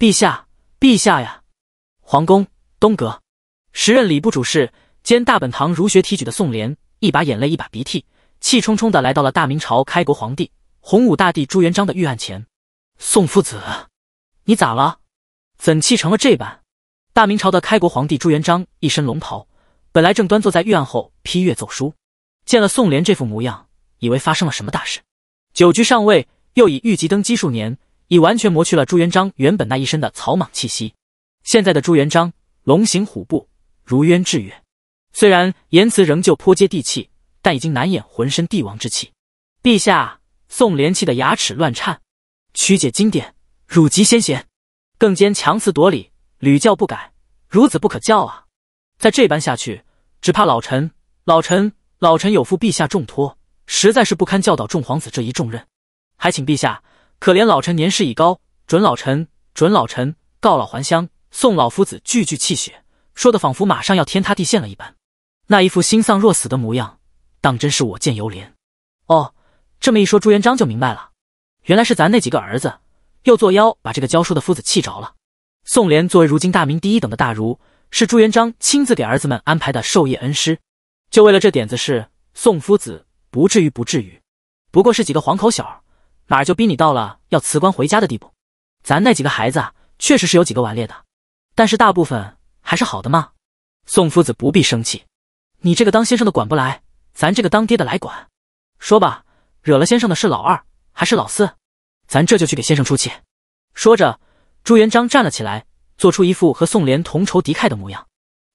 陛下，陛下呀！皇宫东阁，时任礼部主事兼大本堂儒学提举的宋濂，一把眼泪一把鼻涕，气冲冲的来到了大明朝开国皇帝洪武大帝朱元璋的御案前。宋夫子，你咋了？怎气成了这般？大明朝的开国皇帝朱元璋一身龙袍，本来正端坐在御案后批阅奏书，见了宋濂这副模样，以为发生了什么大事。久居上位，又以御极登基数年。已完全磨去了朱元璋原本那一身的草莽气息，现在的朱元璋龙行虎步，如渊治远，虽然言辞仍旧颇接地气，但已经难掩浑身帝王之气。陛下，宋濂气得牙齿乱颤，曲解经典，汝极先贤，更兼强词夺理，屡教不改，孺子不可教啊！再这般下去，只怕老臣老臣老臣有负陛下重托，实在是不堪教导众皇子这一重任。还请陛下。可怜老臣年事已高，准老臣，准老臣告老还乡。宋老夫子句句泣血，说的仿佛马上要天塌地陷了一般，那一副心丧若死的模样，当真是我见犹怜。哦，这么一说，朱元璋就明白了，原来是咱那几个儿子又作妖，把这个教书的夫子气着了。宋濂作为如今大明第一等的大儒，是朱元璋亲自给儿子们安排的授业恩师，就为了这点子事，宋夫子不至于不至于，不过是几个黄口小儿。哪就逼你到了要辞官回家的地步？咱那几个孩子确实是有几个顽劣的，但是大部分还是好的嘛。宋夫子不必生气，你这个当先生的管不来，咱这个当爹的来管。说吧，惹了先生的是老二还是老四？咱这就去给先生出气。说着，朱元璋站了起来，做出一副和宋濂同仇敌忾的模样，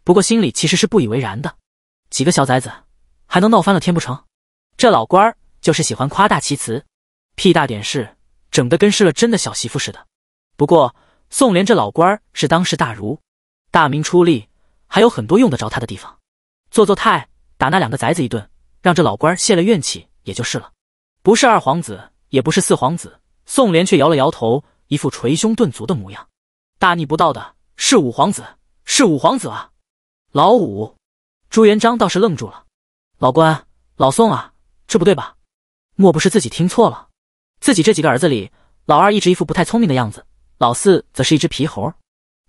不过心里其实是不以为然的。几个小崽子还能闹翻了天不成？这老官儿就是喜欢夸大其词。屁大点事，整得跟失了贞的小媳妇似的。不过宋濂这老官是当世大儒，大明出力还有很多用得着他的地方。做做态，打那两个崽子一顿，让这老官泄了怨气也就是了。不是二皇子，也不是四皇子，宋濂却摇了摇头，一副捶胸顿足的模样。大逆不道的是五皇子，是五皇子啊！老五，朱元璋倒是愣住了。老关，老宋啊，这不对吧？莫不是自己听错了？自己这几个儿子里，老二一直一副不太聪明的样子，老四则是一只皮猴。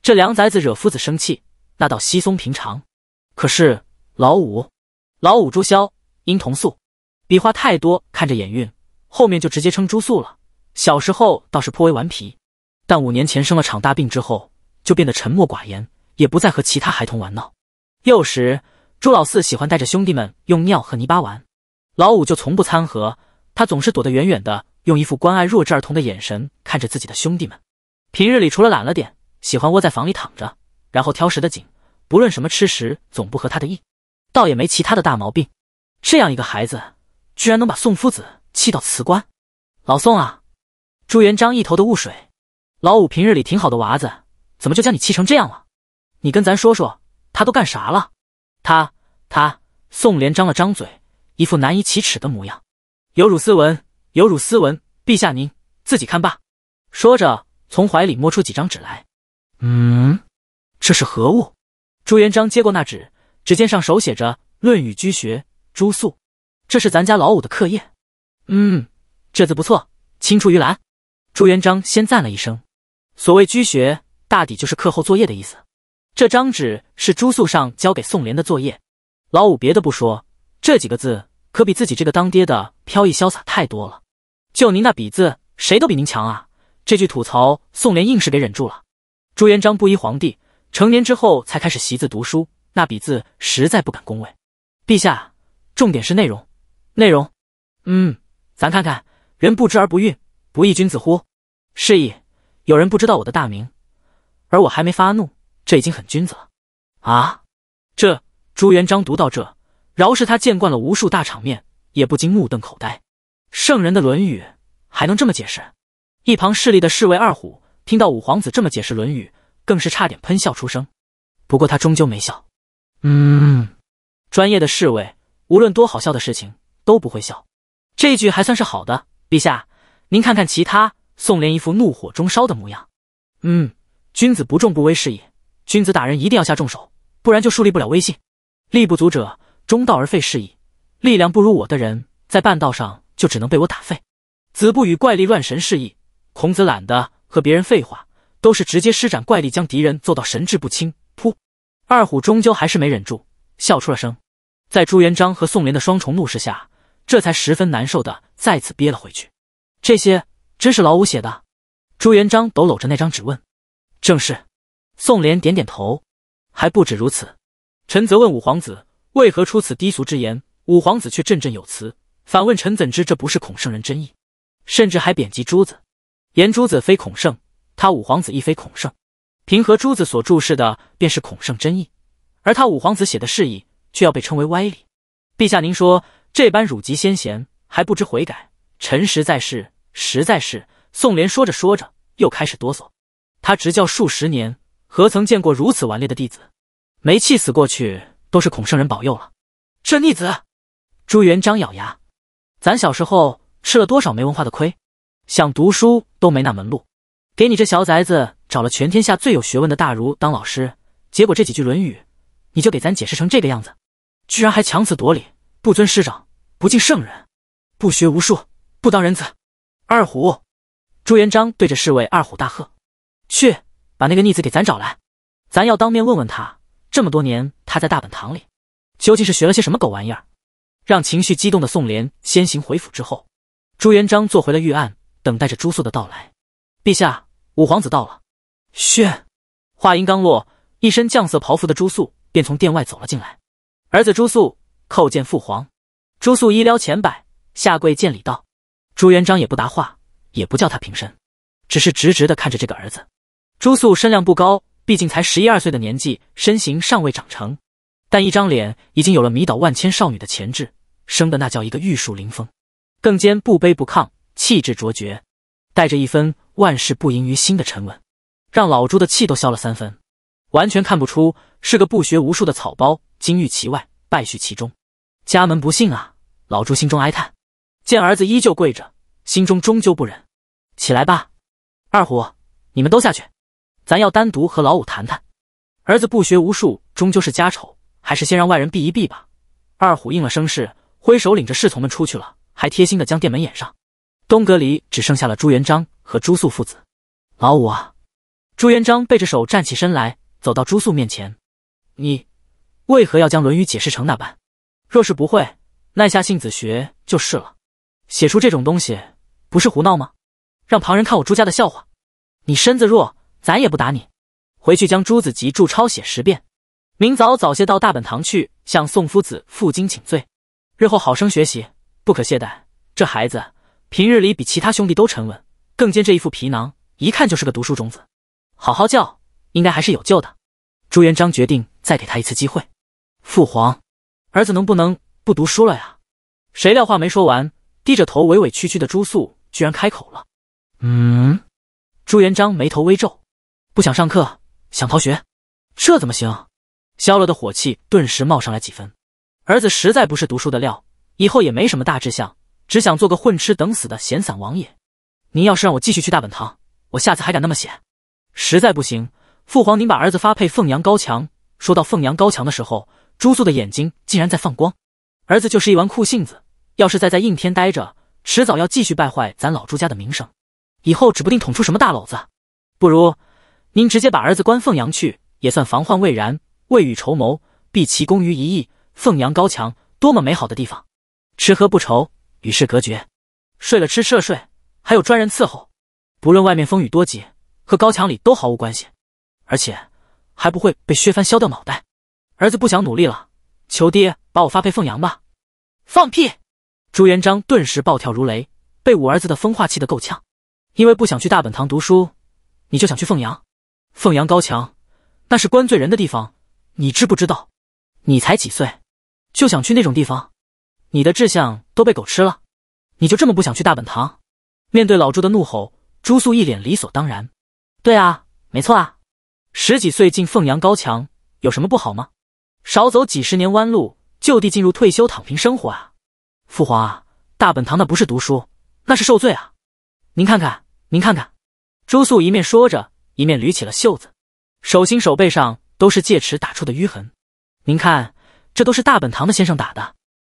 这两崽子惹夫子生气，那倒稀松平常。可是老五，老五朱萧因同素笔画太多，看着眼晕，后面就直接称朱素了。小时候倒是颇为顽皮，但五年前生了场大病之后，就变得沉默寡言，也不再和其他孩童玩闹。幼时，朱老四喜欢带着兄弟们用尿和泥巴玩，老五就从不掺和，他总是躲得远远的。用一副关爱弱智儿童的眼神看着自己的兄弟们，平日里除了懒了点，喜欢窝在房里躺着，然后挑食的紧，不论什么吃食总不合他的意，倒也没其他的大毛病。这样一个孩子，居然能把宋夫子气到辞官。老宋啊，朱元璋一头的雾水，老五平日里挺好的娃子，怎么就将你气成这样了？你跟咱说说，他都干啥了？他他，宋濂张了张嘴，一副难以启齿的模样，有辱斯文。有辱斯文，陛下您自己看罢。说着，从怀里摸出几张纸来。嗯，这是何物？朱元璋接过那纸，只见上手写着《论语》居学，朱肃。这是咱家老五的课业。嗯，这字不错，青出于蓝。朱元璋先赞了一声。所谓居学，大抵就是课后作业的意思。这张纸是朱肃上交给宋濂的作业。老五别的不说，这几个字可比自己这个当爹的飘逸潇洒太多了。就您那笔字，谁都比您强啊！这句吐槽，宋濂硬是给忍住了。朱元璋不依皇帝，成年之后才开始习字读书，那笔字实在不敢恭维。陛下，重点是内容，内容。嗯，咱看看，人不知而不愠，不亦君子乎？是意，有人不知道我的大名，而我还没发怒，这已经很君子了啊！这朱元璋读到这，饶是他见惯了无数大场面，也不禁目瞪口呆。圣人的《论语》。还能这么解释？一旁势力的侍卫二虎听到五皇子这么解释《论语》，更是差点喷笑出声。不过他终究没笑。嗯，专业的侍卫，无论多好笑的事情都不会笑。这句还算是好的。陛下，您看看其他。宋濂一副怒火中烧的模样。嗯，君子不重不威是也。君子打人一定要下重手，不然就树立不了威信。力不足者，中道而废是矣。力量不如我的人，在半道上就只能被我打废。子不与怪力乱神示意，孔子懒得和别人废话，都是直接施展怪力将敌人揍到神志不清。噗！二虎终究还是没忍住，笑出了声。在朱元璋和宋濂的双重怒视下，这才十分难受的再次憋了回去。这些真是老五写的？朱元璋抖搂着那张纸问。正是。宋濂点点头。还不止如此，臣则问五皇子为何出此低俗之言，五皇子却振振有词，反问臣怎知这不是孔圣人真意？甚至还贬及朱子，言朱子非孔圣，他五皇子亦非孔圣。平和朱子所注视的便是孔圣真意，而他五皇子写的释义却要被称为歪理。陛下，您说这般辱及先贤还不知悔改，臣实在是实在是……宋濂说着说着又开始哆嗦。他执教数十年，何曾见过如此顽劣的弟子？没气死过去都是孔圣人保佑了。这逆子！朱元璋咬牙，咱小时候。吃了多少没文化的亏，想读书都没那门路。给你这小崽子找了全天下最有学问的大儒当老师，结果这几句《论语》，你就给咱解释成这个样子，居然还强词夺理，不尊师长，不敬圣人，不学无术，不当人子。二虎，朱元璋对着侍卫二虎大喝：“去，把那个逆子给咱找来，咱要当面问问他，这么多年他在大本堂里究竟是学了些什么狗玩意儿？”让情绪激动的宋濂先行回府之后。朱元璋坐回了御案，等待着朱素的到来。陛下，五皇子到了。炫，话音刚落，一身绛色袍服的朱素便从殿外走了进来。儿子朱素，叩见父皇。朱素一撩前摆，下跪见礼道。朱元璋也不答话，也不叫他平身，只是直直的看着这个儿子。朱素身量不高，毕竟才十一二岁的年纪，身形尚未长成，但一张脸已经有了迷倒万千少女的潜质，生的那叫一个玉树临风。更兼不卑不亢，气质卓绝，带着一分万事不萦于心的沉稳，让老朱的气都消了三分，完全看不出是个不学无术的草包，金玉其外，败絮其中，家门不幸啊！老朱心中哀叹，见儿子依旧跪着，心中终究不忍，起来吧，二虎，你们都下去，咱要单独和老五谈谈。儿子不学无术，终究是家丑，还是先让外人避一避吧。二虎应了声势，挥手领着侍从们出去了。还贴心的将店门掩上，东阁里只剩下了朱元璋和朱素父子。老五啊，朱元璋背着手站起身来，走到朱素面前：“你为何要将《论语》解释成那般？若是不会，耐下性子学就是了。写出这种东西，不是胡闹吗？让旁人看我朱家的笑话。你身子弱，咱也不打你。回去将《朱子集注》抄写十遍，明早早些到大本堂去向宋夫子负荆请罪。日后好生学习。”不可懈怠，这孩子平日里比其他兄弟都沉稳，更兼这一副皮囊，一看就是个读书种子。好好教，应该还是有救的。朱元璋决定再给他一次机会。父皇，儿子能不能不读书了呀？谁料话没说完，低着头委委屈屈的朱素居然开口了：“嗯。”朱元璋眉头微皱，不想上课，想逃学，这怎么行？消了的火气顿时冒上来几分。儿子实在不是读书的料。以后也没什么大志向，只想做个混吃等死的闲散王爷。您要是让我继续去大本堂，我下次还敢那么闲？实在不行，父皇您把儿子发配凤阳高墙。说到凤阳高墙的时候，朱肃的眼睛竟然在放光。儿子就是一玩酷性子，要是再在应天待着，迟早要继续败坏咱老朱家的名声，以后指不定捅出什么大篓子。不如您直接把儿子关凤阳去，也算防患未然，未雨绸缪，必其功于一役。凤阳高墙，多么美好的地方！吃喝不愁，与世隔绝，睡了吃，吃了睡，还有专人伺候，不论外面风雨多急，和高墙里都毫无关系，而且还不会被削藩削掉脑袋。儿子不想努力了，求爹把我发配凤阳吧！放屁！朱元璋顿时暴跳如雷，被五儿子的风话气得够呛。因为不想去大本堂读书，你就想去凤阳？凤阳高墙，那是关罪人的地方，你知不知道？你才几岁，就想去那种地方？你的志向都被狗吃了，你就这么不想去大本堂？面对老朱的怒吼，朱素一脸理所当然。对啊，没错啊，十几岁进凤阳高墙有什么不好吗？少走几十年弯路，就地进入退休躺平生活啊！父皇啊，大本堂那不是读书，那是受罪啊！您看看，您看看，朱素一面说着，一面捋起了袖子，手心手背上都是戒尺打出的淤痕。您看，这都是大本堂的先生打的。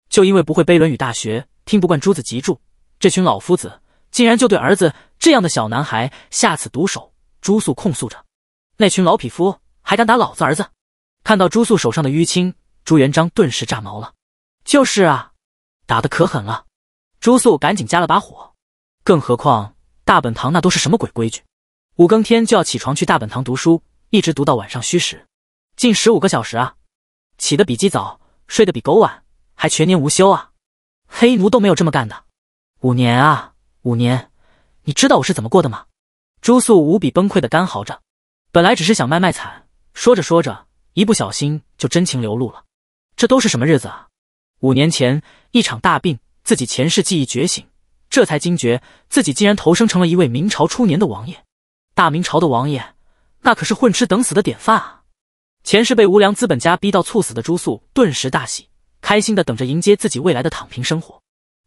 就因为不会背《论语·大学》，听不惯朱子集注，这群老夫子竟然就对儿子这样的小男孩下此毒手。朱肃控诉着，那群老匹夫还敢打老子儿子！看到朱肃手上的淤青，朱元璋顿时炸毛了。就是啊，打得可狠了。朱肃赶紧加了把火。更何况大本堂那都是什么鬼规矩？五更天就要起床去大本堂读书，一直读到晚上虚时，近十五个小时啊！起得比鸡早，睡得比狗晚。还全年无休啊！黑奴都没有这么干的。五年啊，五年！你知道我是怎么过的吗？朱素无比崩溃的干嚎着。本来只是想卖卖惨，说着说着，一不小心就真情流露了。这都是什么日子啊？五年前一场大病，自己前世记忆觉醒，这才惊觉自己竟然投生成了一位明朝初年的王爷。大明朝的王爷，那可是混吃等死的典范啊！前世被无良资本家逼到猝死的朱素顿时大喜。开心的等着迎接自己未来的躺平生活，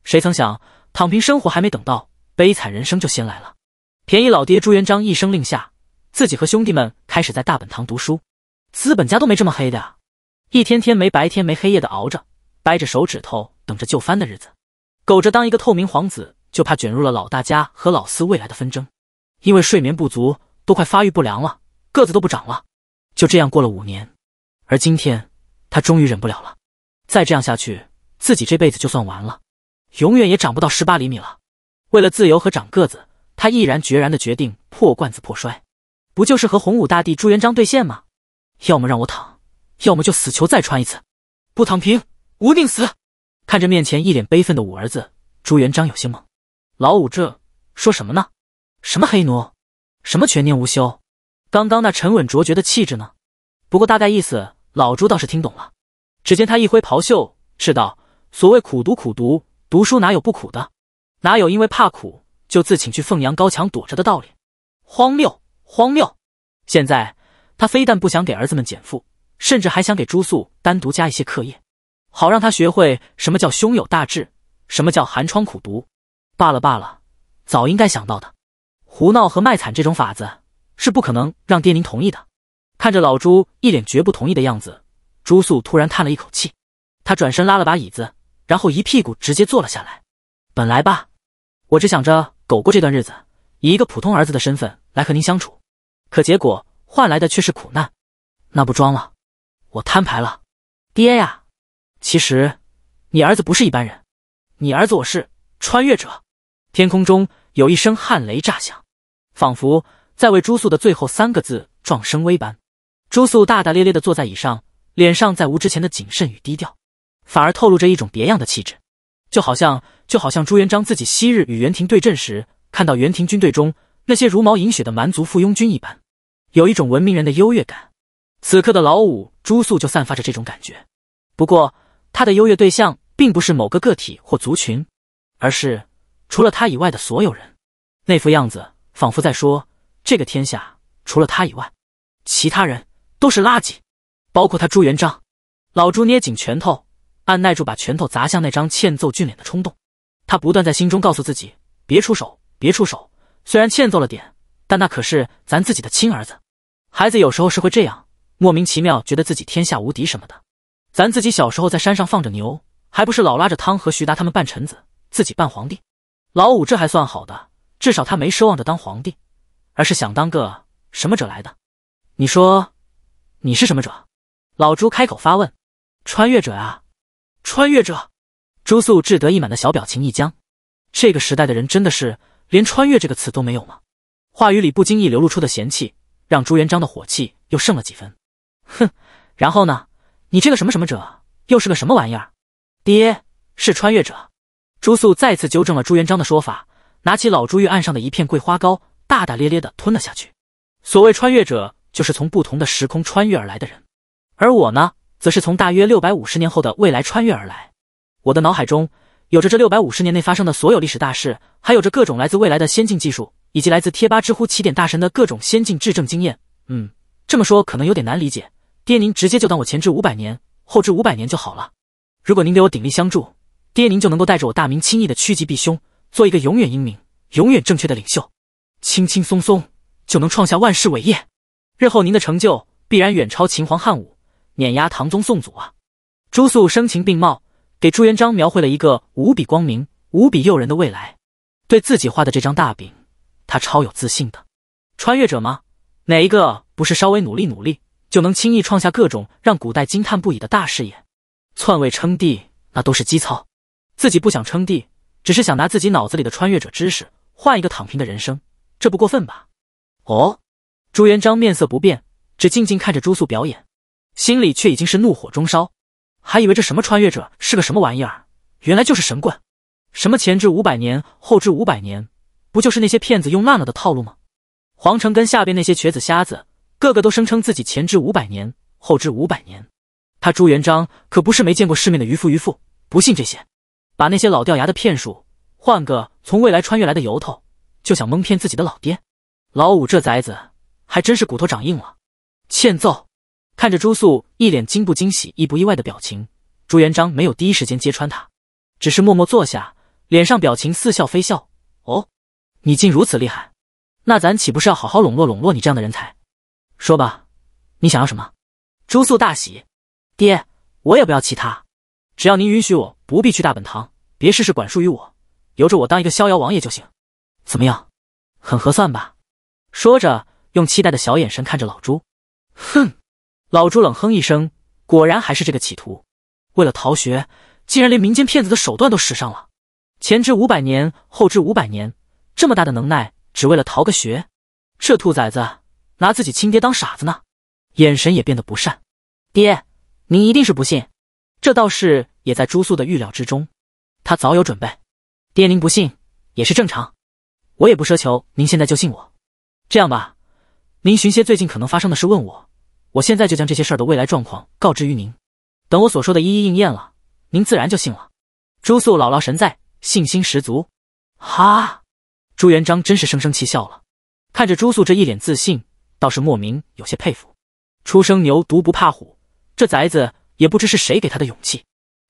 谁曾想躺平生活还没等到，悲惨人生就先来了。便宜老爹朱元璋一声令下，自己和兄弟们开始在大本堂读书。资本家都没这么黑的啊！一天天没白天没黑夜的熬着，掰着手指头等着就翻的日子，苟着当一个透明皇子，就怕卷入了老大家和老四未来的纷争。因为睡眠不足，都快发育不良了，个子都不长了。就这样过了五年，而今天他终于忍不了了。再这样下去，自己这辈子就算完了，永远也长不到十八厘米了。为了自由和长个子，他毅然决然的决定破罐子破摔。不就是和洪武大帝朱元璋对线吗？要么让我躺，要么就死囚再穿一次。不躺平，吾宁死。看着面前一脸悲愤的五儿子朱元璋，有些懵：老五这说什么呢？什么黑奴？什么全年无休？刚刚那沉稳卓绝的气质呢？不过大概意思，老朱倒是听懂了。只见他一挥袍袖，斥道：“所谓苦读，苦读，读书哪有不苦的？哪有因为怕苦就自请去凤阳高墙躲着的道理？荒谬，荒谬！现在他非但不想给儿子们减负，甚至还想给朱素单独加一些课业，好让他学会什么叫胸有大志，什么叫寒窗苦读。罢了罢了，早应该想到的。胡闹和卖惨这种法子是不可能让爹您同意的。”看着老朱一脸绝不同意的样子。朱素突然叹了一口气，他转身拉了把椅子，然后一屁股直接坐了下来。本来吧，我只想着苟过这段日子，以一个普通儿子的身份来和您相处，可结果换来的却是苦难。那不装了，我摊牌了，爹呀，其实你儿子不是一般人，你儿子我是穿越者。天空中有一声旱雷炸响，仿佛在为朱素的最后三个字壮声威般。朱素大大咧咧地坐在椅上。脸上在无之前的谨慎与低调，反而透露着一种别样的气质，就好像就好像朱元璋自己昔日与袁廷对阵时，看到袁廷军队中那些茹毛饮血的蛮族附庸军一般，有一种文明人的优越感。此刻的老五朱肃就散发着这种感觉，不过他的优越对象并不是某个个体或族群，而是除了他以外的所有人。那副样子仿佛在说：“这个天下除了他以外，其他人都是垃圾。”包括他朱元璋，老朱捏紧拳头，按耐住把拳头砸向那张欠揍俊脸的冲动。他不断在心中告诉自己：别出手，别出手。虽然欠揍了点，但那可是咱自己的亲儿子。孩子有时候是会这样，莫名其妙觉得自己天下无敌什么的。咱自己小时候在山上放着牛，还不是老拉着汤和徐达他们扮臣子，自己扮皇帝？老五这还算好的，至少他没奢望着当皇帝，而是想当个什么者来的。你说，你是什么者？老朱开口发问：“穿越者啊，穿越者！”朱素志得意满的小表情一僵。这个时代的人真的是连“穿越”这个词都没有吗？话语里不经意流露出的嫌弃，让朱元璋的火气又盛了几分。哼，然后呢？你这个什么什么者，又是个什么玩意儿？爹是穿越者。朱素再次纠正了朱元璋的说法，拿起老朱玉案上的一片桂花糕，大大咧咧的吞了下去。所谓穿越者，就是从不同的时空穿越而来的人。而我呢，则是从大约六百五十年后的未来穿越而来，我的脑海中有着这六百五十年内发生的所有历史大事，还有着各种来自未来的先进技术，以及来自贴吧、知乎、起点大神的各种先进制证经验。嗯，这么说可能有点难理解。爹，您直接就当我前5五百年，后5五百年就好了。如果您给我鼎力相助，爹您就能够带着我大明轻易的趋吉避凶，做一个永远英明、永远正确的领袖，轻轻松松就能创下万世伟业。日后您的成就必然远超秦皇汉武。碾压唐宗宋祖啊！朱素声情并茂，给朱元璋描绘了一个无比光明、无比诱人的未来。对自己画的这张大饼，他超有自信的。穿越者吗？哪一个不是稍微努力努力就能轻易创下各种让古代惊叹不已的大事业？篡位称帝那都是基操。自己不想称帝，只是想拿自己脑子里的穿越者知识换一个躺平的人生，这不过分吧？哦，朱元璋面色不变，只静静看着朱素表演。心里却已经是怒火中烧，还以为这什么穿越者是个什么玩意儿，原来就是神棍。什么前置五百年，后置五百年，不就是那些骗子用烂了的套路吗？皇城根下边那些瘸子瞎子，个个都声称自己前置五百年，后置五百年。他朱元璋可不是没见过世面的渔夫渔妇，不信这些，把那些老掉牙的骗术换个从未来穿越来的由头，就想蒙骗自己的老爹。老五这崽子还真是骨头长硬了，欠揍。看着朱素一脸惊不惊喜、意不意外的表情，朱元璋没有第一时间揭穿他，只是默默坐下，脸上表情似笑非笑。哦，你竟如此厉害，那咱岂不是要好好笼络笼络你这样的人才？说吧，你想要什么？朱素大喜，爹，我也不要其他，只要您允许，我不必去大本堂，别事事管束于我，由着我当一个逍遥王爷就行。怎么样，很合算吧？说着，用期待的小眼神看着老朱。哼。老朱冷哼一声，果然还是这个企图。为了逃学，竟然连民间骗子的手段都使上了。前知五百年，后知五百年，这么大的能耐，只为了逃个学？这兔崽子拿自己亲爹当傻子呢！眼神也变得不善。爹，您一定是不信。这倒是也在朱素的预料之中，他早有准备。爹，您不信也是正常，我也不奢求您现在就信我。这样吧，您寻些最近可能发生的事问我。我现在就将这些事儿的未来状况告知于您，等我所说的一一应验了，您自然就信了。朱素姥姥神在，信心十足。哈！朱元璋真是生生气笑了，看着朱素这一脸自信，倒是莫名有些佩服。初生牛犊不怕虎，这崽子也不知是谁给他的勇气，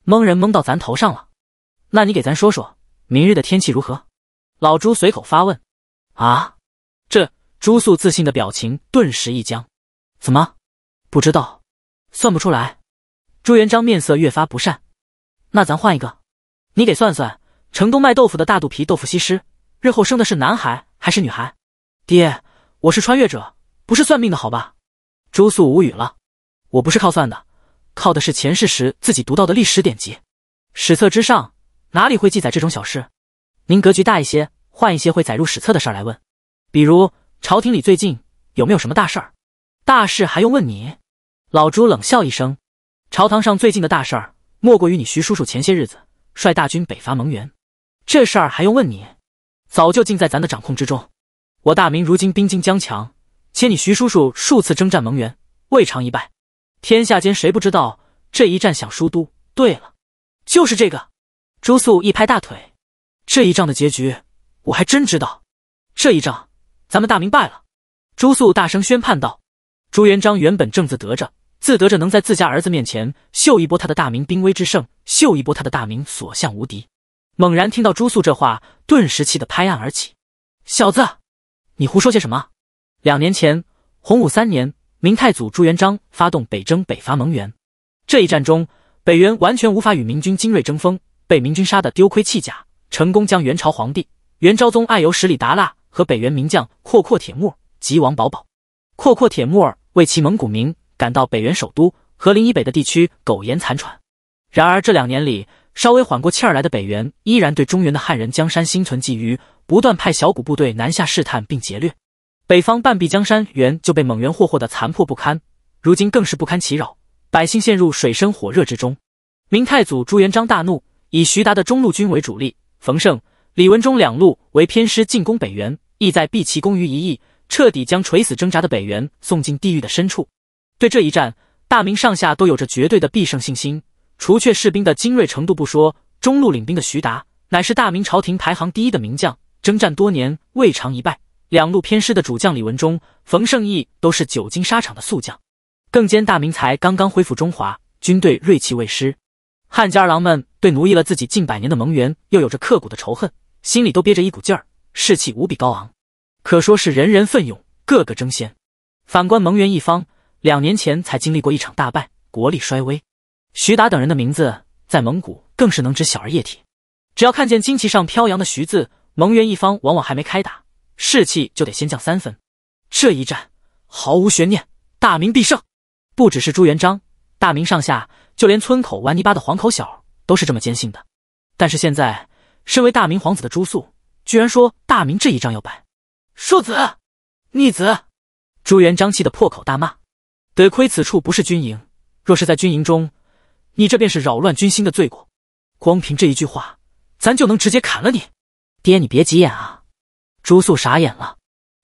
蒙人蒙到咱头上了。那你给咱说说，明日的天气如何？老朱随口发问。啊！这朱素自信的表情顿时一僵，怎么？不知道，算不出来。朱元璋面色越发不善。那咱换一个，你给算算城东卖豆腐的大肚皮豆腐西施，日后生的是男孩还是女孩？爹，我是穿越者，不是算命的，好吧？朱肃无语了。我不是靠算的，靠的是前世时自己读到的历史典籍。史册之上哪里会记载这种小事？您格局大一些，换一些会载入史册的事来问。比如朝廷里最近有没有什么大事儿？大事还用问你？老朱冷笑一声，朝堂上最近的大事儿，莫过于你徐叔叔前些日子率大军北伐蒙元，这事儿还用问你？早就尽在咱的掌控之中。我大明如今兵精将强，且你徐叔叔数次征战蒙元，未尝一败。天下间谁不知道这一战想输都对了，就是这个。朱肃一拍大腿，这一仗的结局我还真知道。这一仗咱们大明败了。朱肃大声宣判道。朱元璋原本正自得着。自得着能在自家儿子面前秀一波他的大名兵威之盛，秀一波他的大名所向无敌。猛然听到朱肃这话，顿时气得拍案而起：“小子，你胡说些什么？两年前，洪武三年，明太祖朱元璋发动北征北伐蒙元。这一战中，北元完全无法与明军精锐争锋，被明军杀得丢盔弃甲，成功将元朝皇帝元昭宗爱由十里达腊和北元名将阔阔铁木儿及王保保、阔阔铁木儿为其蒙古名。”赶到北元首都和林以北的地区苟延残喘。然而这两年里，稍微缓过气儿来的北元依然对中原的汉人江山心存觊觎，不断派小股部队南下试探并劫掠。北方半壁江山元就被蒙元霍霍的残破不堪，如今更是不堪其扰，百姓陷入水深火热之中。明太祖朱元璋大怒，以徐达的中路军为主力，冯胜、李文忠两路为偏师进攻北元，意在毕其功于一役，彻底将垂死挣扎的北元送进地狱的深处。对这一战，大明上下都有着绝对的必胜信心。除却士兵的精锐程度不说，中路领兵的徐达乃是大明朝廷排行第一的名将，征战多年未尝一败。两路偏师的主将李文忠、冯胜义都是久经沙场的宿将，更兼大明才刚刚恢复中华，军队锐气未失。汉家儿郎们对奴役了自己近百年的蒙元又有着刻骨的仇恨，心里都憋着一股劲儿，士气无比高昂，可说是人人奋勇，个个争先。反观蒙元一方。两年前才经历过一场大败，国力衰微。徐达等人的名字在蒙古更是能指小儿夜啼，只要看见旌旗上飘扬的“徐”字，蒙元一方往往还没开打，士气就得先降三分。这一战毫无悬念，大明必胜。不只是朱元璋，大明上下，就连村口玩泥巴的黄口小儿都是这么坚信的。但是现在，身为大明皇子的朱肃居然说大明这一仗要败，庶子，逆子！朱元璋气得破口大骂。得亏此处不是军营，若是在军营中，你这便是扰乱军心的罪过。光凭这一句话，咱就能直接砍了你。爹，你别急眼啊！朱肃傻眼了，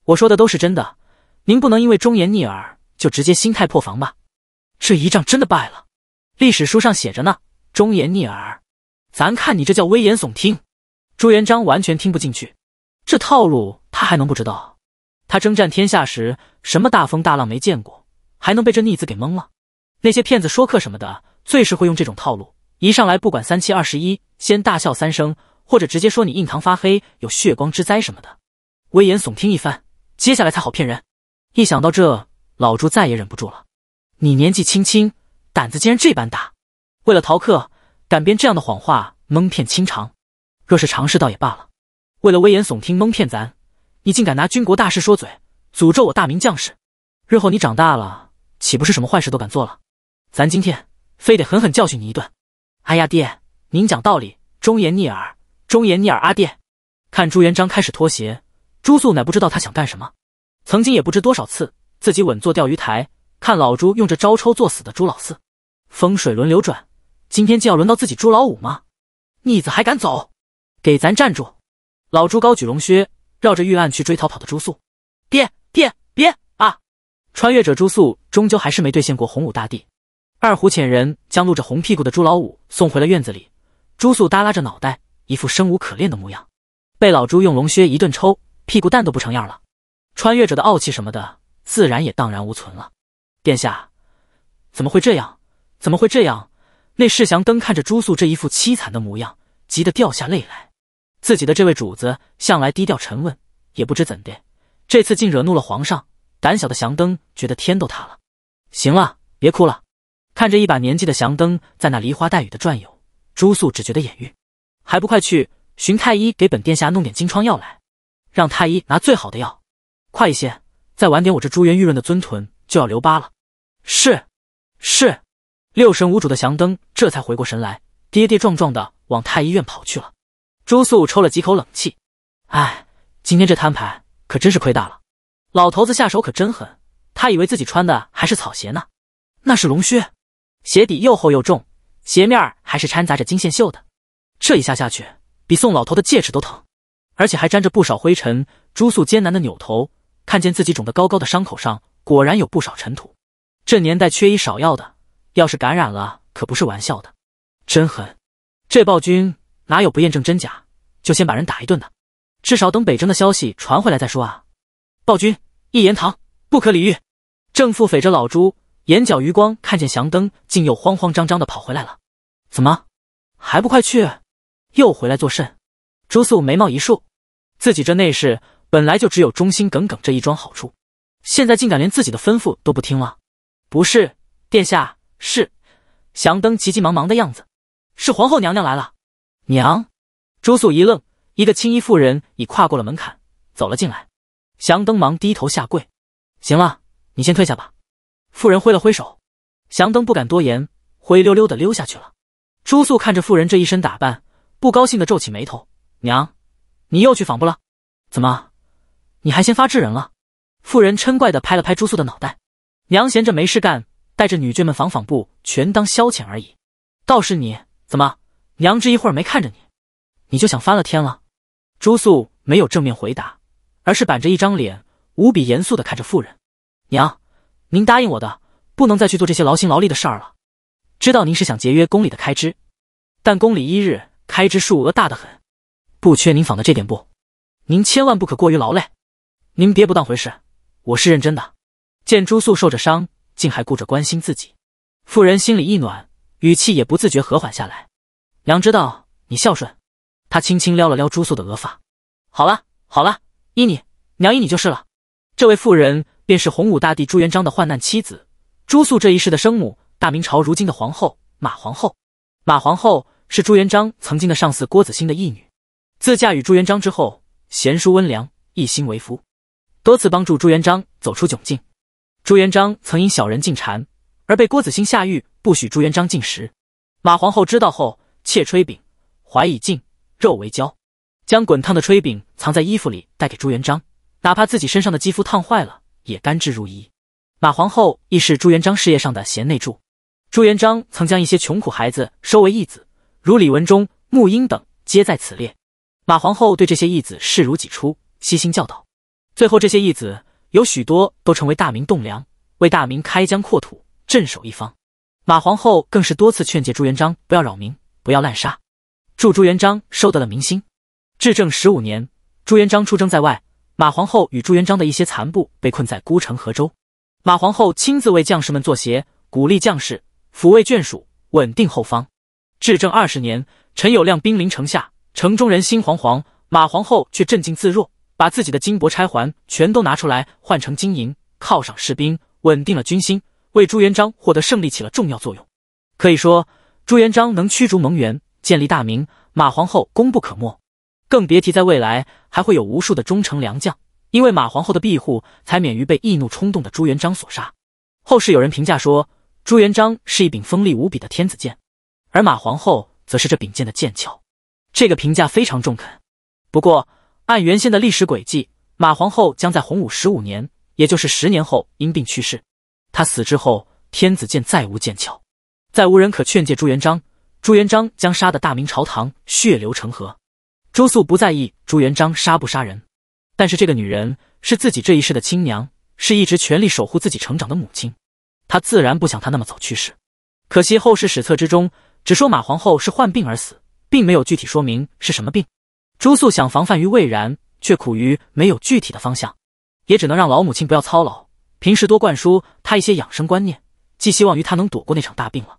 我说的都是真的，您不能因为忠言逆耳就直接心态破防吧？这一仗真的败了，历史书上写着呢，忠言逆耳，咱看你这叫危言耸听。朱元璋完全听不进去，这套路他还能不知道？他征战天下时，什么大风大浪没见过？还能被这逆子给蒙了？那些骗子说客什么的，最是会用这种套路。一上来不管三七二十一，先大笑三声，或者直接说你印堂发黑，有血光之灾什么的，危言耸听一番，接下来才好骗人。一想到这，老朱再也忍不住了。你年纪轻轻，胆子竟然这般大，为了逃课，敢编这样的谎话蒙骗清长。若是尝试倒也罢了，为了危言耸听蒙骗咱，你竟敢拿军国大事说嘴，诅咒我大明将士。日后你长大了。岂不是什么坏事都敢做了？咱今天非得狠狠教训你一顿！哎呀，爹，您讲道理，忠言逆耳，忠言逆耳。阿爹，看朱元璋开始脱鞋。朱肃乃不知道他想干什么，曾经也不知多少次自己稳坐钓鱼台，看老朱用这招抽作死的朱老四。风水轮流转，今天就要轮到自己朱老五吗？逆子还敢走，给咱站住！老朱高举龙靴，绕着玉案去追逃跑的朱肃。爹爹别！穿越者朱素终究还是没兑现过洪武大帝。二虎遣人将露着红屁股的朱老五送回了院子里。朱素耷拉着脑袋，一副生无可恋的模样。被老朱用龙靴一顿抽，屁股蛋都不成样了。穿越者的傲气什么的，自然也荡然无存了。殿下，怎么会这样？怎么会这样？那世祥灯看着朱素这一副凄惨的模样，急得掉下泪来。自己的这位主子向来低调沉稳，也不知怎的，这次竟惹怒了皇上。胆小的祥灯觉得天都塌了。行了，别哭了。看着一把年纪的祥灯在那梨花带雨的转悠，朱素只觉得眼晕。还不快去寻太医，给本殿下弄点金疮药来，让太医拿最好的药。快一些，再晚点我这珠圆玉润的尊臀就要留疤了。是，是。六神无主的祥灯这才回过神来，跌跌撞撞的往太医院跑去了。朱素抽了几口冷气，哎，今天这摊牌可真是亏大了。老头子下手可真狠，他以为自己穿的还是草鞋呢，那是龙靴，鞋底又厚又重，鞋面儿还是掺杂着金线绣的，这一下下去比宋老头的戒指都疼，而且还沾着不少灰尘。朱肃艰难的扭头，看见自己肿得高高的伤口上果然有不少尘土，这年代缺医少药的，要是感染了可不是玩笑的。真狠，这暴君哪有不验证真假就先把人打一顿的？至少等北征的消息传回来再说啊！暴君一言堂，不可理喻。正腹诽着老朱，眼角余光看见祥灯，竟又慌慌张张的跑回来了。怎么还不快去？又回来作甚？朱素眉毛一竖，自己这内侍本来就只有忠心耿耿这一桩好处，现在竟敢连自己的吩咐都不听了。不是殿下，是祥灯急急忙忙的样子，是皇后娘娘来了。娘，朱素一愣，一个青衣妇人已跨过了门槛，走了进来。祥登忙低头下跪。行了，你先退下吧。妇人挥了挥手，祥登不敢多言，灰溜溜的溜下去了。朱素看着妇人这一身打扮，不高兴的皱起眉头：“娘，你又去纺布了？怎么，你还先发制人了？”妇人嗔怪的拍了拍朱素的脑袋：“娘闲着没事干，带着女眷们纺纺布，全当消遣而已。倒是你，怎么，娘这一会儿没看着你，你就想翻了天了？”朱素没有正面回答。而是板着一张脸，无比严肃地看着妇人：“娘，您答应我的，不能再去做这些劳心劳力的事儿了。知道您是想节约宫里的开支，但宫里一日开支数额大得很，不缺您纺的这点布。您千万不可过于劳累，您别不当回事，我是认真的。”见朱素受着伤，竟还顾着关心自己，妇人心里一暖，语气也不自觉和缓下来：“娘知道你孝顺。”她轻轻撩了撩朱素的额发：“好了，好了。”依你，娘依你就是了。这位妇人便是洪武大帝朱元璋的患难妻子，朱素这一世的生母，大明朝如今的皇后马皇后。马皇后是朱元璋曾经的上司郭子兴的义女，自嫁与朱元璋之后，贤淑温良，一心为夫，多次帮助朱元璋走出窘境。朱元璋曾因小人进谗而被郭子兴下狱，不许朱元璋进食。马皇后知道后，窃吹饼，怀以敬，肉为交。将滚烫的炊饼藏在衣服里带给朱元璋，哪怕自己身上的肌肤烫坏了，也甘之如饴。马皇后亦是朱元璋事业上的贤内助。朱元璋曾将一些穷苦孩子收为义子，如李文忠、沐英等，皆在此列。马皇后对这些义子视如己出，悉心教导。最后，这些义子有许多都成为大明栋梁，为大明开疆扩土，镇守一方。马皇后更是多次劝诫朱元璋不要扰民，不要滥杀，助朱元璋收得了民心。至正十五年，朱元璋出征在外，马皇后与朱元璋的一些残部被困在孤城河州。马皇后亲自为将士们做鞋，鼓励将士，抚慰眷属，稳定后方。至正二十年，陈友谅兵临城下，城中人心惶惶，马皇后却镇静自若，把自己的金帛钗环全都拿出来换成金银，犒赏士兵，稳定了军心，为朱元璋获得胜利起了重要作用。可以说，朱元璋能驱逐蒙元，建立大明，马皇后功不可没。更别提在未来还会有无数的忠诚良将，因为马皇后的庇护才免于被易怒冲动的朱元璋所杀。后世有人评价说，朱元璋是一柄锋利无比的天子剑，而马皇后则是这柄剑的剑鞘。这个评价非常中肯。不过，按原先的历史轨迹，马皇后将在洪武十五年，也就是十年后因病去世。她死之后，天子剑再无剑鞘，再无人可劝诫朱元璋，朱元璋将杀的大明朝堂血流成河。朱素不在意朱元璋杀不杀人，但是这个女人是自己这一世的亲娘，是一直全力守护自己成长的母亲，他自然不想她那么早去世。可惜后世史册之中只说马皇后是患病而死，并没有具体说明是什么病。朱素想防范于未然，却苦于没有具体的方向，也只能让老母亲不要操劳，平时多灌输她一些养生观念，寄希望于她能躲过那场大病了。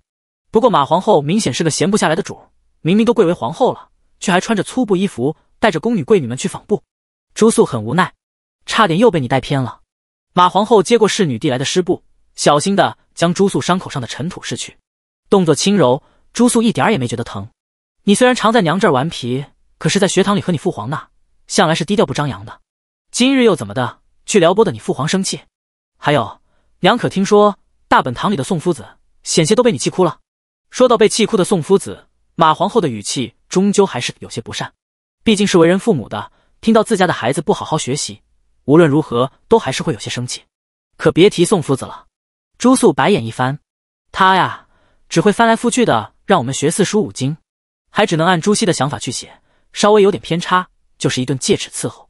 不过马皇后明显是个闲不下来的主，明明都贵为皇后了。却还穿着粗布衣服，带着宫女贵女们去纺布。朱素很无奈，差点又被你带偏了。马皇后接过侍女递来的湿布，小心的将朱素伤口上的尘土拭去，动作轻柔，朱素一点也没觉得疼。你虽然常在娘这儿顽皮，可是在学堂里和你父皇那，向来是低调不张扬的。今日又怎么的，去撩拨的你父皇生气？还有，娘可听说大本堂里的宋夫子，险些都被你气哭了。说到被气哭的宋夫子。马皇后的语气终究还是有些不善，毕竟是为人父母的，听到自家的孩子不好好学习，无论如何都还是会有些生气。可别提宋夫子了，朱素白眼一翻，他呀，只会翻来覆去的让我们学四书五经，还只能按朱熹的想法去写，稍微有点偏差就是一顿戒尺伺候。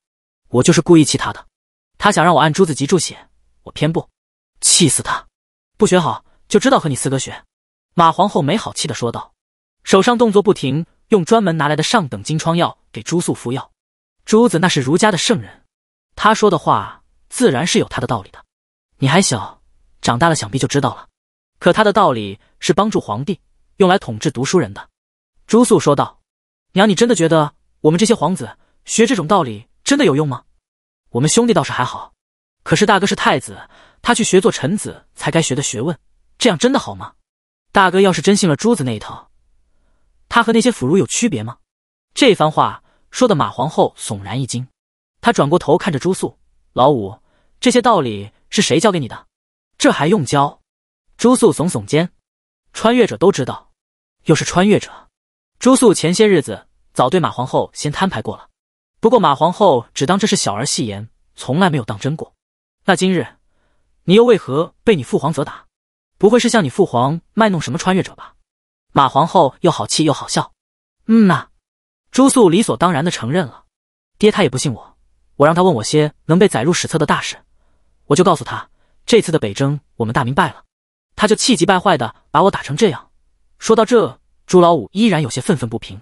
我就是故意气他的，他想让我按朱子集注写，我偏不，气死他！不学好就知道和你四哥学。马皇后没好气的说道。手上动作不停，用专门拿来的上等金疮药给朱素敷药。朱子那是儒家的圣人，他说的话自然是有他的道理的。你还小，长大了想必就知道了。可他的道理是帮助皇帝用来统治读书人的。朱素说道：“娘，你真的觉得我们这些皇子学这种道理真的有用吗？我们兄弟倒是还好，可是大哥是太子，他去学做臣子才该学的学问，这样真的好吗？大哥要是真信了朱子那一套……”他和那些腐儒有区别吗？这番话说的马皇后悚然一惊，她转过头看着朱素老五，这些道理是谁教给你的？这还用教？朱素耸耸肩，穿越者都知道。又是穿越者。朱素前些日子早对马皇后先摊牌过了，不过马皇后只当这是小儿戏言，从来没有当真过。那今日你又为何被你父皇责打？不会是向你父皇卖弄什么穿越者吧？马皇后又好气又好笑。嗯呐，朱素理所当然的承认了。爹他也不信我，我让他问我些能被载入史册的大事，我就告诉他这次的北征我们大明败了，他就气急败坏的把我打成这样。说到这，朱老五依然有些愤愤不平，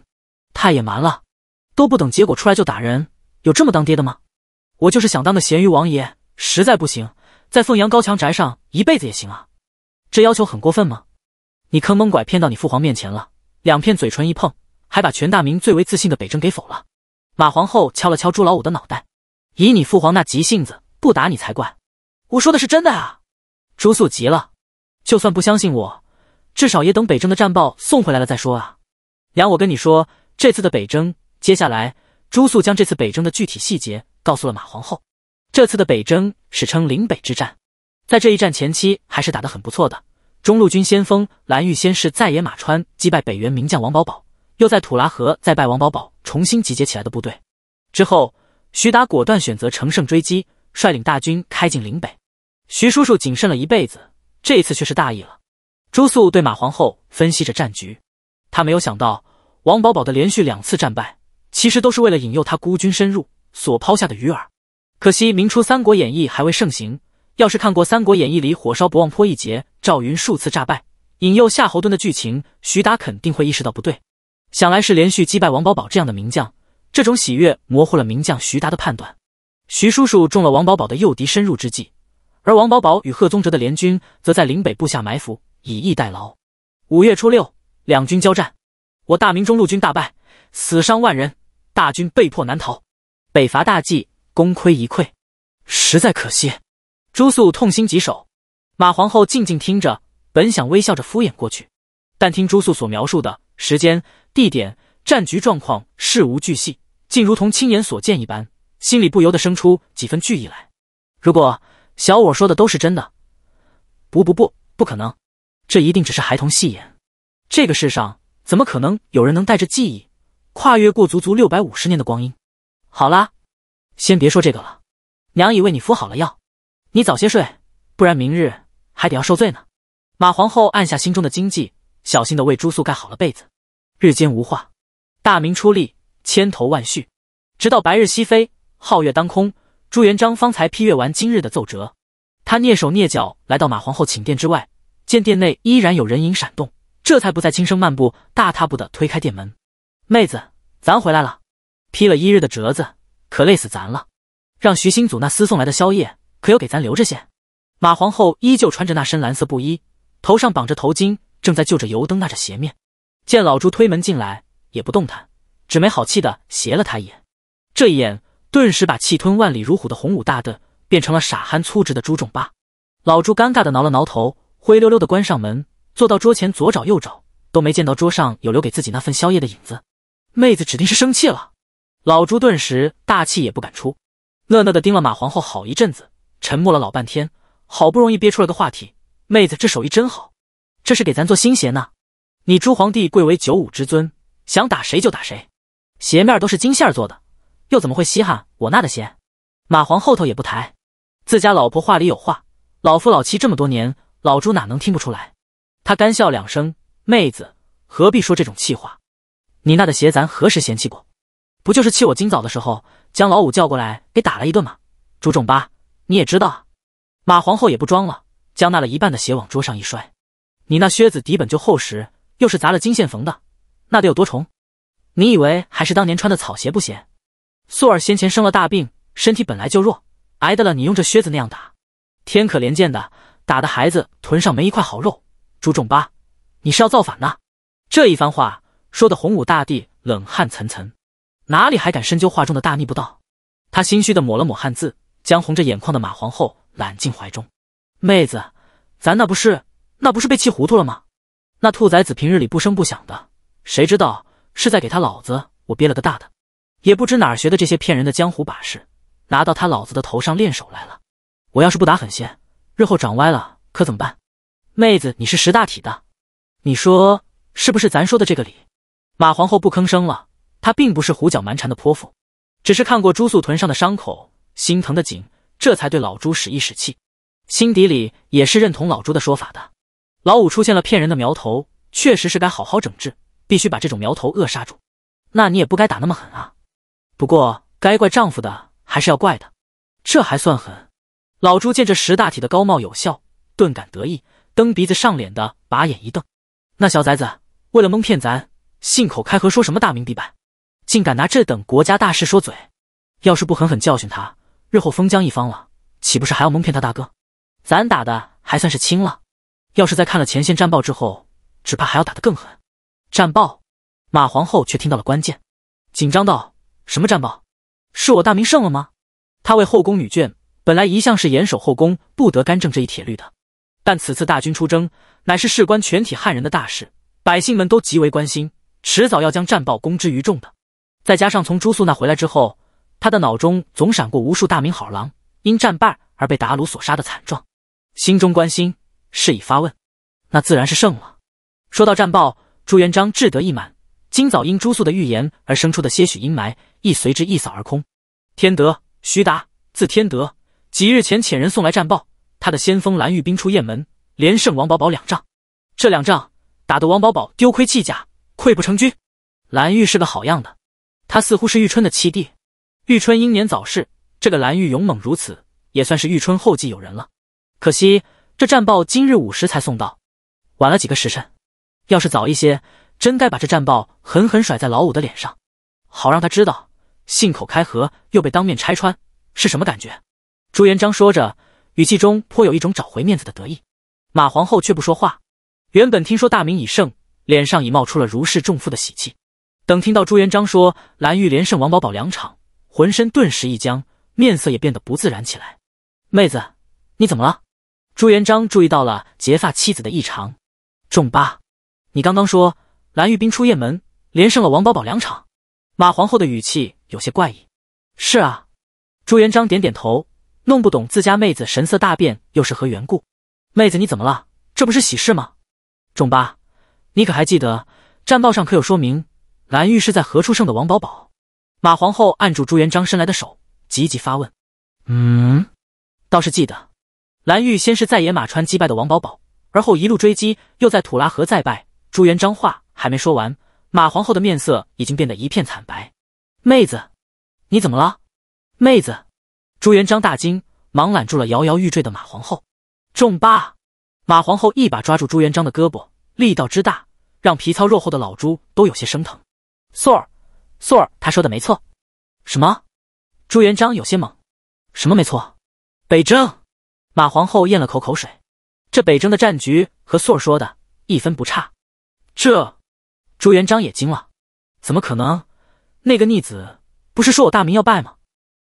太野蛮了，都不等结果出来就打人，有这么当爹的吗？我就是想当个咸鱼王爷，实在不行，在凤阳高墙宅上一辈子也行啊，这要求很过分吗？你坑蒙拐骗到你父皇面前了，两片嘴唇一碰，还把全大明最为自信的北征给否了。马皇后敲了敲朱老五的脑袋，以你父皇那急性子，不打你才怪。我说的是真的啊！朱肃急了，就算不相信我，至少也等北征的战报送回来了再说啊。娘，我跟你说，这次的北征，接下来，朱肃将这次北征的具体细节告诉了马皇后。这次的北征史称岭北之战，在这一战前期还是打得很不错的。中路军先锋蓝玉先是再野马川击败北元名将王保保，又在土拉河再败王保保重新集结起来的部队。之后，徐达果断选择乘胜追击，率领大军开进岭北。徐叔叔谨慎了一辈子，这一次却是大意了。朱肃对马皇后分析着战局，他没有想到王保保的连续两次战败，其实都是为了引诱他孤军深入所抛下的鱼饵。可惜明初《三国演义》还未盛行。要是看过《三国演义》里火烧博望坡一节，赵云数次诈败引诱夏侯惇的剧情，徐达肯定会意识到不对。想来是连续击败王宝宝这样的名将，这种喜悦模糊了名将徐达的判断。徐叔叔中了王宝宝的诱敌深入之计，而王宝宝与贺宗哲的联军则在岭北布下埋伏，以逸待劳。五月初六，两军交战，我大明中路军大败，死伤万人，大军被迫南逃，北伐大计功亏一篑，实在可惜。朱素痛心疾首，马皇后静静听着，本想微笑着敷衍过去，但听朱素所描述的时间、地点、战局状况，事无巨细，竟如同亲眼所见一般，心里不由得生出几分惧意来。如果小我说的都是真的，不不不，不可能，这一定只是孩童戏言。这个世上，怎么可能有人能带着记忆，跨越过足足六百五十年的光阴？好啦，先别说这个了，娘已为你敷好了药。你早些睡，不然明日还得要受罪呢。马皇后按下心中的惊悸，小心的为朱素盖好了被子。日间无话，大明初立，千头万绪，直到白日西飞，皓月当空，朱元璋方才批阅完今日的奏折。他蹑手蹑脚来到马皇后寝殿之外，见殿内依然有人影闪动，这才不再轻声漫步，大踏步的推开殿门。妹子，咱回来了，批了一日的折子，可累死咱了。让徐兴祖那厮送来的宵夜。可有给咱留着些。马皇后依旧穿着那身蓝色布衣，头上绑着头巾，正在就着油灯纳着鞋面。见老朱推门进来，也不动弹，只没好气的斜了他一眼。这一眼，顿时把气吞万里如虎的洪武大炖变成了傻憨粗直的朱仲八。老朱尴尬的挠了挠头，灰溜溜的关上门，坐到桌前左找右找，都没见到桌上有留给自己那份宵夜的影子。妹子指定是生气了，老朱顿时大气也不敢出，讷讷的盯了马皇后好一阵子。沉默了老半天，好不容易憋出了个话题：“妹子，这手艺真好，这是给咱做新鞋呢。你朱皇帝贵为九五之尊，想打谁就打谁。鞋面都是金线做的，又怎么会稀罕我那的鞋？”马皇后头也不抬，自家老婆话里有话。老夫老妻这么多年，老朱哪能听不出来？他干笑两声：“妹子，何必说这种气话？你那的鞋咱何时嫌弃过？不就是气我今早的时候将老五叫过来给打了一顿吗？”朱仲八。你也知道啊，马皇后也不装了，将纳了一半的鞋往桌上一摔。你那靴子底本就厚实，又是砸了金线缝的，那得有多重？你以为还是当年穿的草鞋不嫌？素儿先前生了大病，身体本来就弱，挨得了你用这靴子那样打？天可怜见的，打的孩子臀上没一块好肉。朱重八，你是要造反呢？这一番话说的洪武大帝冷汗涔涔，哪里还敢深究话中的大逆不道？他心虚的抹了抹汗渍。将红着眼眶的马皇后揽进怀中，妹子，咱那不是那不是被气糊涂了吗？那兔崽子平日里不声不响的，谁知道是在给他老子我憋了个大的？也不知哪学的这些骗人的江湖把式，拿到他老子的头上练手来了。我要是不打狠些，日后长歪了可怎么办？妹子，你是识大体的，你说是不是咱说的这个理？马皇后不吭声了，她并不是胡搅蛮缠的泼妇，只是看过朱素臀上的伤口。心疼的紧，这才对老朱使一使气，心底里也是认同老朱的说法的。老五出现了骗人的苗头，确实是该好好整治，必须把这种苗头扼杀住。那你也不该打那么狠啊。不过该怪丈夫的还是要怪的，这还算狠。老朱见这识大体的高帽有效，顿感得意，蹬鼻子上脸的把眼一瞪：“那小崽子为了蒙骗咱，信口开河说什么大明地板，竟敢拿这等国家大事说嘴，要是不狠狠教训他。”日后封疆一方了，岂不是还要蒙骗他大哥？咱打的还算是轻了，要是在看了前线战报之后，只怕还要打得更狠。战报，马皇后却听到了关键，紧张道：“什么战报？是我大明胜了吗？”她为后宫女眷，本来一向是严守后宫不得干政这一铁律的，但此次大军出征乃是事关全体汉人的大事，百姓们都极为关心，迟早要将战报公之于众的。再加上从朱肃那回来之后。他的脑中总闪过无数大明好郎因战败而被达鲁所杀的惨状，心中关心，事已发问，那自然是胜了。说到战报，朱元璋志得意满，今早因朱肃的预言而生出的些许阴霾亦随之一扫而空。天德，徐达，字天德，几日前遣人送来战报，他的先锋蓝玉兵出雁门，连胜王宝宝两仗，这两仗打得王宝宝丢盔弃甲，溃不成军。蓝玉是个好样的，他似乎是玉春的七弟。玉春英年早逝，这个蓝玉勇猛如此，也算是玉春后继有人了。可惜这战报今日午时才送到，晚了几个时辰。要是早一些，真该把这战报狠狠甩在老五的脸上，好让他知道信口开河又被当面拆穿是什么感觉。朱元璋说着，语气中颇有一种找回面子的得意。马皇后却不说话，原本听说大明已胜，脸上已冒出了如释重负的喜气。等听到朱元璋说蓝玉连胜王宝宝两场，浑身顿时一僵，面色也变得不自然起来。妹子，你怎么了？朱元璋注意到了结发妻子的异常。仲八，你刚刚说蓝玉兵出雁门，连胜了王宝宝两场。马皇后的语气有些怪异。是啊，朱元璋点点头，弄不懂自家妹子神色大变又是何缘故。妹子，你怎么了？这不是喜事吗？仲八，你可还记得战报上可有说明蓝玉是在何处胜的王宝宝？马皇后按住朱元璋伸来的手，急急发问：“嗯，倒是记得。蓝玉先是在野马川击败的王宝宝，而后一路追击，又在土拉河再败。”朱元璋话还没说完，马皇后的面色已经变得一片惨白。“妹子，你怎么了？”妹子，朱元璋大惊，忙揽住了摇摇欲坠的马皇后。重八，马皇后一把抓住朱元璋的胳膊，力道之大，让皮糙肉厚的老朱都有些生疼。“素儿。”素儿，他说的没错。什么？朱元璋有些懵。什么没错？北征。马皇后咽了口口水。这北征的战局和素儿说的一分不差。这，朱元璋也惊了。怎么可能？那个逆子不是说我大明要败吗？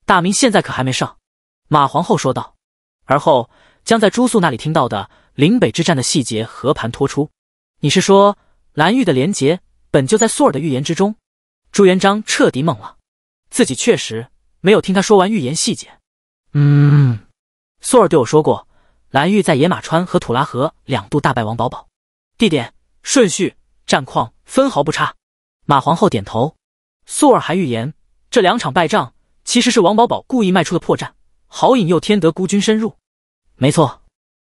大明现在可还没胜。马皇后说道，而后将在朱素那里听到的临北之战的细节和盘托出。你是说蓝玉的廉洁本就在素儿的预言之中？朱元璋彻底懵了，自己确实没有听他说完预言细节。嗯，素儿对我说过，蓝玉在野马川和土拉河两度大败王保保，地点、顺序、战况分毫不差。马皇后点头。素儿还预言，这两场败仗其实是王保保故意迈出的破绽，好引诱天德孤军深入。没错，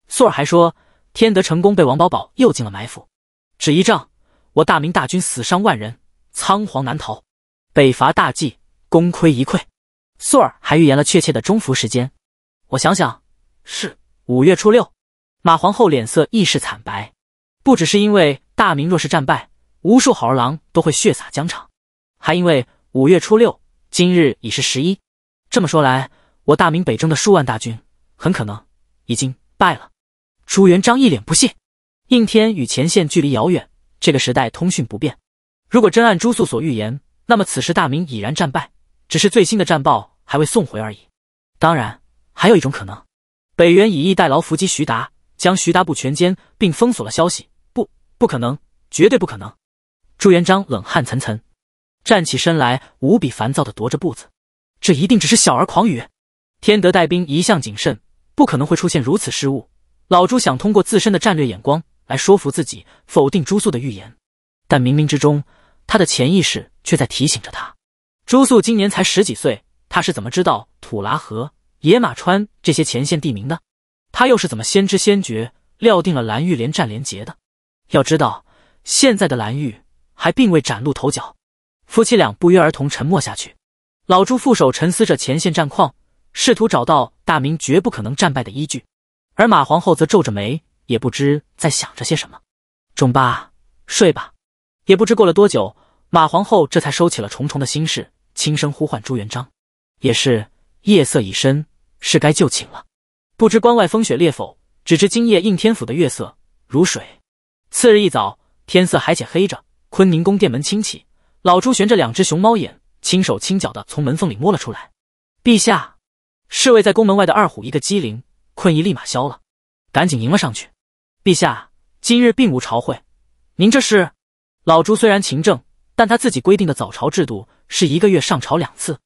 素儿还说，天德成功被王保保诱进了埋伏，只一仗，我大明大军死伤万人。仓皇难逃，北伐大计功亏一篑。素儿还预言了确切的中伏时间，我想想，是五月初六。马皇后脸色亦是惨白，不只是因为大明若是战败，无数好儿郎都会血洒疆场，还因为五月初六，今日已是十一。这么说来，我大明北征的数万大军很可能已经败了。朱元璋一脸不信。应天与前线距离遥远，这个时代通讯不便。如果真按朱肃所预言，那么此时大明已然战败，只是最新的战报还未送回而已。当然，还有一种可能，北元以逸待劳伏击徐达，将徐达部全歼，并封锁了消息。不，不可能，绝对不可能！朱元璋冷汗涔涔，站起身来，无比烦躁地踱着步子。这一定只是小儿狂语。天德带兵一向谨慎，不可能会出现如此失误。老朱想通过自身的战略眼光来说服自己，否定朱肃的预言。但冥冥之中，他的潜意识却在提醒着他：朱素今年才十几岁，他是怎么知道土拉河、野马川这些前线地名的？他又是怎么先知先觉，料定了蓝玉连战连捷的？要知道，现在的蓝玉还并未崭露头角。夫妻俩不约而同沉默下去。老朱副手沉思着前线战况，试图找到大明绝不可能战败的依据；而马皇后则皱着眉，也不知在想着些什么。中巴，睡吧。也不知过了多久，马皇后这才收起了重重的心事，轻声呼唤朱元璋。也是夜色已深，是该就寝了。不知关外风雪烈否，只知今夜应天府的月色如水。次日一早，天色还且黑着，坤宁宫殿门轻启，老朱悬着两只熊猫眼，轻手轻脚的从门缝里摸了出来。陛下，侍卫在宫门外的二虎一个机灵，困意立马消了，赶紧迎了上去。陛下，今日并无朝会，您这是？老朱虽然勤政，但他自己规定的早朝制度是一个月上朝两次，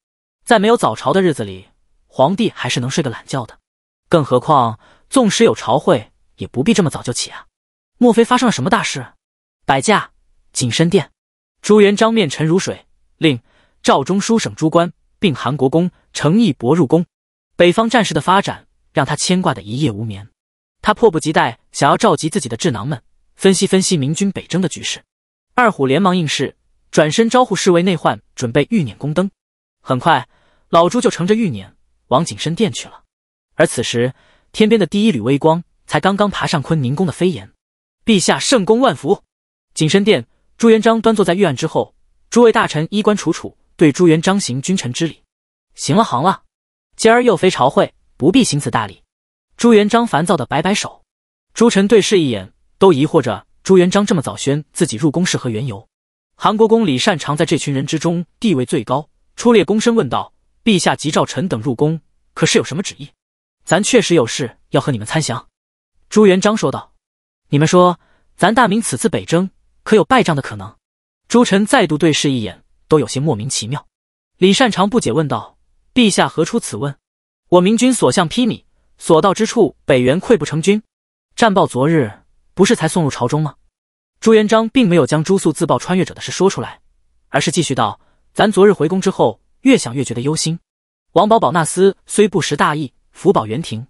在没有早朝的日子里，皇帝还是能睡个懒觉的。更何况，纵使有朝会，也不必这么早就起啊！莫非发生了什么大事？摆驾景深殿。朱元璋面沉如水，令赵中书省诸官并韩国公诚意伯入宫。北方战事的发展让他牵挂的一夜无眠，他迫不及待想要召集自己的智囊们，分析分析明军北征的局势。二虎连忙应是，转身招呼侍卫内宦准备欲辇宫灯。很快，老朱就乘着玉辇往景深殿去了。而此时，天边的第一缕微光才刚刚爬上坤宁宫的飞檐。陛下圣功万福！景深殿，朱元璋端坐在御案之后，诸位大臣衣冠楚楚，对朱元璋行君臣之礼。行了，行了，今儿又非朝会，不必行此大礼。朱元璋烦躁的摆摆手，朱臣对视一眼，都疑惑着。朱元璋这么早宣自己入宫是何缘由？韩国公李善长在这群人之中地位最高，出列躬身问道：“陛下急召臣等入宫，可是有什么旨意？”咱确实有事要和你们参详。”朱元璋说道：“你们说，咱大明此次北征，可有败仗的可能？”朱臣再度对视一眼，都有些莫名其妙。李善长不解问道：“陛下何出此问？我明军所向披靡，所到之处北元溃不成军。战报昨日不是才送入朝中吗？”朱元璋并没有将朱肃自曝穿越者的事说出来，而是继续道：“咱昨日回宫之后，越想越觉得忧心。王保保那厮虽不识大义，福保元廷，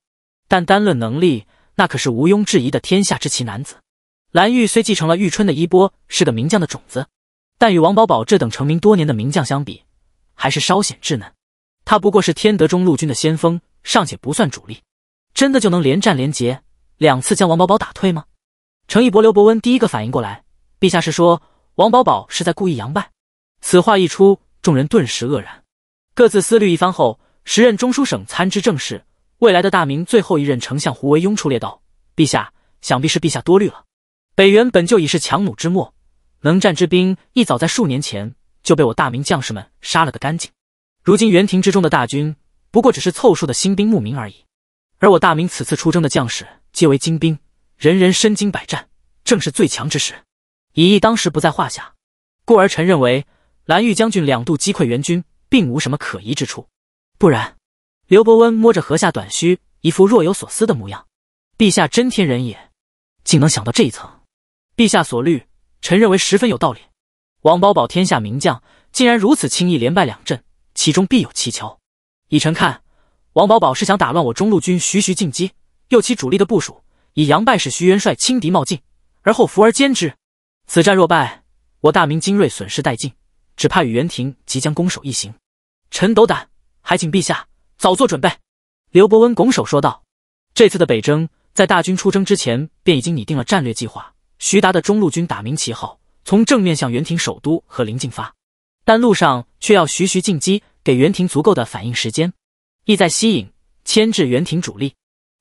但单论能力，那可是毋庸置疑的天下之奇男子。蓝玉虽继承了玉春的衣钵，是个名将的种子，但与王保保这等成名多年的名将相比，还是稍显稚嫩。他不过是天德中陆军的先锋，尚且不算主力，真的就能连战连捷，两次将王保保打退吗？”程一博、刘伯温第一个反应过来，陛下是说王宝宝是在故意扬败？此话一出，众人顿时愕然，各自思虑一番后，时任中书省参知政事、未来的大明最后一任丞相胡惟庸出列道：“陛下，想必是陛下多虑了。北元本就已是强弩之末，能战之兵一早在数年前就被我大明将士们杀了个干净。如今元廷之中的大军不过只是凑数的新兵牧民而已，而我大明此次出征的将士皆为精兵。”人人身经百战，正是最强之时，以一当十不在话下。故而臣认为，蓝玉将军两度击溃援军，并无什么可疑之处。不然，刘伯温摸着颌下短须，一副若有所思的模样。陛下真天人也，竟能想到这一层。陛下所虑，臣认为十分有道理。王保保天下名将，竟然如此轻易连败两阵，其中必有蹊跷。以臣看，王保保是想打乱我中路军徐徐进击诱其主力的部署。以佯败使徐元帅轻敌冒进，而后伏而歼之。此战若败，我大明精锐损失殆尽，只怕与袁廷即将攻守一行。臣斗胆，还请陛下早做准备。刘伯温拱手说道：“这次的北征，在大军出征之前便已经拟定了战略计划。徐达的中路军打名旗号，从正面向袁廷首都和临近发，但路上却要徐徐进击，给袁廷足够的反应时间，意在吸引、牵制袁廷主力。”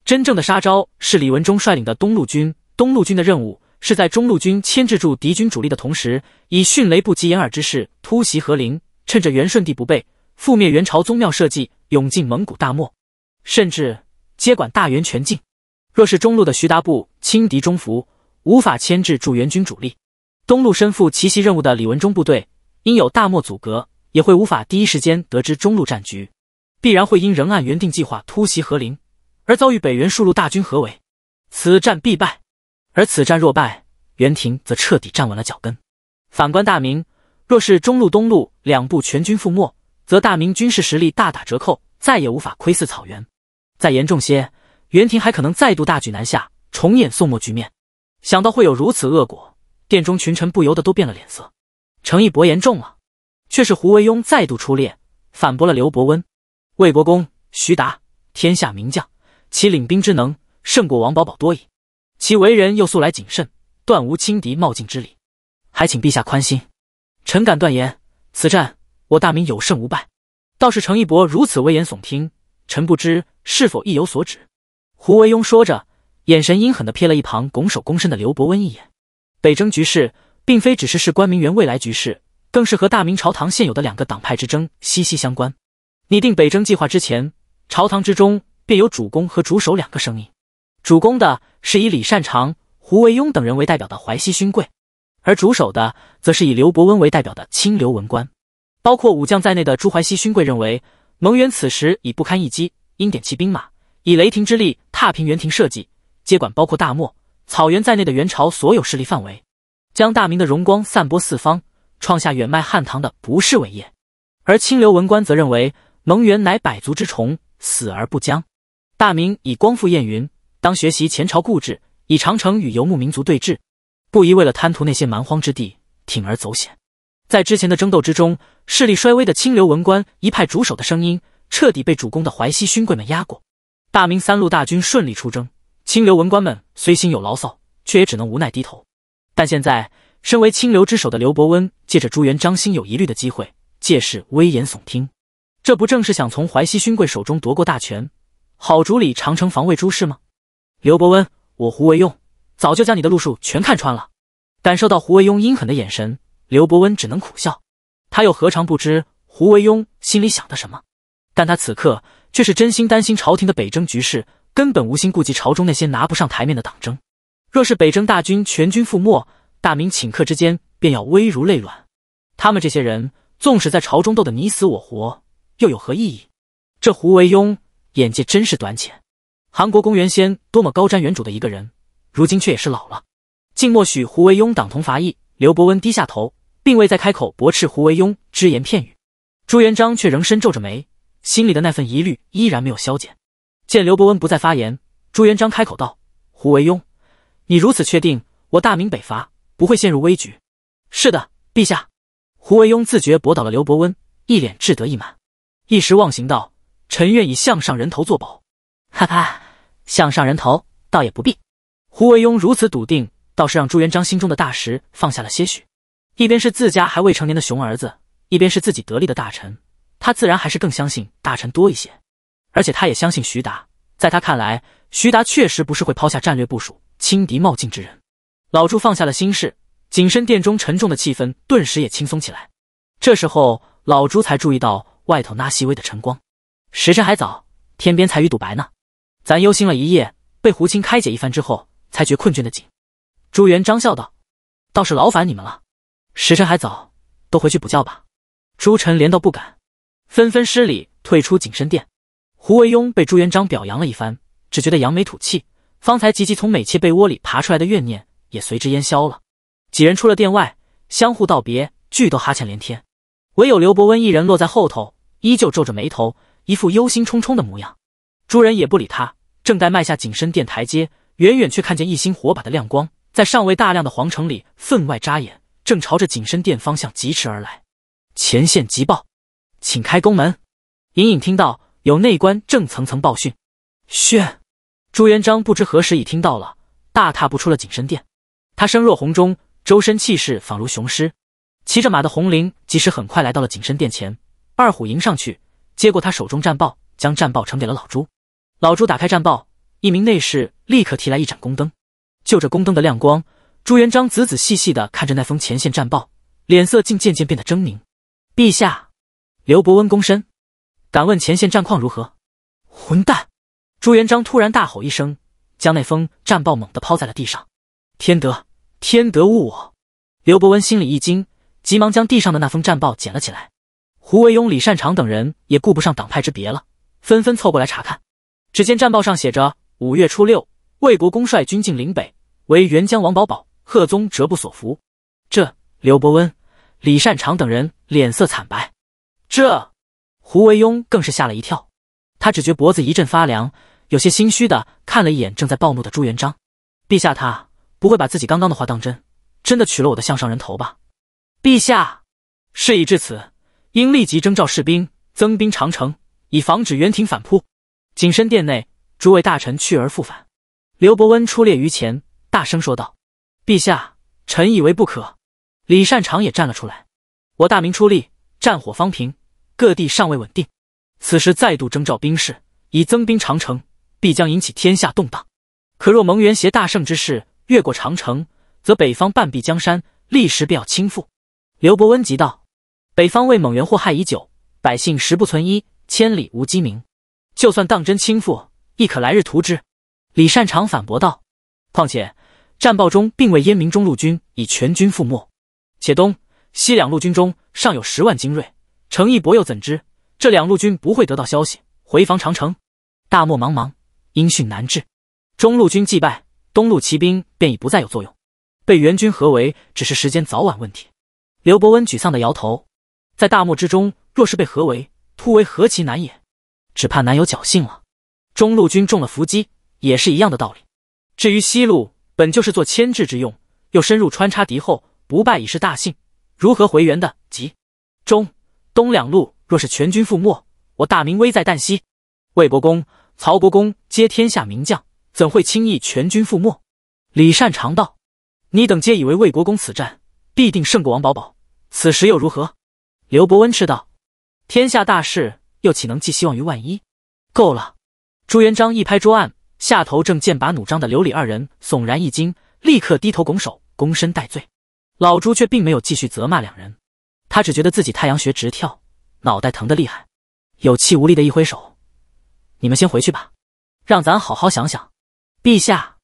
真正的杀招是李文忠率领的东路军。东路军的任务是在中路军牵制住敌军主力的同时，以迅雷不及掩耳之势突袭和林，趁着元顺帝不备，覆灭元朝宗庙社稷，涌进蒙古大漠，甚至接管大元全境。若是中路的徐达部轻敌中伏，无法牵制住元军主力，东路身负奇袭任务的李文忠部队，因有大漠阻隔，也会无法第一时间得知中路战局，必然会因仍按原定计划突袭和林。而遭遇北元数路大军合围，此战必败。而此战若败，元廷则彻底站稳了脚跟。反观大明，若是中路、东路两部全军覆没，则大明军事实力大打折扣，再也无法窥伺草原。再严重些，元廷还可能再度大举南下，重演宋末局面。想到会有如此恶果，殿中群臣不由得都变了脸色。程义伯言重了，却是胡惟庸再度出列，反驳了刘伯温。魏国公徐达，天下名将。其领兵之能胜过王宝宝多矣，其为人又素来谨慎，断无轻敌冒进之理。还请陛下宽心，臣敢断言，此战我大明有胜无败。倒是程一博如此危言耸听，臣不知是否意有所指。胡惟庸说着，眼神阴狠地瞥了一旁拱手躬身的刘伯温一眼。北征局势并非只是事关明元未来局势，更是和大明朝堂现有的两个党派之争息息相关。拟定北征计划之前，朝堂之中。便有主攻和主守两个声音，主攻的是以李善长、胡惟庸等人为代表的淮西勋贵，而主守的则是以刘伯温为代表的清流文官，包括武将在内的朱淮西勋贵认为蒙元此时已不堪一击，应点齐兵马，以雷霆之力踏平元廷社稷，接管包括大漠、草原在内的元朝所有势力范围，将大明的荣光散播四方，创下远迈汉唐的不世伟业；而清流文官则认为蒙元乃百足之虫，死而不僵。大明以光复燕云，当学习前朝固执，以长城与游牧民族对峙，不宜为了贪图那些蛮荒之地，铤而走险。在之前的争斗之中，势力衰微的清流文官一派主手的声音，彻底被主攻的淮西勋贵们压过。大明三路大军顺利出征，清流文官们虽心有牢骚，却也只能无奈低头。但现在，身为清流之首的刘伯温，借着朱元璋心有疑虑的机会，借势危言耸听，这不正是想从淮西勋贵手中夺过大权？好，处理长城防卫诸事吗？刘伯温，我胡惟庸早就将你的路数全看穿了。感受到胡惟庸阴狠的眼神，刘伯温只能苦笑。他又何尝不知胡惟庸心里想的什么？但他此刻却是真心担心朝廷的北征局势，根本无心顾及朝中那些拿不上台面的党争。若是北征大军全军覆没，大明顷刻之间便要危如累卵。他们这些人，纵使在朝中斗得你死我活，又有何意义？这胡惟庸。眼界真是短浅。韩国公原先多么高瞻远瞩的一个人，如今却也是老了。禁默许胡惟庸党同伐异。刘伯温低下头，并未再开口驳斥胡惟庸只言片语。朱元璋却仍深皱着眉，心里的那份疑虑依然没有消减。见刘伯温不再发言，朱元璋开口道：“胡惟庸，你如此确定我大明北伐不会陷入危局？”“是的，陛下。”胡惟庸自觉驳倒了刘伯温，一脸志得意满，一时忘形道。臣愿以项上人头作保，哈哈，项上人头倒也不必。胡惟庸如此笃定，倒是让朱元璋心中的大石放下了些许。一边是自家还未成年的熊儿子，一边是自己得力的大臣，他自然还是更相信大臣多一些。而且他也相信徐达，在他看来，徐达确实不是会抛下战略部署、轻敌冒进之人。老朱放下了心事，景深殿中沉重的气氛顿时也轻松起来。这时候，老朱才注意到外头那细微的晨光。时辰还早，天边才雨赌白呢。咱忧心了一夜，被胡青开解一番之后，才觉困倦的紧。朱元璋笑道：“倒是劳烦你们了。时辰还早，都回去补觉吧。”朱臣连道不敢，纷纷施礼退出景深殿。胡惟庸被朱元璋表扬了一番，只觉得扬眉吐气，方才急急从美妾被窝里爬出来的怨念也随之烟消了。几人出了殿外，相互道别，俱都哈欠连天，唯有刘伯温一人落在后头，依旧皱着眉头。一副忧心忡忡的模样，朱人也不理他，正待迈下景深殿台阶，远远却看见一星火把的亮光，在尚未大亮的皇城里分外扎眼，正朝着景深殿方向疾驰而来。前线急报，请开宫门。隐隐听到有内官正层层报讯。炫，朱元璋不知何时已听到了，大踏步出了景深殿。他声若洪钟，周身气势仿如雄狮。骑着马的红绫，及时很快来到了景深殿前，二虎迎上去。接过他手中战报，将战报呈给了老朱。老朱打开战报，一名内侍立刻提来一盏宫灯。就着宫灯的亮光，朱元璋仔仔细细地看着那封前线战报，脸色竟渐渐变得狰狞。陛下，刘伯温躬身，敢问前线战况如何？混蛋！朱元璋突然大吼一声，将那封战报猛地抛在了地上。天德，天德误我！刘伯温心里一惊，急忙将地上的那封战报捡了起来。胡惟庸、李善长等人也顾不上党派之别了，纷纷凑过来查看。只见战报上写着：“五月初六，魏国公率军进岭北，为援疆王保保、贺宗哲不所服。”这刘伯温、李善长等人脸色惨白，这胡惟庸更是吓了一跳，他只觉脖子一阵发凉，有些心虚的看了一眼正在暴怒的朱元璋：“陛下，他不会把自己刚刚的话当真，真的取了我的项上人头吧？”陛下，事已至此。应立即征召士兵，增兵长城，以防止元廷反扑。景深殿内，诸位大臣去而复返。刘伯温出列于前，大声说道：“陛下，臣以为不可。”李善长也站了出来：“我大明出力，战火方平，各地尚未稳定，此时再度征召兵士，以增兵长城，必将引起天下动荡。可若蒙元携大胜之势越过长城，则北方半壁江山，立时便要倾覆。”刘伯温急道。北方为蒙元祸害已久，百姓食不存一，千里无鸡鸣。就算当真倾覆，亦可来日图之。李善长反驳道：“况且战报中并未烟明中路军已全军覆没，且东西两路军中尚有十万精锐。程义伯又怎知这两路军不会得到消息，回防长城？大漠茫茫，音讯难至。中路军既败，东路骑兵便已不再有作用，被援军合围，只是时间早晚问题。”刘伯温沮丧地摇头。在大漠之中，若是被合围突围，何其难也！只怕难有侥幸了。中路军中了伏击，也是一样的道理。至于西路，本就是做牵制之用，又深入穿插敌后，不败已是大幸。如何回援的？急！中东两路若是全军覆没，我大明危在旦夕。魏国公、曹国公皆天下名将，怎会轻易全军覆没？李善长道：“你等皆以为魏国公此战必定胜过王保保，此时又如何？”刘伯温斥道：“天下大事，又岂能寄希望于万一？”够了！朱元璋一拍桌案，下头正剑拔弩张的刘李二人悚然一惊，立刻低头拱手，躬身戴罪。老朱却并没有继续责骂两人，他只觉得自己太阳穴直跳，脑袋疼得厉害，有气无力的一挥手：“你们先回去吧，让咱好好想想。”陛下！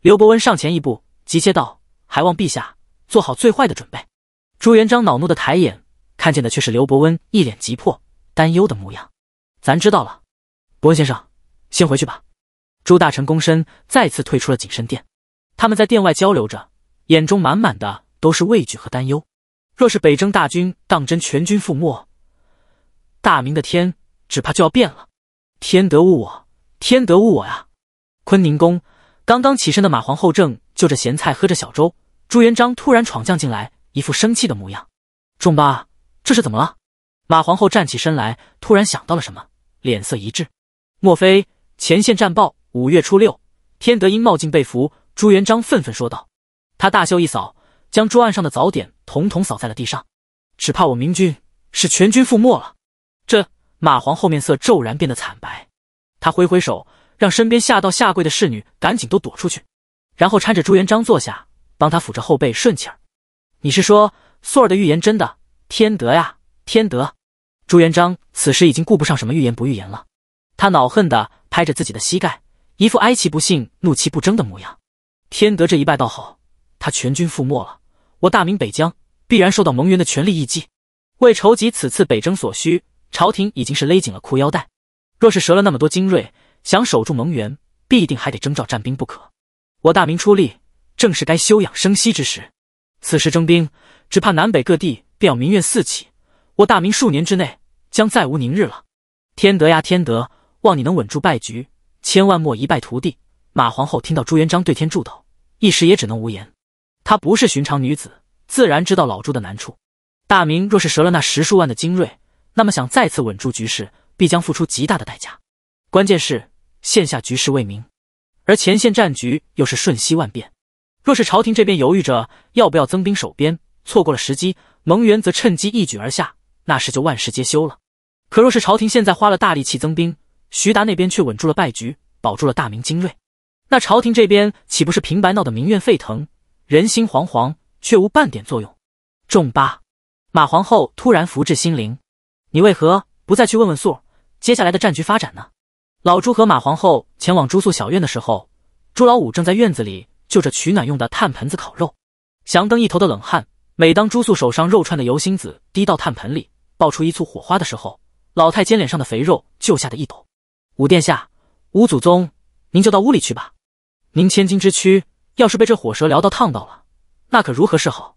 刘伯温上前一步，急切道：“还望陛下做好最坏的准备。”朱元璋恼怒的抬眼。看见的却是刘伯温一脸急迫、担忧的模样。咱知道了，伯温先生，先回去吧。朱大臣躬身，再次退出了景深殿。他们在殿外交流着，眼中满满的都是畏惧和担忧。若是北征大军当真全军覆没，大明的天只怕就要变了。天德误我，天德误我呀！坤宁宫刚刚起身的马皇后正就着咸菜喝着小粥，朱元璋突然闯将进来，一副生气的模样。重八，这是怎么了？马皇后站起身来，突然想到了什么，脸色一滞。莫非前线战报？五月初六，天德因冒进被俘。朱元璋愤愤说道。他大袖一扫，将桌案上的早点统统扫在了地上。只怕我明军是全军覆没了。这马皇后面色骤然变得惨白。他挥挥手，让身边下到下跪的侍女赶紧都躲出去，然后搀着朱元璋坐下，帮他抚着后背顺气儿。你是说素儿的预言真的？天德呀，天德！朱元璋此时已经顾不上什么预言不预言了，他恼恨的拍着自己的膝盖，一副哀其不幸、怒其不争的模样。天德这一拜倒好，他全军覆没了。我大明北疆必然受到蒙元的全力一击。为筹集此次北征所需，朝廷已经是勒紧了裤腰带。若是折了那么多精锐，想守住蒙元，必定还得征召战兵不可。我大明出力，正是该休养生息之时。此时征兵，只怕南北各地。便要民怨四起，我大明数年之内将再无宁日了。天德呀，天德，望你能稳住败局，千万莫一败涂地。马皇后听到朱元璋对天祝祷，一时也只能无言。她不是寻常女子，自然知道老朱的难处。大明若是折了那十数万的精锐，那么想再次稳住局势，必将付出极大的代价。关键是现下局势未明，而前线战局又是瞬息万变。若是朝廷这边犹豫着要不要增兵守边，错过了时机。蒙元则趁机一举而下，那时就万事皆休了。可若是朝廷现在花了大力气增兵，徐达那边却稳住了败局，保住了大明精锐，那朝廷这边岂不是平白闹得民怨沸腾，人心惶惶，却无半点作用？众八，马皇后突然福至心灵，你为何不再去问问素接下来的战局发展呢？老朱和马皇后前往朱素小院的时候，朱老五正在院子里就着取暖用的炭盆子烤肉，祥登一头的冷汗。每当朱素手上肉串的油星子滴到炭盆里，爆出一簇火花的时候，老太监脸上的肥肉就吓得一抖。五殿下、五祖宗，您就到屋里去吧。您千金之躯，要是被这火蛇燎到烫到了，那可如何是好？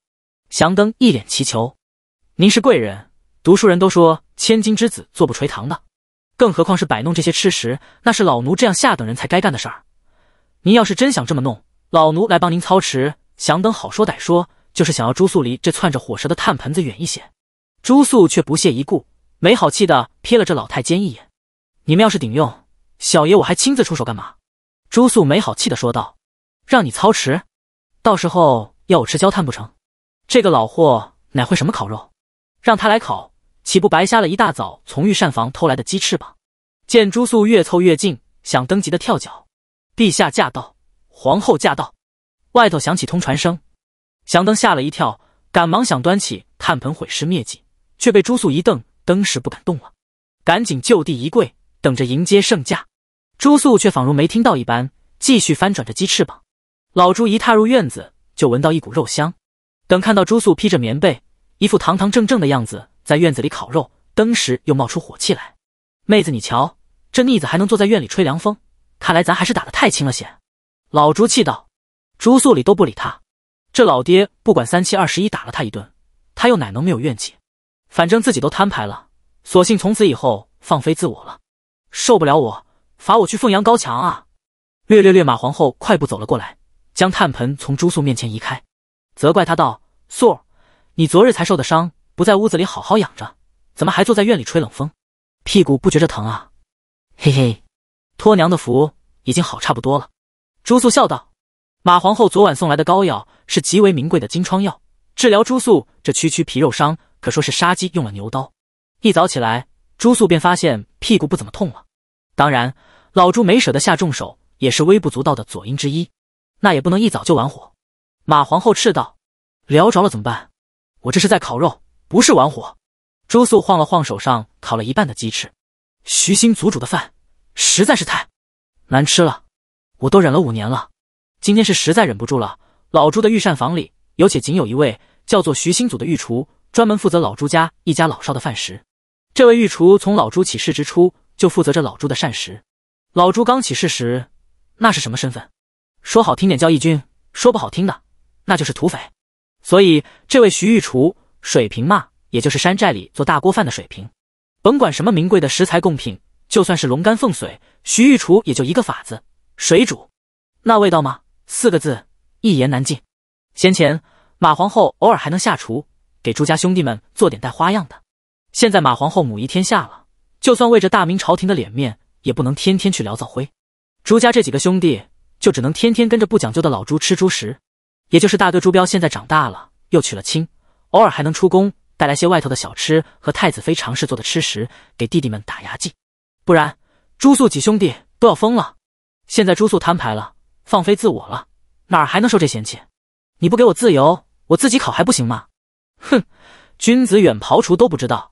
祥登一脸祈求。您是贵人，读书人都说千金之子坐不垂堂的，更何况是摆弄这些吃食，那是老奴这样下等人才该干的事儿。您要是真想这么弄，老奴来帮您操持。祥登好说歹说。就是想要朱素离这窜着火舌的炭盆子远一些，朱素却不屑一顾，没好气的瞥了这老太监一眼。你们要是顶用，小爷我还亲自出手干嘛？朱素没好气的说道：“让你操持，到时候要我吃焦炭不成？这个老货哪会什么烤肉？让他来烤，岂不白瞎了一大早从御膳房偷来的鸡翅膀？”见朱素越凑越近，想登极的跳脚。陛下驾到，皇后驾到，外头响起通传声。祥灯吓了一跳，赶忙想端起炭盆毁尸灭迹，却被朱素一瞪，登时不敢动了，赶紧就地一跪，等着迎接圣驾。朱素却仿如没听到一般，继续翻转着鸡翅膀。老朱一踏入院子，就闻到一股肉香，等看到朱素披着棉被，一副堂堂正正的样子在院子里烤肉，登时又冒出火气来。妹子，你瞧，这逆子还能坐在院里吹凉风，看来咱还是打得太轻了些。老朱气道，朱素理都不理他。这老爹不管三七二十一打了他一顿，他又哪能没有怨气？反正自己都摊牌了，索性从此以后放飞自我了。受不了我罚我去凤阳高墙啊！略略略，马皇后快步走了过来，将炭盆从朱素面前移开，责怪他道：“素儿，你昨日才受的伤，不在屋子里好好养着，怎么还坐在院里吹冷风？屁股不觉着疼啊？”嘿嘿，托娘的福，已经好差不多了。朱素笑道：“马皇后昨晚送来的膏药。”是极为名贵的金疮药，治疗朱素这区区皮肉伤，可说是杀鸡用了牛刀。一早起来，朱素便发现屁股不怎么痛了。当然，老朱没舍得下重手，也是微不足道的左因之一。那也不能一早就玩火。马皇后斥道：“燎着了怎么办？我这是在烤肉，不是玩火。”朱素晃了晃手上烤了一半的鸡翅，徐兴祖煮的饭实在是太难吃了，我都忍了五年了，今天是实在忍不住了。老朱的御膳房里，有且仅有一位叫做徐兴祖的御厨，专门负责老朱家一家老少的饭食。这位御厨从老朱起事之初就负责着老朱的膳食。老朱刚起事时，那是什么身份？说好听点叫义军，说不好听的那就是土匪。所以这位徐御厨水平嘛，也就是山寨里做大锅饭的水平。甭管什么名贵的食材贡品，就算是龙肝凤髓，徐御厨也就一个法子，水煮。那味道吗？四个字。一言难尽。先前马皇后偶尔还能下厨，给朱家兄弟们做点带花样的。现在马皇后母仪天下了，就算为着大明朝廷的脸面，也不能天天去聊灶灰。朱家这几个兄弟就只能天天跟着不讲究的老朱吃猪食。也就是大哥朱标现在长大了，又娶了亲，偶尔还能出宫带来些外头的小吃和太子妃尝试做的吃食，给弟弟们打牙祭。不然朱素几兄弟都要疯了。现在朱素摊牌了，放飞自我了。哪儿还能受这嫌弃？你不给我自由，我自己考还不行吗？哼，君子远庖厨都不知道，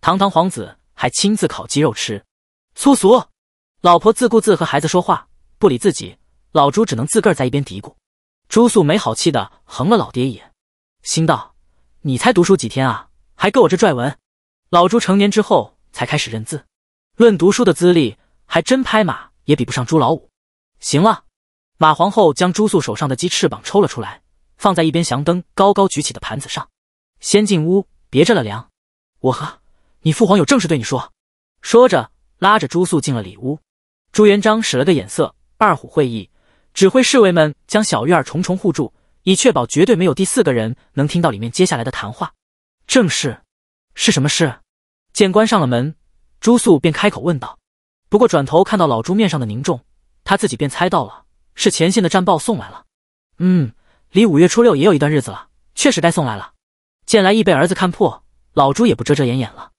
堂堂皇子还亲自烤鸡肉吃，粗俗！老婆自顾自和孩子说话，不理自己，老朱只能自个儿在一边嘀咕。朱素没好气的横了老爹一眼，心道：你才读书几天啊，还给我这拽文？老朱成年之后才开始认字，论读书的资历，还真拍马也比不上朱老五。行了。马皇后将朱素手上的鸡翅膀抽了出来，放在一边，祥灯高高举起的盘子上。先进屋，别着了凉。我和你父皇有正事对你说。说着，拉着朱素进了里屋。朱元璋使了个眼色，二虎会意，指挥侍卫们将小院重重护住，以确保绝对没有第四个人能听到里面接下来的谈话。正事是什么事？见关上了门，朱素便开口问道。不过转头看到老朱面上的凝重，他自己便猜到了。是前线的战报送来了，嗯，离五月初六也有一段日子了，确实该送来了。见来意被儿子看破，老朱也不遮遮掩掩了。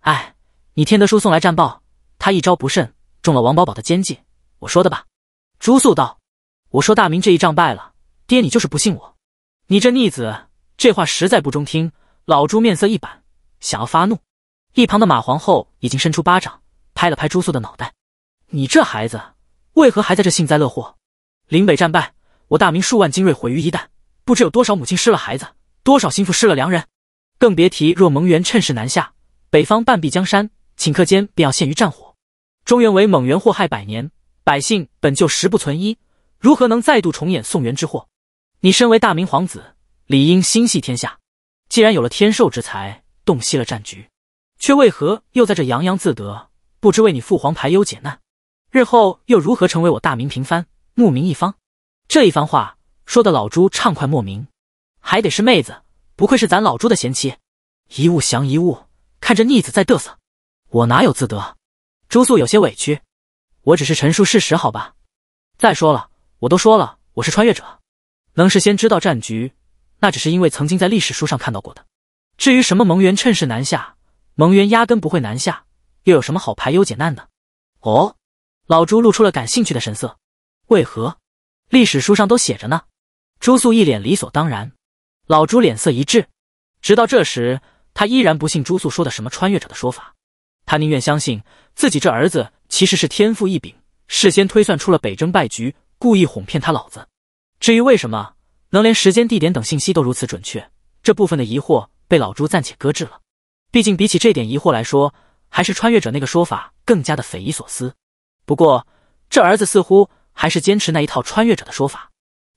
哎，你天德叔送来战报，他一招不慎，中了王宝宝的奸计，我说的吧？朱素道，我说大明这一仗败了，爹你就是不信我，你这逆子，这话实在不中听。老朱面色一板，想要发怒，一旁的马皇后已经伸出巴掌，拍了拍朱素的脑袋，你这孩子，为何还在这幸灾乐祸？岭北战败，我大明数万精锐毁于一旦，不知有多少母亲失了孩子，多少心腹失了良人。更别提若蒙元趁势南下，北方半壁江山顷刻间便要陷于战火。中原为蒙元祸害百年，百姓本就食不存一，如何能再度重演宋元之祸？你身为大明皇子，理应心系天下。既然有了天授之才，洞悉了战局，却为何又在这洋洋自得，不知为你父皇排忧解难？日后又如何成为我大明平藩？慕名一方，这一番话说的老朱畅快莫名，还得是妹子，不愧是咱老朱的贤妻。一物降一物，看这逆子在嘚瑟，我哪有自得？朱素有些委屈，我只是陈述事实，好吧。再说了，我都说了我是穿越者，能事先知道战局，那只是因为曾经在历史书上看到过的。至于什么蒙元趁势南下，蒙元压根不会南下，又有什么好排忧解难的？哦，老朱露出了感兴趣的神色。为何？历史书上都写着呢。朱肃一脸理所当然，老朱脸色一滞。直到这时，他依然不信朱肃说的什么穿越者的说法，他宁愿相信自己这儿子其实是天赋异禀，事先推算出了北征败局，故意哄骗他老子。至于为什么能连时间、地点等信息都如此准确，这部分的疑惑被老朱暂且搁置了。毕竟比起这点疑惑来说，还是穿越者那个说法更加的匪夷所思。不过这儿子似乎……还是坚持那一套穿越者的说法，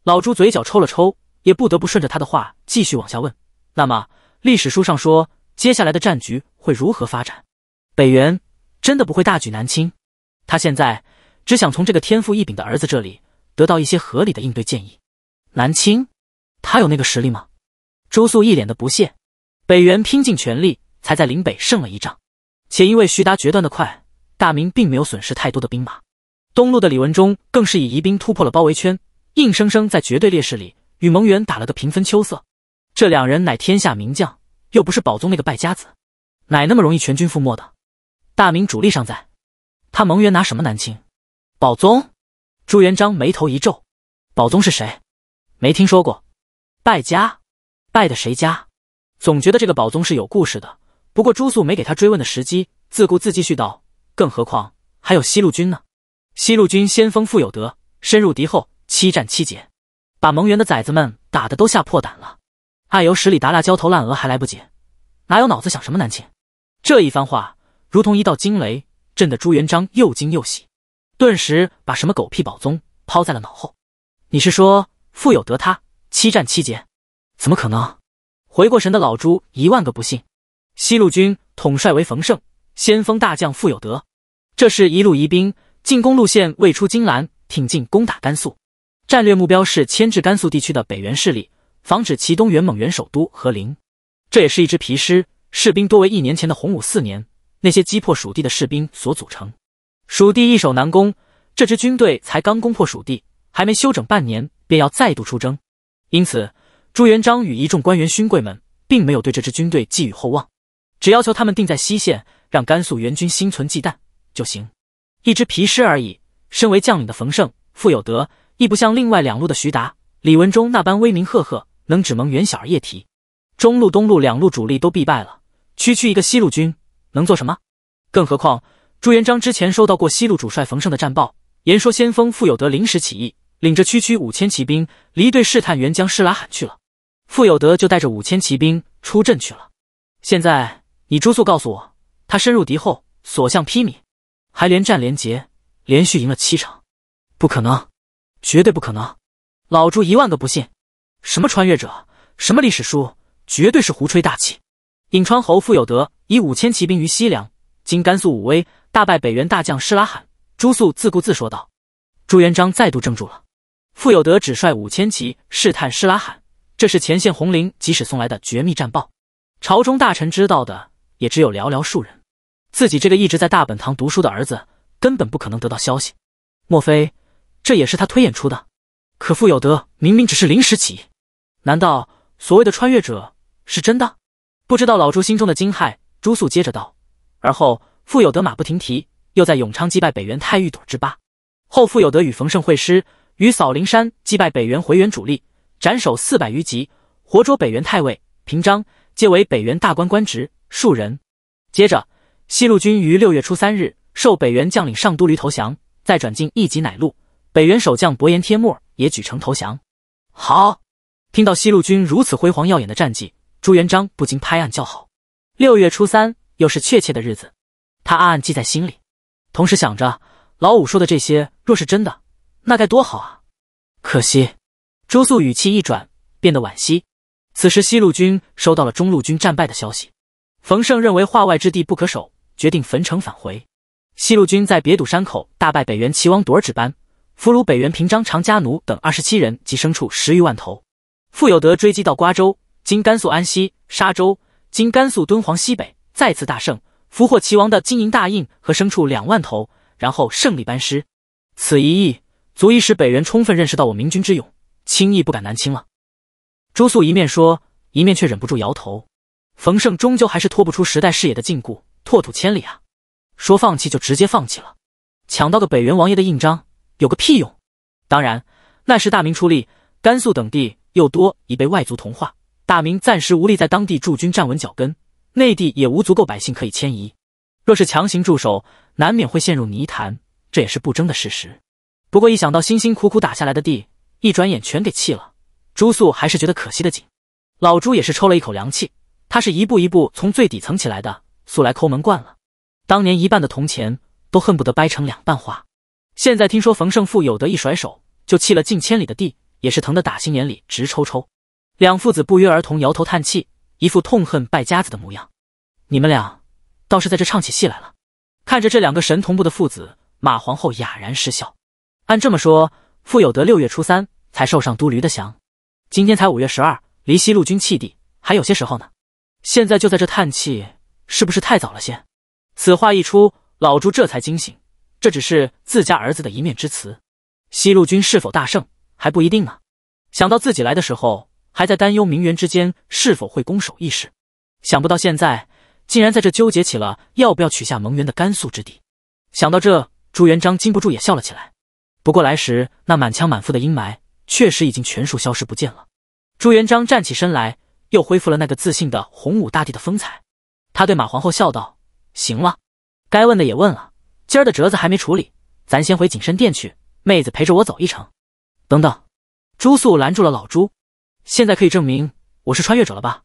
老朱嘴角抽了抽，也不得不顺着他的话继续往下问。那么历史书上说，接下来的战局会如何发展？北元真的不会大举南侵？他现在只想从这个天赋异禀的儿子这里得到一些合理的应对建议。南侵，他有那个实力吗？朱肃一脸的不屑。北元拼尽全力才在岭北胜了一仗，且因为徐达决断的快，大明并没有损失太多的兵马。东路的李文忠更是以疑兵突破了包围圈，硬生生在绝对劣势里与蒙元打了个平分秋色。这两人乃天下名将，又不是宝宗那个败家子，哪那么容易全军覆没的？大明主力尚在，他蒙元拿什么南侵？宝宗？朱元璋眉头一皱，宝宗是谁？没听说过。败家？败的谁家？总觉得这个宝宗是有故事的。不过朱肃没给他追问的时机，自顾自继续道：更何况还有西路军呢。西路军先锋傅有德深入敌后，七战七捷，把蒙元的崽子们打得都吓破胆了。爱由十里达拉焦头烂额还来不及，哪有脑子想什么南侵？这一番话如同一道惊雷，震得朱元璋又惊又喜，顿时把什么狗屁宝宗抛在了脑后。你是说傅有德他七战七捷？怎么可能？回过神的老朱一万个不信。西路军统帅为冯胜，先锋大将傅有德，这是一路疑兵。进攻路线未出金兰，挺进攻打甘肃，战略目标是牵制甘肃地区的北元势力，防止其东援蒙元首都和林。这也是一支皮师，士兵多为一年前的洪武四年那些击破蜀地的士兵所组成。蜀地易守难攻，这支军队才刚攻破蜀地，还没休整半年，便要再度出征。因此，朱元璋与一众官员勋贵们并没有对这支军队寄予厚望，只要求他们定在西线，让甘肃援军心存忌惮就行。一只皮师而已。身为将领的冯胜傅有德，亦不像另外两路的徐达、李文忠那般威名赫赫，能只蒙元小儿夜啼。中路、东路两路主力都必败了，区区一个西路军能做什么？更何况朱元璋之前收到过西路主帅冯胜的战报，言说先锋傅有德临时起意，领着区区五千骑兵离队试探援将施拉罕去了。傅有德就带着五千骑兵出阵去了。现在你朱速告诉我，他深入敌后，所向披靡。还连战连捷，连续赢了七场，不可能，绝对不可能！老朱一万个不信。什么穿越者，什么历史书，绝对是胡吹大气。颍川侯傅有德以五千骑兵于西凉，今甘肃武威大败北元大将施拉罕。朱肃自顾自说道。朱元璋再度怔住了。傅有德只率五千骑试探施拉罕，这是前线红林即使送来的绝密战报。朝中大臣知道的也只有寥寥数人。自己这个一直在大本堂读书的儿子，根本不可能得到消息。莫非这也是他推演出的？可傅有德明明只是临时起，意，难道所谓的穿越者是真的？不知道老朱心中的惊骇，朱素接着道。而后傅有德马不停蹄，又在永昌击败北元太玉朵之八。后傅有德与冯胜会师，于扫林山击败北元回援主力，斩首四百余级，活捉北元太尉平章，皆为北元大官官职数人。接着。西路军于六月初三日受北元将领上都驴投降，再转进一吉乃路，北元守将伯颜帖木儿也举城投降。好，听到西路军如此辉煌耀眼的战绩，朱元璋不禁拍案叫好。六月初三，又是确切的日子，他暗暗记在心里，同时想着老五说的这些，若是真的，那该多好啊！可惜，朱肃语气一转，变得惋惜。此时西路军收到了中路军战败的消息，冯胜认为化外之地不可守。决定焚城返回。西路军在别堵山口大败北元齐王朵儿只班，俘虏北元平章常家奴等二十七人及牲畜十余万头。傅有德追击到瓜州，经甘肃安西、沙州，经甘肃敦煌西北，再次大胜，俘获齐王的金银大印和牲畜两万头，然后胜利班师。此一役足以使北元充分认识到我明军之勇，轻易不敢南侵了。朱肃一面说，一面却忍不住摇头。冯胜终究还是脱不出时代视野的禁锢。拓土千里啊！说放弃就直接放弃了，抢到个北元王爷的印章有个屁用！当然，那时大明出力，甘肃等地又多已被外族同化，大明暂时无力在当地驻军站稳脚跟，内地也无足够百姓可以迁移。若是强行驻守，难免会陷入泥潭，这也是不争的事实。不过一想到辛辛苦苦打下来的地，一转眼全给弃了，朱肃还是觉得可惜的紧。老朱也是抽了一口凉气，他是一步一步从最底层起来的。素来抠门惯了，当年一半的铜钱都恨不得掰成两半花。现在听说冯胜富有德一甩手就弃了近千里的地，也是疼得打心眼里直抽抽。两父子不约而同摇头叹气，一副痛恨败家子的模样。你们俩倒是在这唱起戏来了。看着这两个神同步的父子，马皇后哑然失笑。按这么说，傅有德六月初三才受上都驴的降，今天才五月十二，离西路军弃地还有些时候呢。现在就在这叹气。是不是太早了些？此话一出，老朱这才惊醒，这只是自家儿子的一面之词。西路军是否大胜还不一定呢。想到自己来的时候还在担忧明元之间是否会攻守一势，想不到现在竟然在这纠结起了要不要取下蒙元的甘肃之地。想到这，朱元璋禁不住也笑了起来。不过来时那满腔满腹的阴霾确实已经全数消失不见了。朱元璋站起身来，又恢复了那个自信的洪武大帝的风采。他对马皇后笑道：“行了，该问的也问了，今儿的折子还没处理，咱先回景深殿去。妹子陪着我走一程。”等等，朱素拦住了老朱。现在可以证明我是穿越者了吧？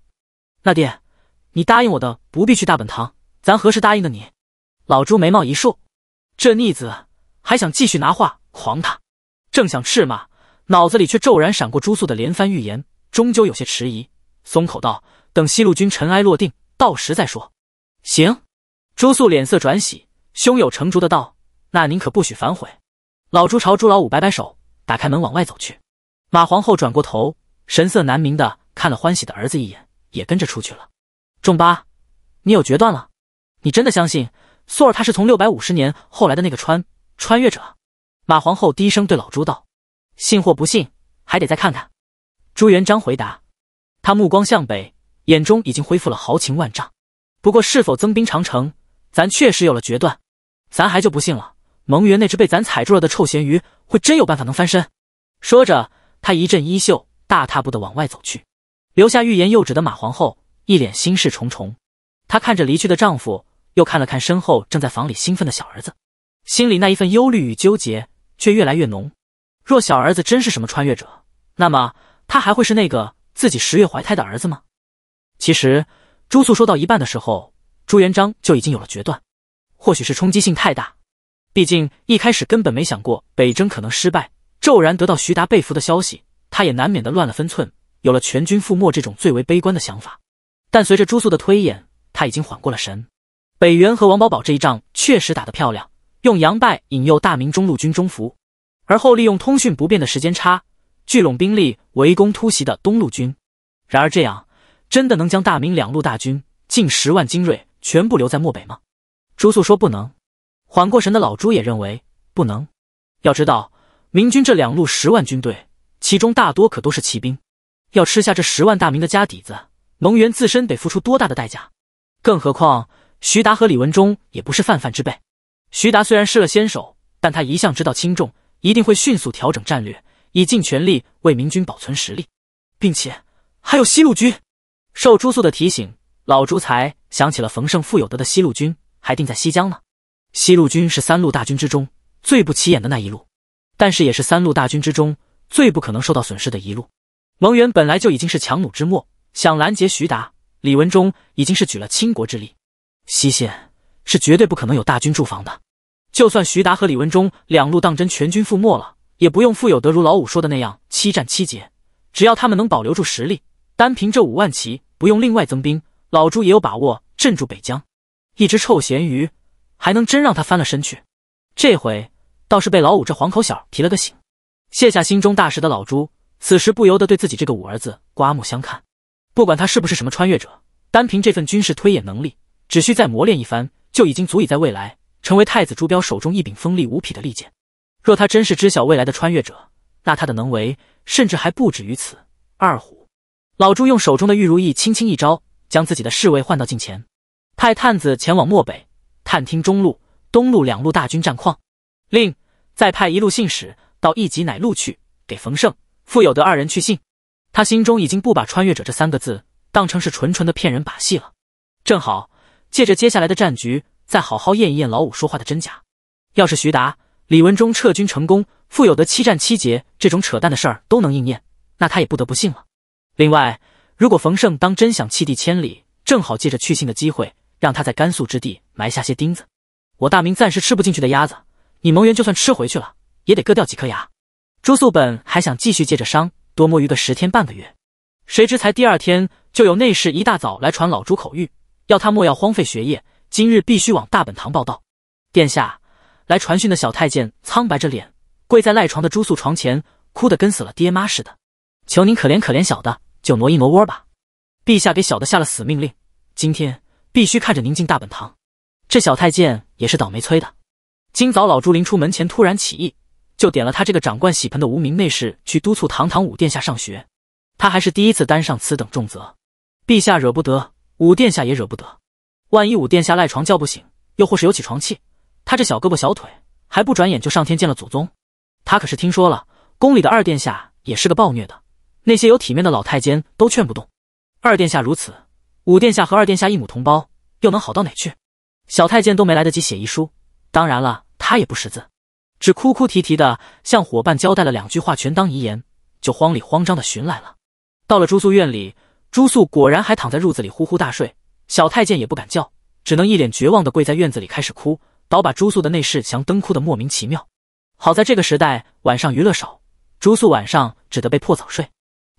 那爹，你答应我的不必去大本堂，咱何时答应的你？老朱眉毛一竖，这逆子还想继续拿话狂他，正想斥骂，脑子里却骤然闪过朱素的连番预言，终究有些迟疑，松口道：“等西路军尘埃落定。”到时再说。行，朱素脸色转喜，胸有成竹的道：“那您可不许反悔。”老朱朝朱老五摆摆手，打开门往外走去。马皇后转过头，神色难明的看了欢喜的儿子一眼，也跟着出去了。仲八，你有决断了？你真的相信素儿？他是从六百五十年后来的那个穿穿越者？马皇后低声对老朱道：“信或不信，还得再看看。”朱元璋回答，他目光向北。眼中已经恢复了豪情万丈，不过是否增兵长城，咱确实有了决断。咱还就不信了，蒙元那只被咱踩住了的臭咸鱼，会真有办法能翻身？说着，他一阵衣袖，大踏步的往外走去，留下欲言又止的马皇后，一脸心事重重。她看着离去的丈夫，又看了看身后正在房里兴奋的小儿子，心里那一份忧虑与纠结却越来越浓。若小儿子真是什么穿越者，那么他还会是那个自己十月怀胎的儿子吗？其实，朱肃说到一半的时候，朱元璋就已经有了决断。或许是冲击性太大，毕竟一开始根本没想过北征可能失败。骤然得到徐达被俘的消息，他也难免的乱了分寸，有了全军覆没这种最为悲观的想法。但随着朱肃的推演，他已经缓过了神。北元和王保保这一仗确实打得漂亮，用杨败引诱大明中路军中伏，而后利用通讯不便的时间差，聚拢兵力围攻突袭的东路军。然而这样。真的能将大明两路大军近十万精锐全部留在漠北吗？朱肃说不能。缓过神的老朱也认为不能。要知道，明军这两路十万军队，其中大多可都是骑兵。要吃下这十万大明的家底子，蒙元自身得付出多大的代价？更何况徐达和李文忠也不是泛泛之辈。徐达虽然失了先手，但他一向知道轻重，一定会迅速调整战略，以尽全力为明军保存实力，并且还有西路军。受朱素的提醒，老朱才想起了冯胜、傅有德的西路军还定在西江呢。西路军是三路大军之中最不起眼的那一路，但是也是三路大军之中最不可能受到损失的一路。蒙元本来就已经是强弩之末，想拦截徐达、李文忠，已经是举了倾国之力。西线是绝对不可能有大军驻防的。就算徐达和李文忠两路当真全军覆没了，也不用傅有德如老五说的那样七战七捷。只要他们能保留住实力，单凭这五万骑。不用另外增兵，老朱也有把握镇住北疆。一只臭咸鱼，还能真让他翻了身去？这回倒是被老五这黄口小儿提了个醒。卸下心中大石的老朱，此时不由得对自己这个五儿子刮目相看。不管他是不是什么穿越者，单凭这份军事推演能力，只需再磨练一番，就已经足以在未来成为太子朱标手中一柄锋利无匹的利剑。若他真是知晓未来的穿越者，那他的能为甚至还不止于此。二虎。老朱用手中的玉如意轻轻一招，将自己的侍卫唤到近前，派探子前往漠北探听中路、东路两路大军战况，另再派一路信使到一级乃路去给冯胜、傅有德二人去信。他心中已经不把“穿越者”这三个字当成是纯纯的骗人把戏了。正好借着接下来的战局，再好好验一验老五说话的真假。要是徐达、李文忠撤军成功，傅有德七战七捷这种扯淡的事儿都能应验，那他也不得不信了。另外，如果冯胜当真想弃地千里，正好借着去信的机会，让他在甘肃之地埋下些钉子。我大明暂时吃不进去的鸭子，你蒙元就算吃回去了，也得割掉几颗牙。朱素本还想继续借着伤多摸鱼个十天半个月，谁知才第二天，就有内侍一大早来传老朱口谕，要他莫要荒废学业，今日必须往大本堂报道。殿下来传讯的小太监苍白着脸，跪在赖床的朱素床前，哭得跟死了爹妈似的，求您可怜可怜小的。就挪一挪窝吧，陛下给小的下了死命令，今天必须看着宁静大本堂。这小太监也是倒霉催的，今早老朱临出门前突然起意，就点了他这个掌管洗盆的无名内侍去督促堂堂五殿下上学。他还是第一次担上此等重责，陛下惹不得，五殿下也惹不得。万一五殿下赖床叫不醒，又或是有起床气，他这小胳膊小腿还不转眼就上天见了祖宗。他可是听说了，宫里的二殿下也是个暴虐的。那些有体面的老太监都劝不动，二殿下如此，五殿下和二殿下一母同胞，又能好到哪去？小太监都没来得及写遗书，当然了，他也不识字，只哭哭啼啼的向伙伴交代了两句话，全当遗言，就慌里慌张的寻来了。到了朱素院里，朱素果然还躺在褥子里呼呼大睡，小太监也不敢叫，只能一脸绝望的跪在院子里开始哭，倒把朱素的内侍祥灯哭的莫名其妙。好在这个时代晚上娱乐少，朱素晚上只得被迫早睡。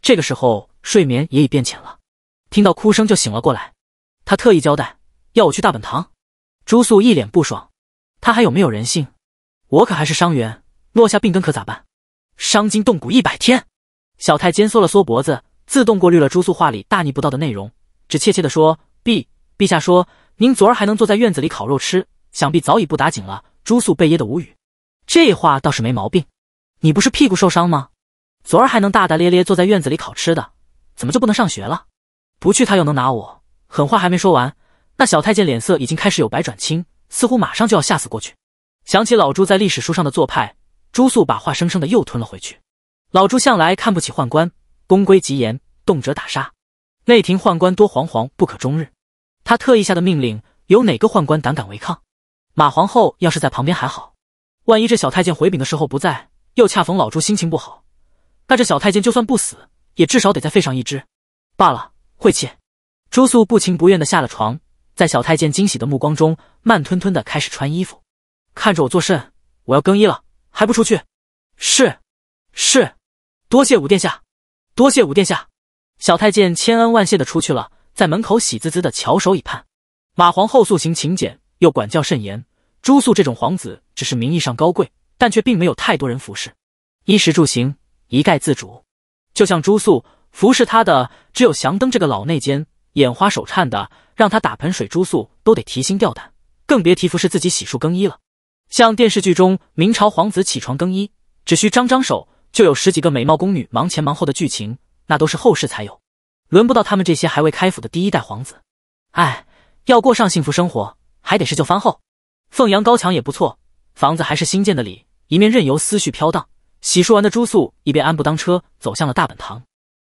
这个时候睡眠也已变浅了，听到哭声就醒了过来。他特意交代，要我去大本堂。朱素一脸不爽，他还有没有人性？我可还是伤员，落下病根可咋办？伤筋动骨一百天。小太监缩了缩脖子，自动过滤了朱素话里大逆不道的内容，只怯怯的说：“陛陛下说您昨儿还能坐在院子里烤肉吃，想必早已不打紧了。”朱素被噎得无语，这话倒是没毛病。你不是屁股受伤吗？昨儿还能大大咧咧坐在院子里烤吃的，怎么就不能上学了？不去他又能拿我？狠话还没说完，那小太监脸色已经开始有白转青，似乎马上就要吓死过去。想起老朱在历史书上的做派，朱素把话生生的又吞了回去。老朱向来看不起宦官，宫规极严，动辄打杀，内廷宦官多惶惶不可终日。他特意下的命令，有哪个宦官胆敢违抗？马皇后要是在旁边还好，万一这小太监回禀的时候不在，又恰逢老朱心情不好。那这小太监就算不死，也至少得再废上一只罢了。晦气！朱素不情不愿的下了床，在小太监惊喜的目光中，慢吞吞的开始穿衣服。看着我作甚？我要更衣了，还不出去？是，是，多谢五殿下，多谢五殿下。小太监千恩万谢的出去了，在门口喜滋滋的翘首以盼。马皇后素行勤俭，又管教甚严。朱素这种皇子，只是名义上高贵，但却并没有太多人服侍，衣食住行。一概自主，就像朱肃服侍他的只有祥登这个老内奸，眼花手颤的让他打盆水，朱素都得提心吊胆，更别提服侍自己洗漱更衣了。像电视剧中明朝皇子起床更衣，只需张张手，就有十几个美貌宫女忙前忙后的剧情，那都是后世才有，轮不到他们这些还未开府的第一代皇子。哎，要过上幸福生活，还得是旧藩后。凤阳高墙也不错，房子还是新建的里，一面任由思绪飘荡。洗漱完的朱素一边安步当车走向了大本堂，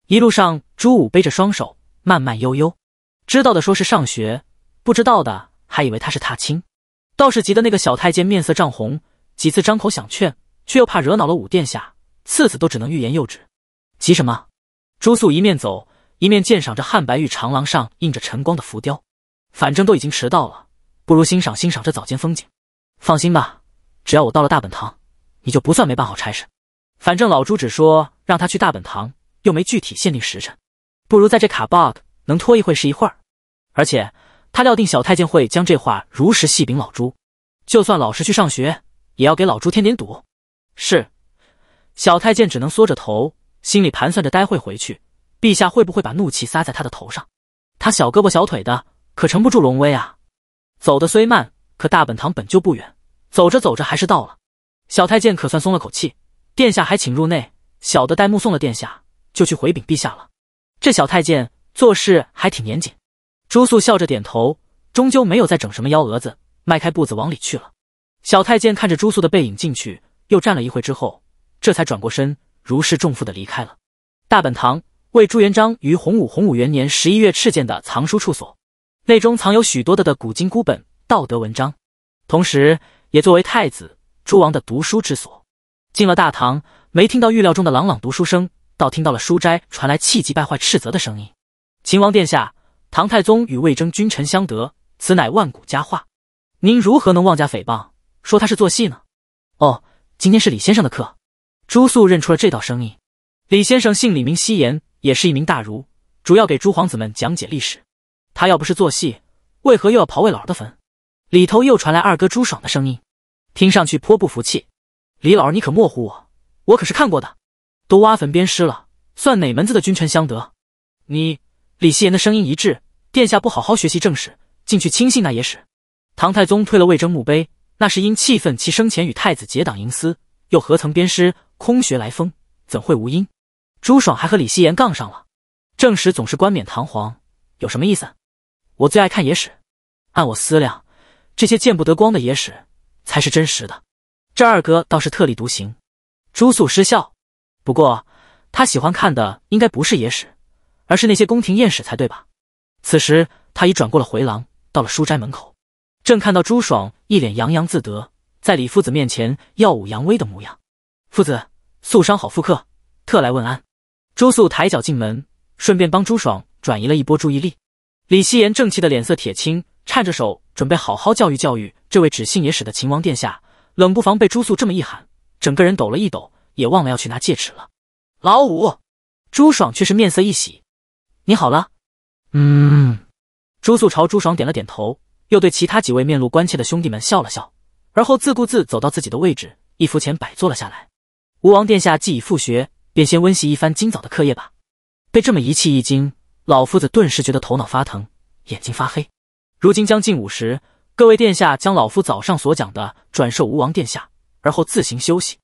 一路上朱武背着双手慢慢悠悠，知道的说是上学，不知道的还以为他是踏青。倒是急的那个小太监面色涨红，几次张口想劝，却又怕惹恼了武殿下，次次都只能欲言又止。急什么？朱素一面走一面鉴赏着汉白玉长廊上映着晨光的浮雕，反正都已经迟到了，不如欣赏欣赏这早间风景。放心吧，只要我到了大本堂，你就不算没办好差事。反正老朱只说让他去大本堂，又没具体限定时辰，不如在这卡 bug，能拖一会是一会儿。而且他料定小太监会将这话如实细禀老朱，就算老是去上学，也要给老朱添点堵。是，小太监只能缩着头，心里盘算着待会回去，陛下会不会把怒气撒在他的头上？他小胳膊小腿的，可撑不住龙威啊。走的虽慢，可大本堂本就不远，走着走着还是到了。小太监可算松了口气。殿下还请入内，小的代目送了殿下，就去回禀陛下了。这小太监做事还挺严谨。朱素笑着点头，终究没有再整什么幺蛾子，迈开步子往里去了。小太监看着朱素的背影进去，又站了一会之后，这才转过身，如释重负的离开了。大本堂为朱元璋于洪武洪武元年十一月敕建的藏书处所，内中藏有许多的的古今孤本、道德文章，同时也作为太子、诸王的读书之所。进了大堂，没听到预料中的朗朗读书声，倒听到了书斋传来气急败坏斥责的声音。秦王殿下，唐太宗与魏征君臣相得，此乃万古佳话，您如何能妄加诽谤，说他是做戏呢？哦，今天是李先生的课。朱肃认出了这道声音，李先生姓李名希言，也是一名大儒，主要给诸皇子们讲解历史。他要不是做戏，为何又要刨魏老的坟？里头又传来二哥朱爽的声音，听上去颇不服气。李老儿，你可莫糊我，我可是看过的，都挖坟鞭尸了，算哪门子的君臣相得？你李希言的声音一滞，殿下不好好学习正史，竟去轻信那野史。唐太宗推了魏征墓碑，那是因气愤其生前与太子结党营私，又何曾鞭尸空穴来风，怎会无因？朱爽还和李希言杠上了，正史总是冠冕堂皇，有什么意思？我最爱看野史，按我思量，这些见不得光的野史才是真实的。这二哥倒是特立独行，朱素失笑。不过他喜欢看的应该不是野史，而是那些宫廷艳史才对吧？此时他已转过了回廊，到了书斋门口，正看到朱爽一脸洋洋自得，在李夫子面前耀武扬威的模样。夫子，素伤好复刻，特来问安。朱素抬脚进门，顺便帮朱爽转移了一波注意力。李希言正气的脸色铁青，颤着手准备好好教育教育这位只信野史的秦王殿下。冷不防被朱素这么一喊，整个人抖了一抖，也忘了要去拿戒尺了。老五，朱爽却是面色一喜，你好了？嗯。朱素朝朱爽点了点头，又对其他几位面露关切的兄弟们笑了笑，而后自顾自走到自己的位置，一扶前摆坐了下来。吴王殿下既已复学，便先温习一番今早的课业吧。被这么一气一惊，老夫子顿时觉得头脑发疼，眼睛发黑。如今将近午时，各位殿下将老夫早上所讲的转授吴王殿下，而后自行休息。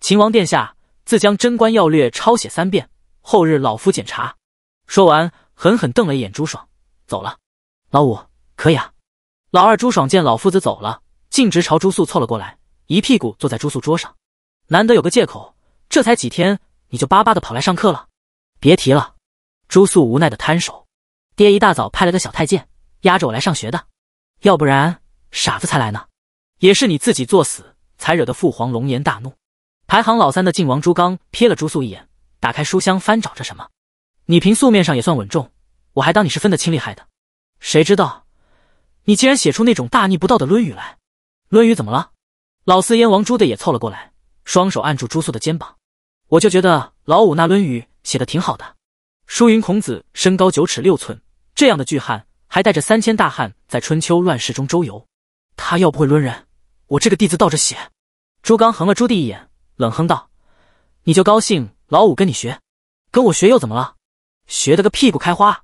秦王殿下自将《贞观要略》抄写三遍，后日老夫检查。说完，狠狠瞪了一眼朱爽，走了。老五可以啊。老二朱爽见老夫子走了，径直朝朱素凑了过来，一屁股坐在朱素桌上。难得有个借口，这才几天你就巴巴的跑来上课了。别提了。朱素无奈的摊手，爹一大早派了个小太监压着我来上学的。要不然，傻子才来呢。也是你自己作死，才惹得父皇龙颜大怒。排行老三的晋王朱刚瞥了朱素一眼，打开书箱翻找着什么。你凭素面上也算稳重，我还当你是分得清厉害的，谁知道你竟然写出那种大逆不道的《论语》来？《论语》怎么了？老四燕王朱的也凑了过来，双手按住朱素的肩膀。我就觉得老五那《论语》写的挺好的。书云孔子身高九尺六寸，这样的巨汉。还带着三千大汉在春秋乱世中周游，他要不会抡人，我这个弟子倒着写。朱刚横了朱棣一眼，冷哼道：“你就高兴老五跟你学，跟我学又怎么了？学得个屁股开花。”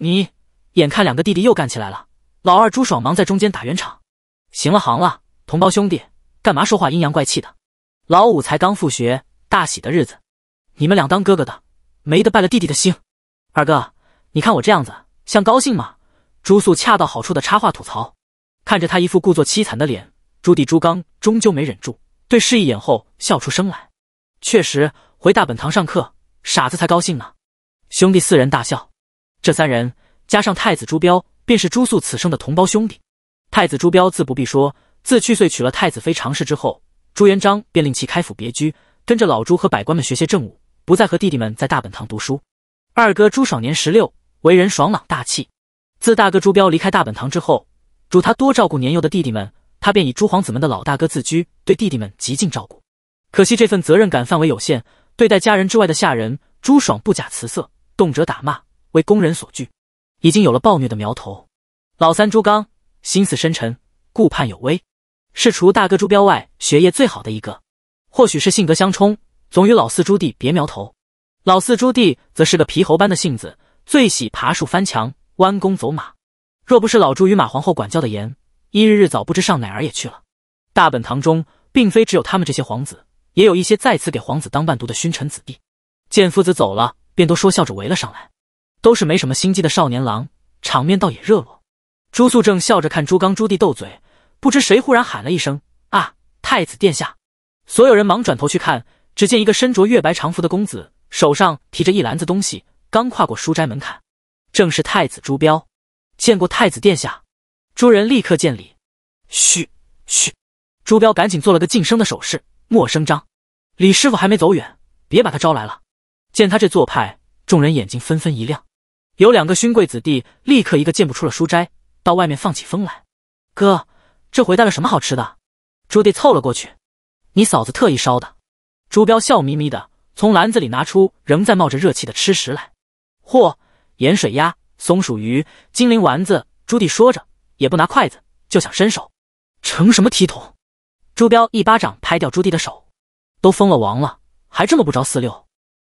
你眼看两个弟弟又干起来了，老二朱爽忙在中间打圆场：“行了行了，同胞兄弟，干嘛说话阴阳怪气的？”老五才刚复学，大喜的日子，你们俩当哥哥的没得拜了弟弟的兴。二哥，你看我这样子像高兴吗？朱素恰到好处的插话吐槽，看着他一副故作凄惨的脸，朱棣、朱刚终究没忍住，对视一眼后笑出声来。确实，回大本堂上课，傻子才高兴呢。兄弟四人大笑，这三人加上太子朱标，便是朱素此生的同胞兄弟。太子朱标自不必说，自去岁娶了太子妃常氏之后，朱元璋便令其开府别居，跟着老朱和百官们学些政务，不再和弟弟们在大本堂读书。二哥朱爽年十六，为人爽朗大气。自大哥朱标离开大本堂之后，嘱他多照顾年幼的弟弟们，他便以朱皇子们的老大哥自居，对弟弟们极尽照顾。可惜这份责任感范围有限，对待家人之外的下人，朱爽不假辞色，动辄打骂，为工人所惧，已经有了暴虐的苗头。老三朱刚心思深沉，顾盼有微，是除大哥朱标外学业最好的一个，或许是性格相冲，总与老四朱棣别苗头。老四朱棣则是个皮猴般的性子，最喜爬树翻墙。弯弓走马，若不是老朱与马皇后管教的严，一日日早不知上哪儿也去了。大本堂中并非只有他们这些皇子，也有一些再次给皇子当伴读的勋臣子弟。见夫子走了，便都说笑着围了上来，都是没什么心机的少年郎，场面倒也热络。朱肃正笑着看朱刚、朱棣斗嘴，不知谁忽然喊了一声：“啊，太子殿下！”所有人忙转头去看，只见一个身着月白长服的公子，手上提着一篮子东西，刚跨过书斋门槛。正是太子朱标，见过太子殿下。诸人立刻见礼。嘘嘘，朱标赶紧做了个噤声的手势，莫声张。李师傅还没走远，别把他招来了。见他这做派，众人眼睛纷纷一亮。有两个勋贵子弟立刻一个见不出了书斋，到外面放起风来。哥，这回带了什么好吃的？朱棣凑了过去。你嫂子特意烧的。朱标笑眯眯的从篮子里拿出仍在冒着热气的吃食来。嚯！盐水鸭、松鼠鱼、精灵丸子，朱棣说着，也不拿筷子，就想伸手，成什么体统？朱标一巴掌拍掉朱棣的手，都封了王了，还这么不着四六。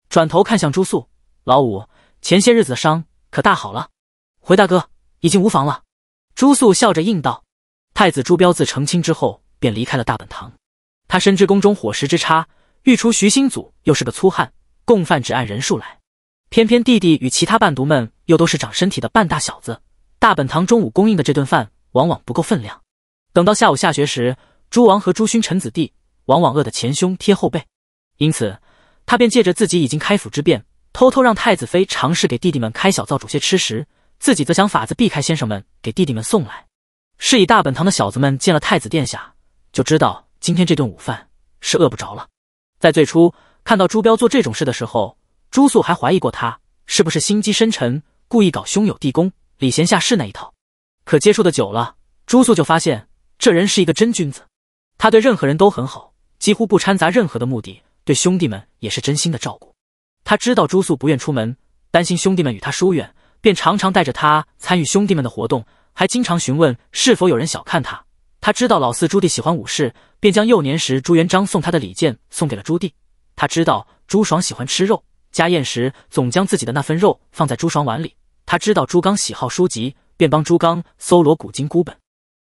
转头看向朱肃，老五，前些日子的伤可大好了？回大哥，已经无妨了。朱肃笑着应道。太子朱标自成亲之后，便离开了大本堂。他深知宫中伙食之差，御厨徐兴祖又是个粗汉，共犯只按人数来。偏偏弟弟与其他伴读们又都是长身体的半大小子，大本堂中午供应的这顿饭往往不够分量。等到下午下学时，诸王和诸勋臣子弟往往饿得前胸贴后背，因此他便借着自己已经开府之便，偷偷让太子妃尝试给弟弟们开小灶煮些吃食，自己则想法子避开先生们给弟弟们送来。是以大本堂的小子们见了太子殿下，就知道今天这顿午饭是饿不着了。在最初看到朱标做这种事的时候。朱素还怀疑过他是不是心机深沉，故意搞兄友弟恭、礼贤下士那一套。可接触的久了，朱素就发现这人是一个真君子。他对任何人都很好，几乎不掺杂任何的目的。对兄弟们也是真心的照顾。他知道朱素不愿出门，担心兄弟们与他疏远，便常常带着他参与兄弟们的活动，还经常询问是否有人小看他。他知道老四朱棣喜欢武士，便将幼年时朱元璋送他的礼剑送给了朱棣。他知道朱爽喜欢吃肉。家宴时，总将自己的那份肉放在朱爽碗里。他知道朱刚喜好书籍，便帮朱刚搜罗古今孤本，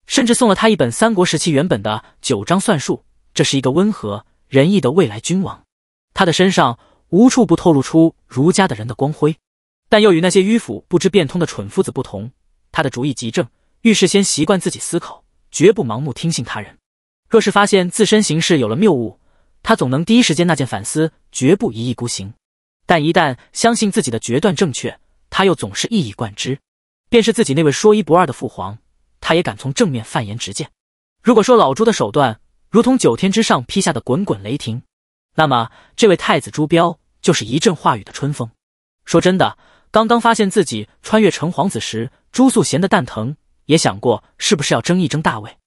甚至送了他一本三国时期原本的《九章算术》。这是一个温和仁义的未来君王，他的身上无处不透露出儒家的人的光辉，但又与那些迂腐不知变通的蠢夫子不同。他的主意极正，遇事先习惯自己思考，绝不盲目听信他人。若是发现自身行事有了谬误，他总能第一时间那件反思，绝不一意孤行。但一旦相信自己的决断正确，他又总是一以贯之。便是自己那位说一不二的父皇，他也敢从正面犯言直谏。如果说老朱的手段如同九天之上劈下的滚滚雷霆，那么这位太子朱标就是一阵话语的春风。说真的，刚刚发现自己穿越成皇子时，朱素贤的蛋疼也想过是不是要争一争大位，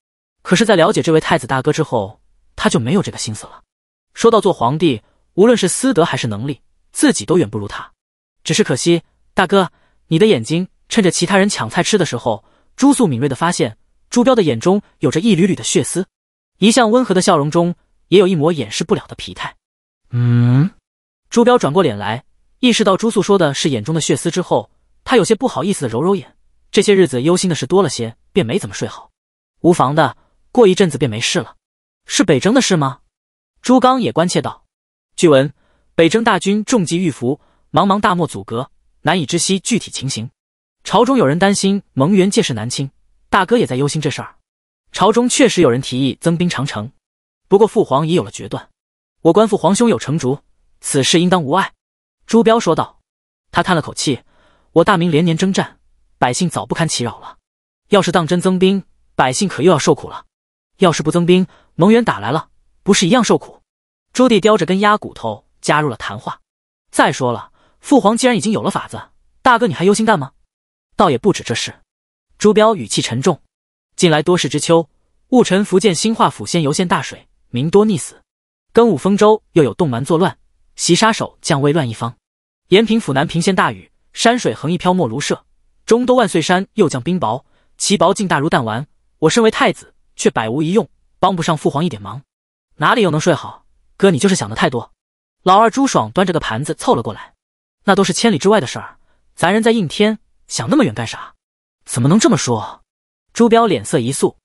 可是，在了解这位太子大哥之后，他就没有这个心思了。说到做皇帝，无论是私德还是能力。自己都远不如他，只是可惜，大哥，你的眼睛。趁着其他人抢菜吃的时候，朱素敏锐的发现，朱彪的眼中有着一缕缕的血丝，一向温和的笑容中也有一抹掩饰不了的疲态。嗯，朱彪转过脸来，意识到朱素说的是眼中的血丝之后，他有些不好意思的揉揉眼，这些日子忧心的事多了些，便没怎么睡好。无妨的，过一阵子便没事了。是北征的事吗？朱刚也关切道。据闻。北征大军重击遇伏，茫茫大漠阻隔，难以知悉具体情形。朝中有人担心蒙元借势南侵，大哥也在忧心这事儿。朝中确实有人提议增兵长城，不过父皇已有了决断。我观父皇胸有成竹，此事应当无碍。朱标说道，他叹了口气：“我大明连年征战，百姓早不堪其扰了。要是当真增兵，百姓可又要受苦了；要是不增兵，蒙元打来了，不是一样受苦？”朱棣叼着根鸭骨头。加入了谈话。再说了，父皇既然已经有了法子，大哥你还忧心干吗？倒也不止这事。朱标语气沉重。近来多事之秋，戊辰福建兴化府仙游县大水，民多溺死；庚午丰州又有洞蛮作乱，袭杀手将未乱一方。延平府南平县大雨，山水横溢，飘沫如射；中都万岁山又降冰雹，其雹竟大如弹丸。我身为太子，却百无一用，帮不上父皇一点忙，哪里又能睡好？哥，你就是想的太多。老二朱爽端着个盘子凑了过来，那都是千里之外的事儿，咱人在应天，想那么远干啥？怎么能这么说？朱标脸色一肃，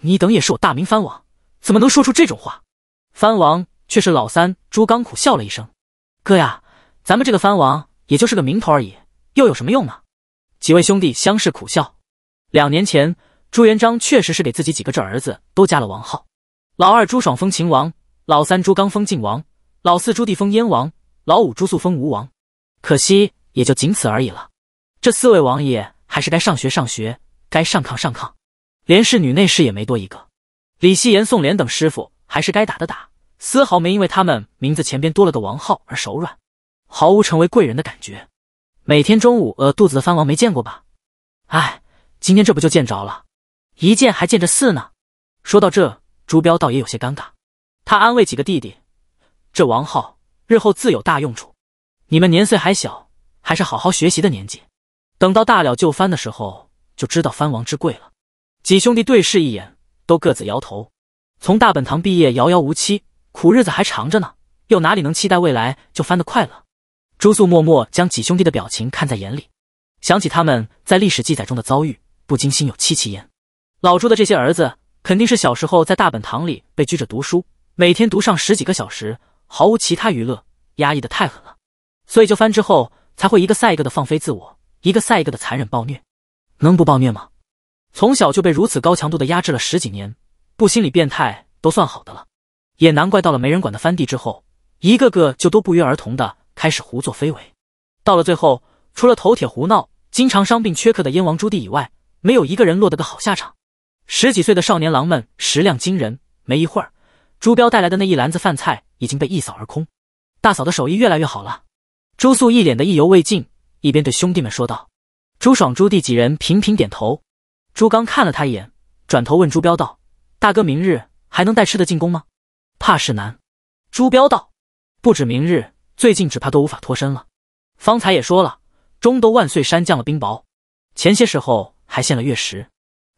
你等也是我大明藩王，怎么能说出这种话？藩王却是老三朱刚苦笑了一声：“哥呀，咱们这个藩王也就是个名头而已，又有什么用呢？”几位兄弟相视苦笑。两年前，朱元璋确实是给自己几个这儿子都加了王号，老二朱爽封秦王，老三朱刚封晋王。老四朱棣封燕王，老五朱肃封吴王，可惜也就仅此而已了。这四位王爷还是该上学上学，该上炕上炕，连侍女内侍也没多一个。李希言、宋濂等师傅还是该打的打，丝毫没因为他们名字前边多了个王号而手软，毫无成为贵人的感觉。每天中午饿肚子的藩王没见过吧？哎，今天这不就见着了？一见还见着四呢。说到这，朱标倒也有些尴尬，他安慰几个弟弟。这王浩日后自有大用处，你们年岁还小，还是好好学习的年纪。等到大了就藩的时候，就知道藩王之贵了。几兄弟对视一眼，都各自摇头。从大本堂毕业遥遥无期，苦日子还长着呢，又哪里能期待未来就藩的快乐？朱肃默默将几兄弟的表情看在眼里，想起他们在历史记载中的遭遇，不禁心有戚戚焉。老朱的这些儿子，肯定是小时候在大本堂里被拘着读书，每天读上十几个小时。毫无其他娱乐，压抑的太狠了，所以就翻之后才会一个赛一个的放飞自我，一个赛一个的残忍暴虐，能不暴虐吗？从小就被如此高强度的压制了十几年，不心理变态都算好的了。也难怪到了没人管的翻地之后，一个个就都不约而同的开始胡作非为。到了最后，除了头铁胡闹、经常伤病缺课的燕王朱棣以外，没有一个人落得个好下场。十几岁的少年郎们食量惊人，没一会儿，朱标带来的那一篮子饭菜。已经被一扫而空，大嫂的手艺越来越好了。朱素一脸的意犹未尽，一边对兄弟们说道：“朱爽、朱棣几人频频点头。”朱刚看了他一眼，转头问朱标道：“大哥，明日还能带吃的进宫吗？”“怕是难。”朱标道，“不止明日，最近只怕都无法脱身了。方才也说了，中都万岁山降了冰雹，前些时候还陷了月食。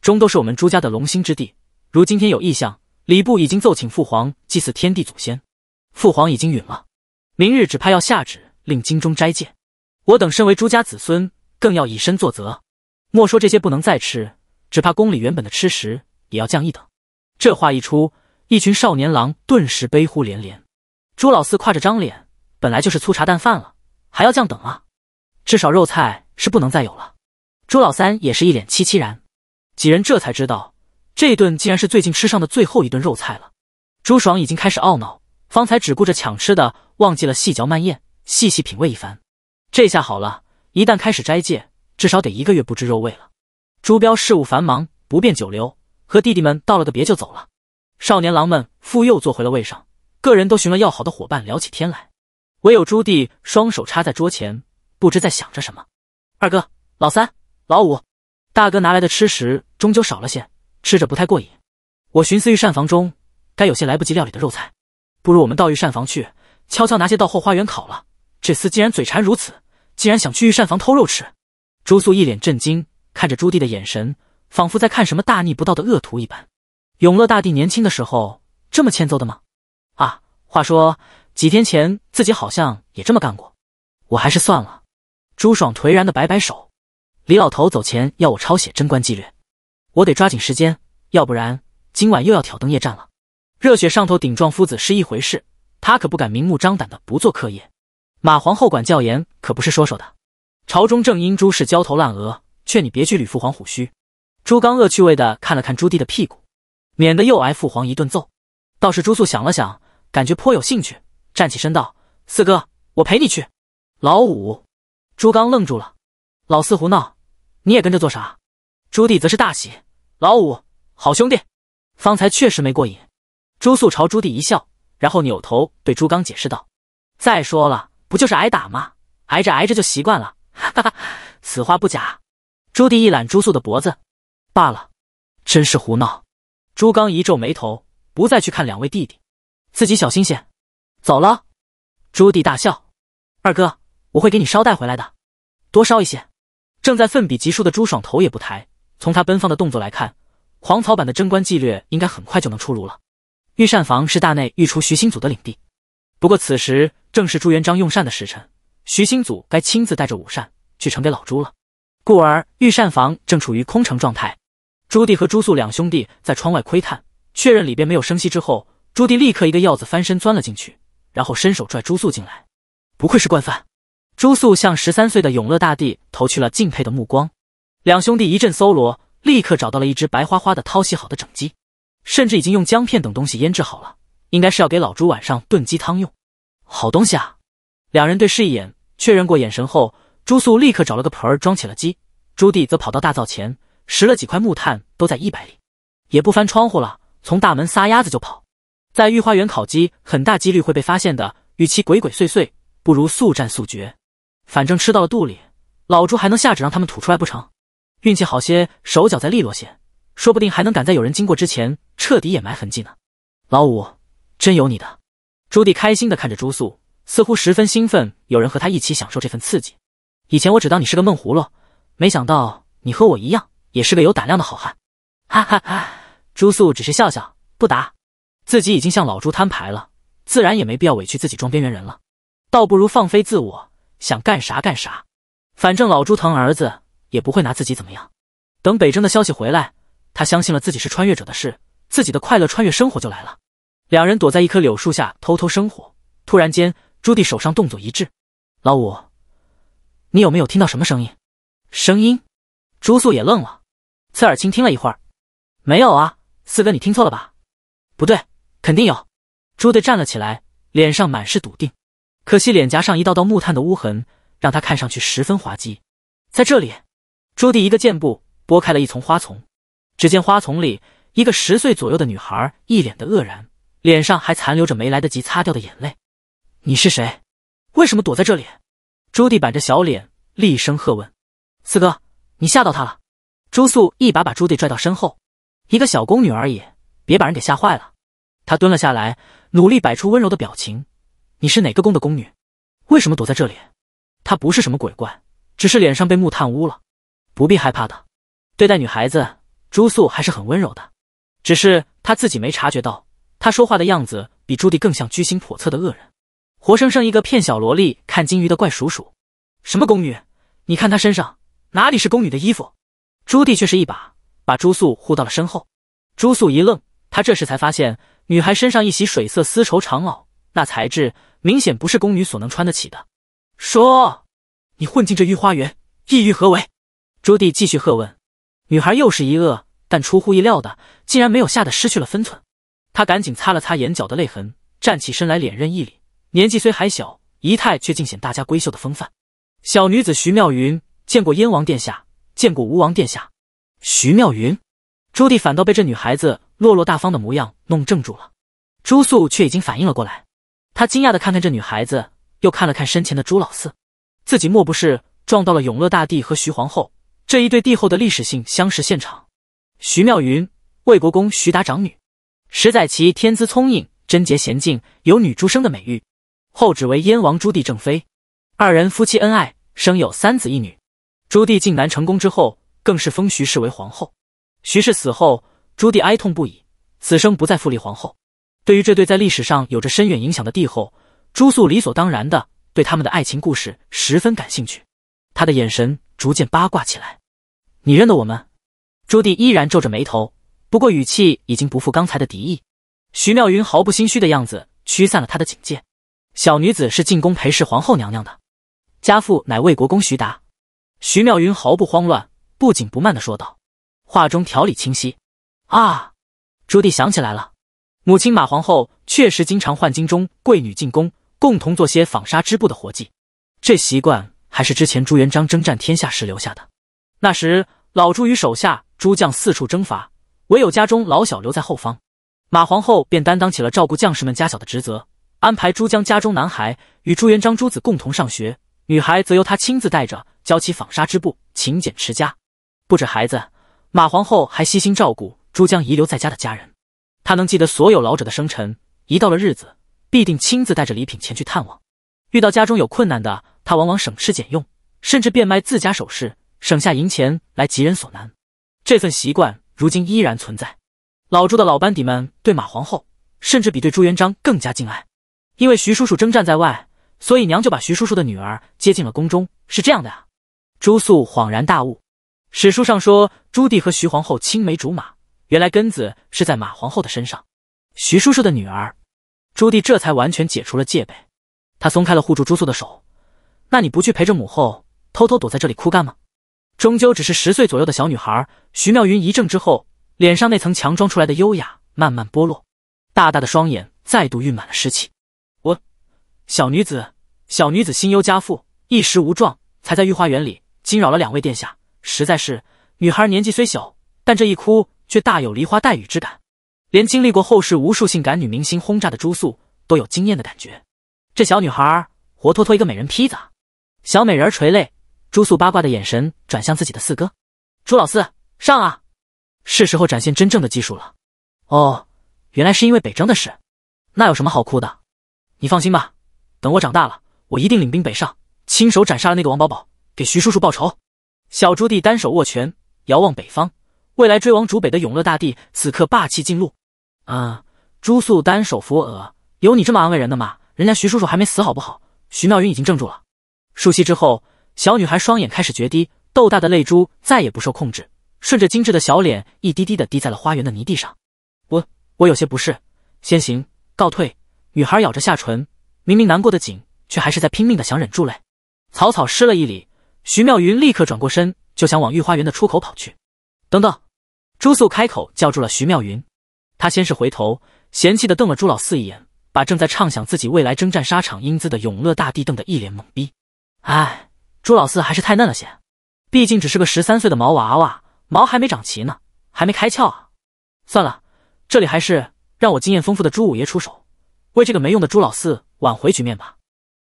中都是我们朱家的龙兴之地，如今天有异象，礼部已经奏请父皇祭祀天地祖先。”父皇已经允了，明日只怕要下旨令京中斋戒。我等身为朱家子孙，更要以身作则。莫说这些不能再吃，只怕宫里原本的吃食也要降一等。这话一出，一群少年郎顿时悲呼连连。朱老四挎着张脸，本来就是粗茶淡饭了，还要降等啊！至少肉菜是不能再有了。朱老三也是一脸凄凄然。几人这才知道，这顿竟然是最近吃上的最后一顿肉菜了。朱爽已经开始懊恼。方才只顾着抢吃的，忘记了细嚼慢咽，细细品味一番。这下好了，一旦开始斋戒，至少得一个月不知肉味了。朱标事务繁忙，不便久留，和弟弟们道了个别就走了。少年郎们复又坐回了位上，个人都寻了要好的伙伴聊起天来。唯有朱棣双手插在桌前，不知在想着什么。二哥、老三、老五，大哥拿来的吃食终究少了些，吃着不太过瘾。我寻思御膳房中该有些来不及料理的肉菜。不如我们到御膳房去，悄悄拿些到后花园烤了。这厮竟然嘴馋如此，竟然想去御膳房偷肉吃！朱素一脸震惊，看着朱棣的眼神，仿佛在看什么大逆不道的恶徒一般。永乐大帝年轻的时候这么欠揍的吗？啊，话说几天前自己好像也这么干过。我还是算了。朱爽颓然的摆摆手。李老头走前要我抄写《贞观纪律，我得抓紧时间，要不然今晚又要挑灯夜战了。热血上头顶撞夫子是一回事，他可不敢明目张胆的不做课业。马皇后管教严可不是说说的。朝中正因朱事焦头烂额，劝你别去捋父皇虎须。朱刚恶趣味的看了看朱棣的屁股，免得又挨父皇一顿揍。倒是朱素想了想，感觉颇有兴趣，站起身道：“四哥，我陪你去。”老五，朱刚愣住了：“老四胡闹，你也跟着做啥？”朱棣则是大喜：“老五，好兄弟，方才确实没过瘾。”朱素朝朱棣一笑，然后扭头对朱刚解释道：“再说了，不就是挨打吗？挨着挨着就习惯了。”哈哈哈，此话不假。朱棣一揽朱素的脖子，罢了，真是胡闹。朱刚一皱眉头，不再去看两位弟弟，自己小心些，走了。朱棣大笑：“二哥，我会给你捎带回来的，多捎一些。”正在奋笔疾书的朱爽头也不抬，从他奔放的动作来看，狂草版的《贞观纪略》应该很快就能出炉了。御膳房是大内御厨徐兴祖的领地，不过此时正是朱元璋用膳的时辰，徐兴祖该亲自带着午膳去呈给老朱了，故而御膳房正处于空城状态。朱棣和朱肃两兄弟在窗外窥探，确认里边没有声息之后，朱棣立刻一个鹞子翻身钻了进去，然后伸手拽朱肃进来。不愧是惯犯，朱肃向十三岁的永乐大帝投去了敬佩的目光。两兄弟一阵搜罗，立刻找到了一只白花花的掏洗好的整鸡。甚至已经用姜片等东西腌制好了，应该是要给老朱晚上炖鸡汤用。好东西啊！两人对视一眼，确认过眼神后，朱素立刻找了个盆儿装起了鸡，朱棣则跑到大灶前拾了几块木炭，都在一百里，也不翻窗户了，从大门撒丫子就跑。在御花园烤鸡，很大几率会被发现的，与其鬼鬼祟祟，不如速战速决。反正吃到了肚里，老朱还能下旨让他们吐出来不成？运气好些，手脚再利落些。说不定还能赶在有人经过之前彻底掩埋痕迹呢。老五，真有你的！朱棣开心地看着朱素，似乎十分兴奋，有人和他一起享受这份刺激。以前我只当你是个闷葫芦，没想到你和我一样，也是个有胆量的好汉。哈哈哈！朱素只是笑笑，不答。自己已经向老朱摊牌了，自然也没必要委屈自己装边缘人了，倒不如放飞自我，想干啥干啥。反正老朱疼儿子，也不会拿自己怎么样。等北征的消息回来。他相信了自己是穿越者的事，自己的快乐穿越生活就来了。两人躲在一棵柳树下偷偷生火，突然间，朱棣手上动作一滞：“老五，你有没有听到什么声音？”“声音？”朱素也愣了，侧耳倾听了一会儿，没有啊，四哥，你听错了吧？不对，肯定有。朱棣站了起来，脸上满是笃定，可惜脸颊上一道道木炭的污痕让他看上去十分滑稽。在这里，朱棣一个箭步拨开了一丛花丛。只见花丛里，一个十岁左右的女孩一脸的愕然，脸上还残留着没来得及擦掉的眼泪。你是谁？为什么躲在这里？朱棣板着小脸，厉声喝问：“四哥，你吓到她了。”朱素一把把朱棣拽到身后。一个小宫女而已，别把人给吓坏了。他蹲了下来，努力摆出温柔的表情：“你是哪个宫的宫女？为什么躲在这里？”她不是什么鬼怪，只是脸上被木炭污了，不必害怕的。对待女孩子。朱素还是很温柔的，只是他自己没察觉到，他说话的样子比朱棣更像居心叵测的恶人，活生生一个骗小萝莉看金鱼的怪叔叔。什么宫女？你看她身上哪里是宫女的衣服？朱棣却是一把把朱素护到了身后。朱素一愣，他这时才发现女孩身上一袭水色丝绸长袄，那材质明显不是宫女所能穿得起的。说，你混进这御花园意欲何为？朱棣继续喝问。女孩又是一愕，但出乎意料的，竟然没有吓得失去了分寸。她赶紧擦了擦眼角的泪痕，站起身来，脸刃一脸。年纪虽还小，仪态却尽显大家闺秀的风范。小女子徐妙云，见过燕王殿下，见过吴王殿下。徐妙云，朱棣反倒被这女孩子落落大方的模样弄怔住了。朱素却已经反应了过来，他惊讶的看看这女孩子，又看了看身前的朱老四，自己莫不是撞到了永乐大帝和徐皇后？这一对帝后的历史性相识现场，徐妙云，魏国公徐达长女，石载琪，天资聪颖，贞洁娴静，有“女诸生”的美誉，后指为燕王朱棣正妃，二人夫妻恩爱，生有三子一女。朱棣靖难成功之后，更是封徐氏为皇后。徐氏死后，朱棣哀痛不已，此生不再复立皇后。对于这对在历史上有着深远影响的帝后，朱肃理所当然的对他们的爱情故事十分感兴趣，他的眼神逐渐八卦起来。你认得我们？朱棣依然皱着眉头，不过语气已经不复刚才的敌意。徐妙云毫不心虚的样子驱散了他的警戒。小女子是进宫陪侍皇后娘娘的，家父乃魏国公徐达。徐妙云毫不慌乱，不紧不慢的说道，话中条理清晰。啊！朱棣想起来了，母亲马皇后确实经常唤京中贵女进宫，共同做些纺纱织布的活计。这习惯还是之前朱元璋征战天下时留下的。那时，老朱与手下诸将四处征伐，唯有家中老小留在后方。马皇后便担当起了照顾将士们家小的职责，安排诸将家中男孩与朱元璋诸子共同上学，女孩则由她亲自带着，教其纺纱织布，勤俭持家。不止孩子，马皇后还悉心照顾诸将遗留在家的家人。她能记得所有老者的生辰，一到了日子，必定亲自带着礼品前去探望。遇到家中有困难的，她往往省吃俭用，甚至变卖自家首饰。省下银钱来急人所难，这份习惯如今依然存在。老朱的老班底们对马皇后，甚至比对朱元璋更加敬爱。因为徐叔叔征战在外，所以娘就把徐叔叔的女儿接进了宫中。是这样的啊！朱素恍然大悟，史书上说朱棣和徐皇后青梅竹马，原来根子是在马皇后的身上。徐叔叔的女儿，朱棣这才完全解除了戒备，他松开了护住朱素的手。那你不去陪着母后，偷偷躲在这里哭干吗？终究只是十岁左右的小女孩，徐妙云一怔之后，脸上那层强装出来的优雅慢慢剥落，大大的双眼再度蕴满了湿气。我小女子，小女子心忧家父，一时无状，才在御花园里惊扰了两位殿下，实在是……女孩年纪虽小，但这一哭却大有梨花带雨之感，连经历过后世无数性感女明星轰炸的朱素都有惊艳的感觉。这小女孩活脱脱一个美人坯子，小美人垂泪。朱素八卦的眼神转向自己的四哥，朱老四上啊！是时候展现真正的技术了。哦，原来是因为北征的事，那有什么好哭的？你放心吧，等我长大了，我一定领兵北上，亲手斩杀了那个王宝宝，给徐叔叔报仇。小朱棣单手握拳，遥望北方，未来追王逐北的永乐大帝此刻霸气尽露。啊！朱素单手扶额，有你这么安慰人的吗？人家徐叔叔还没死，好不好？徐妙云已经怔住了。数息之后。小女孩双眼开始决堤，豆大的泪珠再也不受控制，顺着精致的小脸一滴滴的滴在了花园的泥地上。我我有些不适，先行告退。女孩咬着下唇，明明难过的紧，却还是在拼命的想忍住泪。草草施了一礼，徐妙云立刻转过身，就想往御花园的出口跑去。等等，朱素开口叫住了徐妙云。他先是回头嫌弃的瞪了朱老四一眼，把正在畅想自己未来征战沙场英姿的永乐大帝瞪得一脸懵逼。唉。朱老四还是太嫩了些，毕竟只是个十三岁的毛娃娃，毛还没长齐呢，还没开窍啊。算了，这里还是让我经验丰富的朱五爷出手，为这个没用的朱老四挽回局面吧。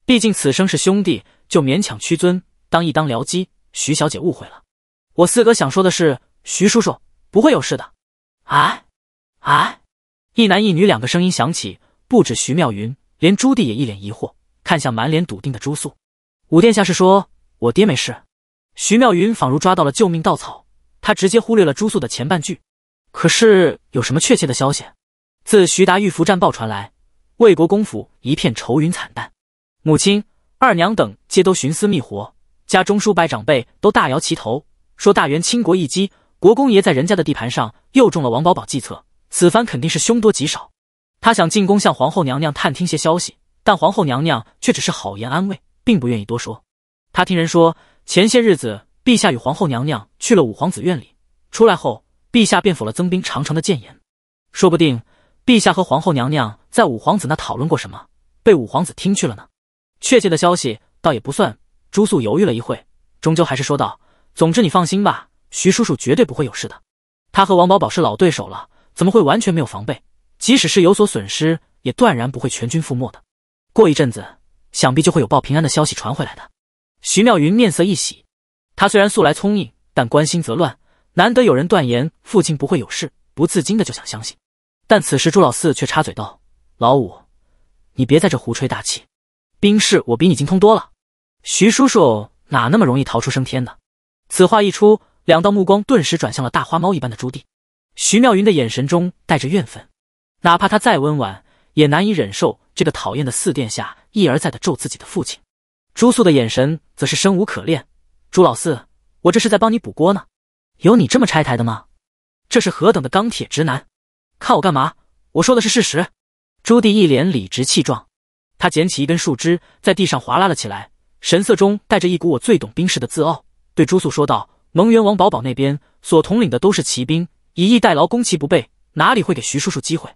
毕竟此生是兄弟，就勉强屈尊当一当僚机。徐小姐误会了，我四哥想说的是，徐叔叔不会有事的。啊啊！一男一女两个声音响起，不止徐妙云，连朱棣也一脸疑惑，看向满脸笃定的朱素。五殿下是说？我爹没事。徐妙云仿如抓到了救命稻草，他直接忽略了朱素的前半句。可是有什么确切的消息？自徐达玉符战报传来，魏国公府一片愁云惨淡，母亲、二娘等皆都寻死觅活，家中叔伯长辈都大摇其头，说大元倾国一击，国公爷在人家的地盘上又中了王宝宝计策，此番肯定是凶多吉少。他想进宫向皇后娘娘探听些消息，但皇后娘娘却只是好言安慰，并不愿意多说。他听人说，前些日子陛下与皇后娘娘去了五皇子院里，出来后陛下便否了增兵长城的谏言。说不定陛下和皇后娘娘在五皇子那讨论过什么，被五皇子听去了呢。确切的消息倒也不算。朱素犹豫了一会，终究还是说道：“总之你放心吧，徐叔叔绝对不会有事的。他和王宝宝是老对手了，怎么会完全没有防备？即使是有所损失，也断然不会全军覆没的。过一阵子，想必就会有报平安的消息传回来的。”徐妙云面色一喜，她虽然素来聪颖，但关心则乱，难得有人断言父亲不会有事，不自禁的就想相信。但此时朱老四却插嘴道：“老五，你别在这胡吹大气，兵事我比你精通多了。徐叔叔哪那么容易逃出升天呢？”此话一出，两道目光顿时转向了大花猫一般的朱棣。徐妙云的眼神中带着怨愤，哪怕他再温婉，也难以忍受这个讨厌的四殿下一而再的咒自己的父亲。朱素的眼神则是生无可恋。朱老四，我这是在帮你补锅呢，有你这么拆台的吗？这是何等的钢铁直男！看我干嘛？我说的是事实。朱棣一脸理直气壮，他捡起一根树枝，在地上划拉了起来，神色中带着一股我最懂兵士的自傲，对朱素说道：“蒙元王保保那边所统领的都是骑兵，以逸待劳，攻其不备，哪里会给徐叔叔机会？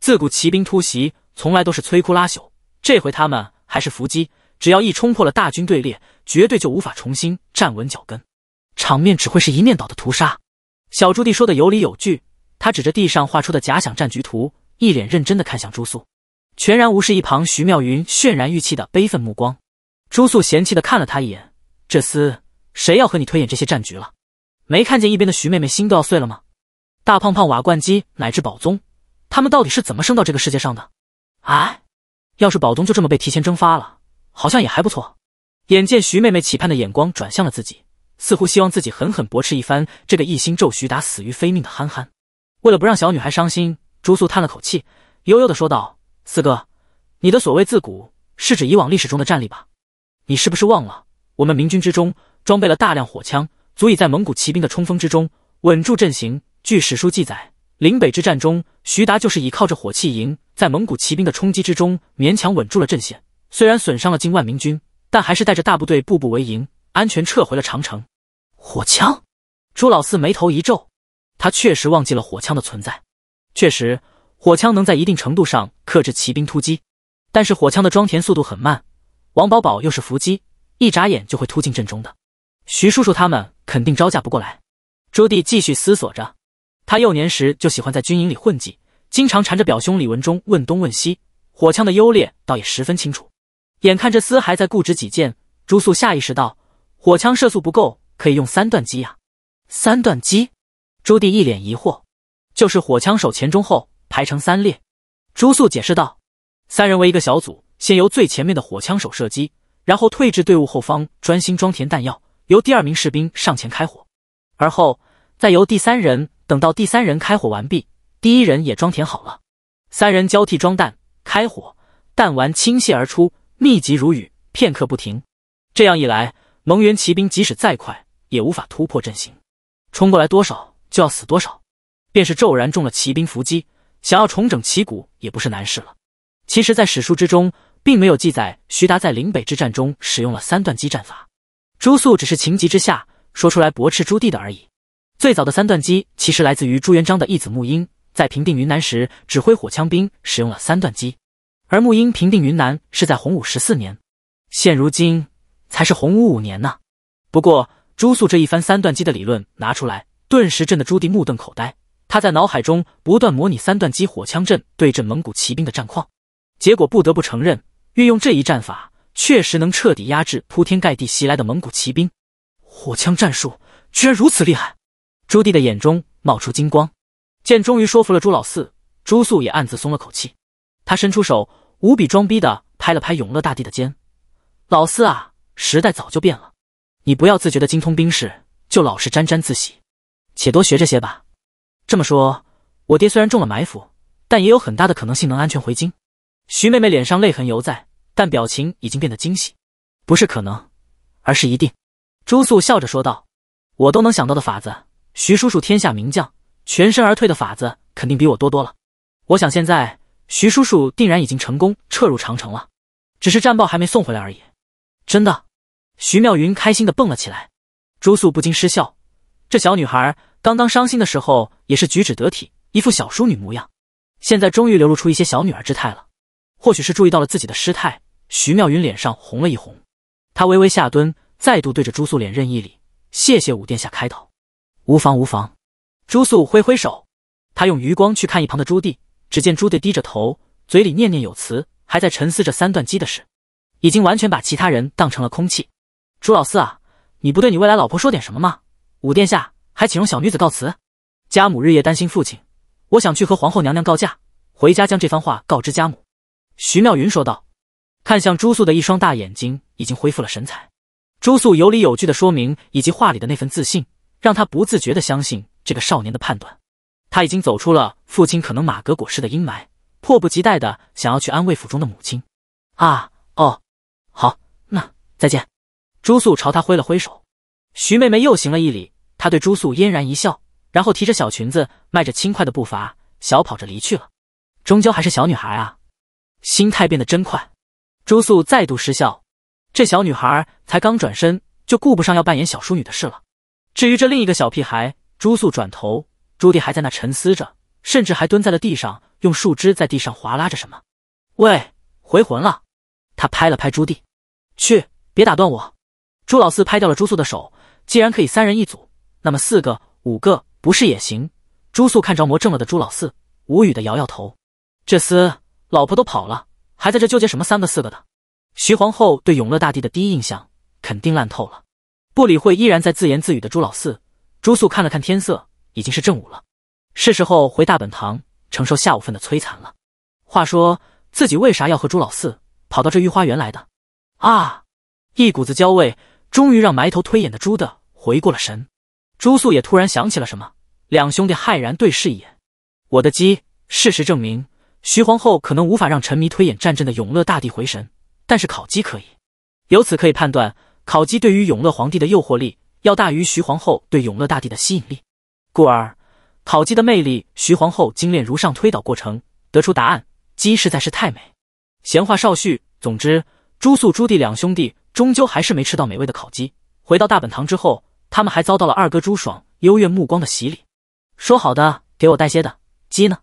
自古骑兵突袭从来都是摧枯拉朽，这回他们还是伏击。”只要一冲破了大军队列，绝对就无法重新站稳脚跟，场面只会是一面倒的屠杀。小朱棣说的有理有据，他指着地上画出的假想战局图，一脸认真的看向朱肃，全然无视一旁徐妙云渲然欲泣的悲愤目光。朱肃嫌弃的看了他一眼，这厮，谁要和你推演这些战局了？没看见一边的徐妹妹心都要碎了吗？大胖胖瓦罐鸡乃至宝宗，他们到底是怎么升到这个世界上的？哎，要是宝宗就这么被提前蒸发了？好像也还不错。眼见徐妹妹期盼的眼光转向了自己，似乎希望自己狠狠驳斥一番这个一心咒徐达死于非命的憨憨。为了不让小女孩伤心，朱肃叹了口气，悠悠的说道：“四哥，你的所谓自古是指以往历史中的战力吧？你是不是忘了，我们明军之中装备了大量火枪，足以在蒙古骑兵的冲锋之中稳住阵型？据史书记载，岭北之战中，徐达就是依靠着火器营，在蒙古骑兵的冲击之中勉强稳住了阵线。”虽然损伤了近万明军，但还是带着大部队步步为营，安全撤回了长城。火枪，朱老四眉头一皱，他确实忘记了火枪的存在。确实，火枪能在一定程度上克制骑兵突击，但是火枪的装填速度很慢。王宝宝又是伏击，一眨眼就会突进阵中的。徐叔叔他们肯定招架不过来。朱棣继续思索着，他幼年时就喜欢在军营里混迹，经常缠着表兄李文忠问东问西，火枪的优劣倒也十分清楚。眼看着厮还在固执己见，朱素下意识到火枪射速不够，可以用三段击呀。三段击？朱棣一脸疑惑。就是火枪手前中后排成三列。朱素解释道：三人为一个小组，先由最前面的火枪手射击，然后退至队伍后方专心装填弹药，由第二名士兵上前开火，而后再由第三人。等到第三人开火完毕，第一人也装填好了，三人交替装弹开火，弹丸倾泻而出。密集如雨，片刻不停。这样一来，蒙元骑兵即使再快，也无法突破阵型，冲过来多少就要死多少。便是骤然中了骑兵伏击，想要重整旗鼓也不是难事了。其实，在史书之中，并没有记载徐达在岭北之战中使用了三段击战法。朱肃只是情急之下说出来驳斥朱棣的而已。最早的三段击其实来自于朱元璋的义子沐英，在平定云南时，指挥火枪兵使用了三段击。而沐英平定云南是在洪武十四年，现如今才是洪武五年呢。不过朱肃这一番三段机的理论拿出来，顿时震得朱棣目瞪口呆。他在脑海中不断模拟三段机火枪阵对阵蒙古骑兵的战况，结果不得不承认，运用这一战法确实能彻底压制铺天盖地袭来的蒙古骑兵。火枪战术居然如此厉害！朱棣的眼中冒出金光。见终于说服了朱老四，朱肃也暗自松了口气。他伸出手。无比装逼的拍了拍永乐大帝的肩：“老四啊，时代早就变了，你不要自觉的精通兵事就老是沾沾自喜，且多学着些吧。”这么说，我爹虽然中了埋伏，但也有很大的可能性能安全回京。徐妹妹脸上泪痕犹在，但表情已经变得惊喜。不是可能，而是一定。朱素笑着说道：“我都能想到的法子，徐叔叔天下名将，全身而退的法子肯定比我多多了。我想现在。”徐叔叔定然已经成功撤入长城了，只是战报还没送回来而已。真的？徐妙云开心的蹦了起来。朱素不禁失笑，这小女孩刚刚伤心的时候也是举止得体，一副小淑女模样，现在终于流露出一些小女儿之态了。或许是注意到了自己的失态，徐妙云脸上红了一红，她微微下蹲，再度对着朱素脸任意礼，谢谢五殿下开导。无妨无妨。朱素挥挥手，他用余光去看一旁的朱棣。只见朱棣低着头，嘴里念念有词，还在沉思着三段机的事，已经完全把其他人当成了空气。朱老四啊，你不对你未来老婆说点什么吗？武殿下，还请容小女子告辞。家母日夜担心父亲，我想去和皇后娘娘告假，回家将这番话告知家母。”徐妙云说道，看向朱肃的一双大眼睛已经恢复了神采。朱肃有理有据的说明以及话里的那份自信，让他不自觉的相信这个少年的判断。他已经走出了父亲可能马革裹尸的阴霾，迫不及待的想要去安慰府中的母亲。啊，哦，好，那再见。朱素朝他挥了挥手，徐妹妹又行了一礼，她对朱素嫣然一笑，然后提着小裙子，迈着轻快的步伐，小跑着离去了。终究还是小女孩啊，心态变得真快。朱素再度失笑，这小女孩才刚转身，就顾不上要扮演小淑女的事了。至于这另一个小屁孩，朱素转头。朱棣还在那沉思着，甚至还蹲在了地上，用树枝在地上划拉着什么。喂，回魂了！他拍了拍朱棣，去，别打断我。朱老四拍掉了朱素的手。既然可以三人一组，那么四个、五个不是也行？朱素看着魔怔了的朱老四，无语的摇摇头。这厮老婆都跑了，还在这纠结什么三个、四个的？徐皇后对永乐大帝的第一印象肯定烂透了。不理会依然在自言自语的朱老四，朱素看了看天色。已经是正午了，是时候回大本堂承受下午份的摧残了。话说自己为啥要和朱老四跑到这御花园来的？啊！一股子焦味终于让埋头推演的朱的回过了神，朱素也突然想起了什么，两兄弟骇然对视一眼。我的鸡！事实证明，徐皇后可能无法让沉迷推演战阵的永乐大帝回神，但是烤鸡可以。由此可以判断，烤鸡对于永乐皇帝的诱惑力要大于徐皇后对永乐大帝的吸引力。故而，烤鸡的魅力，徐皇后精炼如上推导过程，得出答案：鸡实在是太美。闲话少叙，总之，朱素、朱棣两兄弟终究还是没吃到美味的烤鸡。回到大本堂之后，他们还遭到了二哥朱爽幽怨目光的洗礼。说好的给我带些的鸡呢？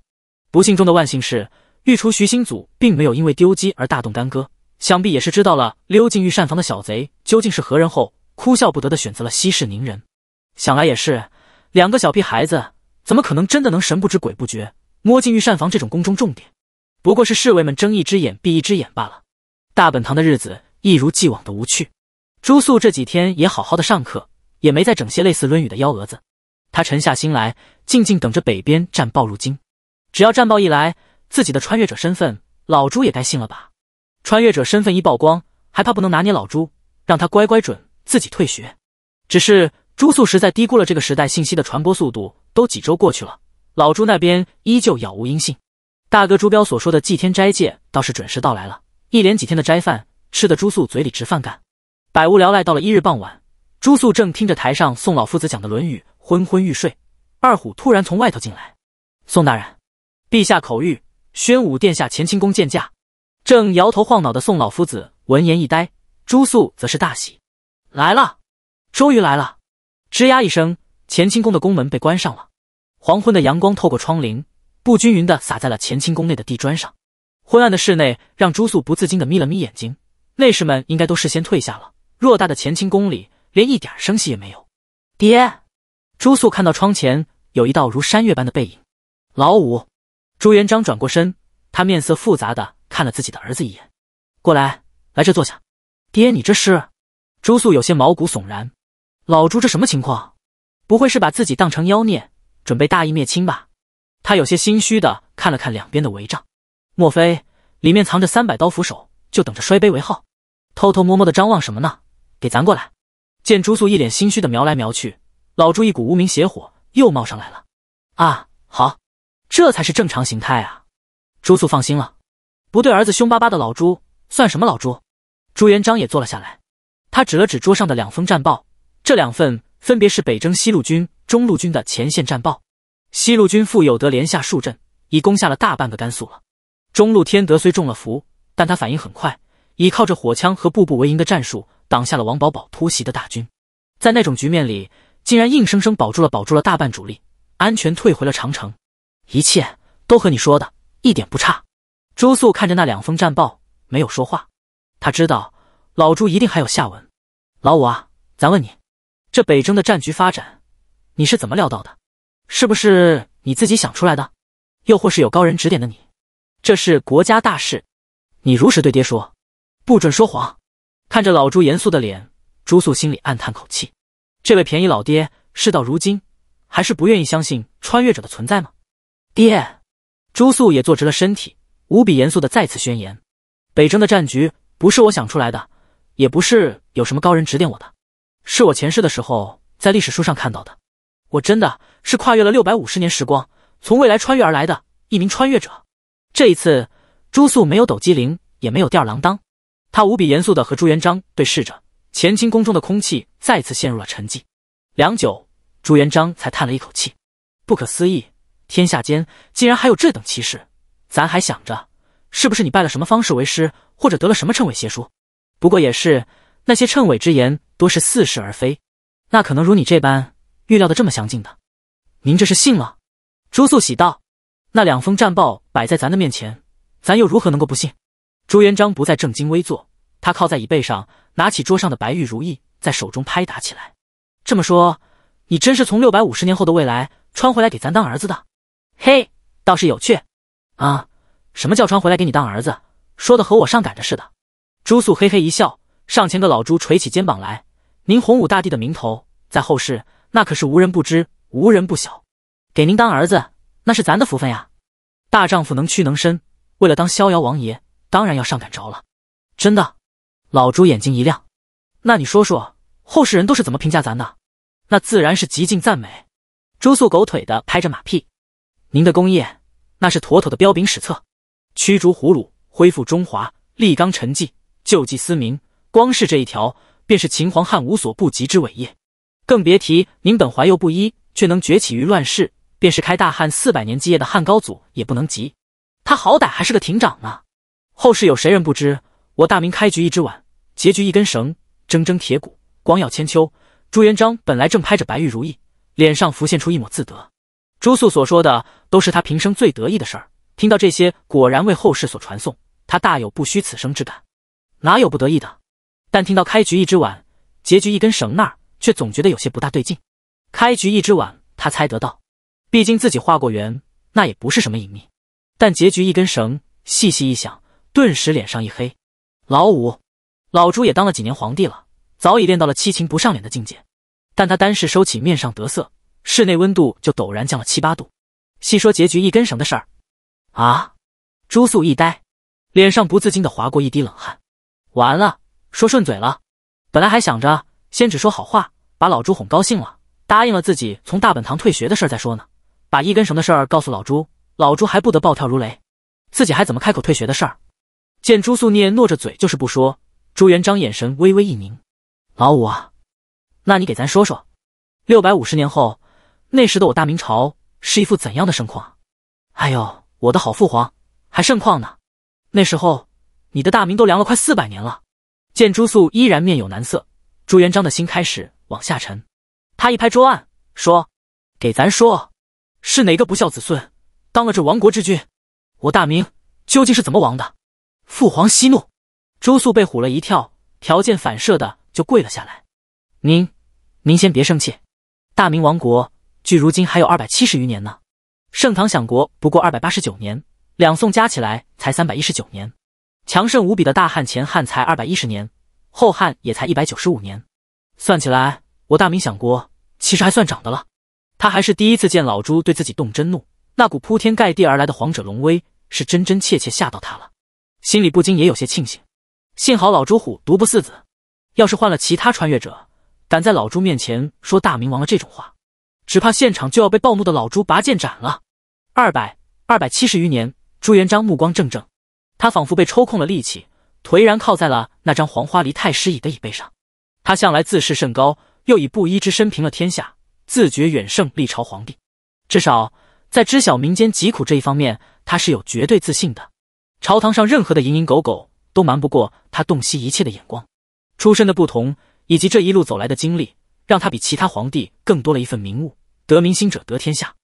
不幸中的万幸是，御厨徐兴祖并没有因为丢鸡而大动干戈，想必也是知道了溜进御膳房的小贼究竟是何人后，哭笑不得的选择了息事宁人。想来也是。两个小屁孩子怎么可能真的能神不知鬼不觉摸进御膳房这种宫中重点？不过是侍卫们睁一只眼闭一只眼罢了。大本堂的日子一如既往的无趣。朱素这几天也好好的上课，也没再整些类似《论语》的幺蛾子。他沉下心来，静静等着北边战报入京。只要战报一来，自己的穿越者身份，老朱也该信了吧？穿越者身份一曝光，还怕不能拿捏老朱，让他乖乖准自己退学？只是。朱素实在低估了这个时代信息的传播速度，都几周过去了，老朱那边依旧杳无音信。大哥朱标所说的祭天斋戒倒是准时到来了，一连几天的斋饭吃的朱素嘴里直犯干，百无聊赖。到了一日傍晚，朱素正听着台上宋老夫子讲的《论语》，昏昏欲睡。二虎突然从外头进来：“宋大人，陛下口谕，宣武殿下乾清宫见驾。”正摇头晃脑的宋老夫子闻言一呆，朱素则是大喜：“来了，终于来了！”吱呀一声，乾清宫的宫门被关上了。黄昏的阳光透过窗棂，不均匀地洒在了乾清宫内的地砖上。昏暗的室内让朱素不自禁地眯了眯眼睛。内侍们应该都事先退下了。偌大的乾清宫里，连一点声息也没有。爹，朱素看到窗前有一道如山岳般的背影。老五，朱元璋转过身，他面色复杂的看了自己的儿子一眼。过来，来这坐下。爹，你这是？朱素有些毛骨悚然。老朱，这什么情况？不会是把自己当成妖孽，准备大义灭亲吧？他有些心虚的看了看两边的围帐，莫非里面藏着三百刀斧手，就等着摔杯为号？偷偷摸摸的张望什么呢？给咱过来！见朱素一脸心虚的瞄来瞄去，老朱一股无名邪火又冒上来了。啊，好，这才是正常形态啊！朱素放心了。不对，儿子凶巴巴的老朱算什么老朱？朱元璋也坐了下来，他指了指桌上的两封战报。这两份分别是北征西路军、中路军的前线战报。西路军傅有德连下数阵，已攻下了大半个甘肃了。中路天德虽中了伏，但他反应很快，依靠着火枪和步步为营的战术，挡下了王宝宝突袭的大军。在那种局面里，竟然硬生生保住了，保住了大半主力，安全退回了长城。一切都和你说的一点不差。朱素看着那两封战报，没有说话。他知道老朱一定还有下文。老五啊，咱问你。这北征的战局发展，你是怎么料到的？是不是你自己想出来的？又或是有高人指点的你？这是国家大事，你如实对爹说，不准说谎。看着老朱严肃的脸，朱素心里暗叹口气：，这位便宜老爹，事到如今，还是不愿意相信穿越者的存在吗？爹，朱素也坐直了身体，无比严肃的再次宣言：，北征的战局不是我想出来的，也不是有什么高人指点我的。是我前世的时候在历史书上看到的，我真的是跨越了六百五十年时光，从未来穿越而来的一名穿越者。这一次，朱素没有抖机灵，也没有吊儿郎当，他无比严肃地和朱元璋对视着。乾清宫中的空气再次陷入了沉寂。良久，朱元璋才叹了一口气：“不可思议，天下间竟然还有这等奇事！咱还想着是不是你拜了什么方士为师，或者得了什么谶纬邪书。不过也是，那些谶纬之言……”多是似是而非，那可能如你这般预料的这么详尽的，您这是信了？朱素喜道：“那两封战报摆在咱的面前，咱又如何能够不信？”朱元璋不再正襟危坐，他靠在椅背上，拿起桌上的白玉如意在手中拍打起来。这么说，你真是从六百五十年后的未来穿回来给咱当儿子的？嘿，倒是有趣。啊，什么叫穿回来给你当儿子？说的和我上赶着似的。朱素嘿嘿一笑，上前个老朱捶起肩膀来。您洪武大帝的名头，在后世那可是无人不知，无人不晓。给您当儿子，那是咱的福分呀。大丈夫能屈能伸，为了当逍遥王爷，当然要上赶着了。真的？老朱眼睛一亮。那你说说，后世人都是怎么评价咱的？那自然是极尽赞美。朱素狗腿的拍着马屁。您的功业，那是妥妥的彪炳史册。驱逐胡虏，恢复中华，立纲陈纪，救济思民，光是这一条。便是秦皇汉无所不及之伟业，更别提您本怀幼不一，却能崛起于乱世，便是开大汉四百年基业的汉高祖也不能及。他好歹还是个亭长呢。后世有谁人不知？我大明开局一只碗，结局一根绳，铮铮铁骨，光耀千秋。朱元璋本来正拍着白玉如意，脸上浮现出一抹自得。朱肃所说的都是他平生最得意的事儿，听到这些，果然为后世所传颂。他大有不虚此生之感，哪有不得意的？但听到开局一只碗，结局一根绳那儿，却总觉得有些不大对劲。开局一只碗，他猜得到，毕竟自己画过圆，那也不是什么隐秘。但结局一根绳，细细一想，顿时脸上一黑。老五，老朱也当了几年皇帝了，早已练到了七情不上脸的境界。但他单是收起面上得色，室内温度就陡然降了七八度。细说结局一根绳的事儿，啊！朱素一呆，脸上不自禁的划过一滴冷汗。完了。说顺嘴了，本来还想着先只说好话，把老朱哄高兴了，答应了自己从大本堂退学的事儿再说呢。把一根绳的事儿告诉老朱，老朱还不得暴跳如雷？自己还怎么开口退学的事儿？见朱素聂诺着嘴就是不说，朱元璋眼神微微一凝：“老五啊，那你给咱说说，六百五十年后，那时的我大明朝是一副怎样的盛况哎呦，我的好父皇，还盛况呢？那时候你的大明都凉了快四百年了。”见朱肃依然面有难色，朱元璋的心开始往下沉。他一拍桌案，说：“给咱说，是哪个不孝子孙当了这亡国之君？我大明究竟是怎么亡的？”父皇息怒。朱肃被唬了一跳，条件反射的就跪了下来。“您，您先别生气。大明亡国距如今还有二百七十余年呢。盛唐享国不过二百八十九年，两宋加起来才三百一十九年。”强盛无比的大汉，前汉才二百一十年，后汉也才一百九十五年，算起来，我大明想国其实还算长的了。他还是第一次见老朱对自己动真怒，那股铺天盖地而来的皇者龙威，是真真切切吓到他了，心里不禁也有些庆幸，幸好老朱虎毒不似子，要是换了其他穿越者，敢在老朱面前说大明亡了这种话，只怕现场就要被暴怒的老朱拔剑斩了。二百二百七十余年，朱元璋目光正正。他仿佛被抽空了力气，颓然靠在了那张黄花梨太师椅的椅背上。他向来自视甚高，又以布衣之身平了天下，自觉远胜历朝皇帝。至少在知晓民间疾苦这一方面，他是有绝对自信的。朝堂上任何的蝇营狗苟都瞒不过他洞悉一切的眼光。出身的不同以及这一路走来的经历，让他比其他皇帝更多了一份明悟：得民心者得天下。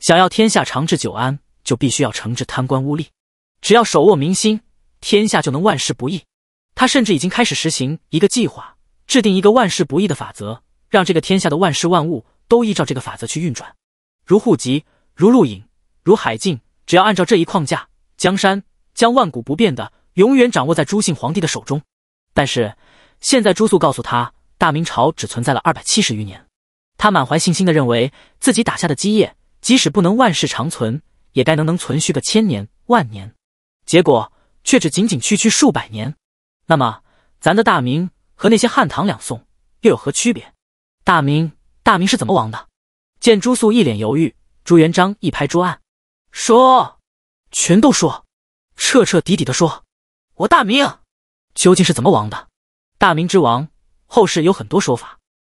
想要天下长治久安，就必须要惩治贪官污吏。只要手握民心，天下就能万事不易。他甚至已经开始实行一个计划，制定一个万事不易的法则，让这个天下的万事万物都依照这个法则去运转，如户籍，如录影，如海禁。只要按照这一框架，江山将万古不变的，永远掌握在朱姓皇帝的手中。但是现在朱肃告诉他，大明朝只存在了二百七十余年。他满怀信心的认为，自己打下的基业，即使不能万世长存，也该能能存续个千年万年。结果却只仅仅区区数百年，那么咱的大明和那些汉唐两宋又有何区别？大明大明是怎么亡的？见朱肃一脸犹豫，朱元璋一拍桌案，说：“全都说，彻彻底底的说，我大明究竟是怎么亡的？大明之亡，后世有很多说法。”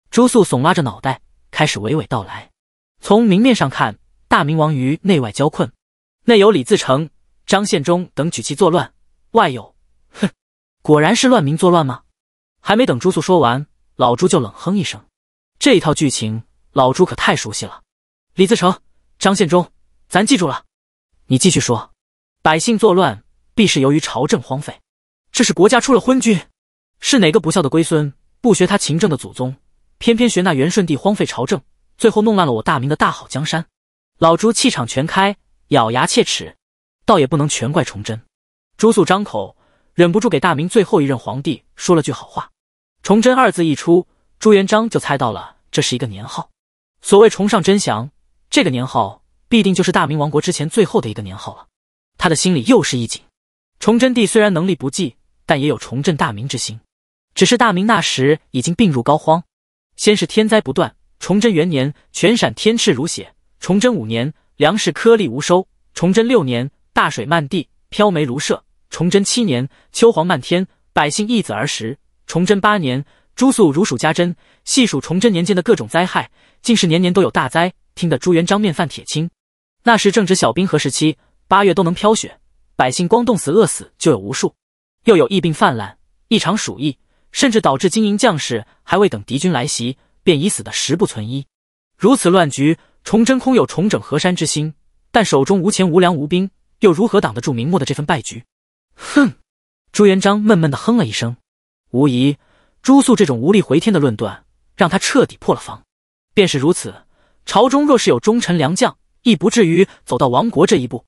朱肃耸拉着脑袋，开始娓娓道来。从明面上看，大明亡于内外交困，内有李自成。张献忠等举旗作乱，外有，哼，果然是乱民作乱吗？还没等朱肃说完，老朱就冷哼一声。这一套剧情，老朱可太熟悉了。李自成、张献忠，咱记住了。你继续说，百姓作乱，必是由于朝政荒废，这是国家出了昏君，是哪个不孝的龟孙，不学他勤政的祖宗，偏偏学那元顺帝荒废朝政，最后弄乱了我大明的大好江山。老朱气场全开，咬牙切齿。倒也不能全怪崇祯。朱肃张口，忍不住给大明最后一任皇帝说了句好话。崇祯二字一出，朱元璋就猜到了这是一个年号。所谓崇尚真祥，这个年号必定就是大明王国之前最后的一个年号了。他的心里又是一紧。崇祯帝虽然能力不济，但也有重振大明之心。只是大明那时已经病入膏肓，先是天灾不断。崇祯元年，全陕天赤如血；崇祯五年，粮食颗粒无收；崇祯六年，大水漫地，飘梅如射。崇祯七年，秋黄漫天，百姓易子而食。崇祯八年，朱粟如数家珍。细数崇祯年间的各种灾害，竟是年年都有大灾，听得朱元璋面泛铁青。那时正值小冰河时期，八月都能飘雪，百姓光冻死饿死就有无数。又有疫病泛滥，一场鼠疫，甚至导致金银将士还未等敌军来袭，便已死的十不存一。如此乱局，崇祯空有重整河山之心，但手中无钱无粮无兵。又如何挡得住明末的这份败局？哼！朱元璋闷闷的哼了一声。无疑，朱肃这种无力回天的论断，让他彻底破了防。便是如此，朝中若是有忠臣良将，亦不至于走到亡国这一步。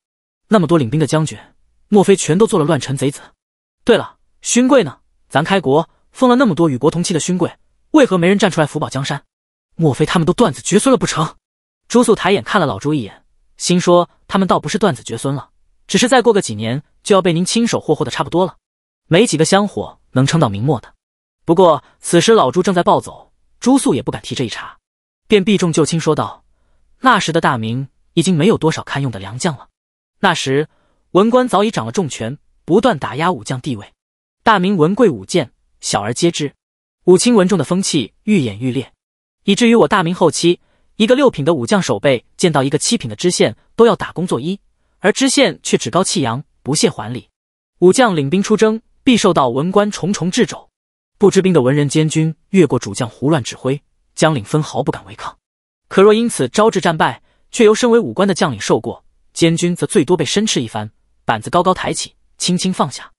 那么多领兵的将军，莫非全都做了乱臣贼子？对了，勋贵呢？咱开国封了那么多与国同期的勋贵，为何没人站出来扶保江山？莫非他们都断子绝孙了不成？朱肃抬眼看了老朱一眼，心说他们倒不是断子绝孙了。只是再过个几年，就要被您亲手霍霍的差不多了。没几个香火能撑到明末的。不过此时老朱正在暴走，朱肃也不敢提这一茬，便避重就轻说道：“那时的大明已经没有多少堪用的良将了。那时文官早已掌了重权，不断打压武将地位。大明文贵武贱，小儿皆知，武轻文重的风气愈演愈烈，以至于我大明后期，一个六品的武将守备见到一个七品的知县都要打工作揖。”而知县却趾高气扬，不屑还礼。武将领兵出征，必受到文官重重掣肘。不知兵的文人监军越过主将胡乱指挥，将领分毫不敢违抗。可若因此招致战败，却由身为武官的将领受过，监军则最多被申斥一番，板子高高抬起，轻轻放下。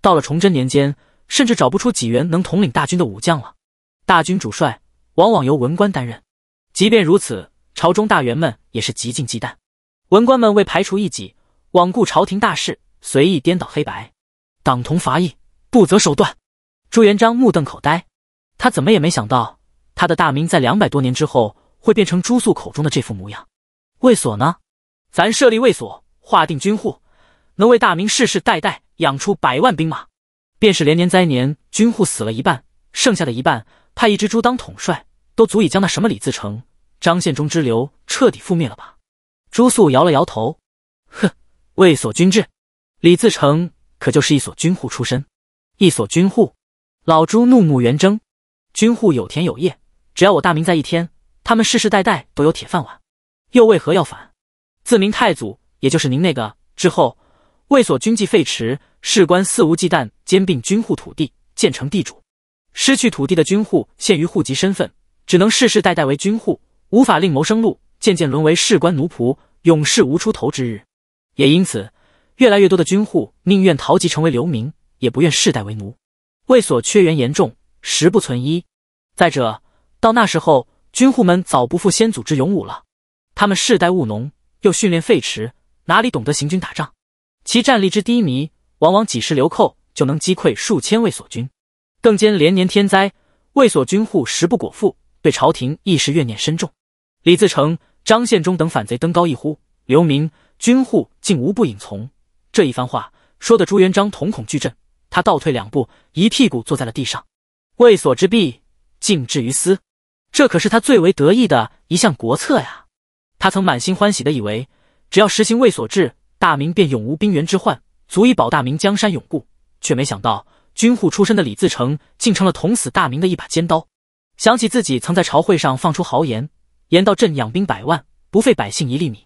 到了崇祯年间，甚至找不出几员能统领大军的武将了。大军主帅往往由文官担任，即便如此，朝中大员们也是极尽忌惮。文官们为排除异己，罔顾朝廷大事，随意颠倒黑白，党同伐异，不择手段。朱元璋目瞪口呆，他怎么也没想到，他的大明在两百多年之后会变成朱肃口中的这副模样。卫所呢？咱设立卫所，划定军户，能为大明世世代代养出百万兵马。便是连年灾年，军户死了一半，剩下的一半，派一只猪当统帅，都足以将那什么李自成、张献忠之流彻底覆灭了吧？朱肃摇了摇头，哼，卫所军制，李自成可就是一所军户出身。一所军户，老朱怒目圆睁。军户有田有业，只要我大明在一天，他们世世代代都有铁饭碗，又为何要反？自明太祖，也就是您那个之后，卫所军纪废弛，士官肆无忌惮兼并军户土地，建成地主。失去土地的军户，限于户籍身份，只能世世代代为军户，无法另谋生路。渐渐沦为士官奴仆，永世无出头之日。也因此，越来越多的军户宁愿逃籍成为流民，也不愿世代为奴。卫所缺员严重，食不存医。再者，到那时候，军户们早不复先祖之勇武了。他们世代务农，又训练废弛，哪里懂得行军打仗？其战力之低迷，往往几十流寇就能击溃数千卫所军。更兼连年天灾，卫所军户食不果腹，对朝廷亦是怨念深重。李自成。张献忠等反贼登高一呼，流民、军户竟无不引从。这一番话说的朱元璋瞳孔巨震，他倒退两步，一屁股坐在了地上。卫所之弊，尽至于私，这可是他最为得意的一项国策呀！他曾满心欢喜的以为，只要实行卫所制，大明便永无兵源之患，足以保大明江山永固。却没想到，军户出身的李自成竟成了捅死大明的一把尖刀。想起自己曾在朝会上放出豪言。言道：“朕养兵百万，不费百姓一粒米。”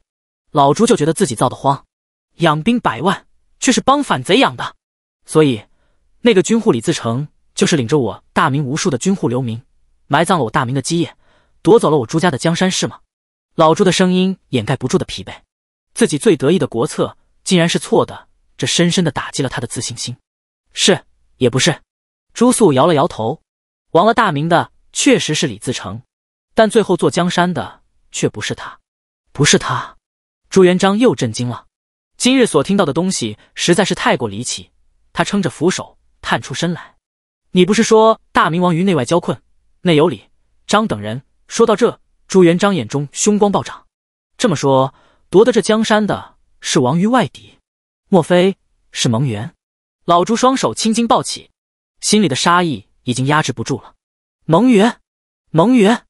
老朱就觉得自己造的慌，养兵百万却是帮反贼养的。所以，那个军户李自成，就是领着我大明无数的军户流民，埋葬了我大明的基业，夺走了我朱家的江山，是吗？”老朱的声音掩盖不住的疲惫，自己最得意的国策竟然是错的，这深深的打击了他的自信心。是也不是？朱肃摇了摇头，亡了大明的确实是李自成。但最后坐江山的却不是他，不是他，朱元璋又震惊了。今日所听到的东西实在是太过离奇。他撑着扶手探出身来：“你不是说大明王于内外交困，内有李、张等人？”说到这，朱元璋眼中凶光暴涨。这么说，夺得这江山的是亡于外敌？莫非是蒙元？老朱双手青筋暴起，心里的杀意已经压制不住了。蒙元，蒙元！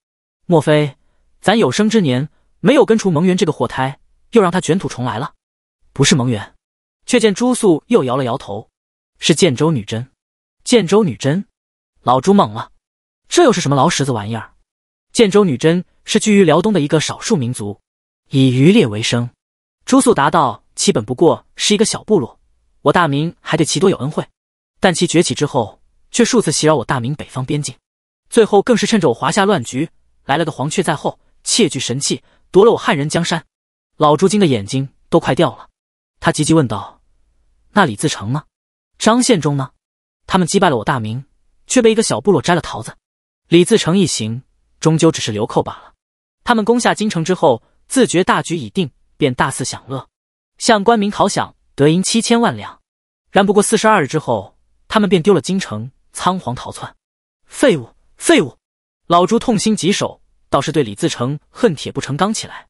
莫非咱有生之年没有根除蒙元这个祸胎，又让他卷土重来了？不是蒙元，却见朱肃又摇了摇头。是建州女真。建州女真，老朱懵了，这又是什么老石子玩意儿？建州女真是居于辽东的一个少数民族，以渔猎为生。朱肃答道：“其本不过是一个小部落，我大明还对其多有恩惠，但其崛起之后，却数次袭扰我大明北方边境，最后更是趁着我华夏乱局。”来了个黄雀在后，窃据神器，夺了我汉人江山。老朱精的眼睛都快掉了，他急急问道：“那李自成呢？张献忠呢？他们击败了我大明，却被一个小部落摘了桃子。李自成一行终究只是流寇罢了。他们攻下京城之后，自觉大局已定，便大肆享乐，向官民讨饷，得银七千万两。然不过四十二日之后，他们便丢了京城，仓皇逃窜。废物，废物。”老朱痛心疾首，倒是对李自成恨铁不成钢起来。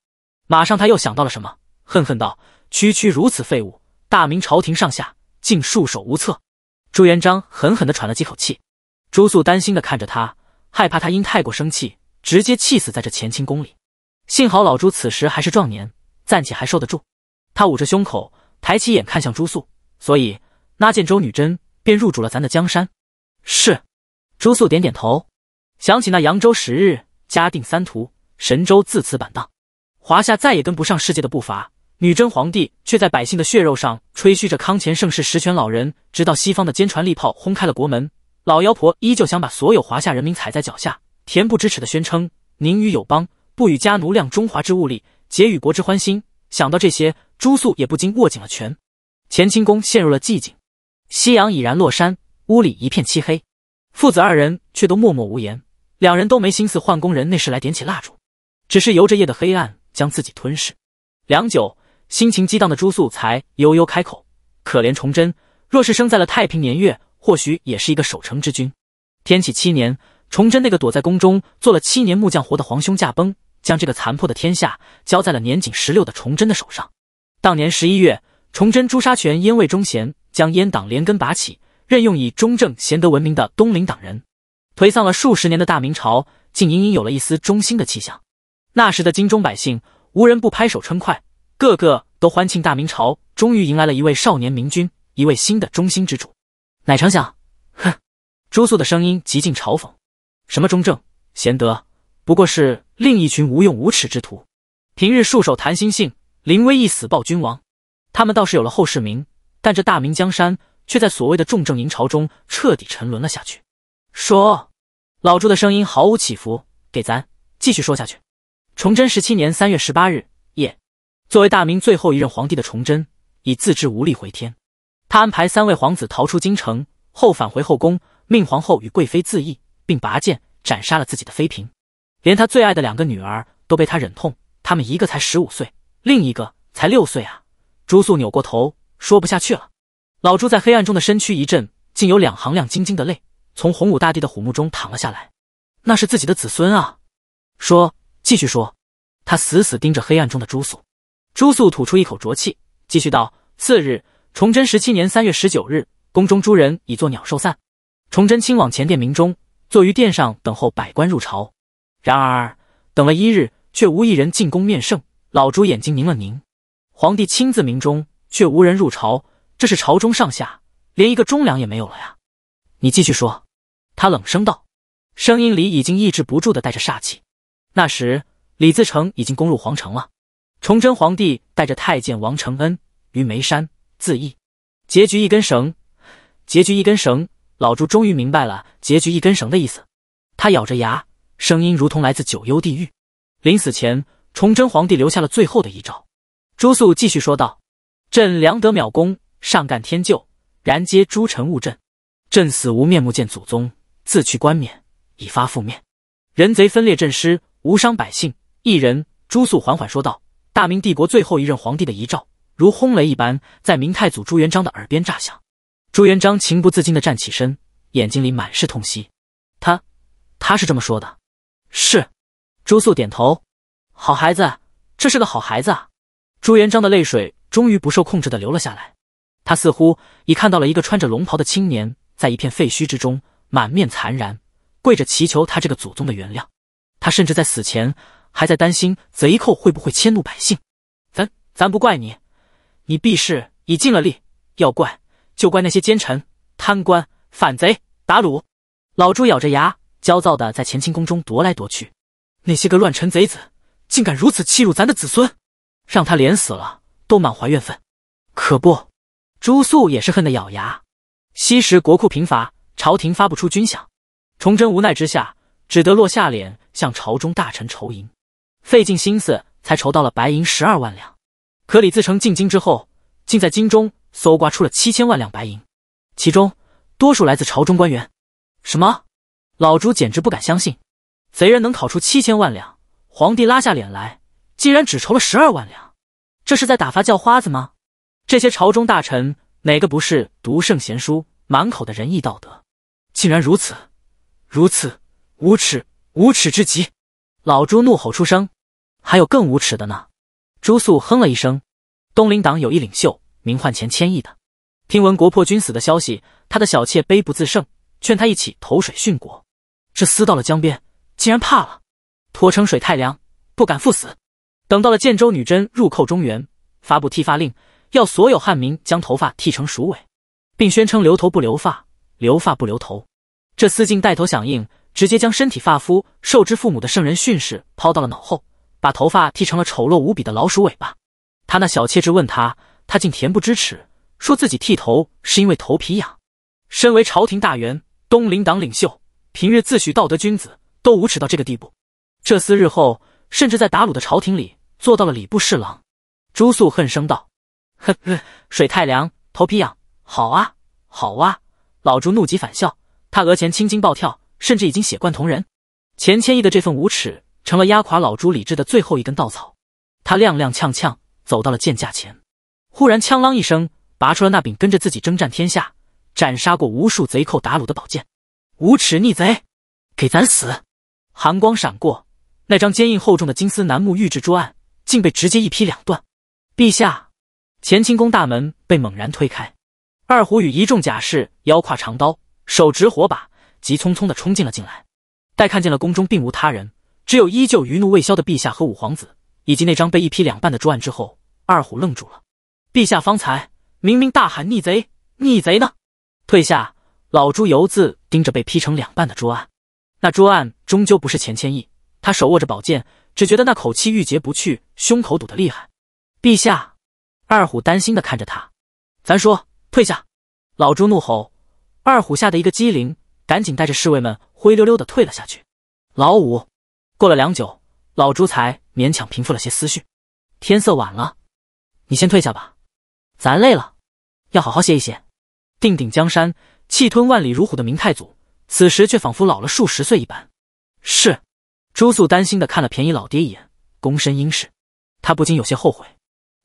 马上他又想到了什么，恨恨道：“区区如此废物，大明朝廷上下竟束手无策。”朱元璋狠狠地喘了几口气。朱肃担心地看着他，害怕他因太过生气，直接气死在这乾清宫里。幸好老朱此时还是壮年，暂且还受得住。他捂着胸口，抬起眼看向朱肃，所以那建州女真，便入主了咱的江山。是。朱肃点点头。想起那扬州十日、嘉定三屠，神州自此板荡，华夏再也跟不上世界的步伐。女真皇帝却在百姓的血肉上吹嘘着康乾盛世，十全老人，直到西方的坚船利炮轰开了国门，老妖婆依旧想把所有华夏人民踩在脚下，恬不知耻的宣称宁与友邦，不与家奴量中华之物力，结与国之欢心。想到这些，朱肃也不禁握紧了拳。乾清宫陷入了寂静，夕阳已然落山，屋里一片漆黑，父子二人却都默默无言。两人都没心思换工人，内侍来点起蜡烛，只是由着夜的黑暗将自己吞噬。良久，心情激荡的朱肃才悠悠开口：“可怜崇祯，若是生在了太平年月，或许也是一个守成之君。”天启七年，崇祯那个躲在宫中做了七年木匠活的皇兄驾崩，将这个残破的天下交在了年仅十六的崇祯的手上。当年十一月，崇祯诛杀权阉魏忠贤，将阉党连根拔起，任用以忠正贤德闻名的东林党人。颓丧了数十年的大明朝，竟隐隐有了一丝中兴的气象。那时的京中百姓，无人不拍手称快，个个都欢庆大明朝终于迎来了一位少年明君，一位新的中兴之主。乃成想，哼，朱肃的声音极尽嘲讽：“什么忠正贤德，不过是另一群无用无耻之徒。平日束手谈心性，临危一死报君王，他们倒是有了后世名，但这大明江山却在所谓的重政营朝中彻底沉沦了下去。”说，老朱的声音毫无起伏，给咱继续说下去。崇祯十七年三月十八日夜，作为大明最后一任皇帝的崇祯，已自知无力回天。他安排三位皇子逃出京城后，返回后宫，命皇后与贵妃自缢，并拔剑斩杀了自己的妃嫔，连他最爱的两个女儿都被他忍痛。他们一个才十五岁，另一个才六岁啊！朱素扭过头，说不下去了。老朱在黑暗中的身躯一震，竟有两行亮晶晶的泪。从洪武大帝的虎目中躺了下来，那是自己的子孙啊！说，继续说。他死死盯着黑暗中的朱肃，朱肃吐出一口浊气，继续道：次日，崇祯十七年三月十九日，宫中诸人已作鸟兽散。崇祯亲往前殿明中，坐于殿上等候百官入朝。然而等了一日，却无一人进宫面圣。老朱眼睛凝了凝，皇帝亲自明中，却无人入朝，这是朝中上下连一个忠良也没有了呀！你继续说。他冷声道，声音里已经抑制不住的带着煞气。那时，李自成已经攻入皇城了。崇祯皇帝带着太监王承恩于眉山自缢。结局一根绳，结局一根绳。老朱终于明白了结局一根绳的意思。他咬着牙，声音如同来自九幽地狱。临死前，崇祯皇帝留下了最后的遗诏。朱肃继续说道：“朕良德渺功，上干天咎，然皆诸臣误朕，朕死无面目见祖宗。”自去冠冕，以发覆面。人贼分裂阵师，无伤百姓一人。朱肃缓缓说道：“大明帝国最后一任皇帝的遗诏，如轰雷一般，在明太祖朱元璋的耳边炸响。”朱元璋情不自禁地站起身，眼睛里满是痛惜。他，他是这么说的。是。朱肃点头。好孩子，这是个好孩子啊！朱元璋的泪水终于不受控制地流了下来。他似乎已看到了一个穿着龙袍的青年，在一片废墟之中。满面残然，跪着祈求他这个祖宗的原谅。他甚至在死前还在担心贼寇会不会迁怒百姓。咱咱不怪你，你避世已尽了力，要怪就怪那些奸臣、贪官、反贼打虏。老朱咬着牙，焦躁的在乾清宫中踱来踱去。那些个乱臣贼子，竟敢如此欺辱咱的子孙，让他连死了都满怀怨愤。可不，朱肃也是恨得咬牙。昔时国库贫乏。朝廷发不出军饷，崇祯无奈之下，只得落下脸向朝中大臣筹银，费尽心思才筹到了白银十二万两。可李自成进京之后，竟在京中搜刮出了七千万两白银，其中多数来自朝中官员。什么？老朱简直不敢相信，贼人能考出七千万两，皇帝拉下脸来，竟然只筹了十二万两，这是在打发叫花子吗？这些朝中大臣哪个不是读圣贤书，满口的仁义道德？竟然如此，如此无耻，无耻之极！老朱怒吼出声。还有更无耻的呢！朱肃哼了一声。东林党有一领袖，名唤钱谦益的。听闻国破君死的消息，他的小妾悲不自胜，劝他一起投水殉国。这厮到了江边，竟然怕了，托称水太凉，不敢赴死。等到了建州女真入寇中原，发布剃发令，要所有汉民将头发剃成鼠尾，并宣称留头不留发。留发不留头，这司静带头响应，直接将身体发肤受之父母的圣人训示抛到了脑后，把头发剃成了丑陋无比的老鼠尾巴。他那小妾质问他，他竟恬不知耻，说自己剃头是因为头皮痒。身为朝廷大员、东林党领袖，平日自诩道德君子，都无耻到这个地步。这厮日后甚至在打虏的朝廷里做到了礼部侍郎。朱肃恨声道：“呵呵，水太凉，头皮痒，好啊，好啊。”老朱怒极反笑，他额前青筋暴跳，甚至已经血贯瞳仁。钱谦益的这份无耻，成了压垮老朱理智的最后一根稻草。他踉踉跄跄走到了剑架前，忽然锵啷一声，拔出了那柄跟着自己征战天下、斩杀过无数贼寇打虏的宝剑。无耻逆贼，给咱死！寒光闪过，那张坚硬厚重的金丝楠木玉制桌案，竟被直接一劈两断。陛下，乾清宫大门被猛然推开。二虎与一众甲士腰挎长刀，手执火把，急匆匆地冲进了进来。待看见了宫中并无他人，只有依旧余怒未消的陛下和五皇子，以及那张被一劈两半的桌案之后，二虎愣住了。陛下方才明明大喊“逆贼，逆贼”呢！退下。老朱油自盯着被劈成两半的桌案，那桌案终究不是钱谦益。他手握着宝剑，只觉得那口气郁结不去，胸口堵得厉害。陛下，二虎担心地看着他，咱说。退下！老朱怒吼，二虎吓得一个机灵，赶紧带着侍卫们灰溜溜的退了下去。老五，过了良久，老朱才勉强平复了些思绪。天色晚了，你先退下吧，咱累了，要好好歇一歇。定鼎江山，气吞万里如虎的明太祖，此时却仿佛老了数十岁一般。是。朱肃担心的看了便宜老爹一眼，躬身应是。他不禁有些后悔，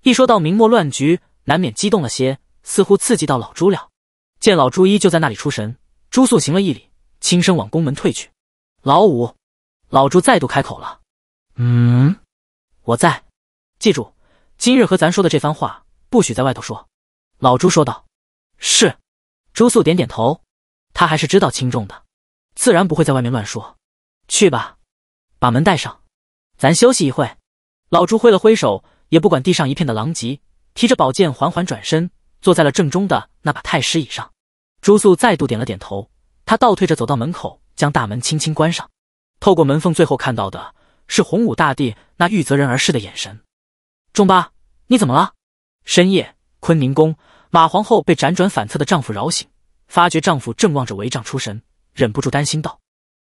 一说到明末乱局，难免激动了些。似乎刺激到老朱了，见老朱依旧在那里出神，朱素行了一礼，轻声往宫门退去。老五，老朱再度开口了：“嗯，我在，记住，今日和咱说的这番话，不许在外头说。”老朱说道。是，朱素点点头，他还是知道轻重的，自然不会在外面乱说。去吧，把门带上，咱休息一会。老朱挥了挥手，也不管地上一片的狼藉，提着宝剑缓缓转身。坐在了正中的那把太师椅上，朱素再度点了点头。他倒退着走到门口，将大门轻轻关上。透过门缝，最后看到的是洪武大帝那欲泽人而视的眼神。忠巴，你怎么了？深夜，坤宁宫，马皇后被辗转反侧的丈夫扰醒，发觉丈夫正望着帷帐出神，忍不住担心道：“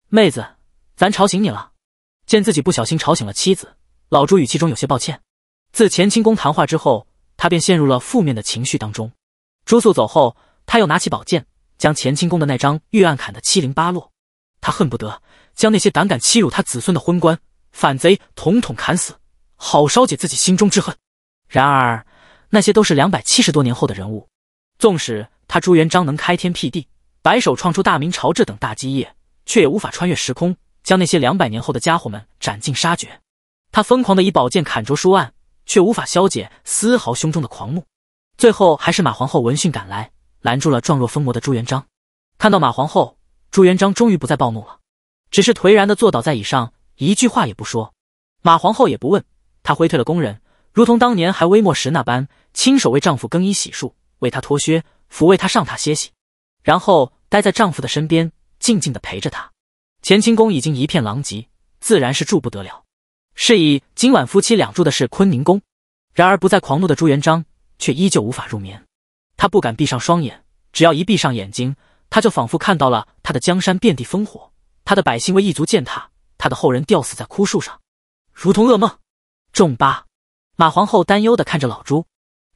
妹子，咱吵醒你了。”见自己不小心吵醒了妻子，老朱语气中有些抱歉。自乾清宫谈话之后。他便陷入了负面的情绪当中。朱肃走后，他又拿起宝剑，将乾清宫的那张御案砍得七零八落。他恨不得将那些胆敢欺辱他子孙的昏官、反贼统统砍死，好烧解自己心中之恨。然而，那些都是两百七十多年后的人物。纵使他朱元璋能开天辟地，白手创出大明朝这等大基业，却也无法穿越时空，将那些两百年后的家伙们斩尽杀绝。他疯狂的以宝剑砍着书案。却无法消解丝毫胸中的狂怒，最后还是马皇后闻讯赶来，拦住了状若疯魔的朱元璋。看到马皇后，朱元璋终于不再暴怒了，只是颓然的坐倒在椅上，一句话也不说。马皇后也不问，她挥退了工人，如同当年还微末时那般，亲手为丈夫更衣洗漱，为他脱靴，抚慰他上榻歇息，然后待在丈夫的身边，静静的陪着他。乾清宫已经一片狼藉，自然是住不得了。是以今晚夫妻两住的是坤宁宫，然而不再狂怒的朱元璋却依旧无法入眠。他不敢闭上双眼，只要一闭上眼睛，他就仿佛看到了他的江山遍地烽火，他的百姓为异族践踏，他的后人吊死在枯树上，如同噩梦。重八，马皇后担忧地看着老朱，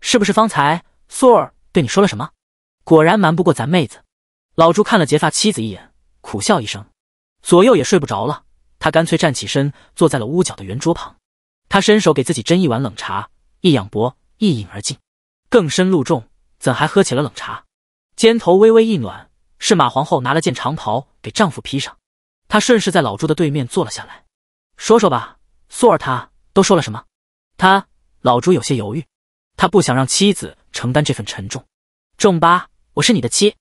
是不是方才素儿对你说了什么？果然瞒不过咱妹子。老朱看了结发妻子一眼，苦笑一声，左右也睡不着了。他干脆站起身，坐在了屋角的圆桌旁。他伸手给自己斟一碗冷茶，一仰脖，一饮而尽。更深露重，怎还喝起了冷茶？肩头微微一暖，是马皇后拿了件长袍给丈夫披上。她顺势在老朱的对面坐了下来，说说吧，素儿她都说了什么？他老朱有些犹豫，他不想让妻子承担这份沉重。重八，我是你的妻。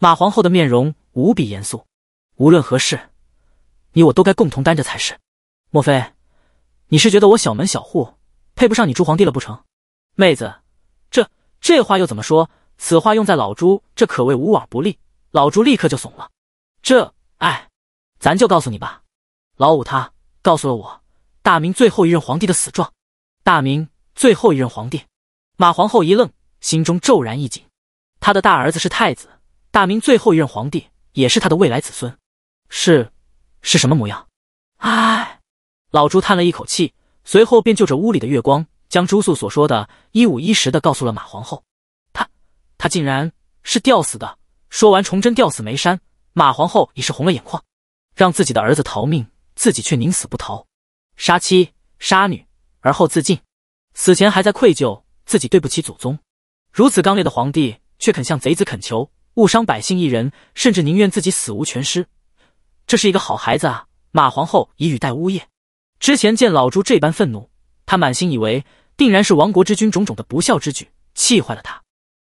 马皇后的面容无比严肃，无论何事。你我都该共同担着才是。莫非你是觉得我小门小户配不上你朱皇帝了不成？妹子，这这话又怎么说？此话用在老朱，这可谓无往不利。老朱立刻就怂了。这哎，咱就告诉你吧，老五他告诉了我大明最后一任皇帝的死状。大明最后一任皇帝？马皇后一愣，心中骤然一紧。他的大儿子是太子，大明最后一任皇帝也是他的未来子孙。是。是什么模样？唉，老朱叹了一口气，随后便就着屋里的月光，将朱素所说的一五一十的告诉了马皇后。他他竟然是吊死的。说完，崇祯吊死煤山，马皇后已是红了眼眶。让自己的儿子逃命，自己却宁死不逃，杀妻杀女，而后自尽，死前还在愧疚自己对不起祖宗。如此刚烈的皇帝，却肯向贼子恳求，误伤百姓一人，甚至宁愿自己死无全尸。这是一个好孩子啊！马皇后以语带呜咽。之前见老朱这般愤怒，她满心以为定然是亡国之君种种的不孝之举，气坏了他，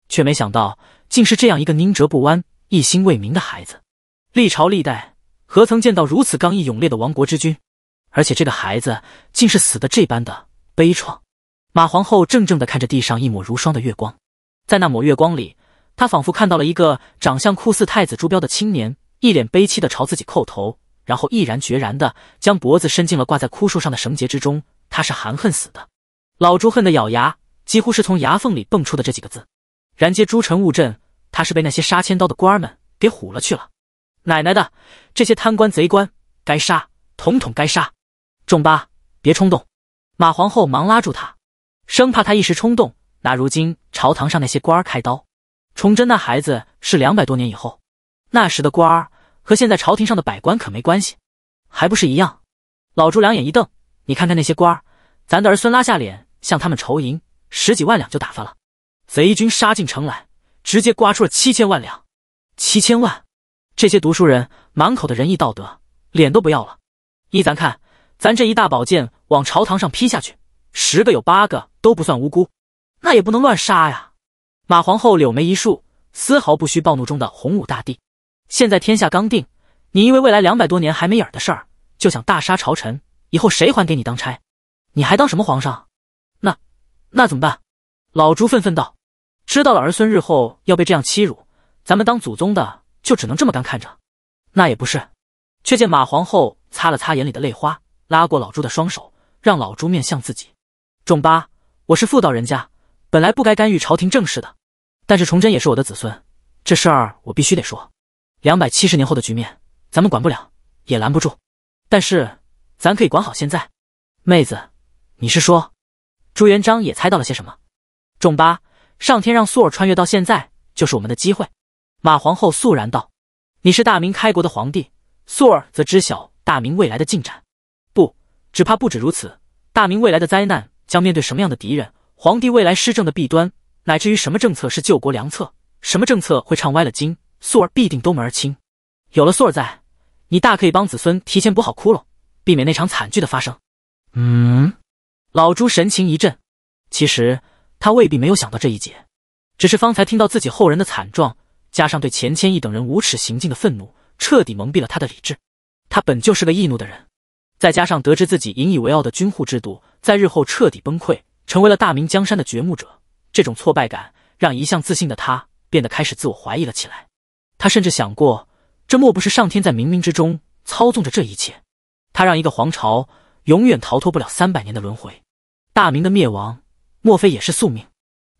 却没想到竟是这样一个宁折不弯、一心为民的孩子。历朝历代何曾见到如此刚毅勇烈的亡国之君？而且这个孩子竟是死的这般的悲怆。马皇后怔怔地看着地上一抹如霜的月光，在那抹月光里，她仿佛看到了一个长相酷似太子朱标的青年。一脸悲戚的朝自己叩头，然后毅然决然的将脖子伸进了挂在枯树上的绳结之中。他是含恨死的。老朱恨得咬牙，几乎是从牙缝里蹦出的这几个字：“然皆诸臣误朕，他是被那些杀千刀的官儿们给唬了去了。奶奶的，这些贪官贼官该杀，统统该杀！”仲巴，别冲动！马皇后忙拉住他，生怕他一时冲动拿如今朝堂上那些官儿开刀。崇祯那孩子是两百多年以后，那时的官儿。和现在朝廷上的百官可没关系，还不是一样？老朱两眼一瞪：“你看看那些官儿，咱的儿孙拉下脸向他们筹银十几万两就打发了，贼军杀进城来，直接刮出了七千万两。七千万！这些读书人满口的仁义道德，脸都不要了。依咱看，咱这一大宝剑往朝堂上劈下去，十个有八个都不算无辜。那也不能乱杀呀！”马皇后柳眉一竖，丝毫不虚暴怒中的洪武大帝。现在天下刚定，你因为未来两百多年还没影儿的事儿就想大杀朝臣，以后谁还给你当差？你还当什么皇上？那那怎么办？老朱愤愤道：“知道了，儿孙日后要被这样欺辱，咱们当祖宗的就只能这么干看着。”那也不是。却见马皇后擦了擦眼里的泪花，拉过老朱的双手，让老朱面向自己：“重八，我是妇道人家，本来不该干预朝廷政事的。但是崇祯也是我的子孙，这事儿我必须得说。”两百七十年后的局面，咱们管不了，也拦不住。但是，咱可以管好现在。妹子，你是说，朱元璋也猜到了些什么？重八，上天让素儿穿越到现在，就是我们的机会。马皇后肃然道：“你是大明开国的皇帝，素儿则知晓大明未来的进展。不，只怕不止如此。大明未来的灾难将面对什么样的敌人？皇帝未来施政的弊端，乃至于什么政策是救国良策，什么政策会唱歪了经？”素儿必定登门而亲，有了素儿在，你大可以帮子孙提前补好窟窿，避免那场惨剧的发生。嗯，老朱神情一震，其实他未必没有想到这一劫，只是方才听到自己后人的惨状，加上对钱谦益等人无耻行径的愤怒，彻底蒙蔽了他的理智。他本就是个易怒的人，再加上得知自己引以为傲的军户制度在日后彻底崩溃，成为了大明江山的掘墓者，这种挫败感让一向自信的他变得开始自我怀疑了起来。他甚至想过，这莫不是上天在冥冥之中操纵着这一切？他让一个皇朝永远逃脱不了三百年的轮回，大明的灭亡莫非也是宿命？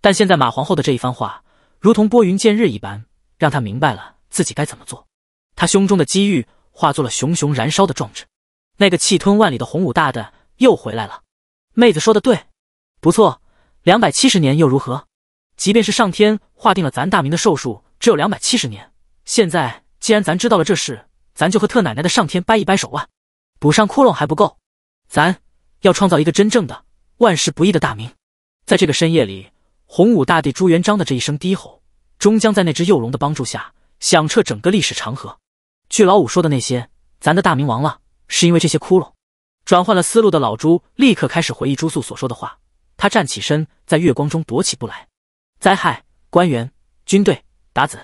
但现在马皇后的这一番话，如同拨云见日一般，让他明白了自己该怎么做。他胸中的机遇化作了熊熊燃烧的壮志，那个气吞万里的洪武大的又回来了。妹子说的对，不错，两百七十年又如何？即便是上天划定了咱大明的寿数只有两百七十年。现在既然咱知道了这事，咱就和特奶奶的上天掰一掰手腕，补上窟窿还不够，咱要创造一个真正的万事不易的大明。在这个深夜里，洪武大帝朱元璋的这一声低吼，终将在那只幼龙的帮助下，响彻整个历史长河。据老五说的那些，咱的大明亡了，是因为这些窟窿。转换了思路的老朱立刻开始回忆朱肃所说的话。他站起身，在月光中踱起步来。灾害、官员、军队、达子。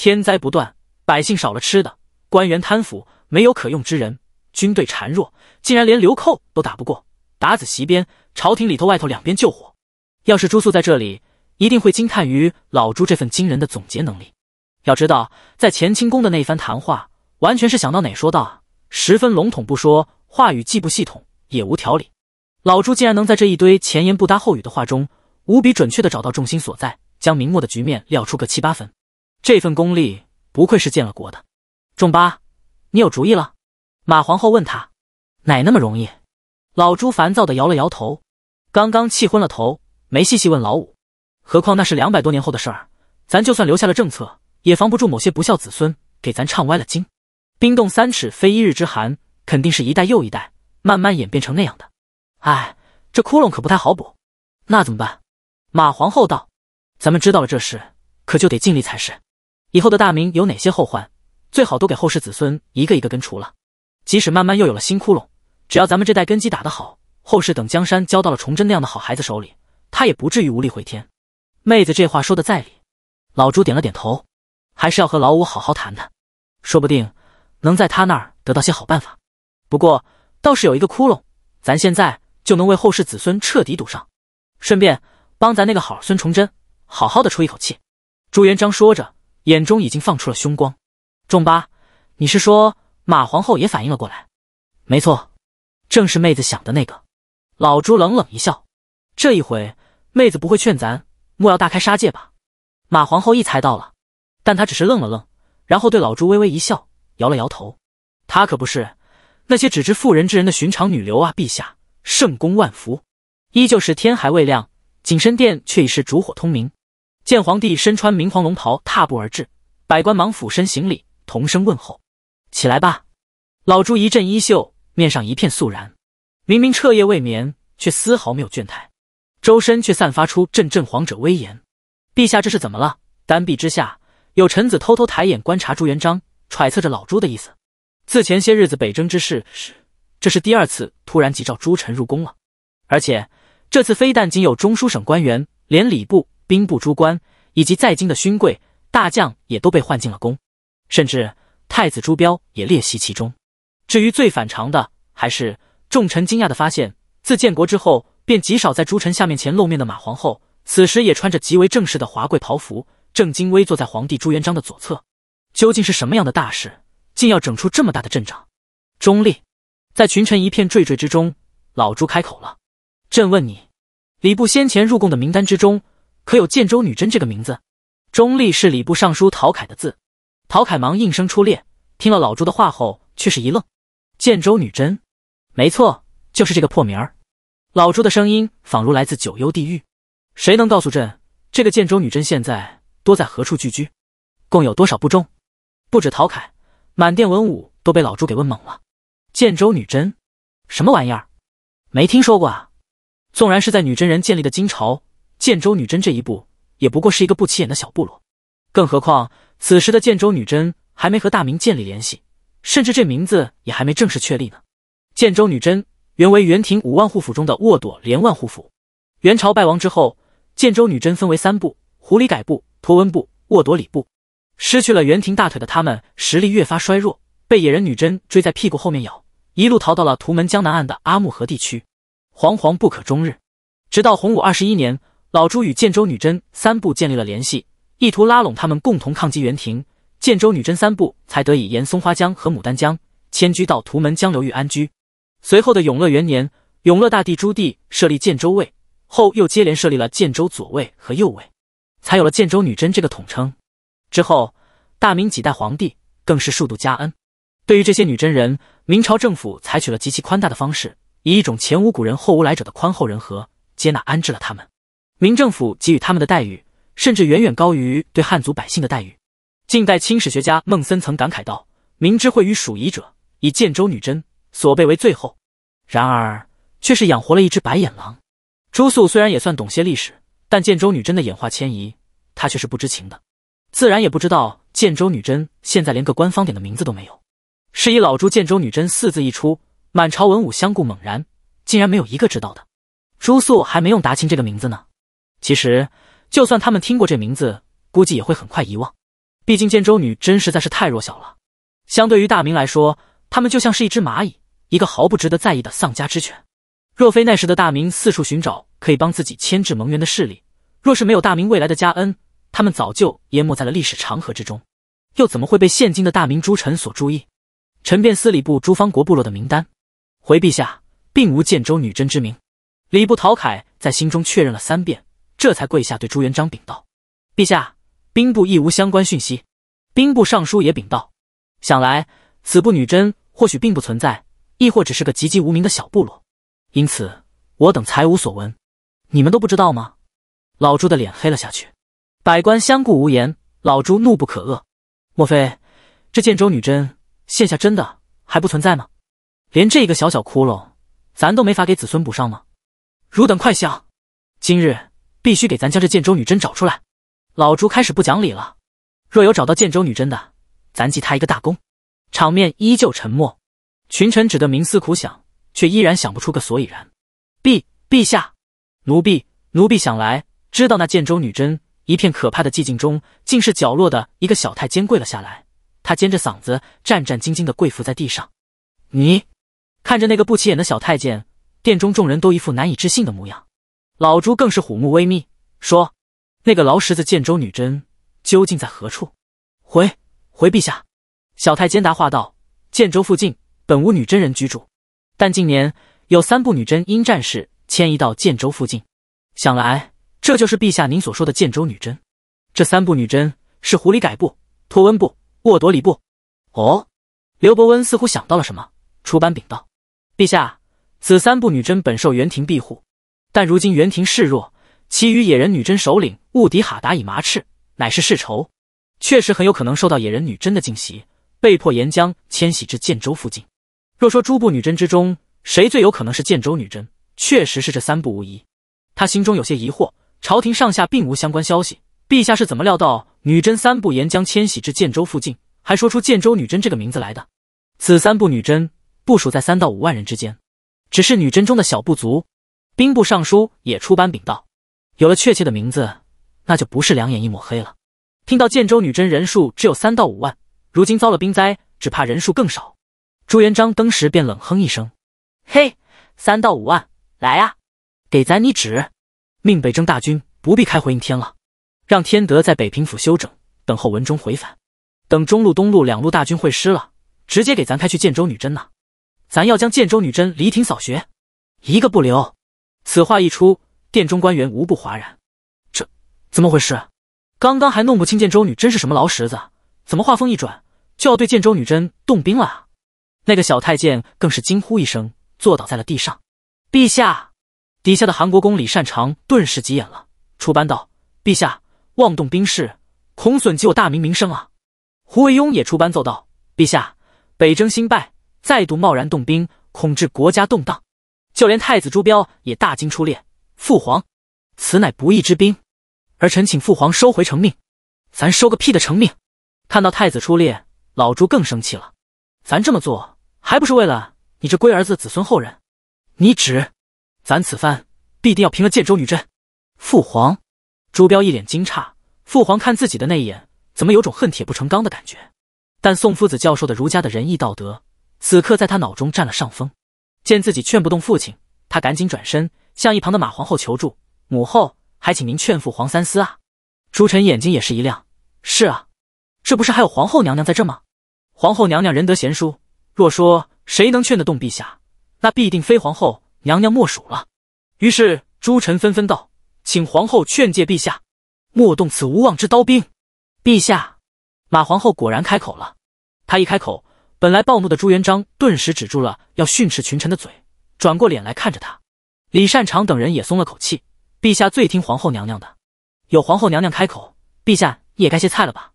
天灾不断，百姓少了吃的；官员贪腐，没有可用之人；军队孱弱，竟然连流寇都打不过。打子席边，朝廷里头外头两边救火。要是朱肃在这里，一定会惊叹于老朱这份惊人的总结能力。要知道，在乾清宫的那一番谈话，完全是想到哪说到啊，十分笼统不说，话语既不系统，也无条理。老朱竟然能在这一堆前言不搭后语的话中，无比准确的找到重心所在，将明末的局面料出个七八分。这份功力不愧是建了国的，仲八，你有主意了？马皇后问他，哪那么容易？老朱烦躁的摇了摇头，刚刚气昏了头，没细细问老五。何况那是两百多年后的事儿，咱就算留下了政策，也防不住某些不孝子孙给咱唱歪了经。冰冻三尺，非一日之寒，肯定是一代又一代慢慢演变成那样的。哎，这窟窿可不太好补。那怎么办？马皇后道，咱们知道了这事，可就得尽力才是。以后的大明有哪些后患，最好都给后世子孙一个一个根除了。即使慢慢又有了新窟窿，只要咱们这代根基打得好，后世等江山交到了崇祯那样的好孩子手里，他也不至于无力回天。妹子这话说的在理，老朱点了点头，还是要和老五好好谈谈，说不定能在他那儿得到些好办法。不过倒是有一个窟窿，咱现在就能为后世子孙彻底堵上，顺便帮咱那个好孙崇祯好好的出一口气。朱元璋说着。眼中已经放出了凶光，仲八，你是说马皇后也反应了过来？没错，正是妹子想的那个。老朱冷冷一笑，这一回妹子不会劝咱莫要大开杀戒吧？马皇后一猜到了，但她只是愣了愣，然后对老朱微微一笑，摇了摇头。她可不是那些只知妇人之仁的寻常女流啊！陛下，圣宫万福。依旧是天还未亮，景深殿却已是烛火通明。见皇帝身穿明黄龙袍，踏步而至，百官忙俯身行礼，同声问候：“起来吧。”老朱一阵衣袖，面上一片肃然，明明彻夜未眠，却丝毫没有倦怠，周身却散发出阵阵皇者威严。陛下这是怎么了？丹陛之下，有臣子偷偷抬眼观察朱元璋，揣测着老朱的意思。自前些日子北征之事是，这是第二次突然急召诸臣入宫了，而且这次非但仅有中书省官员，连礼部。兵部诸官以及在京的勋贵大将也都被唤进了宫，甚至太子朱标也列席其中。至于最反常的，还是众臣惊讶的发现，自建国之后便极少在诸臣下面前露面的马皇后，此时也穿着极为正式的华贵袍服，正襟危坐在皇帝朱元璋的左侧。究竟是什么样的大事，竟要整出这么大的阵仗？中立，在群臣一片惴惴之中，老朱开口了：“朕问你，礼部先前入贡的名单之中。”可有建州女真这个名字？钟立是礼部尚书陶凯的字。陶凯忙应声出列，听了老朱的话后，却是一愣：“建州女真？没错，就是这个破名儿。”老朱的声音仿如来自九幽地狱：“谁能告诉朕，这个建州女真现在多在何处聚居？共有多少部众？”不止陶凯，满殿文武都被老朱给问懵了。“建州女真？什么玩意儿？没听说过啊！纵然是在女真人建立的金朝。”建州女真这一步也不过是一个不起眼的小部落，更何况此时的建州女真还没和大明建立联系，甚至这名字也还没正式确立呢。建州女真原为元廷五万户府中的沃朵连万户府，元朝败亡之后，建州女真分为三部：胡里改部、脱温部、沃朵里部。失去了元廷大腿的他们，实力越发衰弱，被野人女真追在屁股后面咬，一路逃到了图门江南岸的阿木河地区，惶惶不可终日。直到洪武二十一年。老朱与建州女真三部建立了联系，意图拉拢他们共同抗击元廷。建州女真三部才得以沿松花江和牡丹江迁居到图门江流域安居。随后的永乐元年，永乐大帝朱棣设立建州卫，后又接连设立了建州左卫和右卫，才有了建州女真这个统称。之后，大明几代皇帝更是数度加恩，对于这些女真人，明朝政府采取了极其宽大的方式，以一种前无古人后无来者的宽厚仁和接纳安置了他们。明政府给予他们的待遇，甚至远远高于对汉族百姓的待遇。近代清史学家孟森曾感慨道：“明知会与属夷者，以建州女真所备为最后。”然而却是养活了一只白眼狼。”朱肃虽然也算懂些历史，但建州女真的演化迁移，他却是不知情的，自然也不知道建州女真现在连个官方点的名字都没有。是以老朱建州女真四字一出，满朝文武相顾猛然，竟然没有一个知道的。朱肃还没用达清这个名字呢。其实，就算他们听过这名字，估计也会很快遗忘。毕竟建州女真实在是太弱小了，相对于大明来说，他们就像是一只蚂蚁，一个毫不值得在意的丧家之犬。若非那时的大明四处寻找可以帮自己牵制蒙元的势力，若是没有大明未来的加恩，他们早就淹没在了历史长河之中，又怎么会被现今的大明诸臣所注意？臣遍司礼部诸方国部落的名单，回陛下，并无建州女真之名。礼部陶凯在心中确认了三遍。这才跪下对朱元璋禀道：“陛下，兵部亦无相关讯息。兵部尚书也禀道：‘想来此部女真或许并不存在，亦或只是个籍籍无名的小部落，因此我等才无所闻。你们都不知道吗？’老朱的脸黑了下去，百官相顾无言。老朱怒不可遏：‘莫非这建州女真现下真的还不存在吗？连这一个小小窟窿，咱都没法给子孙补上吗？汝等快想，今日。’必须给咱将这建州女真找出来！老朱开始不讲理了。若有找到建州女真的，咱记他一个大功。场面依旧沉默，群臣只得冥思苦想，却依然想不出个所以然。陛陛下，奴婢奴婢想来知道那建州女真。一片可怕的寂静中，竟是角落的一个小太监跪了下来。他尖着嗓子，战战兢兢的跪伏在地上。你看着那个不起眼的小太监，殿中众人都一副难以置信的模样。老朱更是虎目微眯，说：“那个老什子建州女真究竟在何处？”回回陛下，小太监答话道：“建州附近本无女真人居住，但近年有三部女真因战事迁移到建州附近。想来这就是陛下您所说的建州女真。这三部女真是狐狸改部、托温部、沃朵里部。”哦，刘伯温似乎想到了什么，出班禀道：“陛下，此三部女真本受元廷庇护。”但如今元廷势弱，其余野人女真首领兀迪哈达以麻赤乃是世仇，确实很有可能受到野人女真的进袭，被迫沿江迁徙至建州附近。若说诸部女真之中，谁最有可能是建州女真，确实是这三部无疑。他心中有些疑惑，朝廷上下并无相关消息，陛下是怎么料到女真三部沿江迁徙至建州附近，还说出建州女真这个名字来的？此三部女真部署在三到五万人之间，只是女真中的小部族。兵部尚书也出班禀道：“有了确切的名字，那就不是两眼一抹黑了。听到建州女真人数只有三到五万，如今遭了兵灾，只怕人数更少。”朱元璋登时便冷哼一声：“嘿，三到五万，来呀，给咱你指命北征大军，不必开回应天了，让天德在北平府休整，等候文中回返。等中路、东路两路大军会师了，直接给咱开去建州女真呢。咱要将建州女真犁庭扫穴，一个不留。”此话一出，殿中官员无不哗然。这怎么回事？刚刚还弄不清建州女真是什么老石子，怎么话锋一转就要对建州女真动兵了啊？那个小太监更是惊呼一声，坐倒在了地上。陛下，底下的韩国公李善长顿时急眼了，出班道：“陛下，妄动兵事，恐损及我大明名声啊！”胡惟庸也出班奏道：“陛下，北征兴败，再度贸然动兵，恐致国家动荡。”就连太子朱标也大惊出列，父皇，此乃不义之兵，儿臣请父皇收回成命。咱收个屁的成命！看到太子出列，老朱更生气了。咱这么做还不是为了你这龟儿子子孙后人？你指咱此番必定要平了建州女真。父皇，朱标一脸惊诧，父皇看自己的那一眼，怎么有种恨铁不成钢的感觉？但宋夫子教授的儒家的仁义道德，此刻在他脑中占了上风。见自己劝不动父亲，他赶紧转身向一旁的马皇后求助：“母后，还请您劝父皇三思啊！”朱晨眼睛也是一亮：“是啊，这不是还有皇后娘娘在这吗？皇后娘娘仁德贤淑，若说谁能劝得动陛下，那必定非皇后娘娘莫属了。”于是朱晨纷纷道：“请皇后劝诫陛下，莫动此无望之刀兵。”陛下，马皇后果然开口了。她一开口。本来暴怒的朱元璋顿时止住了要训斥群臣的嘴，转过脸来看着他。李善长等人也松了口气。陛下最听皇后娘娘的，有皇后娘娘开口，陛下你也该歇菜了吧？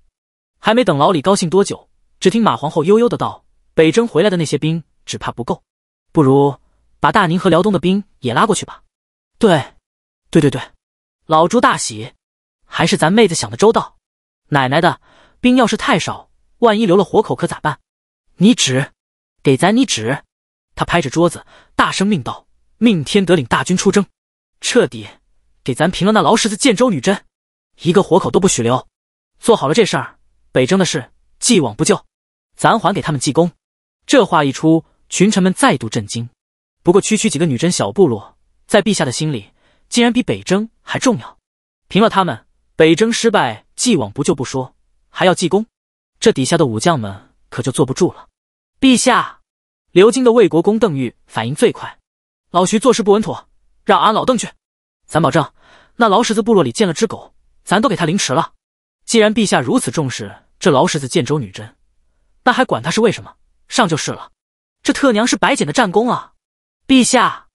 还没等老李高兴多久，只听马皇后悠悠的道：“北征回来的那些兵只怕不够，不如把大宁和辽东的兵也拉过去吧。”“对，对对对。”老朱大喜，还是咱妹子想的周到。奶奶的，兵要是太少，万一留了活口可咋办？你指给咱你指，他拍着桌子大声命道：“命天德领大军出征，彻底给咱平了那劳什子建州女真，一个活口都不许留。做好了这事儿，北征的事既往不咎，咱还给他们记功。”这话一出，群臣们再度震惊。不过区区几个女真小部落，在陛下的心里，竟然比北征还重要？平了他们，北征失败既往不咎不说，还要记功？这底下的武将们。可就坐不住了，陛下！流金的魏国公邓玉反应最快，老徐做事不稳妥，让俺老邓去。咱保证，那老狮子部落里见了只狗，咱都给他凌迟了。既然陛下如此重视这老狮子建州女真，那还管他是为什么？上就是了。这特娘是白捡的战功啊！陛下，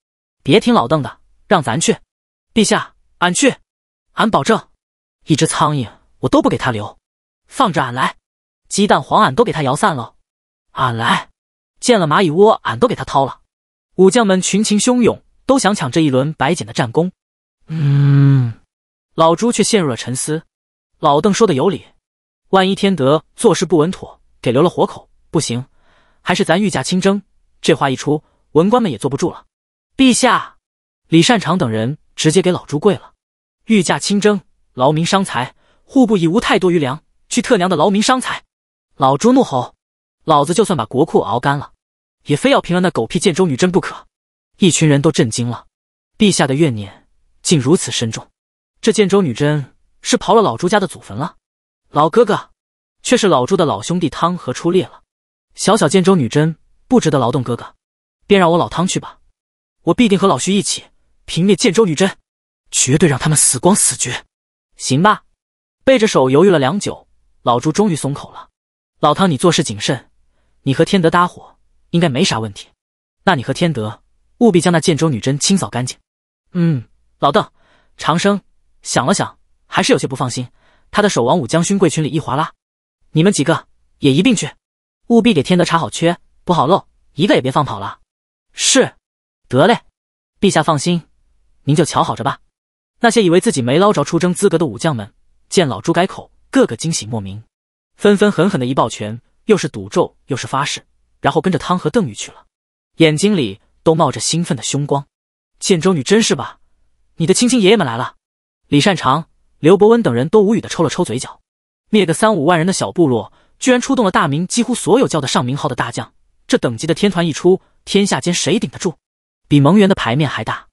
别听老邓的，让咱去。陛下，俺去，俺保证，一只苍蝇我都不给他留，放着俺来。鸡蛋黄俺都给他摇散了，俺来见了蚂蚁窝，俺都给他掏了。武将们群情汹涌，都想抢这一轮白捡的战功。嗯，老朱却陷入了沉思。老邓说的有理，万一天德做事不稳妥，给留了活口，不行，还是咱御驾亲征。这话一出，文官们也坐不住了。陛下，李善长等人直接给老朱跪了。御驾亲征，劳民伤财，户部已无太多余粮，去特娘的劳民伤财！老朱怒吼：“老子就算把国库熬干了，也非要平了那狗屁建州女真不可！”一群人都震惊了，陛下的怨念竟如此深重。这建州女真是刨了老朱家的祖坟了。老哥哥，却是老朱的老兄弟汤和出列了。小小建州女真不值得劳动哥哥，便让我老汤去吧。我必定和老徐一起平灭建州女真，绝对让他们死光死绝。行吧。背着手犹豫了良久，老朱终于松口了。老汤，你做事谨慎，你和天德搭伙应该没啥问题。那你和天德务必将那建州女真清扫干净。嗯，老邓、长生想了想，还是有些不放心。他的手往武将军贵群里一划拉，你们几个也一并去，务必给天德查好缺，补好漏一个也别放跑了。是，得嘞，陛下放心，您就瞧好着吧。那些以为自己没捞着出征资格的武将们，见老朱改口，个个惊喜莫名。纷纷狠狠的一抱拳，又是赌咒，又是发誓，然后跟着汤和邓宇去了，眼睛里都冒着兴奋的凶光。建州女真是吧？你的亲亲爷爷们来了！李善长、刘伯温等人都无语的抽了抽嘴角。灭个三五万人的小部落，居然出动了大明几乎所有叫得上名号的大将，这等级的天团一出，天下间谁顶得住？比蒙元的牌面还大。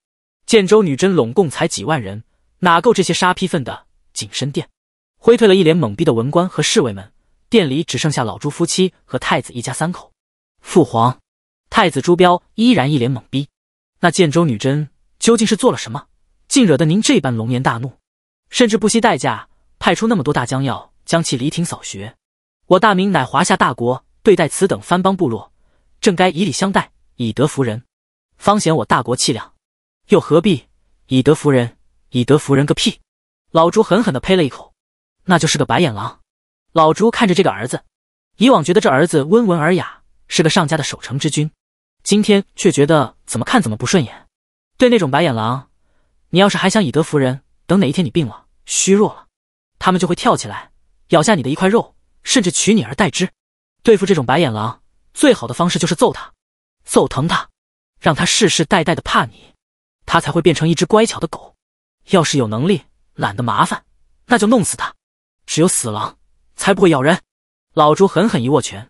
建州女真拢共才几万人，哪够这些杀批粪的景身殿？挥退了一脸懵逼的文官和侍卫们。店里只剩下老朱夫妻和太子一家三口。父皇，太子朱标依然一脸懵逼。那建州女真究竟是做了什么，竟惹得您这般龙颜大怒，甚至不惜代价派出那么多大将要将其犁庭扫穴？我大明乃华夏大国，对待此等番邦部落，正该以礼相待，以德服人，方显我大国气量。又何必以德服人？以德服人个屁！老朱狠狠地呸了一口，那就是个白眼狼。老朱看着这个儿子，以往觉得这儿子温文尔雅，是个上佳的守城之君，今天却觉得怎么看怎么不顺眼。对那种白眼狼，你要是还想以德服人，等哪一天你病了、虚弱了，他们就会跳起来咬下你的一块肉，甚至取你而代之。对付这种白眼狼，最好的方式就是揍他，揍疼他，让他世世代代的怕你，他才会变成一只乖巧的狗。要是有能力懒得麻烦，那就弄死他。只有死狼。才不会咬人！老朱狠狠一握拳，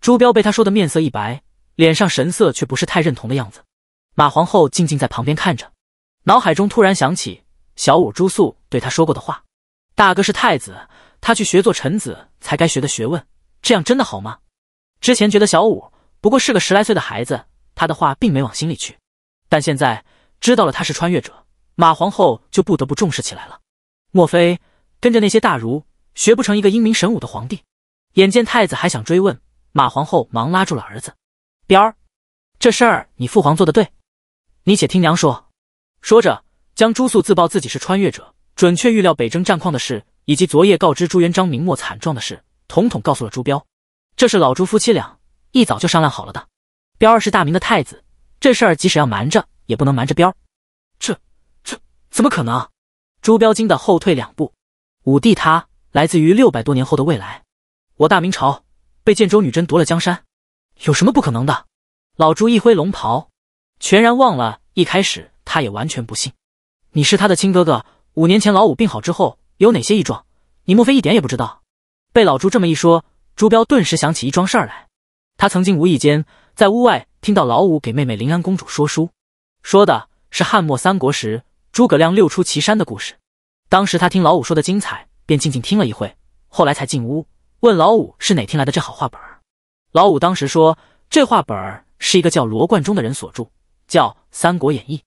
朱标被他说的面色一白，脸上神色却不是太认同的样子。马皇后静静在旁边看着，脑海中突然想起小五朱素对他说过的话：“大哥是太子，他去学做臣子才该学的学问，这样真的好吗？”之前觉得小五不过是个十来岁的孩子，他的话并没往心里去，但现在知道了他是穿越者，马皇后就不得不重视起来了。莫非跟着那些大儒？学不成一个英明神武的皇帝，眼见太子还想追问，马皇后忙拉住了儿子。彪儿，这事儿你父皇做的对，你且听娘说。说着，将朱肃自曝自己是穿越者，准确预料北征战况的事，以及昨夜告知朱元璋明末惨状的事，统统告诉了朱标。这是老朱夫妻俩一早就商量好了的。彪儿是大明的太子，这事儿即使要瞒着，也不能瞒着彪。这这怎么可能？朱标惊得后退两步，武帝他。来自于六百多年后的未来，我大明朝被建州女真夺了江山，有什么不可能的？老朱一挥龙袍，全然忘了一开始他也完全不信。你是他的亲哥哥，五年前老五病好之后有哪些异状，你莫非一点也不知道？被老朱这么一说，朱标顿时想起一桩事儿来。他曾经无意间在屋外听到老五给妹妹临安公主说书，说的是汉末三国时诸葛亮六出祁山的故事。当时他听老五说的精彩。便静静听了一会，后来才进屋问老五是哪听来的这好话本儿。老五当时说，这话本儿是一个叫罗贯中的人所著，叫《三国演义》。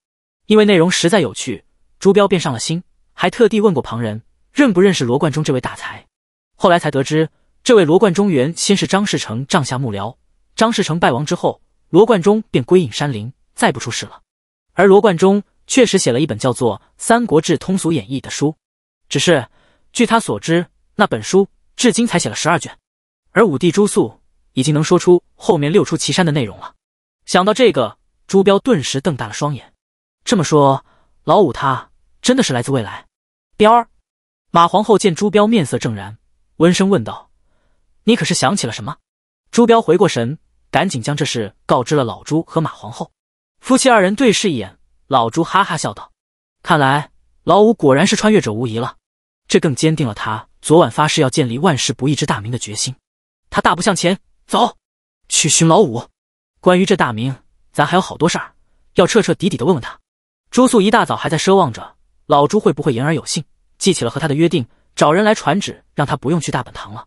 因为内容实在有趣，朱标便上了心，还特地问过旁人认不认识罗贯中这位大才。后来才得知，这位罗贯中原先是张士诚帐下幕僚，张士诚败亡之后，罗贯中便归隐山林，再不出世了。而罗贯中确实写了一本叫做《三国志通俗演义》的书，只是。据他所知，那本书至今才写了十二卷，而五帝朱肃已经能说出后面六出祁山的内容了。想到这个，朱标顿时瞪大了双眼。这么说，老五他真的是来自未来？标儿，马皇后见朱标面色正然，温声问道：“你可是想起了什么？”朱标回过神，赶紧将这事告知了老朱和马皇后。夫妻二人对视一眼，老朱哈哈笑道：“看来老五果然是穿越者无疑了。”这更坚定了他昨晚发誓要建立万世不义之大明的决心。他大步向前走，去寻老五。关于这大明，咱还有好多事儿要彻彻底底的问问他。朱素一大早还在奢望着老朱会不会言而有信，记起了和他的约定，找人来传旨，让他不用去大本堂了。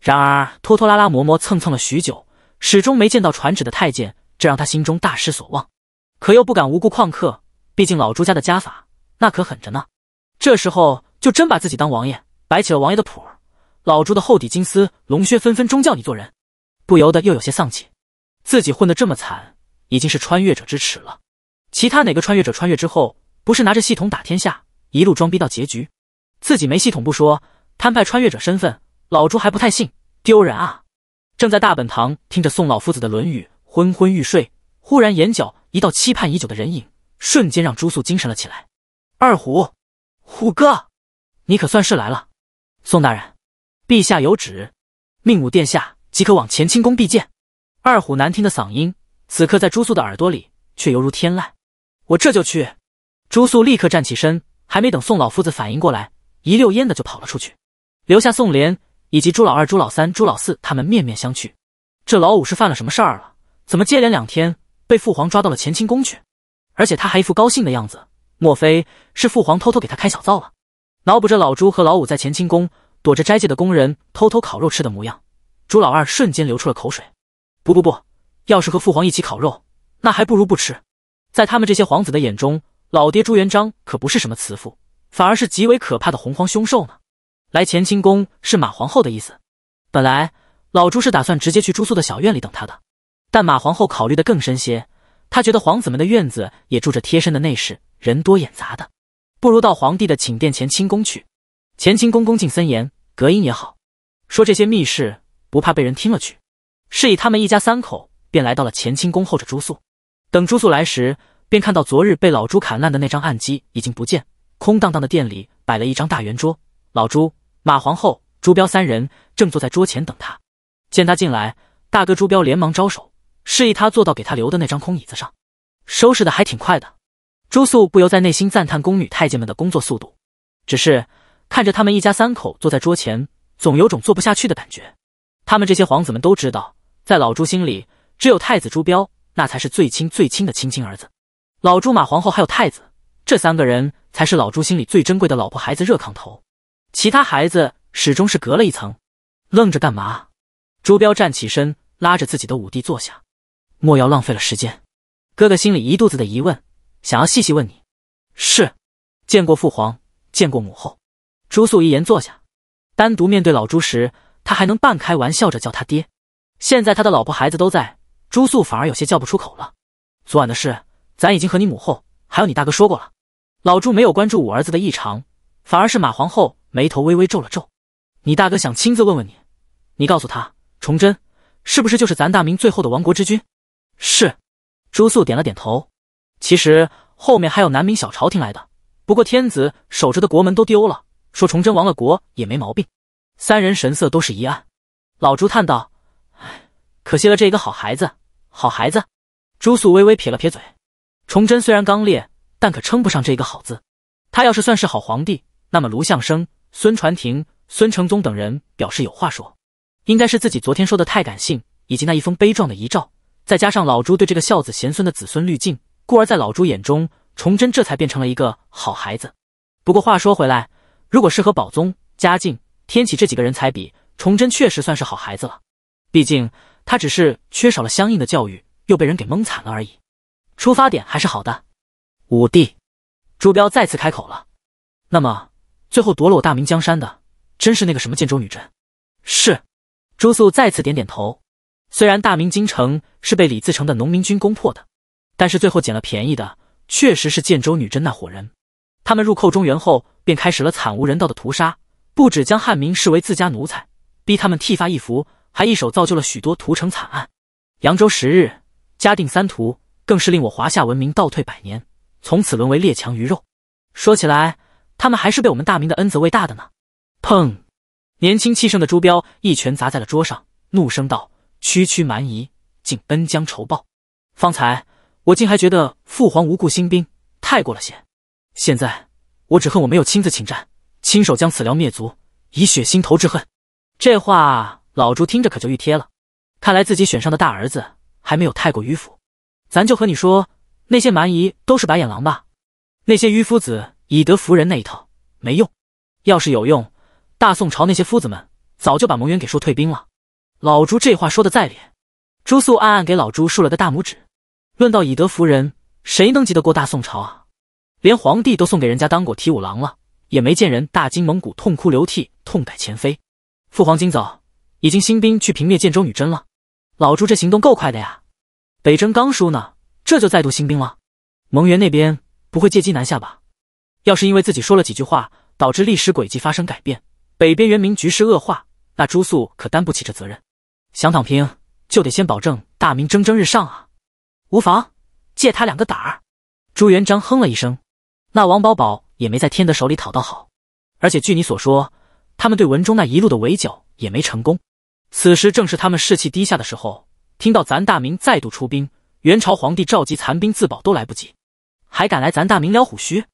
然而拖拖拉拉磨磨蹭蹭了许久，始终没见到传旨的太监，这让他心中大失所望。可又不敢无故旷课，毕竟老朱家的家法那可狠着呢。这时候。就真把自己当王爷，摆起了王爷的谱儿。老朱的厚底金丝龙靴，纷纷钟教你做人，不由得又有些丧气。自己混得这么惨，已经是穿越者之耻了。其他哪个穿越者穿越之后，不是拿着系统打天下，一路装逼到结局？自己没系统不说，摊派穿越者身份，老朱还不太信，丢人啊！正在大本堂听着宋老夫子的《论语》，昏昏欲睡，忽然眼角一道期盼已久的人影，瞬间让朱素精神了起来。二虎，虎哥。你可算是来了，宋大人，陛下有旨，命武殿下即可往乾清宫避见。二虎难听的嗓音，此刻在朱素的耳朵里却犹如天籁。我这就去。朱素立刻站起身，还没等宋老夫子反应过来，一溜烟的就跑了出去，留下宋莲以及朱老二、朱老三、朱老四他们面面相觑。这老五是犯了什么事儿了？怎么接连两天被父皇抓到了乾清宫去？而且他还一副高兴的样子，莫非是父皇偷偷给他开小灶了？脑补着老朱和老五在乾清宫躲着斋戒的工人偷偷烤肉吃的模样，朱老二瞬间流出了口水。不不不，要是和父皇一起烤肉，那还不如不吃。在他们这些皇子的眼中，老爹朱元璋可不是什么慈父，反而是极为可怕的洪荒凶兽呢。来乾清宫是马皇后的意思。本来老朱是打算直接去朱苏的小院里等他的，但马皇后考虑的更深些，她觉得皇子们的院子也住着贴身的内侍，人多眼杂的。不如到皇帝的寝殿前清宫去，乾清宫宫禁森严，隔音也好，说这些密事不怕被人听了去。是以他们一家三口便来到了乾清宫候着朱素，等朱素来时，便看到昨日被老朱砍烂的那张案几已经不见，空荡荡的殿里摆了一张大圆桌，老朱、马皇后、朱标三人正坐在桌前等他。见他进来，大哥朱标连忙招手，示意他坐到给他留的那张空椅子上。收拾的还挺快的。朱素不由在内心赞叹宫女太监们的工作速度，只是看着他们一家三口坐在桌前，总有种坐不下去的感觉。他们这些皇子们都知道，在老朱心里，只有太子朱标那才是最亲最亲的亲亲儿子。老朱马皇后还有太子这三个人才是老朱心里最珍贵的老婆孩子热炕头，其他孩子始终是隔了一层。愣着干嘛？朱标站起身，拉着自己的五弟坐下，莫要浪费了时间。哥哥心里一肚子的疑问。想要细细问你，是见过父皇，见过母后。朱素一言坐下，单独面对老朱时，他还能半开玩笑着叫他爹。现在他的老婆孩子都在，朱素反而有些叫不出口了。昨晚的事，咱已经和你母后还有你大哥说过了。老朱没有关注五儿子的异常，反而是马皇后眉头微微皱了皱。你大哥想亲自问问你，你告诉他，崇祯是不是就是咱大明最后的亡国之君？是。朱素点了点头。其实后面还有南明小朝廷来的，不过天子守着的国门都丢了，说崇祯亡了国也没毛病。三人神色都是一暗，老朱叹道：“唉，可惜了这一个好孩子，好孩子。”朱肃微微撇了撇嘴，崇祯虽然刚烈，但可称不上这一个好字。他要是算是好皇帝，那么卢象生、孙传庭、孙承宗等人表示有话说，应该是自己昨天说的太感性，以及那一封悲壮的遗诏，再加上老朱对这个孝子贤孙的子孙滤镜。故而，在老朱眼中，崇祯这才变成了一个好孩子。不过话说回来，如果是和宝宗、嘉靖、天启这几个人才比，崇祯确实算是好孩子了。毕竟他只是缺少了相应的教育，又被人给蒙惨了而已。出发点还是好的。五弟，朱标再次开口了。那么，最后夺了我大明江山的，真是那个什么建州女真？是。朱肃再次点点头。虽然大明京城是被李自成的农民军攻破的。但是最后捡了便宜的，确实是建州女真那伙人。他们入寇中原后，便开始了惨无人道的屠杀，不止将汉民视为自家奴才，逼他们剃发易服，还一手造就了许多屠城惨案。扬州十日、嘉定三屠，更是令我华夏文明倒退百年，从此沦为列强鱼肉。说起来，他们还是被我们大明的恩泽喂大的呢。砰！年轻气盛的朱标一拳砸在了桌上，怒声道：“区区蛮夷，竟恩将仇报！方才……”我竟还觉得父皇无故兴兵太过了些，现在我只恨我没有亲自请战，亲手将此辽灭族，以血心头之恨。这话老朱听着可就欲贴了。看来自己选上的大儿子还没有太过迂腐。咱就和你说，那些蛮夷都是白眼狼吧。那些迂夫子以德服人那一套没用，要是有用，大宋朝那些夫子们早就把蒙元给说退兵了。老朱这话说的再烈，朱肃暗暗给老朱竖了个大拇指。论到以德服人，谁能及得过大宋朝啊？连皇帝都送给人家当过提五郎了，也没见人大金蒙古痛哭流涕、痛改前非。父皇今早已经新兵去平灭建州女真了，老朱这行动够快的呀！北征刚输呢，这就再度新兵了。蒙元那边不会借机南下吧？要是因为自己说了几句话，导致历史轨迹发生改变，北边元明局势恶化，那朱肃可担不起这责任。想躺平，就得先保证大明蒸蒸日上啊！无妨，借他两个胆儿。朱元璋哼了一声，那王宝宝也没在天德手里讨到好，而且据你所说，他们对文中那一路的围剿也没成功。此时正是他们士气低下的时候，听到咱大明再度出兵，元朝皇帝召集残兵自保都来不及，还敢来咱大明撩虎须？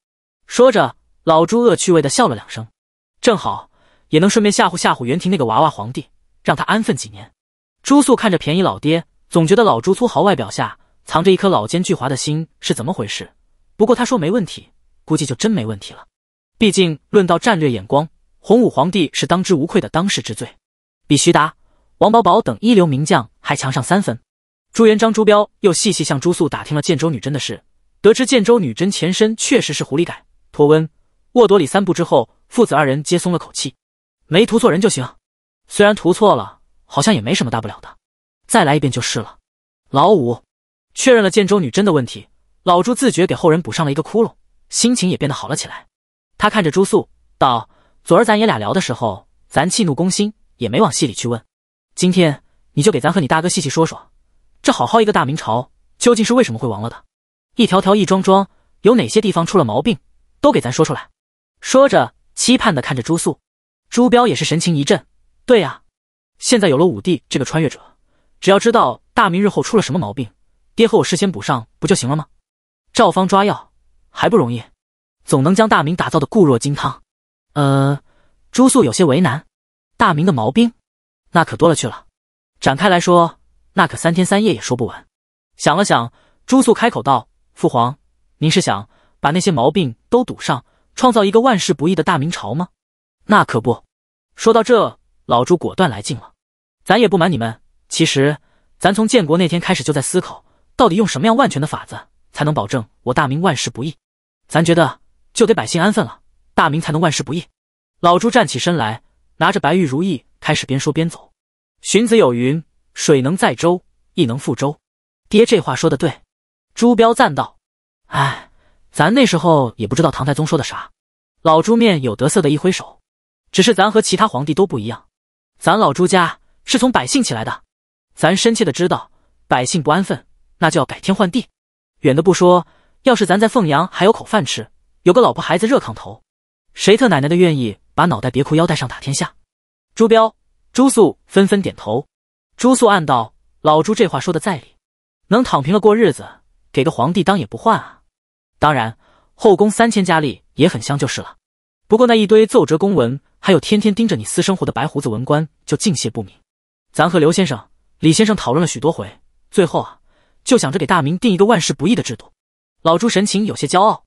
说着，老朱恶趣味的笑了两声，正好也能顺便吓唬吓唬元廷那个娃娃皇帝，让他安分几年。朱肃看着便宜老爹，总觉得老朱粗豪外表下。藏着一颗老奸巨猾的心是怎么回事？不过他说没问题，估计就真没问题了。毕竟论到战略眼光，洪武皇帝是当之无愧的当世之最，比徐达、王保保等一流名将还强上三分。朱元璋、朱标又细细向朱肃打听了建州女真的事，得知建州女真前身确实是胡里改、脱温、沃多里三部之后，父子二人皆松了口气，没图错人就行。虽然图错了，好像也没什么大不了的，再来一遍就是了。老五。确认了建州女真的问题，老朱自觉给后人补上了一个窟窿，心情也变得好了起来。他看着朱肃道：“昨儿咱爷俩聊的时候，咱气怒攻心，也没往戏里去问。今天你就给咱和你大哥细细说说，这好好一个大明朝，究竟是为什么会亡了的？一条条、一桩桩，有哪些地方出了毛病，都给咱说出来。”说着，期盼的看着朱肃。朱标也是神情一震：“对呀，现在有了武帝这个穿越者，只要知道大明日后出了什么毛病。”爹和我事先补上不就行了吗？赵方抓药还不容易，总能将大明打造的固若金汤。呃，朱肃有些为难。大明的毛病那可多了去了，展开来说那可三天三夜也说不完。想了想，朱肃开口道：“父皇，您是想把那些毛病都堵上，创造一个万事不易的大明朝吗？”那可不。说到这，老朱果断来劲了。咱也不瞒你们，其实咱从建国那天开始就在思考。到底用什么样万全的法子才能保证我大明万事不易？咱觉得就得百姓安分了，大明才能万事不易。老朱站起身来，拿着白玉如意，开始边说边走。荀子有云：“水能载舟，亦能覆舟。”爹这话说的对。朱标赞道：“哎，咱那时候也不知道唐太宗说的啥。”老朱面有得色的一挥手，只是咱和其他皇帝都不一样，咱老朱家是从百姓起来的，咱深切的知道百姓不安分。那就要改天换地，远的不说，要是咱在凤阳还有口饭吃，有个老婆孩子热炕头，谁特奶奶的愿意把脑袋别裤腰带上打天下？朱标、朱肃纷纷点头。朱肃暗道：“老朱这话说的在理，能躺平了过日子，给个皇帝当也不换啊。当然，后宫三千佳丽也很香，就是了。不过那一堆奏折公文，还有天天盯着你私生活的白胡子文官，就尽泄不明。咱和刘先生、李先生讨论了许多回，最后啊。”就想着给大明定一个万事不易的制度。老朱神情有些骄傲。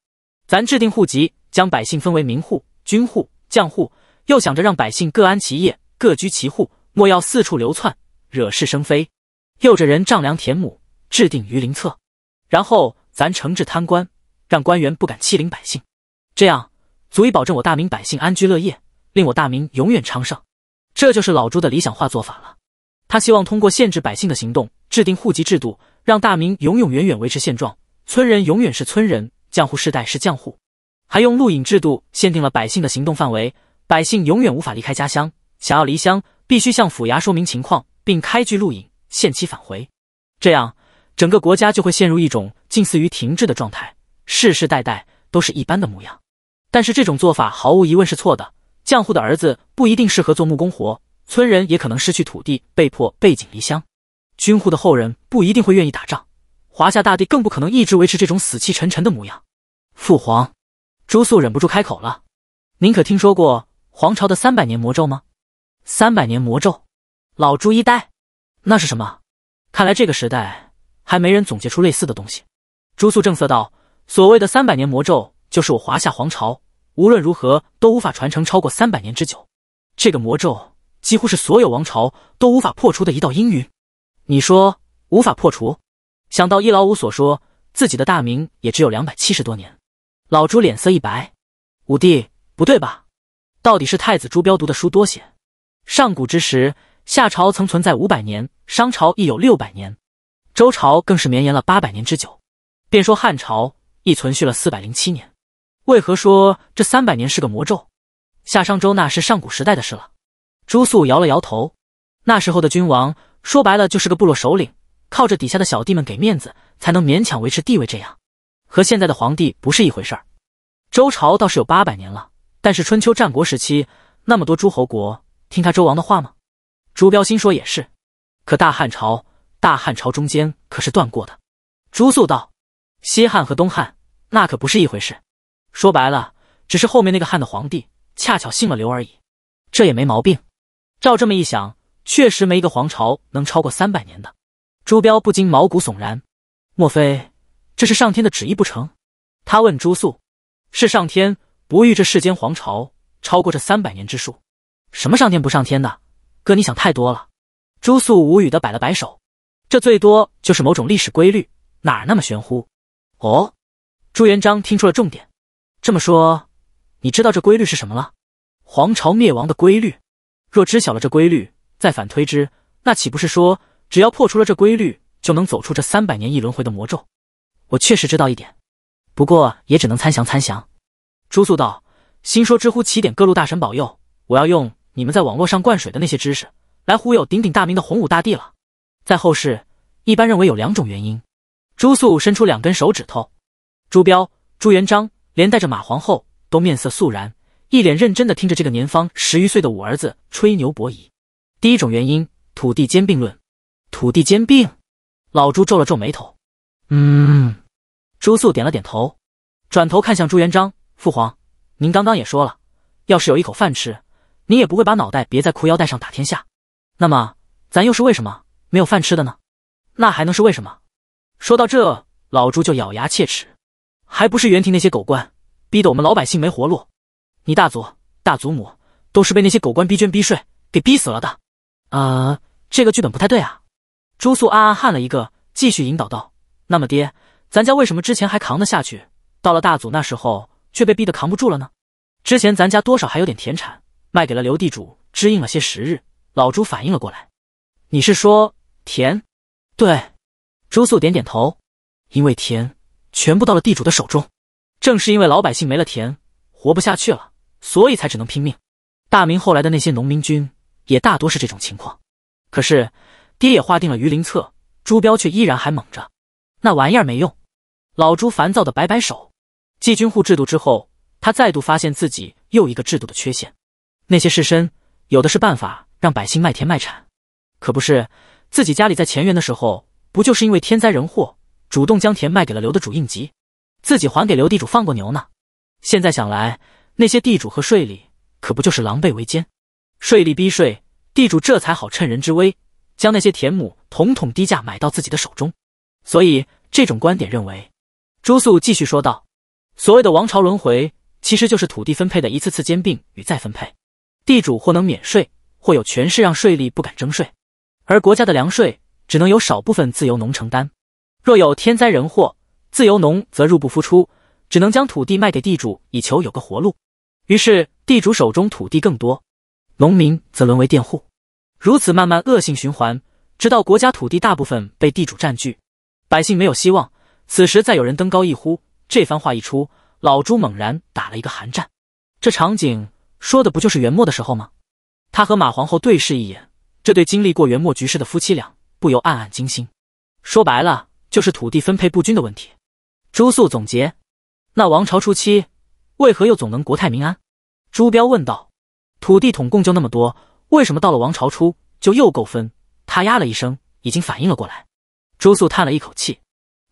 咱制定户籍，将百姓分为民户、军户、将户，又想着让百姓各安其业，各居其户，莫要四处流窜，惹是生非。又着人丈量田亩，制定鱼鳞册。然后咱惩治贪官，让官员不敢欺凌百姓。这样足以保证我大明百姓安居乐业，令我大明永远昌盛。这就是老朱的理想化做法了。他希望通过限制百姓的行动，制定户籍制度。让大明永永远远维持现状，村人永远是村人，匠户世代是匠户，还用录影制度限定了百姓的行动范围，百姓永远无法离开家乡，想要离乡必须向府衙说明情况，并开具录影，限期返回。这样，整个国家就会陷入一种近似于停滞的状态，世世代代都是一般的模样。但是这种做法毫无疑问是错的，匠户的儿子不一定适合做木工活，村人也可能失去土地，被迫背井离乡。军户的后人不一定会愿意打仗，华夏大地更不可能一直维持这种死气沉沉的模样。父皇，朱肃忍不住开口了：“您可听说过皇朝的三百年魔咒吗？”“三百年魔咒？”老朱一呆，“那是什么？”“看来这个时代还没人总结出类似的东西。”朱肃正色道：“所谓的三百年魔咒，就是我华夏皇朝无论如何都无法传承超过三百年之久。这个魔咒几乎是所有王朝都无法破除的一道阴云。”你说无法破除，想到一老五所说，自己的大名也只有两百七十多年，老朱脸色一白。五弟，不对吧？到底是太子朱标读的书多些？上古之时，夏朝曾存在五百年，商朝亦有六百年，周朝更是绵延了八百年之久。便说汉朝亦存续了四百零七年，为何说这三百年是个魔咒？夏商周那是上古时代的事了。朱肃摇了摇头，那时候的君王。说白了就是个部落首领，靠着底下的小弟们给面子，才能勉强维持地位。这样和现在的皇帝不是一回事儿。周朝倒是有八百年了，但是春秋战国时期那么多诸侯国，听他周王的话吗？朱标心说也是。可大汉朝，大汉朝中间可是断过的。朱肃道：“西汉和东汉那可不是一回事说白了，只是后面那个汉的皇帝恰巧姓了刘而已。这也没毛病。照这么一想。”确实没一个皇朝能超过三百年的，朱标不禁毛骨悚然。莫非这是上天的旨意不成？他问朱肃：“是上天不欲这世间皇朝超过这三百年之数？”什么上天不上天的，哥你想太多了。朱肃无语的摆了摆手：“这最多就是某种历史规律，哪儿那么玄乎？”哦，朱元璋听出了重点。这么说，你知道这规律是什么了？皇朝灭亡的规律。若知晓了这规律。再反推之，那岂不是说，只要破除了这规律，就能走出这三百年一轮回的魔咒？我确实知道一点，不过也只能参详参详。朱素道，心说：知乎、起点各路大神保佑，我要用你们在网络上灌水的那些知识，来忽悠鼎鼎大名的洪武大帝了。在后世，一般认为有两种原因。朱素伸出两根手指头，朱标、朱元璋连带着马皇后都面色肃然，一脸认真地听着这个年方十余岁的五儿子吹牛博弈。第一种原因，土地兼并论。土地兼并，老朱皱了皱眉头。嗯，朱肃点了点头，转头看向朱元璋：“父皇，您刚刚也说了，要是有一口饭吃，您也不会把脑袋别在裤腰带上打天下。那么，咱又是为什么没有饭吃的呢？那还能是为什么？说到这，老朱就咬牙切齿：“还不是原廷那些狗官，逼得我们老百姓没活路。你大祖、大祖母都是被那些狗官逼捐逼税给逼死了的。”啊，这个剧本不太对啊！朱素暗暗汗了一个，继续引导道：“那么爹，咱家为什么之前还扛得下去，到了大祖那时候却被逼得扛不住了呢？之前咱家多少还有点田产，卖给了刘地主，支应了些时日。”老朱反应了过来：“你是说田？对。”朱素点点头：“因为田全部到了地主的手中，正是因为老百姓没了田，活不下去了，所以才只能拼命。大明后来的那些农民军。”也大多是这种情况，可是爹也划定了鱼鳞册，朱标却依然还蒙着，那玩意儿没用。老朱烦躁的摆摆手，继军户制度之后，他再度发现自己又一个制度的缺陷，那些士绅有的是办法让百姓卖田卖产，可不是自己家里在前元的时候，不就是因为天灾人祸，主动将田卖给了刘的主应急，自己还给刘地主放过牛呢？现在想来，那些地主和税吏可不就是狼狈为奸？税利逼税，地主这才好趁人之危，将那些田亩统统低价买到自己的手中。所以，这种观点认为，朱肃继续说道：“所谓的王朝轮回，其实就是土地分配的一次次兼并与再分配。地主或能免税，或有权势让税吏不敢征税；而国家的粮税只能由少部分自由农承担。若有天灾人祸，自由农则入不敷出，只能将土地卖给地主，以求有个活路。于是，地主手中土地更多。”农民则沦为佃户，如此慢慢恶性循环，直到国家土地大部分被地主占据，百姓没有希望。此时再有人登高一呼，这番话一出，老朱猛然打了一个寒战。这场景说的不就是元末的时候吗？他和马皇后对视一眼，这对经历过元末局势的夫妻俩不由暗暗惊心。说白了，就是土地分配不均的问题。朱肃总结，那王朝初期为何又总能国泰民安？朱标问道。土地统共就那么多，为什么到了王朝初就又够分？他呀了一声，已经反应了过来。朱肃叹了一口气，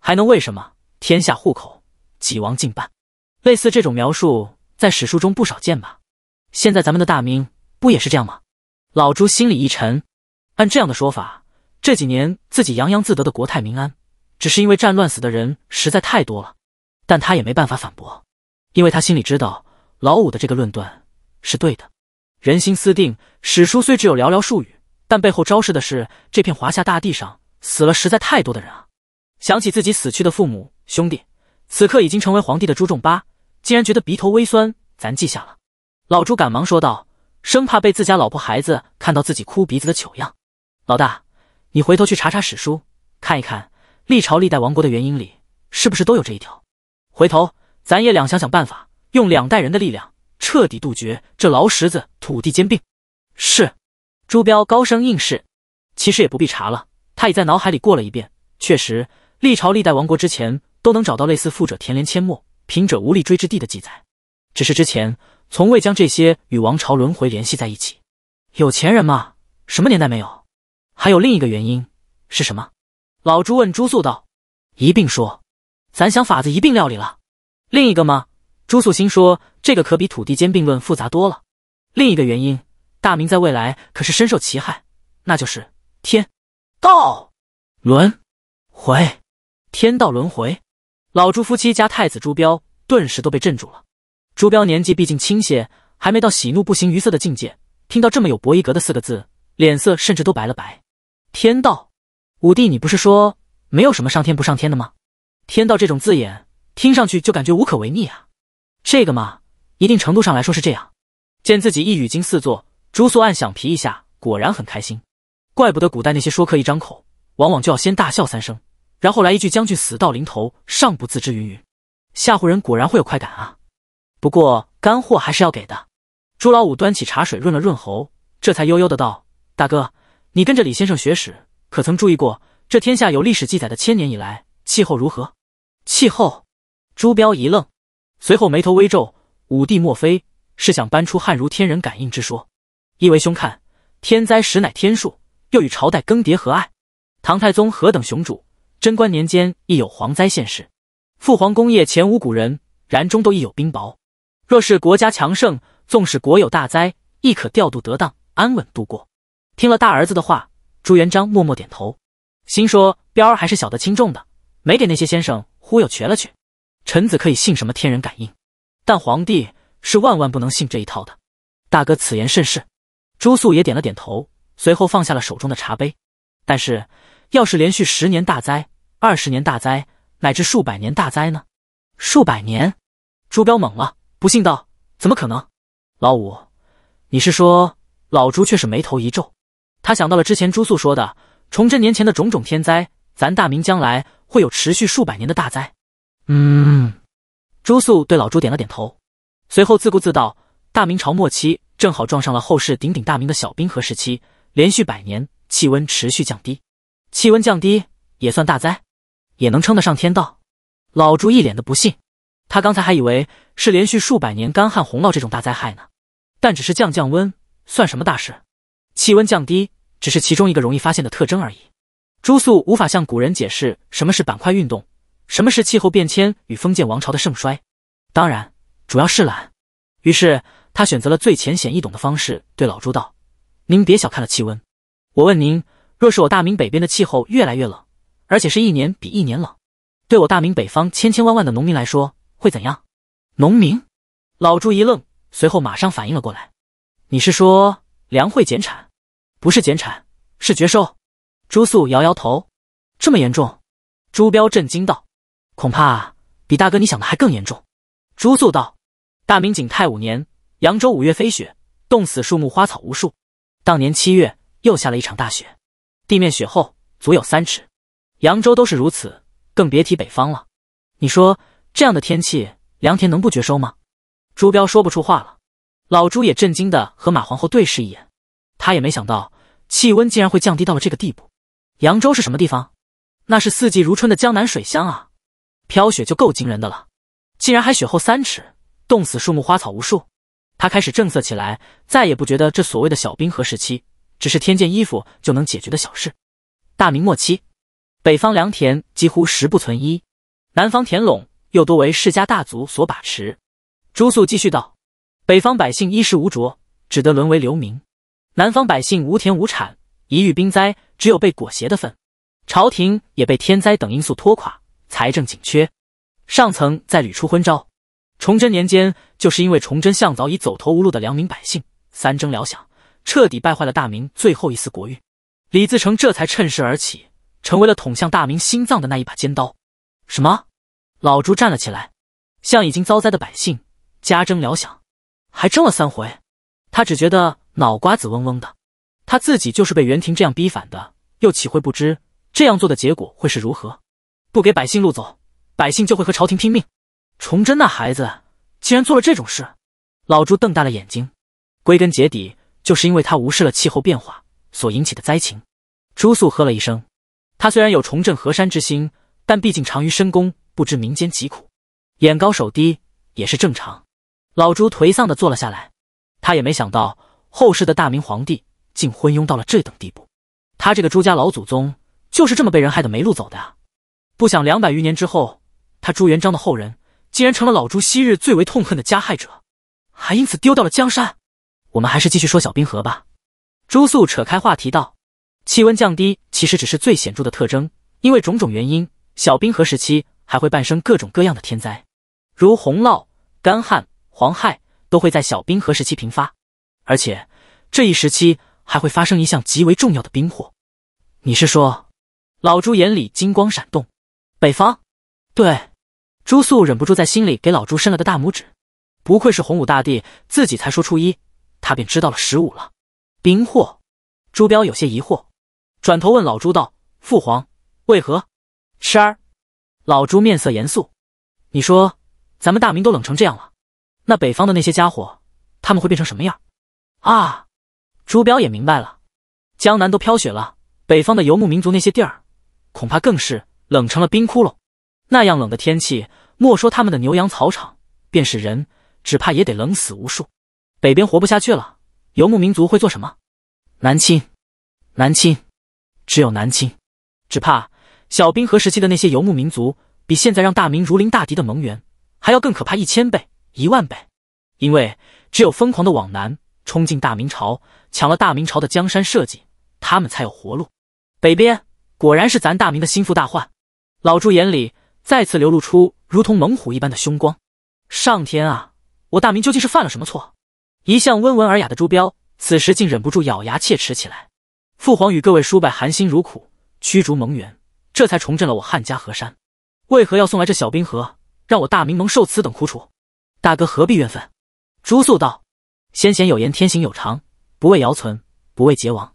还能为什么？天下户口几亡近半，类似这种描述在史书中不少见吧？现在咱们的大明不也是这样吗？老朱心里一沉，按这样的说法，这几年自己洋洋自得的国泰民安，只是因为战乱死的人实在太多了。但他也没办法反驳，因为他心里知道老五的这个论断是对的。人心思定，史书虽只有寥寥数语，但背后昭示的是这片华夏大地上死了实在太多的人啊！想起自己死去的父母兄弟，此刻已经成为皇帝的朱重八，竟然觉得鼻头微酸。咱记下了，老朱赶忙说道，生怕被自家老婆孩子看到自己哭鼻子的糗样。老大，你回头去查查史书，看一看历朝历代亡国的原因里是不是都有这一条。回头咱爷俩想想办法，用两代人的力量。彻底杜绝这劳石子土地兼并，是朱标高声应是。其实也不必查了，他已在脑海里过了一遍，确实历朝历代亡国之前都能找到类似富者田连阡陌，贫者无力追之地的记载。只是之前从未将这些与王朝轮回联系在一起。有钱人嘛，什么年代没有？还有另一个原因是什么？老朱问朱肃道：“一并说，咱想法子一并料理了。另一个吗？”朱素心说：“这个可比土地兼并论复杂多了。另一个原因，大明在未来可是深受其害，那就是天道轮回。天道轮回，老朱夫妻加太子朱标顿时都被镇住了。朱标年纪毕竟轻些，还没到喜怒不形于色的境界，听到这么有博弈格的四个字，脸色甚至都白了白。天道，五弟，你不是说没有什么上天不上天的吗？天道这种字眼，听上去就感觉无可违逆啊。”这个嘛，一定程度上来说是这样。见自己一语惊四座，朱素暗想皮一下，果然很开心。怪不得古代那些说客一张口，往往就要先大笑三声，然后来一句“将军死到临头尚不自知”云云，吓唬人果然会有快感啊。不过干货还是要给的。朱老五端起茶水润了润喉，这才悠悠的道：“大哥，你跟着李先生学史，可曾注意过这天下有历史记载的千年以来气候如何？”气候？朱标一愣。随后眉头微皱，武帝莫非是想搬出汉如天人感应之说？一为兄看，天灾实乃天数，又与朝代更迭何碍？唐太宗何等雄主，贞观年间亦有蝗灾现世，父皇功业前无古人，然中都亦有冰雹。若是国家强盛，纵使国有大灾，亦可调度得当，安稳度过。听了大儿子的话，朱元璋默默点头，心说彪儿还是晓得轻重的，没给那些先生忽悠瘸了去。臣子可以信什么天人感应，但皇帝是万万不能信这一套的。大哥此言甚是，朱肃也点了点头，随后放下了手中的茶杯。但是，要是连续十年大灾、二十年大灾，乃至数百年大灾呢？数百年？朱标懵了，不信道，怎么可能？老五，你是说……老朱却是眉头一皱，他想到了之前朱肃说的崇祯年前的种种天灾，咱大明将来会有持续数百年的大灾。嗯，朱肃对老朱点了点头，随后自顾自道：“大明朝末期正好撞上了后世鼎鼎大名的小冰河时期，连续百年气温持续降低，气温降低也算大灾，也能称得上天道。”老朱一脸的不信，他刚才还以为是连续数百年干旱洪涝这种大灾害呢，但只是降降温算什么大事？气温降低只是其中一个容易发现的特征而已。朱肃无法向古人解释什么是板块运动。什么是气候变迁与封建王朝的盛衰？当然，主要是懒。于是他选择了最浅显易懂的方式对老朱道：“您别小看了气温。我问您，若是我大明北边的气候越来越冷，而且是一年比一年冷，对我大明北方千千万万的农民来说，会怎样？”农民？老朱一愣，随后马上反应了过来：“你是说粮会减产？不是减产，是绝收。”朱肃摇摇头：“这么严重？”朱标震惊道。恐怕比大哥你想的还更严重，朱肃道。大明景泰五年，扬州五月飞雪，冻死树木花草无数。当年七月又下了一场大雪，地面雪厚足有三尺。扬州都是如此，更别提北方了。你说这样的天气，良田能不绝收吗？朱标说不出话了。老朱也震惊的和马皇后对视一眼，他也没想到气温竟然会降低到了这个地步。扬州是什么地方？那是四季如春的江南水乡啊！飘雪就够惊人的了，竟然还雪厚三尺，冻死树木花草无数。他开始正色起来，再也不觉得这所谓的小冰河时期只是添件衣服就能解决的小事。大明末期，北方良田几乎十不存一，南方田垄又多为世家大族所把持。朱肃继续道：北方百姓衣食无着，只得沦为流民；南方百姓无田无产，一遇冰灾只有被裹挟的份。朝廷也被天灾等因素拖垮。财政紧缺，上层在屡出昏招。崇祯年间，就是因为崇祯向早已走投无路的良民百姓三征辽饷，彻底败坏了大明最后一丝国运。李自成这才趁势而起，成为了捅向大明心脏的那一把尖刀。什么？老朱站了起来，向已经遭灾的百姓加征辽饷，还征了三回。他只觉得脑瓜子嗡嗡的。他自己就是被袁廷这样逼反的，又岂会不知这样做的结果会是如何？不给百姓路走，百姓就会和朝廷拼命。崇祯那孩子竟然做了这种事！老朱瞪大了眼睛，归根结底就是因为他无视了气候变化所引起的灾情。朱肃喝了一声，他虽然有重振河山之心，但毕竟长于深宫，不知民间疾苦，眼高手低也是正常。老朱颓丧地坐了下来，他也没想到后世的大明皇帝竟昏庸到了这等地步，他这个朱家老祖宗就是这么被人害得没路走的啊！不想两百余年之后，他朱元璋的后人竟然成了老朱昔日最为痛恨的加害者，还因此丢掉了江山。我们还是继续说小冰河吧。朱肃扯开话题道：“气温降低其实只是最显著的特征，因为种种原因，小冰河时期还会伴生各种各样的天灾，如洪涝、干旱、蝗害都会在小冰河时期频发。而且这一时期还会发生一项极为重要的冰祸。你是说？”老朱眼里金光闪动。北方，对，朱肃忍不住在心里给老朱伸了个大拇指，不愧是洪武大帝，自己才说初一，他便知道了十五了。冰货，朱标有些疑惑，转头问老朱道：“父皇，为何？”痴儿，老朱面色严肃：“你说，咱们大明都冷成这样了，那北方的那些家伙，他们会变成什么样？”啊，朱标也明白了，江南都飘雪了，北方的游牧民族那些地儿，恐怕更是。冷成了冰窟窿，那样冷的天气，莫说他们的牛羊草场，便是人，只怕也得冷死无数。北边活不下去了，游牧民族会做什么？南侵！南侵！只有南侵！只怕小冰河时期的那些游牧民族，比现在让大明如临大敌的蒙元还要更可怕一千倍、一万倍。因为只有疯狂的往南冲进大明朝，抢了大明朝的江山社稷，他们才有活路。北边果然是咱大明的心腹大患。老朱眼里再次流露出如同猛虎一般的凶光。上天啊，我大明究竟是犯了什么错？一向温文尔雅的朱标，此时竟忍不住咬牙切齿起来。父皇与各位叔伯含辛茹苦驱逐蒙元，这才重振了我汉家河山，为何要送来这小冰河，让我大明蒙受此等苦楚？大哥何必怨愤？朱肃道：“先贤有言，天行有常，不为尧存，不为桀亡。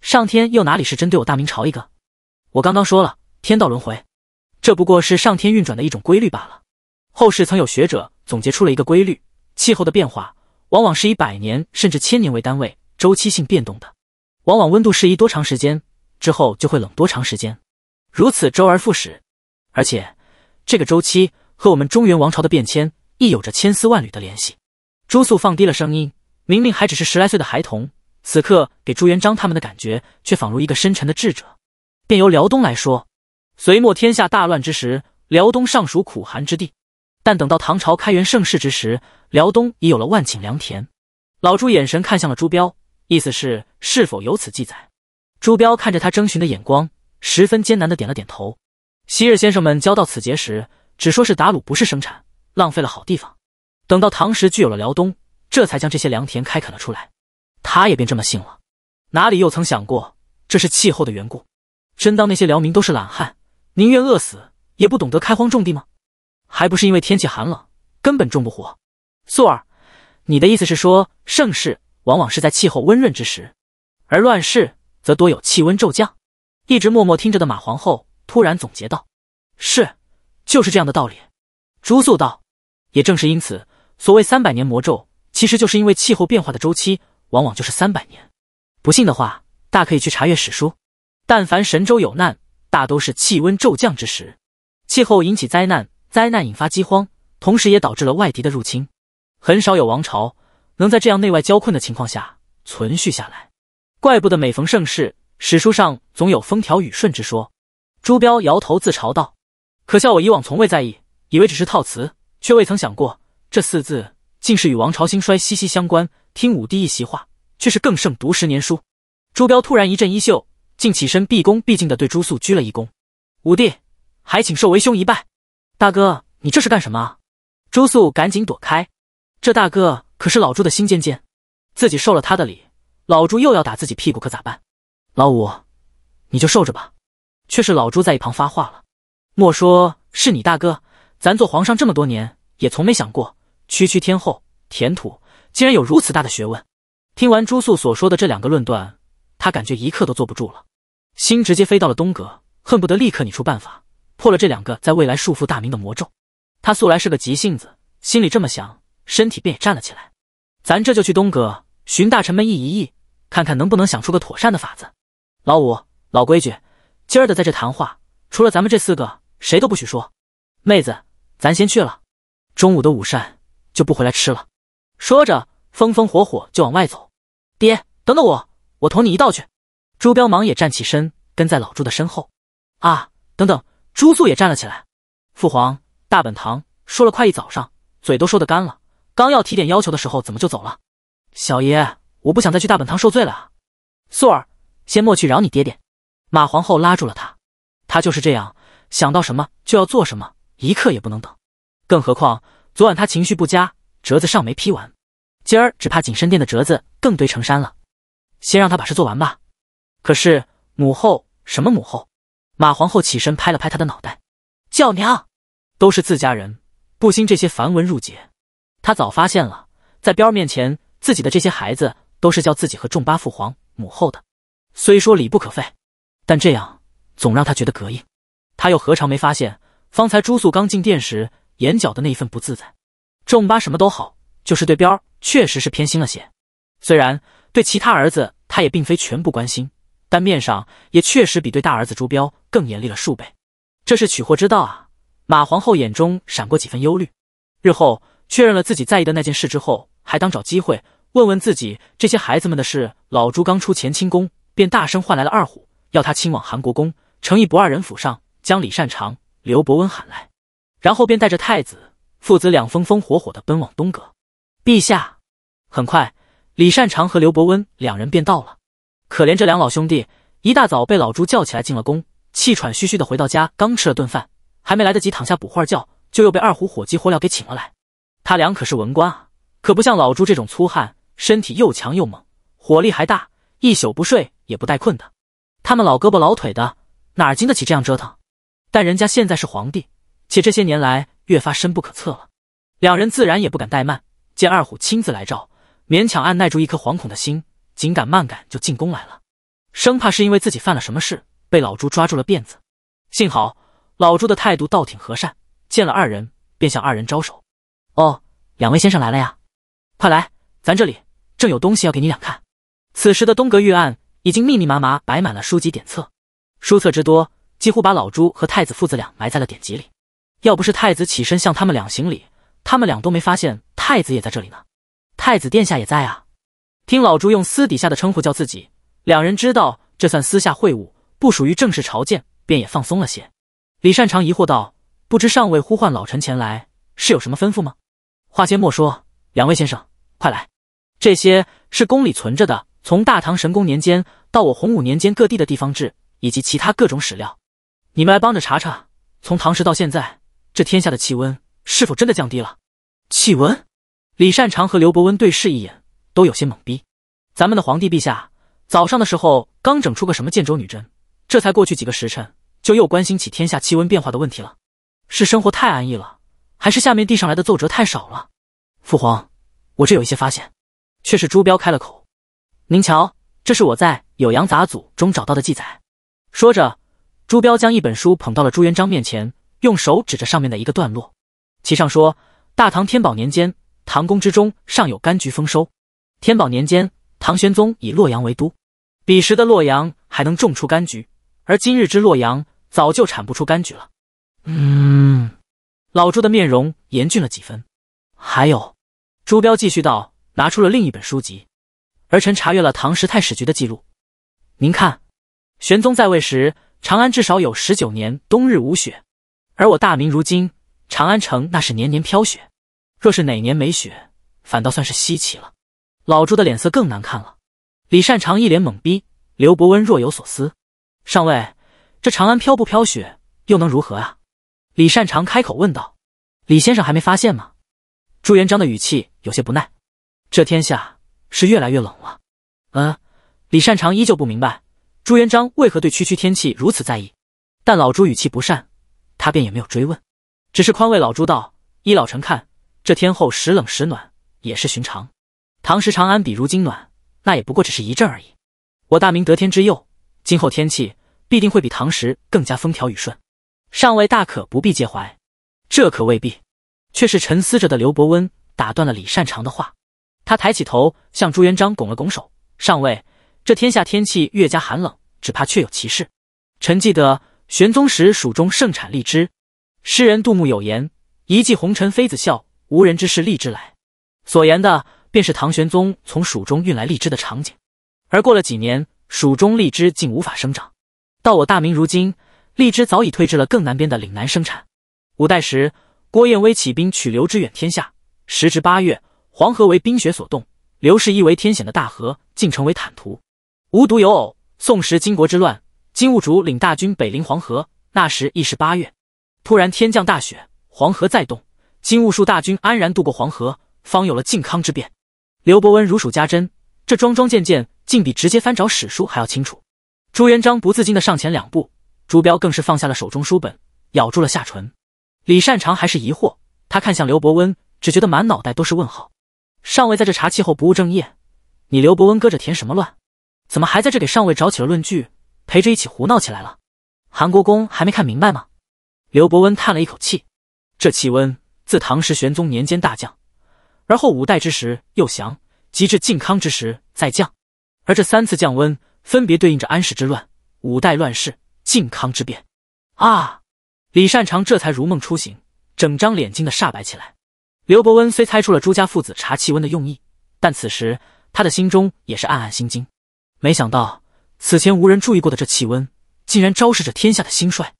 上天又哪里是针对我大明朝一个？我刚刚说了，天道轮回。”这不过是上天运转的一种规律罢了。后世曾有学者总结出了一个规律：气候的变化往往是以百年甚至千年为单位周期性变动的，往往温度适宜多长时间之后就会冷多长时间，如此周而复始。而且，这个周期和我们中原王朝的变迁亦有着千丝万缕的联系。朱肃放低了声音，明明还只是十来岁的孩童，此刻给朱元璋他们的感觉却仿如一个深沉的智者。便由辽东来说。隋末天下大乱之时，辽东尚属苦寒之地，但等到唐朝开元盛世之时，辽东已有了万顷良田。老朱眼神看向了朱标，意思是是否有此记载？朱标看着他征询的眼光，十分艰难的点了点头。昔日先生们交到此节时，只说是打卤不是生产，浪费了好地方。等到唐时具有了辽东，这才将这些良田开垦了出来。他也便这么信了，哪里又曾想过这是气候的缘故？真当那些辽民都是懒汉？宁愿饿死也不懂得开荒种地吗？还不是因为天气寒冷，根本种不活。素儿，你的意思是说，盛世往往是在气候温润之时，而乱世则多有气温骤降。一直默默听着的马皇后突然总结道：“是，就是这样的道理。”朱素道：“也正是因此，所谓三百年魔咒，其实就是因为气候变化的周期往往就是三百年。不信的话，大可以去查阅史书。但凡神州有难。”大都是气温骤降之时，气候引起灾难，灾难引发饥荒，同时也导致了外敌的入侵。很少有王朝能在这样内外交困的情况下存续下来。怪不得每逢盛世，史书上总有“风调雨顺”之说。朱标摇头自嘲道：“可笑我以往从未在意，以为只是套词，却未曾想过这四字竟是与王朝兴衰息息相关。听武帝一席话，却是更胜读十年书。”朱标突然一阵衣袖。竟起身毕恭毕敬的对朱素鞠了一躬：“五弟，还请受为兄一拜。”大哥，你这是干什么？朱素赶紧躲开。这大哥可是老朱的心尖尖，自己受了他的礼，老朱又要打自己屁股，可咋办？老五，你就受着吧。却是老朱在一旁发话了：“莫说是你大哥，咱做皇上这么多年，也从没想过，区区天后田土，竟然有如此大的学问。”听完朱素所说的这两个论断，他感觉一刻都坐不住了。心直接飞到了东阁，恨不得立刻拟出办法破了这两个在未来束缚大明的魔咒。他素来是个急性子，心里这么想，身体便也站了起来。咱这就去东阁寻大臣们议一议，看看能不能想出个妥善的法子。老五，老规矩，今儿的在这谈话，除了咱们这四个，谁都不许说。妹子，咱先去了，中午的午膳就不回来吃了。说着，风风火火就往外走。爹，等等我，我同你一道去。朱标忙也站起身，跟在老朱的身后。啊，等等！朱素也站了起来。父皇，大本堂说了快一早上，嘴都说得干了。刚要提点要求的时候，怎么就走了？小爷，我不想再去大本堂受罪了啊！素儿，先莫去扰你爹爹。马皇后拉住了他。他就是这样，想到什么就要做什么，一刻也不能等。更何况昨晚他情绪不佳，折子尚没批完，今儿只怕景深殿的折子更堆成山了。先让他把事做完吧。可是母后，什么母后？马皇后起身拍了拍他的脑袋，叫娘。都是自家人，不兴这些繁文缛节。他早发现了，在彪儿面前，自己的这些孩子都是叫自己和仲八父皇、母后的。虽说礼不可废，但这样总让他觉得膈应。他又何尝没发现，方才朱素刚进殿时眼角的那一份不自在？仲八什么都好，就是对彪儿确实是偏心了些。虽然对其他儿子，他也并非全部关心。但面上也确实比对大儿子朱标更严厉了数倍，这是取货之道啊！马皇后眼中闪过几分忧虑。日后确认了自己在意的那件事之后，还当找机会问问自己这些孩子们的事。老朱刚出乾清宫，便大声唤来了二虎，要他亲往韩国宫，程毅不二人府上，将李善长、刘伯温喊来，然后便带着太子父子两风风火火的奔往东阁。陛下，很快，李善长和刘伯温两人便到了。可怜这两老兄弟，一大早被老朱叫起来进了宫，气喘吁吁的回到家，刚吃了顿饭，还没来得及躺下补会儿觉，就又被二虎火急火燎给请了来。他俩可是文官啊，可不像老朱这种粗汉，身体又强又猛，火力还大，一宿不睡也不带困的。他们老胳膊老腿的，哪经得起这样折腾？但人家现在是皇帝，且这些年来越发深不可测了，两人自然也不敢怠慢，见二虎亲自来召，勉强按耐住一颗惶恐的心。紧赶慢赶就进宫来了，生怕是因为自己犯了什么事被老朱抓住了辫子。幸好老朱的态度倒挺和善，见了二人便向二人招手：“哦，两位先生来了呀，快来，咱这里正有东西要给你俩看。”此时的东阁玉案已经密密麻麻摆满了书籍典册，书册之多几乎把老朱和太子父子俩埋在了典籍里。要不是太子起身向他们俩行礼，他们俩都没发现太子也在这里呢。太子殿下也在啊。听老朱用私底下的称呼叫自己，两人知道这算私下会晤，不属于正式朝见，便也放松了些。李善长疑惑道：“不知上位呼唤老臣前来，是有什么吩咐吗？”话先莫说，两位先生，快来！这些是宫里存着的，从大唐神宫年间到我洪武年间各地的地方志以及其他各种史料，你们来帮着查查，从唐时到现在，这天下的气温是否真的降低了？气温？李善长和刘伯温对视一眼。都有些懵逼，咱们的皇帝陛下早上的时候刚整出个什么建州女真，这才过去几个时辰，就又关心起天下气温变化的问题了，是生活太安逸了，还是下面递上来的奏折太少了？父皇，我这有一些发现，却是朱标开了口，您瞧，这是我在《酉阳杂祖中找到的记载。说着，朱标将一本书捧到了朱元璋面前，用手指着上面的一个段落，其上说：大唐天宝年间，唐宫之中尚有柑橘丰收。天宝年间，唐玄宗以洛阳为都，彼时的洛阳还能种出柑橘，而今日之洛阳早就产不出柑橘了。嗯，老朱的面容严峻了几分。还有，朱标继续道，拿出了另一本书籍，儿臣查阅了唐时太史局的记录。您看，玄宗在位时，长安至少有十九年冬日无雪，而我大明如今，长安城那是年年飘雪，若是哪年没雪，反倒算是稀奇了。老朱的脸色更难看了，李善长一脸懵逼，刘伯温若有所思。上尉，这长安飘不飘雪，又能如何啊？李善长开口问道。李先生还没发现吗？朱元璋的语气有些不耐。这天下是越来越冷了。嗯，李善长依旧不明白朱元璋为何对区区天气如此在意，但老朱语气不善，他便也没有追问，只是宽慰老朱道：“依老臣看，这天后时冷时暖也是寻常。”唐时长安比如今暖，那也不过只是一阵而已。我大明得天之佑，今后天气必定会比唐时更加风调雨顺。上位大可不必介怀，这可未必。却是沉思着的刘伯温打断了李善长的话，他抬起头向朱元璋拱了拱手：“上位，这天下天气越加寒冷，只怕确有其事。臣记得玄宗时蜀中盛产荔枝，诗人杜牧有言：‘一骑红尘妃子笑，无人知是荔枝来’，所言的。”便是唐玄宗从蜀中运来荔枝的场景，而过了几年，蜀中荔枝竟无法生长。到我大明如今，荔枝早已退至了更南边的岭南生产。五代时，郭彦威起兵取刘知远天下，时值八月，黄河为冰雪所冻，刘氏亦为天险的大河，竟成为坦途。无独有偶，宋时金国之乱，金兀术领大军北临黄河，那时亦是八月，突然天降大雪，黄河再冻，金兀术大军安然渡过黄河，方有了靖康之变。刘伯温如数家珍，这桩桩件件竟比直接翻找史书还要清楚。朱元璋不自禁的上前两步，朱标更是放下了手中书本，咬住了下唇。李善长还是疑惑，他看向刘伯温，只觉得满脑袋都是问号。上尉在这查气候不务正业，你刘伯温搁着填什么乱？怎么还在这给上尉找起了论据，陪着一起胡闹起来了？韩国公还没看明白吗？刘伯温叹了一口气，这气温自唐时玄宗年间大降。而后五代之时又降，及至靖康之时再降，而这三次降温分别对应着安史之乱、五代乱世、靖康之变。啊！李善长这才如梦初醒，整张脸惊得煞白起来。刘伯温虽猜出了朱家父子查气温的用意，但此时他的心中也是暗暗心惊，没想到此前无人注意过的这气温，竟然昭示着天下的兴衰。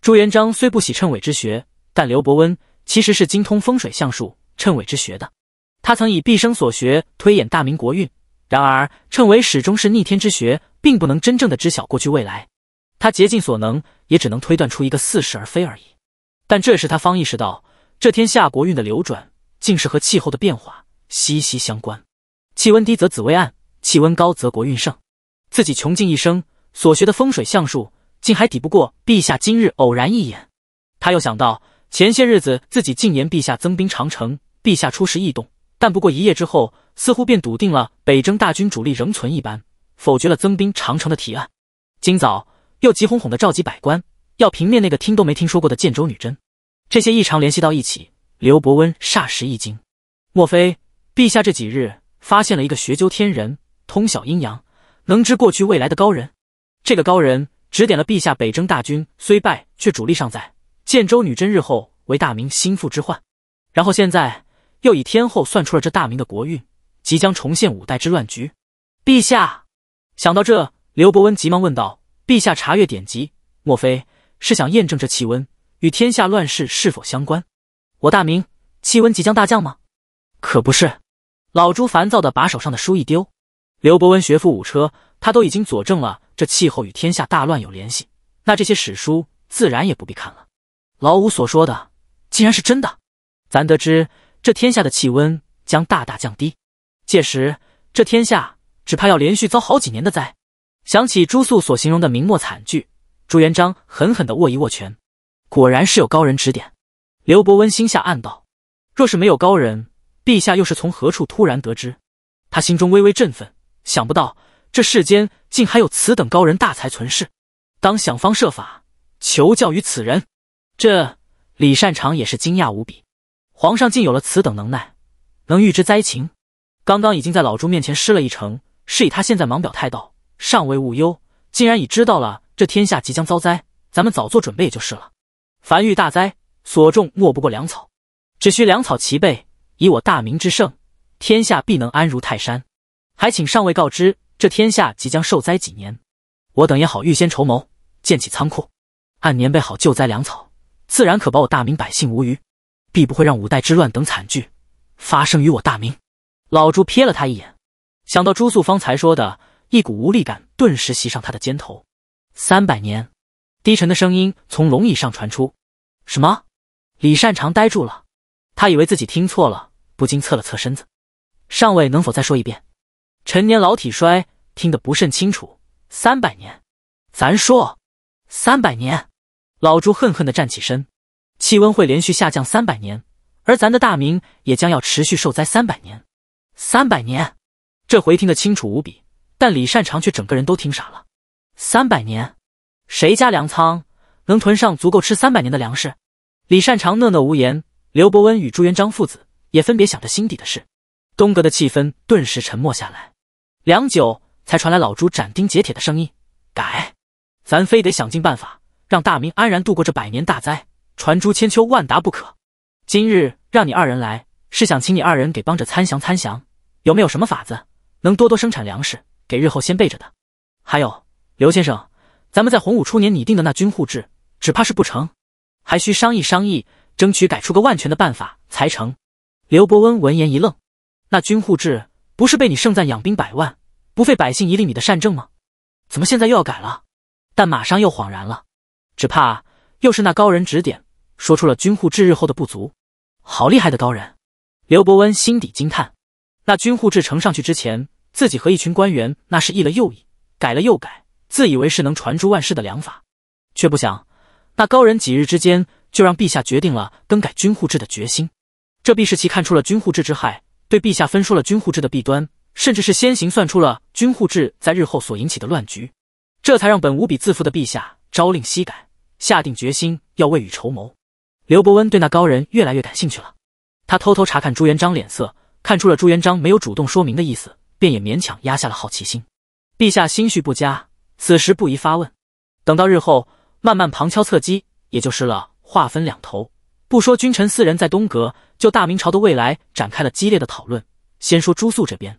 朱元璋虽不喜谶纬之学，但刘伯温其实是精通风水相术、谶纬之学的。他曾以毕生所学推演大明国运，然而谶纬始终是逆天之学，并不能真正的知晓过去未来。他竭尽所能，也只能推断出一个似是而非而已。但这时他方意识到，这天下国运的流转，竟是和气候的变化息息相关。气温低则紫微暗，气温高则国运盛。自己穷尽一生所学的风水相术，竟还抵不过陛下今日偶然一眼。他又想到前些日子自己进言陛下增兵长城，陛下出事异动。但不过一夜之后，似乎便笃定了北征大军主力仍存一般，否决了增兵长城的提案。今早又急哄哄地召集百官，要平灭那个听都没听说过的建州女真。这些异常联系到一起，刘伯温霎时一惊：莫非陛下这几日发现了一个学究天人、通晓阴阳、能知过去未来的高人？这个高人指点了陛下，北征大军虽败，却主力尚在；建州女真日后为大明心腹之患。然后现在。又以天后算出了这大明的国运即将重现五代之乱局，陛下。想到这，刘伯温急忙问道：“陛下查阅典籍，莫非是想验证这气温与天下乱世是否相关？我大明气温即将大降吗？”可不是。老朱烦躁的把手上的书一丢。刘伯温学富五车，他都已经佐证了这气候与天下大乱有联系，那这些史书自然也不必看了。老五所说的竟然是真的，咱得知。这天下的气温将大大降低，届时这天下只怕要连续遭好几年的灾。想起朱肃所形容的明末惨剧，朱元璋狠狠地握一握拳，果然是有高人指点。刘伯温心下暗道：若是没有高人，陛下又是从何处突然得知？他心中微微振奋，想不到这世间竟还有此等高人大才存世，当想方设法求教于此人。这李善长也是惊讶无比。皇上竟有了此等能耐，能预知灾情。刚刚已经在老朱面前失了一成，是以他现在忙表态道：“尚未勿忧，既然已知道了这天下即将遭灾，咱们早做准备也就是了。凡遇大灾，所重莫不过粮草，只需粮草齐备，以我大明之盛，天下必能安如泰山。还请上位告知，这天下即将受灾几年，我等也好预先筹谋，建起仓库，按年备好救灾粮草，自然可保我大明百姓无虞。”必不会让五代之乱等惨剧发生于我大明。老朱瞥了他一眼，想到朱素方才说的，一股无力感顿时袭上他的肩头。三百年，低沉的声音从龙椅上传出。什么？李善长呆住了，他以为自己听错了，不禁侧了侧身子。上位能否再说一遍？陈年老体衰，听得不甚清楚。三百年，咱说三百年。老朱恨恨地站起身。气温会连续下降三百年，而咱的大明也将要持续受灾三百年。三百年，这回听得清楚无比，但李善长却整个人都听傻了。三百年，谁家粮仓能囤上足够吃三百年的粮食？李善长讷讷无言。刘伯温与朱元璋父子也分别想着心底的事。东阁的气氛顿时沉默下来，良久，才传来老朱斩钉截铁的声音：“改，咱非得想尽办法让大明安然度过这百年大灾。”传诸千秋万达不可。今日让你二人来，是想请你二人给帮着参详参详，有没有什么法子能多多生产粮食，给日后先备着的？还有刘先生，咱们在洪武初年拟定的那军户制，只怕是不成，还需商议商议，争取改出个万全的办法才成。刘伯温闻言一愣，那军户制不是被你盛赞养兵百万，不费百姓一粒米的善政吗？怎么现在又要改了？但马上又恍然了，只怕又是那高人指点。说出了军户制日后的不足，好厉害的高人！刘伯温心底惊叹。那军户制呈上去之前，自己和一群官员那是议了又议，改了又改，自以为是能传诸万世的良法，却不想那高人几日之间就让陛下决定了更改军户制的决心。这必是其看出了军户制之害，对陛下分说了军户制的弊端，甚至是先行算出了军户制在日后所引起的乱局，这才让本无比自负的陛下朝令夕改，下定决心要未雨绸缪。刘伯温对那高人越来越感兴趣了，他偷偷查看朱元璋脸色，看出了朱元璋没有主动说明的意思，便也勉强压下了好奇心。陛下心绪不佳，此时不宜发问，等到日后慢慢旁敲侧击，也就是了。话分两头，不说君臣四人在东阁就大明朝的未来展开了激烈的讨论。先说朱素这边，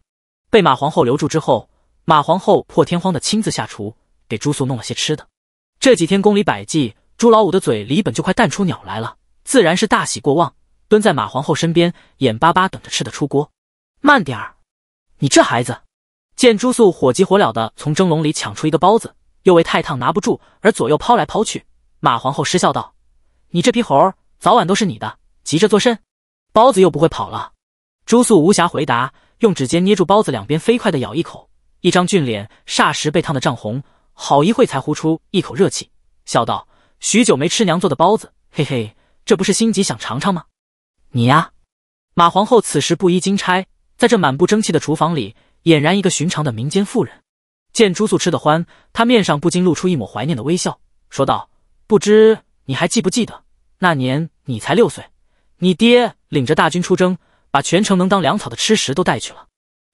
被马皇后留住之后，马皇后破天荒的亲自下厨给朱素弄了些吃的。这几天宫里百计，朱老五的嘴里本就快淡出鸟来了。自然是大喜过望，蹲在马皇后身边，眼巴巴等着吃的出锅。慢点儿，你这孩子！见朱素火急火燎的从蒸笼里抢出一个包子，又为太烫拿不住而左右抛来抛去，马皇后失笑道：“你这批猴儿，早晚都是你的，急着做甚？包子又不会跑了。”朱素无暇回答，用指尖捏住包子两边，飞快的咬一口，一张俊脸霎时被烫的涨红，好一会才呼出一口热气，笑道：“许久没吃娘做的包子，嘿嘿。”这不是心急想尝尝吗？你呀，马皇后此时布衣金钗，在这满不争气的厨房里，俨然一个寻常的民间妇人。见朱素吃得欢，她面上不禁露出一抹怀念的微笑，说道：“不知你还记不记得，那年你才六岁，你爹领着大军出征，把全城能当粮草的吃食都带去了。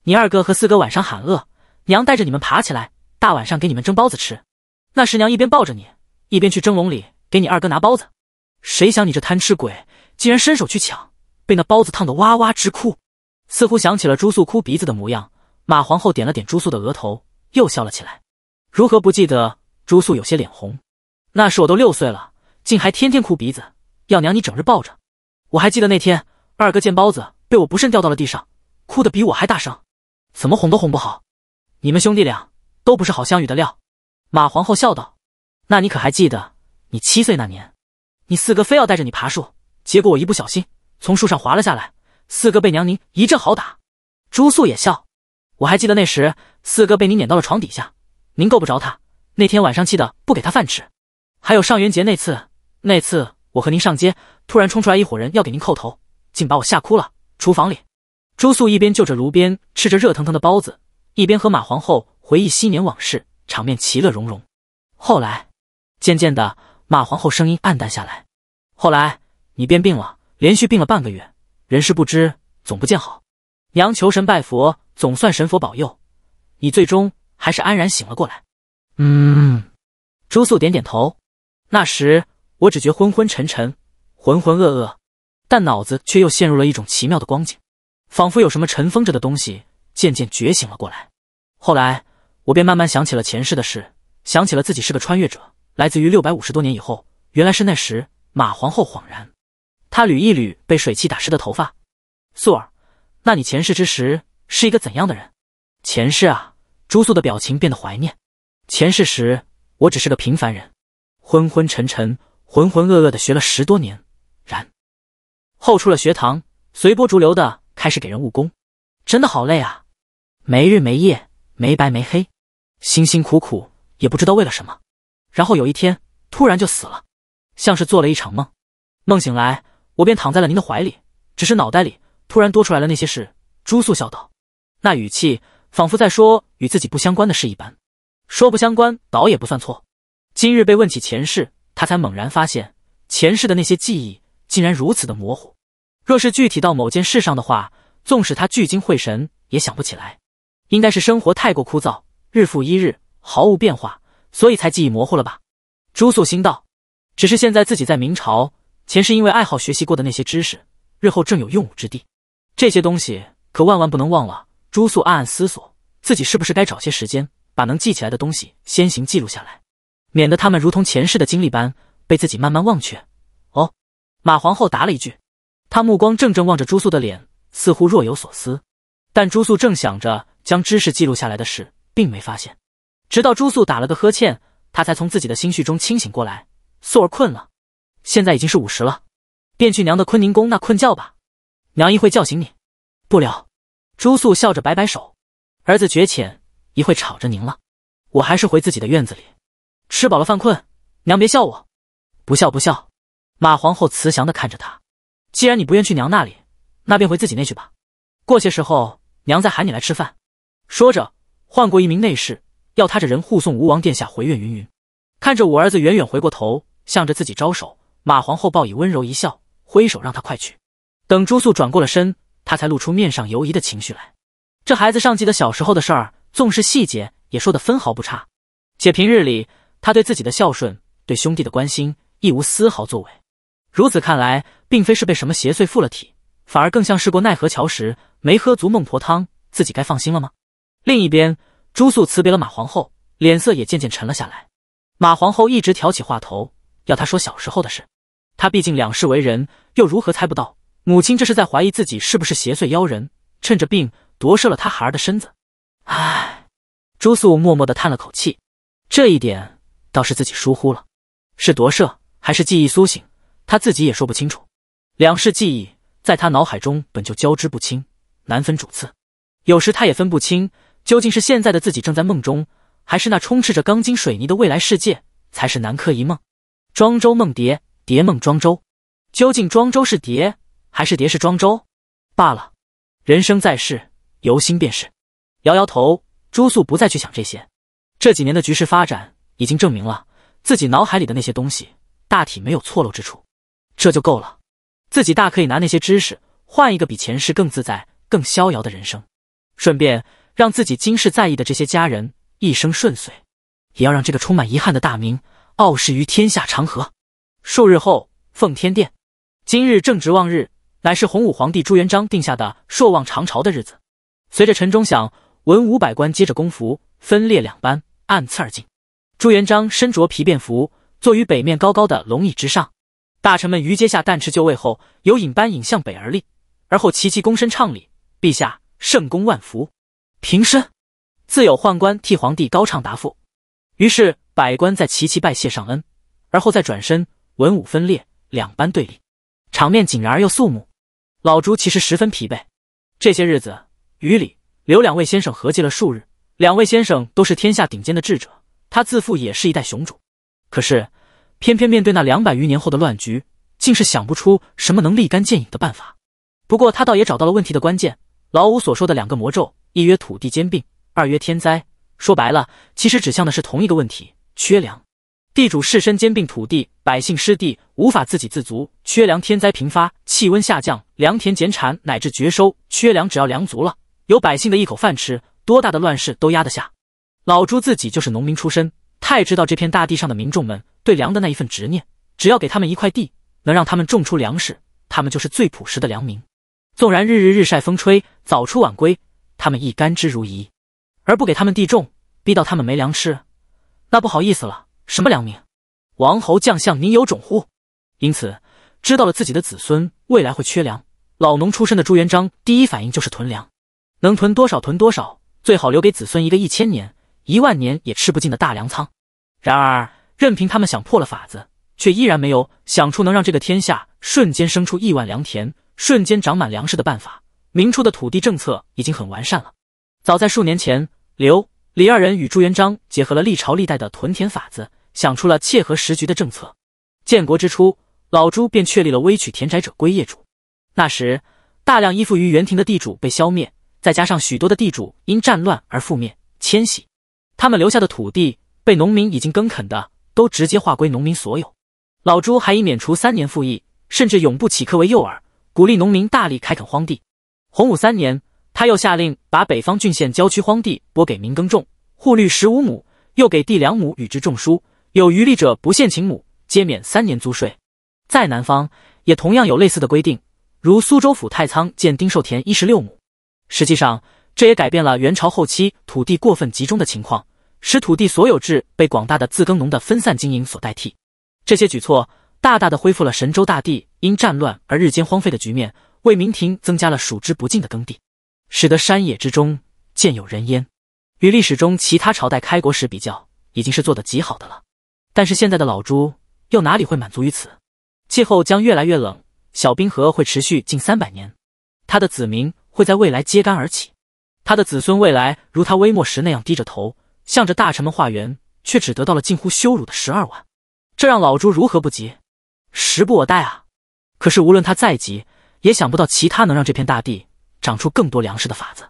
你二哥和四哥晚上喊饿，娘带着你们爬起来，大晚上给你们蒸包子吃。那时娘一边抱着你，一边去蒸笼里给你二哥拿包子。”谁想你这贪吃鬼，竟然伸手去抢，被那包子烫得哇哇直哭，似乎想起了朱素哭鼻子的模样。马皇后点了点朱素的额头，又笑了起来。如何不记得？朱素有些脸红。那时我都六岁了，竟还天天哭鼻子，要娘你整日抱着。我还记得那天，二哥见包子被我不慎掉到了地上，哭得比我还大声，怎么哄都哄不好。你们兄弟俩都不是好相遇的料。马皇后笑道：“那你可还记得你七岁那年？”你四哥非要带着你爬树，结果我一不小心从树上滑了下来，四哥被娘您一阵好打。朱素也笑，我还记得那时四哥被您撵到了床底下，您够不着他。那天晚上气得不给他饭吃。还有上元节那次，那次我和您上街，突然冲出来一伙人要给您叩头，竟把我吓哭了。厨房里，朱素一边就着炉边吃着热腾腾的包子，一边和马皇后回忆昔年往事，场面其乐融融。后来，渐渐的。马皇后声音暗淡下来，后来你便病了，连续病了半个月，人事不知，总不见好。娘求神拜佛，总算神佛保佑，你最终还是安然醒了过来。嗯，朱素点点头。那时我只觉昏昏沉沉、浑浑噩噩，但脑子却又陷入了一种奇妙的光景，仿佛有什么尘封着的东西渐渐觉醒了过来。后来我便慢慢想起了前世的事，想起了自己是个穿越者。来自于六百五十多年以后，原来是那时。马皇后恍然，她捋一捋被水汽打湿的头发。素儿，那你前世之时是一个怎样的人？前世啊，朱素的表情变得怀念。前世时，我只是个平凡人，昏昏沉沉、浑浑噩噩的学了十多年，然后出了学堂，随波逐流的开始给人务工。真的好累啊，没日没夜、没白没黑，辛辛苦苦也不知道为了什么。然后有一天，突然就死了，像是做了一场梦，梦醒来，我便躺在了您的怀里，只是脑袋里突然多出来了那些事。朱素笑道，那语气仿佛在说与自己不相关的事一般，说不相关倒也不算错。今日被问起前世，他才猛然发现前世的那些记忆竟然如此的模糊。若是具体到某件事上的话，纵使他聚精会神也想不起来。应该是生活太过枯燥，日复一日，毫无变化。所以才记忆模糊了吧？朱素心道，只是现在自己在明朝，前世因为爱好学习过的那些知识，日后正有用武之地。这些东西可万万不能忘了。朱素暗暗思索，自己是不是该找些时间，把能记起来的东西先行记录下来，免得他们如同前世的经历般被自己慢慢忘却。哦，马皇后答了一句，她目光怔怔望着朱素的脸，似乎若有所思。但朱素正想着将知识记录下来的事，并没发现。直到朱素打了个呵欠，她才从自己的心绪中清醒过来。素儿困了，现在已经是午时了，便去娘的坤宁宫那困觉吧。娘一会叫醒你。不了，朱素笑着摆摆手。儿子绝浅，一会吵着您了，我还是回自己的院子里。吃饱了犯困，娘别笑我。不笑不笑。马皇后慈祥地看着他。既然你不愿去娘那里，那便回自己那去吧。过些时候，娘再喊你来吃饭。说着，换过一名内侍。要他这人护送吴王殿下回愿云云，看着五儿子远远回过头，向着自己招手，马皇后报以温柔一笑，挥手让他快去。等朱素转过了身，他才露出面上犹疑的情绪来。这孩子尚记得小时候的事儿，纵是细节也说得分毫不差，且平日里他对自己的孝顺，对兄弟的关心，亦无丝毫作为。如此看来，并非是被什么邪祟附了体，反而更像是过奈何桥时没喝足孟婆汤，自己该放心了吗？另一边。朱素辞别了马皇后，脸色也渐渐沉了下来。马皇后一直挑起话头，要她说小时候的事。她毕竟两世为人，又如何猜不到母亲这是在怀疑自己是不是邪祟妖人，趁着病夺舍了她孩儿的身子？唉，朱素默默地叹了口气。这一点倒是自己疏忽了。是夺舍还是记忆苏醒，她自己也说不清楚。两世记忆在他脑海中本就交织不清，难分主次，有时他也分不清。究竟是现在的自己正在梦中，还是那充斥着钢筋水泥的未来世界才是南柯一梦？庄周梦蝶，蝶梦庄周，究竟庄周是蝶，还是蝶是庄周？罢了，人生在世，由心便是。摇摇头，朱素不再去想这些。这几年的局势发展已经证明了自己脑海里的那些东西大体没有错漏之处，这就够了。自己大可以拿那些知识换一个比前世更自在、更逍遥的人生，顺便。让自己今世在意的这些家人一生顺遂，也要让这个充满遗憾的大明傲视于天下长河。数日后，奉天殿，今日正值望日，乃是洪武皇帝朱元璋定下的朔望长朝的日子。随着晨钟响，文武百官接着公服分列两班，按次而进。朱元璋身着皮便服，坐于北面高高的龙椅之上。大臣们于阶下旦迟就位后，由引班引向北而立，而后齐齐躬身唱礼：“陛下圣功万福。”平身，自有宦官替皇帝高唱答复。于是百官在齐齐拜谢上恩，而后再转身，文武分裂，两班对立，场面井然而又肃穆。老朱其实十分疲惫，这些日子与李、刘两位先生合计了数日，两位先生都是天下顶尖的智者，他自负也是一代雄主，可是偏偏面对那两百余年后的乱局，竟是想不出什么能立竿见影的办法。不过他倒也找到了问题的关键，老五所说的两个魔咒。一曰土地兼并，二曰天灾，说白了，其实指向的是同一个问题：缺粮。地主士绅兼并土地，百姓失地，无法自给自足，缺粮，天灾频发，气温下降，良田减产乃至绝收。缺粮，只要粮足了，有百姓的一口饭吃，多大的乱世都压得下。老朱自己就是农民出身，太知道这片大地上的民众们对粮的那一份执念。只要给他们一块地，能让他们种出粮食，他们就是最朴实的良民。纵然日日日晒风吹，早出晚归。他们一甘之如饴，而不给他们地种，逼到他们没粮吃，那不好意思了。什么良民、王侯将相，您有种乎？因此，知道了自己的子孙未来会缺粮，老农出身的朱元璋第一反应就是囤粮，能囤多少囤多少，最好留给子孙一个一千年、一万年也吃不尽的大粮仓。然而，任凭他们想破了法子，却依然没有想出能让这个天下瞬间生出亿万良田、瞬间长满粮食的办法。明初的土地政策已经很完善了。早在数年前，刘、李二人与朱元璋结合了历朝历代的屯田法子，想出了切合时局的政策。建国之初，老朱便确立了“微取田宅者归业主”。那时，大量依附于园庭的地主被消灭，再加上许多的地主因战乱而覆灭、迁徙，他们留下的土地被农民已经耕垦的，都直接划归农民所有。老朱还以免除三年赋役，甚至永不起课为诱饵，鼓励农民大力开垦荒地。洪武三年，他又下令把北方郡县郊区荒地拨给民耕种，户率十五亩，又给地两亩与之种蔬，有余力者不限顷亩，皆免三年租税。在南方，也同样有类似的规定，如苏州府太仓建丁寿田一十六亩。实际上，这也改变了元朝后期土地过分集中的情况，使土地所有制被广大的自耕农的分散经营所代替。这些举措大大的恢复了神州大地因战乱而日渐荒废的局面。为明廷增加了数之不尽的耕地，使得山野之中渐有人烟。与历史中其他朝代开国时比较，已经是做得极好的了。但是现在的老朱又哪里会满足于此？气候将越来越冷，小冰河会持续近三百年，他的子民会在未来揭竿而起，他的子孙未来如他微末时那样低着头，向着大臣们化缘，却只得到了近乎羞辱的十二万，这让老朱如何不急？时不我待啊！可是无论他再急。也想不到其他能让这片大地长出更多粮食的法子。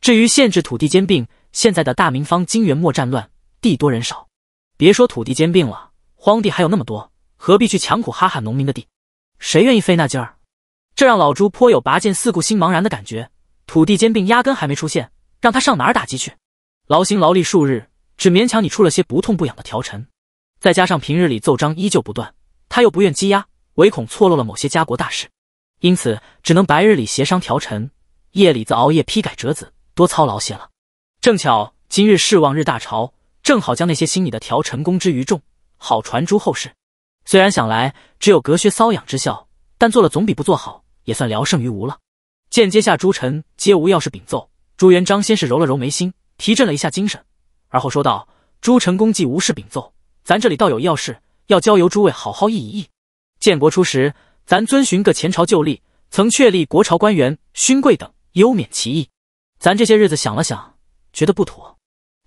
至于限制土地兼并，现在的大明方金元末战乱，地多人少，别说土地兼并了，荒地还有那么多，何必去强苦哈哈农民的地？谁愿意费那劲儿？这让老朱颇有拔剑四顾心茫然的感觉。土地兼并压根还没出现，让他上哪儿打击去？劳心劳力数日，只勉强你出了些不痛不痒的条陈。再加上平日里奏章依旧不断，他又不愿积压，唯恐错落了某些家国大事。因此，只能白日里协商调陈，夜里则熬夜批改折子，多操劳些了。正巧今日是望日大朝，正好将那些心里的调陈公之于众，好传诸后世。虽然想来只有隔靴搔痒之效，但做了总比不做好，也算聊胜于无了。见阶下诸臣皆无要事禀奏，朱元璋先是揉了揉眉心，提振了一下精神，而后说道：“诸臣功绩无事禀奏，咱这里倒有要事，要交由诸位好好议一议。建国初时。”咱遵循个前朝旧例，曾确立国朝官员、勋贵等优免其役。咱这些日子想了想，觉得不妥。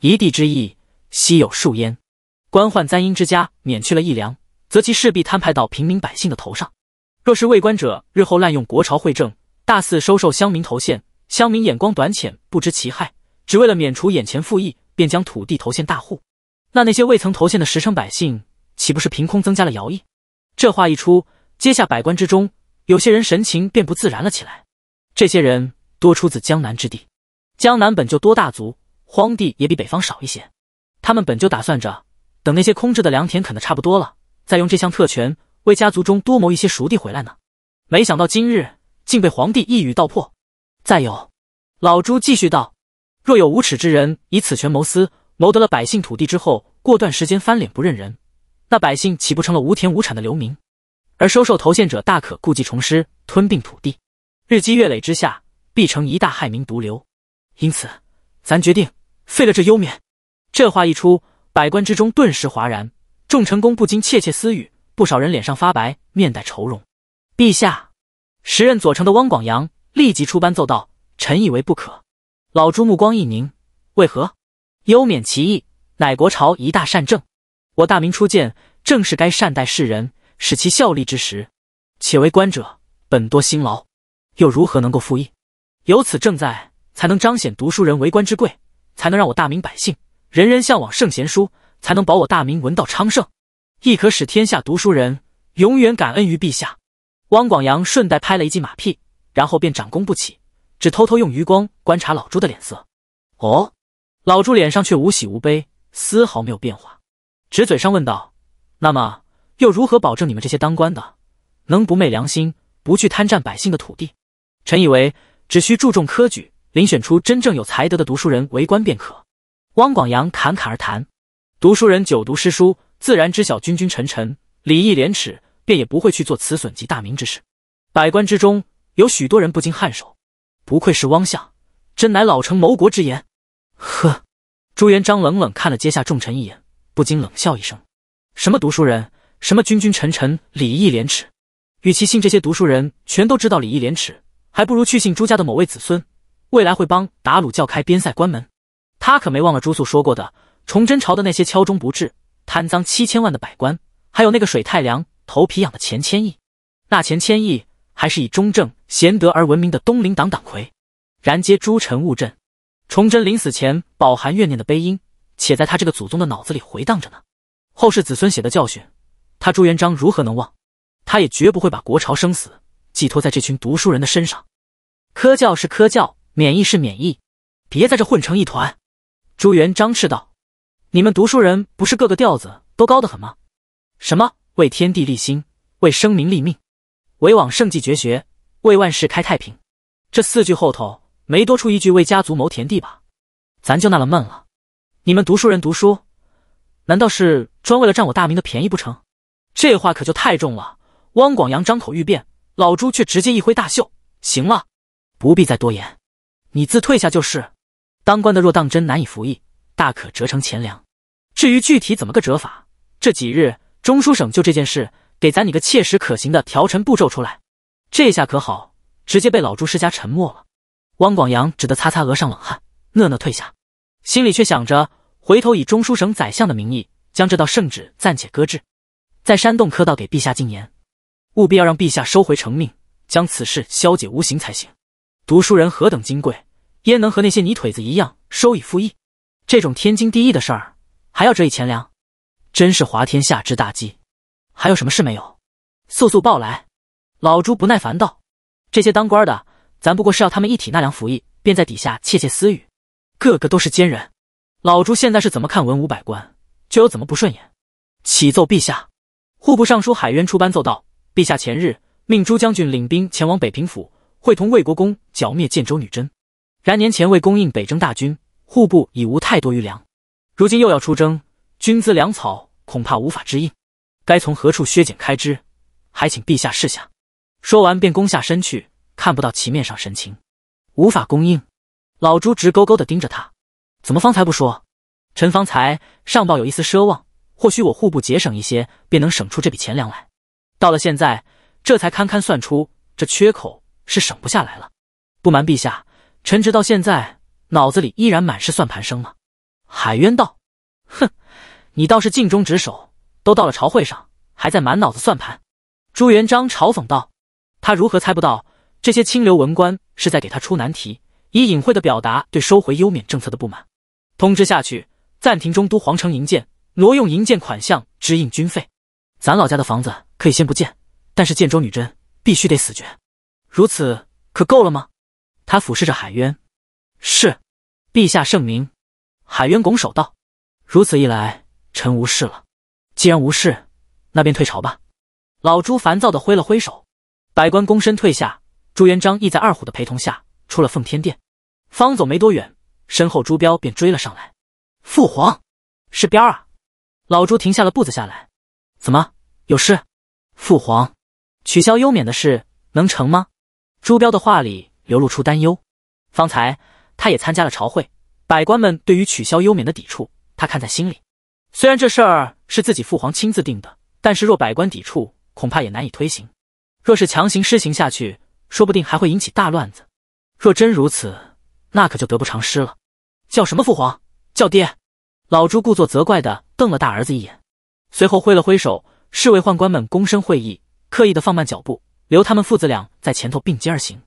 一地之役，悉有数焉。官宦簪缨之家免去了一粮，则其势必摊派到平民百姓的头上。若是为官者日后滥用国朝会政，大肆收受乡民头衔，乡民眼光短浅，不知其害，只为了免除眼前赋役，便将土地投献大户。那那些未曾投献的实诚百姓，岂不是凭空增加了徭役？这话一出。接下百官之中，有些人神情便不自然了起来。这些人多出自江南之地，江南本就多大族，荒地也比北方少一些。他们本就打算着，等那些空置的良田啃的差不多了，再用这项特权为家族中多谋一些熟地回来呢。没想到今日竟被皇帝一语道破。再有，老朱继续道：“若有无耻之人以此权谋私，谋得了百姓土地之后，过段时间翻脸不认人，那百姓岂不成了无田无产的流民？”而收受头衔者，大可故技重施，吞并土地，日积月累之下，必成一大害民毒瘤。因此，咱决定废了这优免。这话一出，百官之中顿时哗然，众臣公不禁窃窃私语，不少人脸上发白，面带愁容。陛下，时任左丞的汪广洋立即出班奏道：“臣以为不可。”老朱目光一凝：“为何？优免其意，乃国朝一大善政。我大明初建，正是该善待世人。”使其效力之时，且为官者本多辛劳，又如何能够复义？有此正在，才能彰显读书人为官之贵，才能让我大明百姓人人向往圣贤书，才能保我大明文道昌盛，亦可使天下读书人永远感恩于陛下。汪广洋顺带拍了一记马屁，然后便掌功不起，只偷偷用余光观察老朱的脸色。哦，老朱脸上却无喜无悲，丝毫没有变化，只嘴上问道：“那么？”又如何保证你们这些当官的能不昧良心、不去贪占百姓的土地？臣以为只需注重科举，遴选出真正有才德的读书人为官便可。汪广洋侃侃而谈，读书人久读诗书，自然知晓君君臣臣、礼义廉耻，便也不会去做此损及大明之事。百官之中有许多人不禁颔首，不愧是汪相，真乃老成谋国之言。呵，朱元璋冷冷看了阶下众臣一眼，不禁冷笑一声：什么读书人？什么君君臣臣，礼义廉耻？与其信这些读书人全都知道礼义廉耻，还不如去信朱家的某位子孙，未来会帮达鲁教开边塞关门。他可没忘了朱肃说过的，崇祯朝的那些敲钟不治、贪赃七千万的百官，还有那个水太凉、头皮痒的钱谦益。那钱谦益还是以忠正贤德而闻名的东林党党魁，然皆诸臣误朕。崇祯临死前饱含怨念的悲音，且在他这个祖宗的脑子里回荡着呢。后世子孙写的教训。他朱元璋如何能忘？他也绝不会把国朝生死寄托在这群读书人的身上。科教是科教，免疫是免疫，别在这混成一团。朱元璋斥道：“你们读书人不是个个调子都高得很吗？什么为天地立心，为生民立命，为往圣继绝学，为万世开太平，这四句后头没多出一句为家族谋田地吧？咱就纳了闷了。你们读书人读书，难道是专为了占我大明的便宜不成？”这话可就太重了。汪广洋张口欲辩，老朱却直接一挥大袖：“行了，不必再多言，你自退下就是。当官的若当真难以服役，大可折成钱粮。至于具体怎么个折法，这几日中书省就这件事给咱你个切实可行的调陈步骤出来。这下可好，直接被老朱施加沉默了。汪广洋只得擦擦额上冷汗，讷讷退下，心里却想着回头以中书省宰相的名义将这道圣旨暂且搁置。”在山洞磕道，给陛下进言，务必要让陛下收回成命，将此事消解无形才行。读书人何等金贵，焉能和那些泥腿子一样收以复役？这种天经地义的事儿，还要折以钱粮，真是滑天下之大稽。还有什么事没有？速速报来！老朱不耐烦道：“这些当官的，咱不过是要他们一体纳粮服役，便在底下窃窃私语，个个都是奸人。老朱现在是怎么看文武百官，就有怎么不顺眼。”启奏陛下。户部尚书海渊出班奏道：“陛下，前日命朱将军领兵前往北平府，会同魏国公剿灭建州女真。然年前为供应北征大军，户部已无太多余粮，如今又要出征，军资粮草恐怕无法支应。该从何处削减开支？还请陛下示下。”说完便躬下身去，看不到其面上神情。无法供应，老朱直勾勾地盯着他，怎么方才不说？臣方才上报有一丝奢望。或许我户部节省一些，便能省出这笔钱粮来。到了现在，这才堪堪算出这缺口是省不下来了。不瞒陛下，臣直到现在脑子里依然满是算盘声呢。海渊道：“哼，你倒是尽忠职守，都到了朝会上，还在满脑子算盘。”朱元璋嘲讽道：“他如何猜不到这些清流文官是在给他出难题，以隐晦的表达对收回优免政策的不满？通知下去，暂停中都皇城营建。”挪用银建款项支应军费，咱老家的房子可以先不建，但是建州女真必须得死绝。如此可够了吗？他俯视着海渊，是，陛下圣明。海渊拱手道：“如此一来，臣无事了。既然无事，那便退朝吧。”老朱烦躁的挥了挥手，百官躬身退下。朱元璋亦在二虎的陪同下出了奉天殿，方走没多远，身后朱标便追了上来。父皇，是标啊。老朱停下了步子，下来，怎么有事？父皇取消优免的事能成吗？朱标的话里流露出担忧。方才他也参加了朝会，百官们对于取消优免的抵触，他看在心里。虽然这事儿是自己父皇亲自定的，但是若百官抵触，恐怕也难以推行。若是强行施行下去，说不定还会引起大乱子。若真如此，那可就得不偿失了。叫什么父皇？叫爹。老朱故作责怪的瞪了大儿子一眼，随后挥了挥手，侍卫宦官们躬身会意，刻意的放慢脚步，留他们父子俩在前头并肩而行。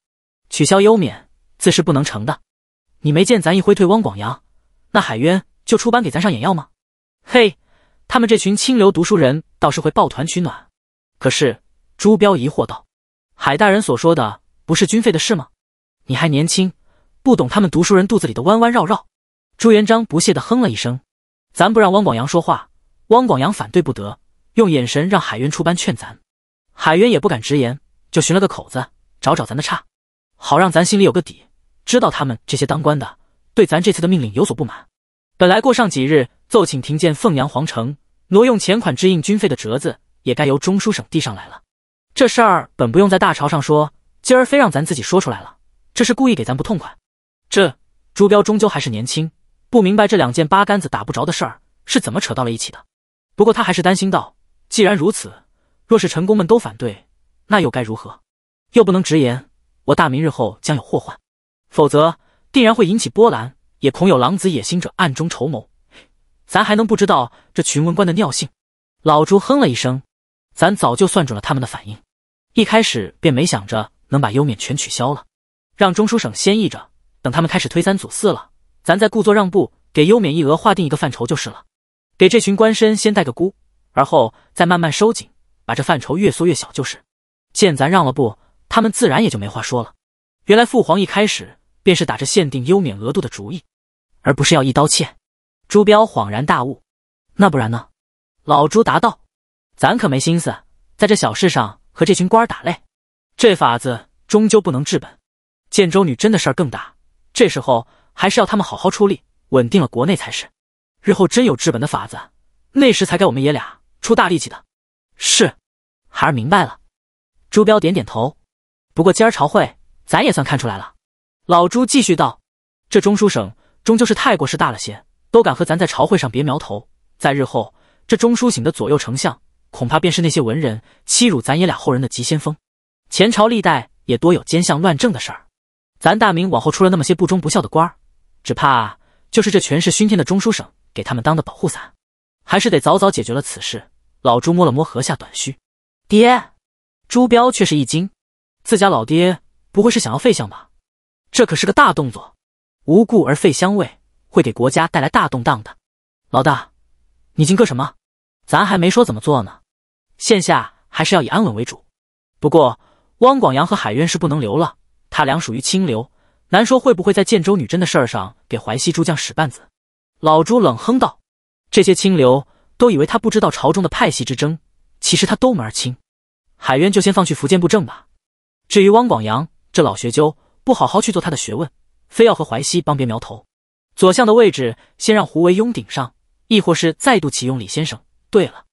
取消优免自是不能成的，你没见咱一挥退汪广洋，那海渊就出班给咱上眼药吗？嘿，他们这群清流读书人倒是会抱团取暖。可是朱标疑惑道：“海大人所说的不是军费的事吗？你还年轻，不懂他们读书人肚子里的弯弯绕绕。”朱元璋不屑的哼了一声。咱不让汪广洋说话，汪广洋反对不得，用眼神让海渊出班劝咱，海渊也不敢直言，就寻了个口子找找咱的差，好让咱心里有个底，知道他们这些当官的对咱这次的命令有所不满。本来过上几日奏请停建凤阳皇城、挪用钱款支应军费的折子也该由中书省递上来了，这事儿本不用在大朝上说，今儿非让咱自己说出来了，这是故意给咱不痛快。这朱标终究还是年轻。不明白这两件八竿子打不着的事儿是怎么扯到了一起的，不过他还是担心道：“既然如此，若是臣工们都反对，那又该如何？又不能直言我大明日后将有祸患，否则定然会引起波澜，也恐有狼子野心者暗中筹谋。咱还能不知道这群文官的尿性？”老朱哼了一声：“咱早就算准了他们的反应，一开始便没想着能把优免全取消了，让中书省先议着，等他们开始推三阻四了。”咱再故作让步，给优免一额划定一个范畴就是了，给这群官绅先带个箍，而后再慢慢收紧，把这范畴越缩越小就是。见咱让了步，他们自然也就没话说了。原来父皇一开始便是打着限定优免额度的主意，而不是要一刀切。朱标恍然大悟，那不然呢？老朱答道：“咱可没心思在这小事上和这群官儿打擂，这法子终究不能治本。建州女真的事儿更大，这时候。”还是要他们好好出力，稳定了国内才是。日后真有治本的法子，那时才该我们爷俩出大力气的。是，孩儿明白了。朱标点点头。不过今儿朝会，咱也算看出来了。老朱继续道：“这中书省终究是太过是大了些，都敢和咱在朝会上别苗头。在日后，这中书省的左右丞相，恐怕便是那些文人欺辱咱爷俩后人的急先锋。前朝历代也多有奸相乱政的事儿，咱大明往后出了那么些不忠不孝的官儿。”只怕就是这权势熏天的中书省给他们当的保护伞，还是得早早解决了此事。老朱摸了摸颌下短须，爹，朱标却是一惊，自家老爹不会是想要废相吧？这可是个大动作，无故而废相位会给国家带来大动荡的。老大，你惊个什么？咱还没说怎么做呢。现下还是要以安稳为主，不过汪广洋和海渊是不能留了，他俩属于清流。难说会不会在建州女真的事儿上给淮西诸将使绊子？老朱冷哼道：“这些清流都以为他不知道朝中的派系之争，其实他都门儿清。”海渊就先放去福建布政吧。至于汪广洋这老学究，不好好去做他的学问，非要和淮西帮别苗头。左相的位置先让胡惟庸顶上，亦或是再度启用李先生。对了，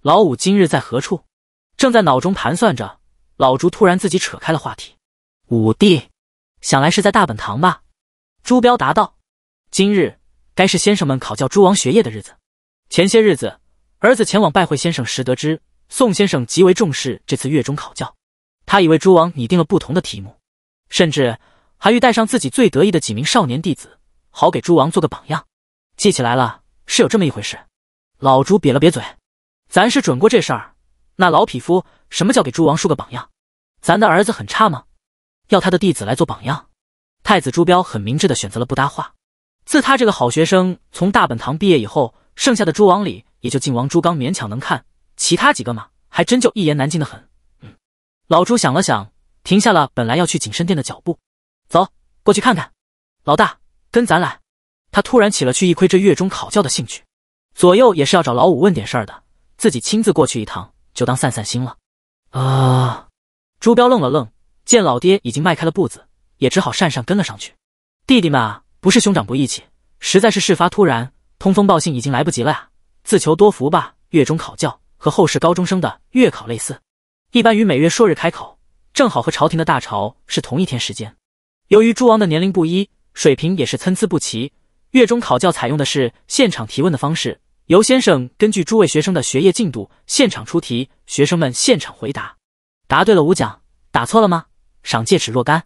老五今日在何处？正在脑中盘算着，老朱突然自己扯开了话题：“五弟。”想来是在大本堂吧？朱标答道：“今日该是先生们考教诸王学业的日子。前些日子，儿子前往拜会先生时，得知宋先生极为重视这次月中考教，他已为诸王拟定了不同的题目，甚至还欲带上自己最得意的几名少年弟子，好给诸王做个榜样。”记起来了，是有这么一回事。老朱瘪了瘪嘴：“咱是准过这事儿，那老匹夫什么叫给诸王树个榜样？咱的儿子很差吗？”要他的弟子来做榜样，太子朱标很明智的选择了不搭话。自他这个好学生从大本堂毕业以后，剩下的诸王里也就晋王朱刚勉强能看，其他几个嘛，还真就一言难尽的很。嗯，老朱想了想，停下了本来要去景深殿的脚步，走过去看看。老大，跟咱来。他突然起了去一窥这月中考教的兴趣，左右也是要找老五问点事儿的，自己亲自过去一趟，就当散散心了。啊！朱标愣了愣。见老爹已经迈开了步子，也只好讪讪跟了上去。弟弟们啊，不是兄长不义气，实在是事发突然，通风报信已经来不及了呀。自求多福吧。月中考教和后世高中生的月考类似，一般于每月朔日开考，正好和朝廷的大朝是同一天时间。由于诸王的年龄不一，水平也是参差不齐，月中考教采用的是现场提问的方式，由先生根据诸位学生的学业进度现场出题，学生们现场回答。答对了五奖，打错了吗？赏戒尺若干。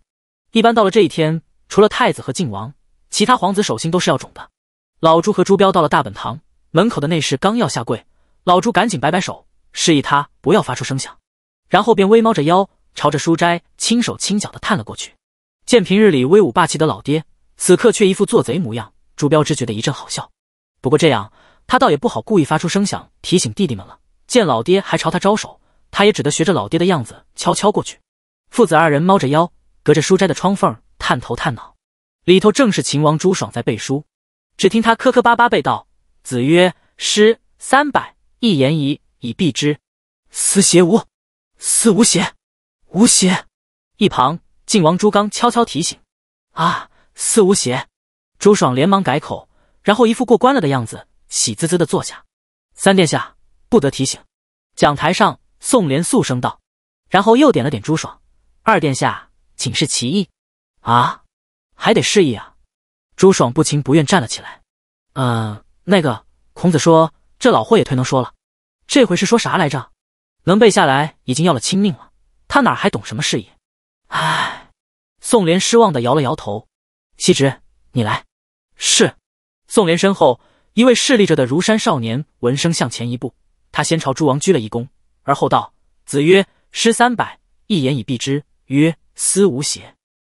一般到了这一天，除了太子和靖王，其他皇子手心都是要肿的。老朱和朱标到了大本堂门口的内侍刚要下跪，老朱赶紧摆摆手，示意他不要发出声响，然后便微猫着腰，朝着书斋轻手轻脚的探了过去。见平日里威武霸气的老爹，此刻却一副做贼模样，朱标只觉得一阵好笑。不过这样，他倒也不好故意发出声响提醒弟弟们了。见老爹还朝他招手，他也只得学着老爹的样子，悄悄过去。父子二人猫着腰，隔着书斋的窗缝探头探脑，里头正是秦王朱爽在背书。只听他磕磕巴巴背道：“子曰，诗三百，一言以以蔽之，思邪无，思无邪，无邪。”一旁晋王朱刚悄悄提醒：“啊，思无邪。”朱爽连忙改口，然后一副过关了的样子，喜滋滋的坐下。三殿下不得提醒。讲台上，宋濂肃声道，然后又点了点朱爽。二殿下，请示其意。啊，还得示意啊！朱爽不情不愿站了起来。嗯，那个孔子说，这老货也忒能说了。这回是说啥来着？能背下来已经要了亲命了，他哪还懂什么事业？唉，宋濂失望的摇了摇头。羲侄，你来。是。宋濂身后一位侍立着的如山少年闻声向前一步，他先朝诸王鞠了一躬，而后道：“子曰，诗三百，一言以蔽之。”曰思无邪，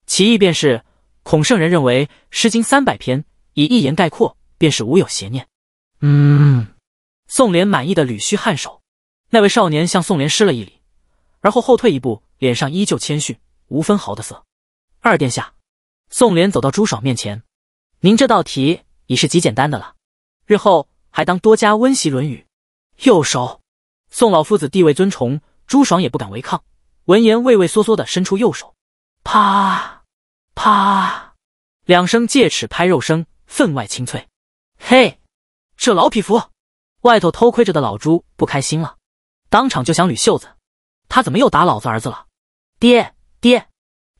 其意便是孔圣人认为《诗经》三百篇，以一言概括便是无有邪念。嗯，宋濂满意的捋须颔首。那位少年向宋濂施了一礼，而后后退一步，脸上依旧谦逊，无分毫的色。二殿下，宋濂走到朱爽面前，您这道题已是极简单的了，日后还当多加温习《论语》。右手，宋老夫子地位尊崇，朱爽也不敢违抗。闻言，畏畏缩缩的伸出右手，啪，啪，两声戒尺拍肉声分外清脆。嘿，这老匹夫！外头偷窥着的老朱不开心了，当场就想捋袖子。他怎么又打老子儿子了？爹爹！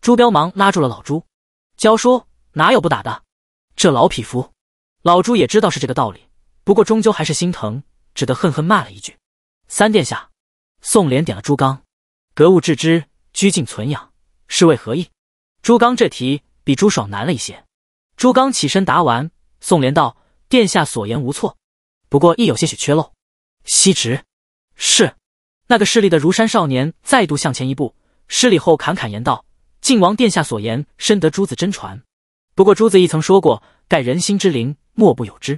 朱彪忙拉住了老朱。教书哪有不打的？这老匹夫！老朱也知道是这个道理，不过终究还是心疼，只得恨恨骂了一句：“三殿下。”宋濂点了朱刚。格物致知，居敬存养，是为何意？朱刚这题比朱爽难了一些。朱刚起身答完，宋濂道：“殿下所言无错，不过亦有些许缺漏。”西直是那个势力的如山少年再度向前一步，施礼后侃侃言道：“靖王殿下所言深得朱子真传，不过朱子亦曾说过，盖人心之灵，莫不有之；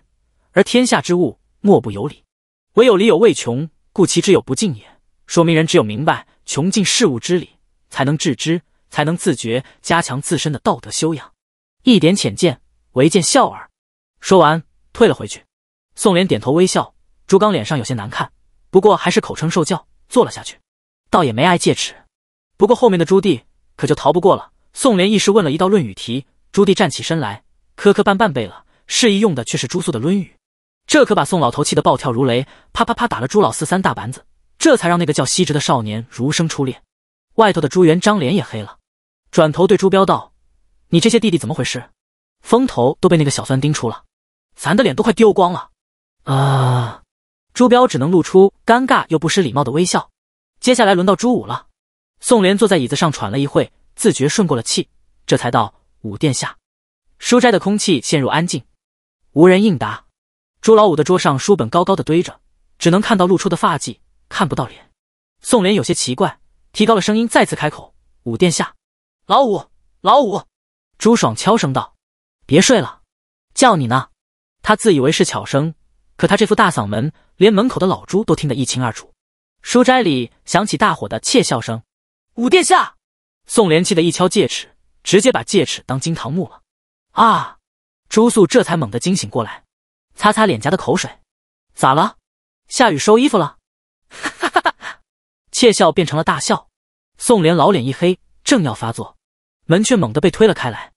而天下之物，莫不有理，唯有理有未穷，故其之有不尽也。”说明人只有明白穷尽事物之理，才能致知，才能自觉加强自身的道德修养。一点浅见，唯见笑耳。说完，退了回去。宋濂点头微笑，朱刚脸上有些难看，不过还是口称受教，坐了下去，倒也没挨戒尺。不过后面的朱棣可就逃不过了。宋濂一时问了一道《论语》题，朱棣站起身来，磕磕绊绊背了，示意用的却是朱肃的《论语》，这可把宋老头气得暴跳如雷，啪啪啪打了朱老四三大板子。这才让那个叫西直的少年如生初恋。外头的朱元璋脸也黑了，转头对朱标道：“你这些弟弟怎么回事？风头都被那个小三盯出了，咱的脸都快丢光了。”啊！朱标只能露出尴尬又不失礼貌的微笑。接下来轮到朱武了。宋濂坐在椅子上喘了一会，自觉顺过了气，这才道：“武殿下。”书斋的空气陷入安静，无人应答。朱老五的桌上书本高高的堆着，只能看到露出的发髻。看不到脸，宋莲有些奇怪，提高了声音再次开口：“五殿下，老五，老五。”朱爽悄声道：“别睡了，叫你呢。”他自以为是巧声，可他这副大嗓门，连门口的老朱都听得一清二楚。书斋里响起大伙的窃笑声。五殿下，宋莲气得一敲戒尺，直接把戒尺当惊堂木了。啊！朱素这才猛地惊醒过来，擦擦脸颊的口水：“咋了？下雨收衣服了？”窃笑变成了大笑，宋濂老脸一黑，正要发作，门却猛地被推了开来。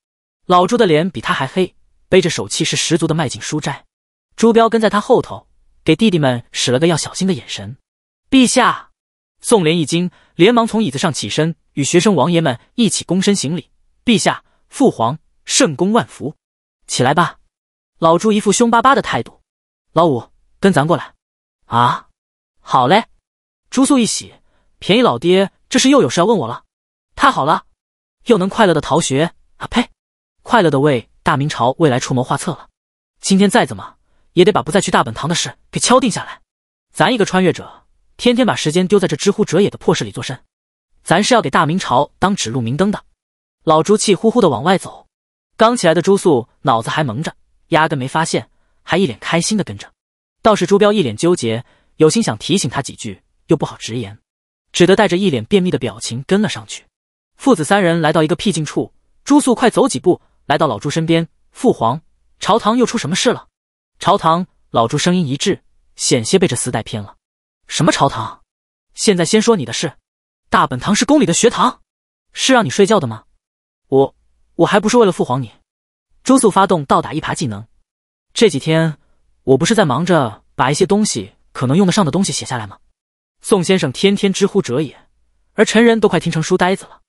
老朱的脸比他还黑，背着手气势十足的迈进书斋，朱标跟在他后头，给弟弟们使了个要小心的眼神。陛下！宋濂一惊，连忙从椅子上起身，与学生王爷们一起躬身行礼。陛下，父皇，圣公万福。起来吧。老朱一副凶巴巴的态度。老五，跟咱过来。啊，好嘞。朱素一喜。便宜老爹，这是又有事要问我了。太好了，又能快乐的逃学啊！呸，快乐的为大明朝未来出谋划策了。今天再怎么也得把不再去大本堂的事给敲定下来。咱一个穿越者，天天把时间丢在这知乎者也的破事里做甚？咱是要给大明朝当指路明灯的。老朱气呼呼的往外走，刚起来的朱素脑子还蒙着，压根没发现，还一脸开心的跟着。倒是朱标一脸纠结，有心想提醒他几句，又不好直言。只得带着一脸便秘的表情跟了上去。父子三人来到一个僻静处，朱素快走几步来到老朱身边。父皇，朝堂又出什么事了？朝堂，老朱声音一滞，险些被这丝带偏了。什么朝堂？现在先说你的事。大本堂是宫里的学堂，是让你睡觉的吗？我，我还不是为了父皇你。朱素发动倒打一耙技能。这几天我不是在忙着把一些东西，可能用得上的东西写下来吗？宋先生天天知乎者也，而臣人都快听成书呆子了。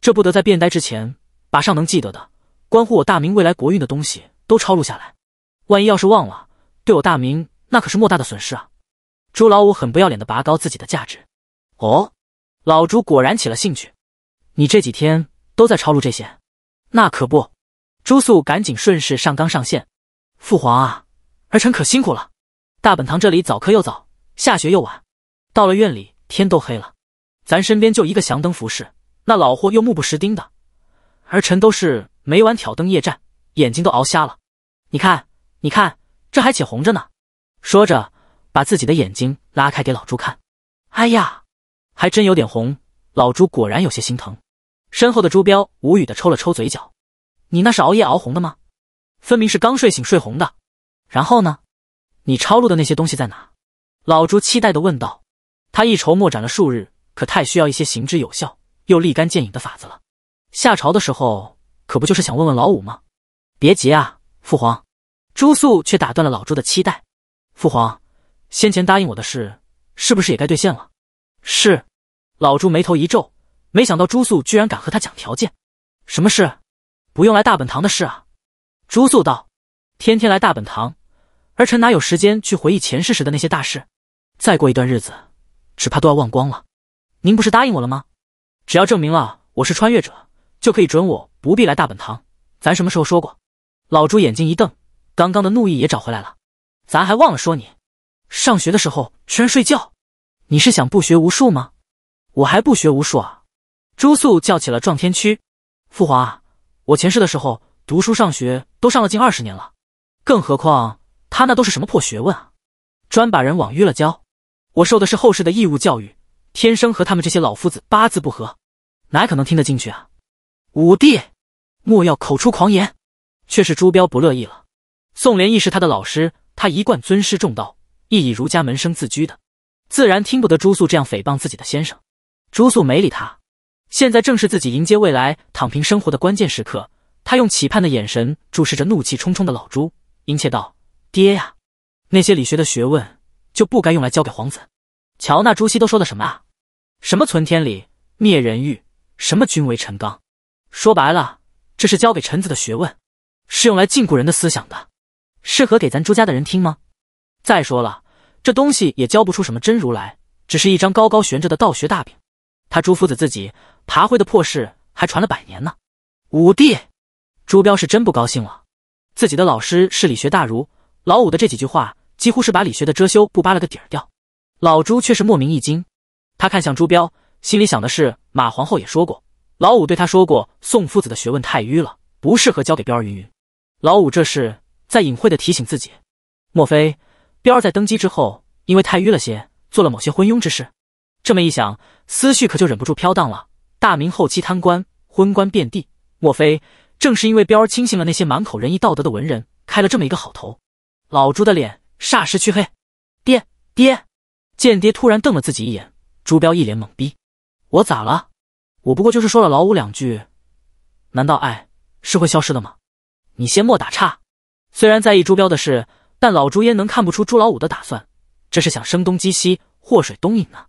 这不得在变呆之前，把上能记得的，关乎我大明未来国运的东西都抄录下来。万一要是忘了，对我大明那可是莫大的损失啊！朱老五很不要脸的拔高自己的价值。哦，老朱果然起了兴趣。你这几天都在抄录这些？那可不。朱肃赶紧顺势上纲上线。父皇啊，儿臣可辛苦了。大本堂这里早课又早，下学又晚。到了院里，天都黑了，咱身边就一个祥灯服侍，那老货又目不识丁的，儿臣都是每晚挑灯夜战，眼睛都熬瞎了。你看，你看，这还且红着呢。说着，把自己的眼睛拉开给老朱看。哎呀，还真有点红。老朱果然有些心疼。身后的朱标无语的抽了抽嘴角。你那是熬夜熬红的吗？分明是刚睡醒睡红的。然后呢？你抄录的那些东西在哪？老朱期待的问道。他一筹莫展了数日，可太需要一些行之有效又立竿见影的法子了。下朝的时候，可不就是想问问老五吗？别急啊，父皇。朱肃却打断了老朱的期待。父皇，先前答应我的事，是不是也该兑现了？是。老朱眉头一皱，没想到朱肃居然敢和他讲条件。什么事？不用来大本堂的事啊。朱肃道：“天天来大本堂，儿臣哪有时间去回忆前世时的那些大事？再过一段日子。”只怕都要忘光了。您不是答应我了吗？只要证明了我是穿越者，就可以准我不必来大本堂。咱什么时候说过？老朱眼睛一瞪，刚刚的怒意也找回来了。咱还忘了说你，上学的时候居然睡觉，你是想不学无术吗？我还不学无术啊！朱素叫起了撞天区，父皇啊，我前世的时候读书上学都上了近二十年了，更何况他那都是什么破学问啊，专把人往淤了教。我受的是后世的义务教育，天生和他们这些老夫子八字不合，哪可能听得进去啊！五弟，莫要口出狂言。却是朱标不乐意了。宋濂亦是他的老师，他一贯尊师重道，亦以儒家门生自居的，自然听不得朱素这样诽谤自己的先生。朱素没理他。现在正是自己迎接未来躺平生活的关键时刻，他用期盼的眼神注视着怒气冲冲的老朱，殷切道：“爹呀，那些理学的学问。”就不该用来交给皇子。瞧那朱熹都说的什么啊？什么存天理灭人欲，什么君为臣纲。说白了，这是交给臣子的学问，是用来禁锢人的思想的。适合给咱朱家的人听吗？再说了，这东西也教不出什么真如来，只是一张高高悬着的道学大饼。他朱夫子自己爬灰的破事还传了百年呢。五弟，朱标是真不高兴了，自己的老师是理学大儒，老五的这几句话。几乎是把理学的遮羞布扒了个底儿掉，老朱却是莫名一惊。他看向朱标，心里想的是：马皇后也说过，老五对他说过，宋夫子的学问太愚了，不适合交给彪儿。云云，老五这是在隐晦的提醒自己。莫非彪儿在登基之后，因为太愚了些，做了某些昏庸之事？这么一想，思绪可就忍不住飘荡了。大明后期，贪官昏官遍地，莫非正是因为彪儿轻信了那些满口仁义道德的文人，开了这么一个好头？老朱的脸。霎时黢黑，爹爹，见爹突然瞪了自己一眼，朱标一脸懵逼，我咋了？我不过就是说了老五两句，难道爱是会消失的吗？你先莫打岔。虽然在意朱标的事，但老朱焉能看不出朱老五的打算？这是想声东击西，祸水东引呢。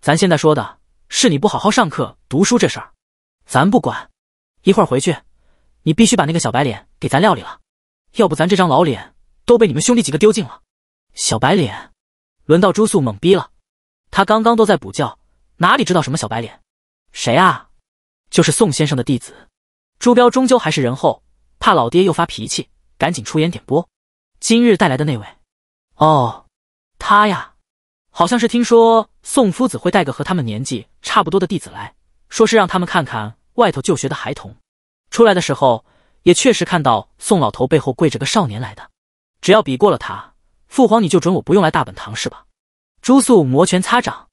咱现在说的是你不好好上课读书这事儿，咱不管。一会儿回去，你必须把那个小白脸给咱料理了，要不咱这张老脸都被你们兄弟几个丢尽了。小白脸，轮到朱素懵逼了。他刚刚都在补觉，哪里知道什么小白脸？谁啊？就是宋先生的弟子朱标终究还是人后，怕老爹又发脾气，赶紧出言点拨。今日带来的那位，哦，他呀，好像是听说宋夫子会带个和他们年纪差不多的弟子来，说是让他们看看外头就学的孩童。出来的时候也确实看到宋老头背后跪着个少年来的。只要比过了他。父皇，你就准我不用来大本堂是吧？朱肃摩拳擦掌，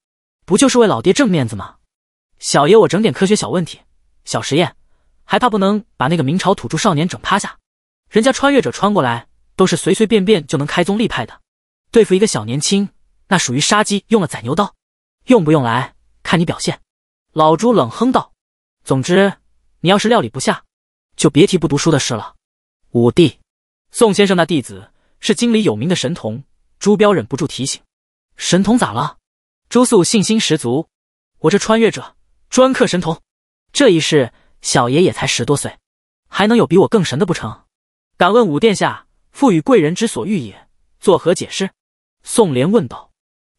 不就是为老爹挣面子吗？小爷我整点科学小问题、小实验，还怕不能把那个明朝土著少年整趴下？人家穿越者穿过来都是随随便便就能开宗立派的，对付一个小年轻，那属于杀鸡用了宰牛刀。用不用来看你表现。老朱冷哼道：“总之，你要是料理不下，就别提不读书的事了。”五弟，宋先生那弟子。是京里有名的神童，朱标忍不住提醒：“神童咋了？”朱肃信心十足：“我这穿越者专克神童，这一世小爷也才十多岁，还能有比我更神的不成？”敢问武殿下，赋予贵人之所欲也，作何解释？”宋濂问道。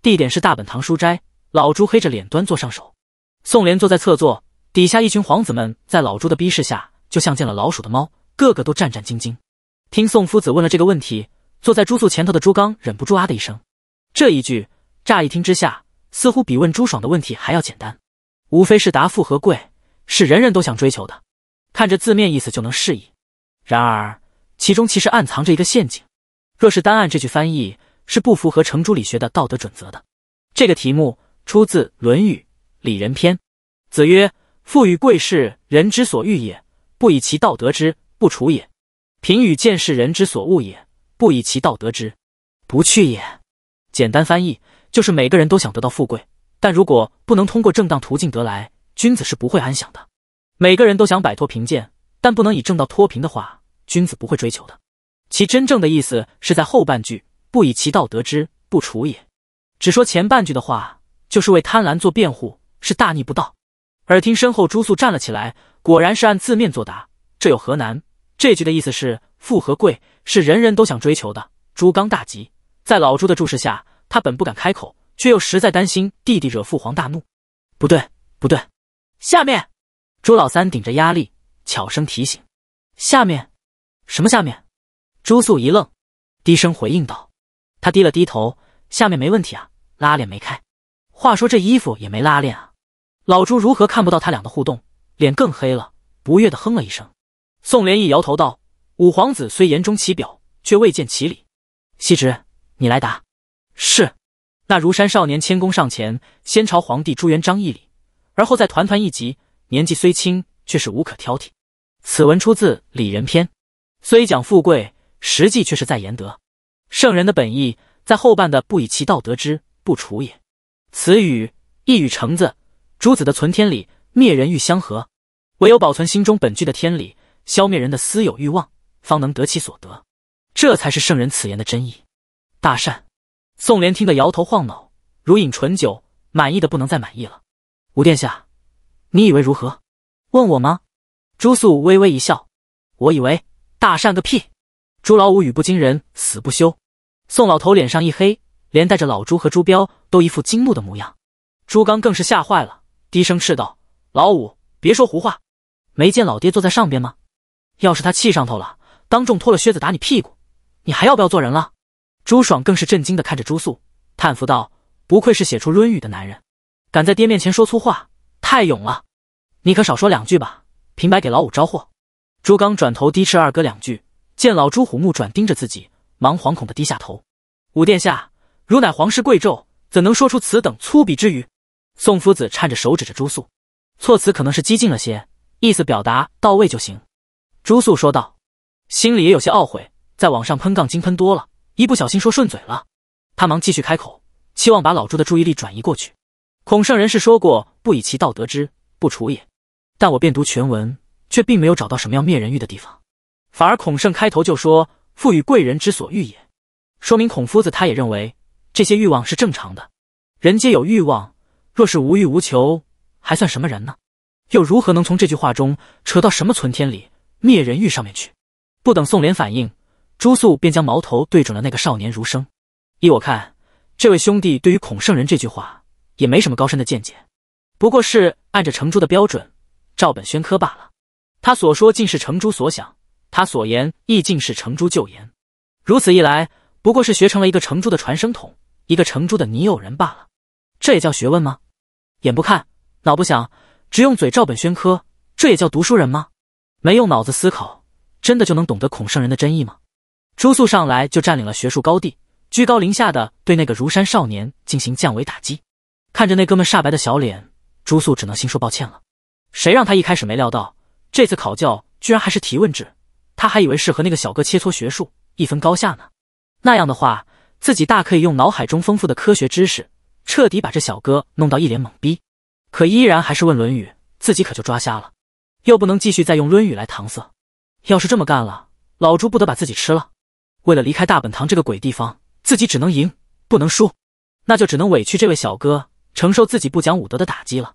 地点是大本堂书斋，老朱黑着脸端坐上手，宋濂坐在侧座，底下一群皇子们在老朱的逼视下，就像见了老鼠的猫，个个都战战兢兢。听宋夫子问了这个问题。坐在朱素前头的朱刚忍不住啊的一声，这一句乍一听之下，似乎比问朱爽的问题还要简单，无非是“答富和贵”是人人都想追求的，看着字面意思就能示意。然而，其中其实暗藏着一个陷阱。若是单按这句翻译，是不符合程朱理学的道德准则的。这个题目出自《论语·里仁篇》：“子曰：富与贵，是人之所欲也，不以其道德之，不处也；贫与贱，是人之所恶也。”不以其道得之，不去也。简单翻译就是每个人都想得到富贵，但如果不能通过正当途径得来，君子是不会安享的。每个人都想摆脱贫贱，但不能以正道脱贫的话，君子不会追求的。其真正的意思是在后半句“不以其道得之，不处也”。只说前半句的话，就是为贪婪做辩护，是大逆不道。耳听身后朱肃站了起来，果然是按字面作答。这有何难？这句的意思是。富和贵是人人都想追求的。朱刚大急，在老朱的注视下，他本不敢开口，却又实在担心弟弟惹父皇大怒。不对，不对，下面，朱老三顶着压力，悄声提醒：“下面什么？”下面，朱素一愣，低声回应道：“他低了低头，下面没问题啊，拉链没开。话说这衣服也没拉链啊。”老朱如何看不到他俩的互动，脸更黑了，不悦的哼了一声。宋莲意摇头道。五皇子虽言中其表，却未见其理。西直，你来答。是那如山少年谦恭上前，先朝皇帝朱元璋一礼，而后在团团一级。年纪虽轻，却是无可挑剔。此文出自《礼仁篇》，虽讲富贵，实际却是在言德。圣人的本意在后半的“不以其道得之，不处也”。此语一语成字，朱子的存天理、灭人欲相合，唯有保存心中本具的天理，消灭人的私有欲望。方能得其所得，这才是圣人此言的真意。大善！宋濂听得摇头晃脑，如饮醇酒，满意的不能再满意了。吴殿下，你以为如何？问我吗？朱肃微微一笑，我以为大善个屁！朱老五语不惊人死不休。宋老头脸上一黑，连带着老朱和朱标都一副惊怒的模样。朱刚更是吓坏了，低声斥道：“老五，别说胡话，没见老爹坐在上边吗？要是他气上头了。”当众脱了靴子打你屁股，你还要不要做人了？朱爽更是震惊地看着朱素，叹服道：“不愧是写出《论语》的男人，敢在爹面前说粗话，太勇了。你可少说两句吧，平白给老五招祸。”朱刚转头低斥二哥两句，见老朱虎目转盯着自己，忙惶恐地低下头：“五殿下，汝乃皇室贵胄，怎能说出此等粗鄙之语？”宋夫子颤着手指着朱素：“措辞可能是激进了些，意思表达到位就行。”朱素说道。心里也有些懊悔，在网上喷杠精喷多了，一不小心说顺嘴了。他忙继续开口，期望把老朱的注意力转移过去。孔圣人是说过“不以其道得之，不处也”，但我遍读全文，却并没有找到什么要灭人欲的地方。反而孔圣开头就说“富与贵，人之所欲也”，说明孔夫子他也认为这些欲望是正常的。人皆有欲望，若是无欲无求，还算什么人呢？又如何能从这句话中扯到什么存天理、灭人欲上面去？不等宋濂反应，朱肃便将矛头对准了那个少年儒生。依我看，这位兄弟对于孔圣人这句话也没什么高深的见解，不过是按着程朱的标准照本宣科罢了。他所说尽是程朱所想，他所言亦尽是程朱旧言。如此一来，不过是学成了一个程朱的传声筒，一个程朱的泥偶人罢了。这也叫学问吗？眼不看，脑不想，只用嘴照本宣科，这也叫读书人吗？没用脑子思考。真的就能懂得孔圣人的真意吗？朱肃上来就占领了学术高地，居高临下的对那个如山少年进行降维打击。看着那哥们煞白的小脸，朱肃只能心说抱歉了。谁让他一开始没料到这次考教居然还是提问制？他还以为是和那个小哥切磋学术，一分高下呢。那样的话，自己大可以用脑海中丰富的科学知识，彻底把这小哥弄到一脸懵逼。可依然还是问《论语》，自己可就抓瞎了。又不能继续再用《论语》来搪塞。要是这么干了，老朱不得把自己吃了？为了离开大本堂这个鬼地方，自己只能赢，不能输，那就只能委屈这位小哥，承受自己不讲武德的打击了。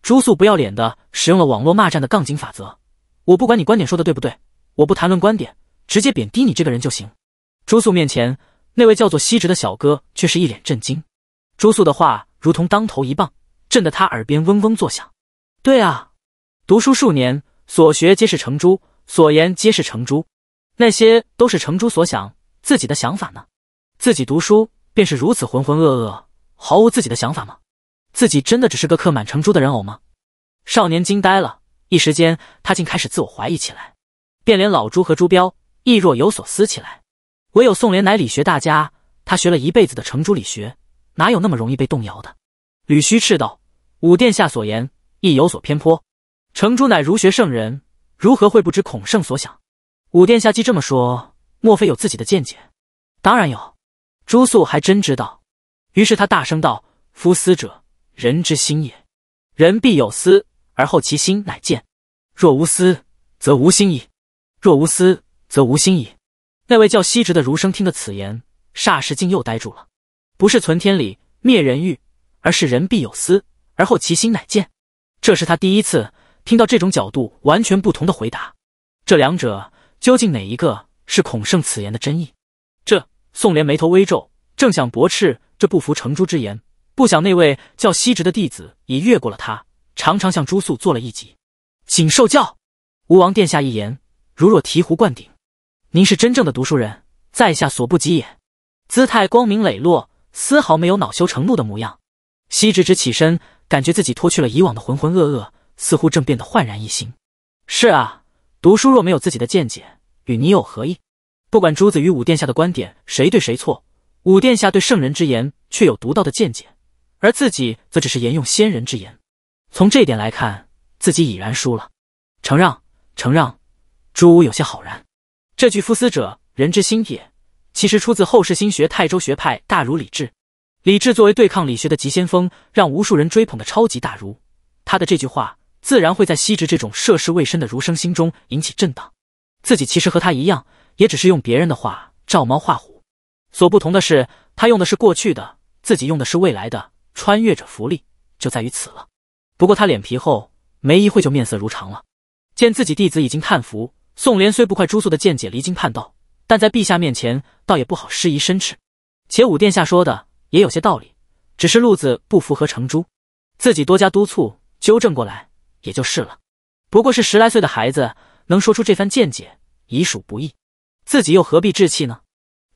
朱素不要脸的使用了网络骂战的杠精法则，我不管你观点说的对不对，我不谈论观点，直接贬低你这个人就行。朱素面前那位叫做西直的小哥却是一脸震惊，朱素的话如同当头一棒，震得他耳边嗡嗡作响。对啊，读书数年，所学皆是成珠。所言皆是成朱，那些都是成朱所想，自己的想法呢？自己读书便是如此浑浑噩噩，毫无自己的想法吗？自己真的只是个刻满成朱的人偶吗？少年惊呆了，一时间他竟开始自我怀疑起来，便连老朱和朱标亦若有所思起来。唯有宋濂乃理学大家，他学了一辈子的程朱理学，哪有那么容易被动摇的？吕须斥道，武殿下所言亦有所偏颇，成朱乃儒学圣人。如何会不知孔圣所想？武殿下既这么说，莫非有自己的见解？当然有，朱肃还真知道。于是他大声道：“夫思者，人之心也。人必有思，而后其心乃见。若无思，则无心矣。若无思，则无心矣。”那位叫西直的儒生听得此言，霎时竟又呆住了。不是存天理灭人欲，而是人必有思，而后其心乃见。这是他第一次。听到这种角度完全不同的回答，这两者究竟哪一个是孔圣此言的真意？这宋濂眉头微皱，正想驳斥这不服程朱之言，不想那位叫西直的弟子已越过了他，常常向朱肃做了一级，请受教。吴王殿下一言，如若醍醐灌顶。您是真正的读书人，在下所不及也。姿态光明磊落，丝毫没有恼羞成怒的模样。西直直起身，感觉自己脱去了以往的浑浑噩噩。似乎正变得焕然一新。是啊，读书若没有自己的见解，与你有何异？不管朱子与武殿下的观点谁对谁错，武殿下对圣人之言却有独到的见解，而自己则只是沿用先人之言。从这点来看，自己已然输了。承让，承让。朱武有些好然，这句“夫思者，人之心也”，其实出自后世心学泰州学派大儒李治。李治作为对抗理学的急先锋，让无数人追捧的超级大儒，他的这句话。自然会在西直这种涉世未深的儒生心中引起震荡。自己其实和他一样，也只是用别人的话照猫画虎。所不同的是，他用的是过去的，自己用的是未来的。穿越者福利就在于此了。不过他脸皮厚，没一会就面色如常了。见自己弟子已经叹服，宋濂虽不快朱素的见解离经叛道，但在陛下面前倒也不好失仪申斥。且武殿下说的也有些道理，只是路子不符合程朱，自己多加督促纠正过来。也就是了，不过是十来岁的孩子能说出这番见解，已属不易。自己又何必置气呢？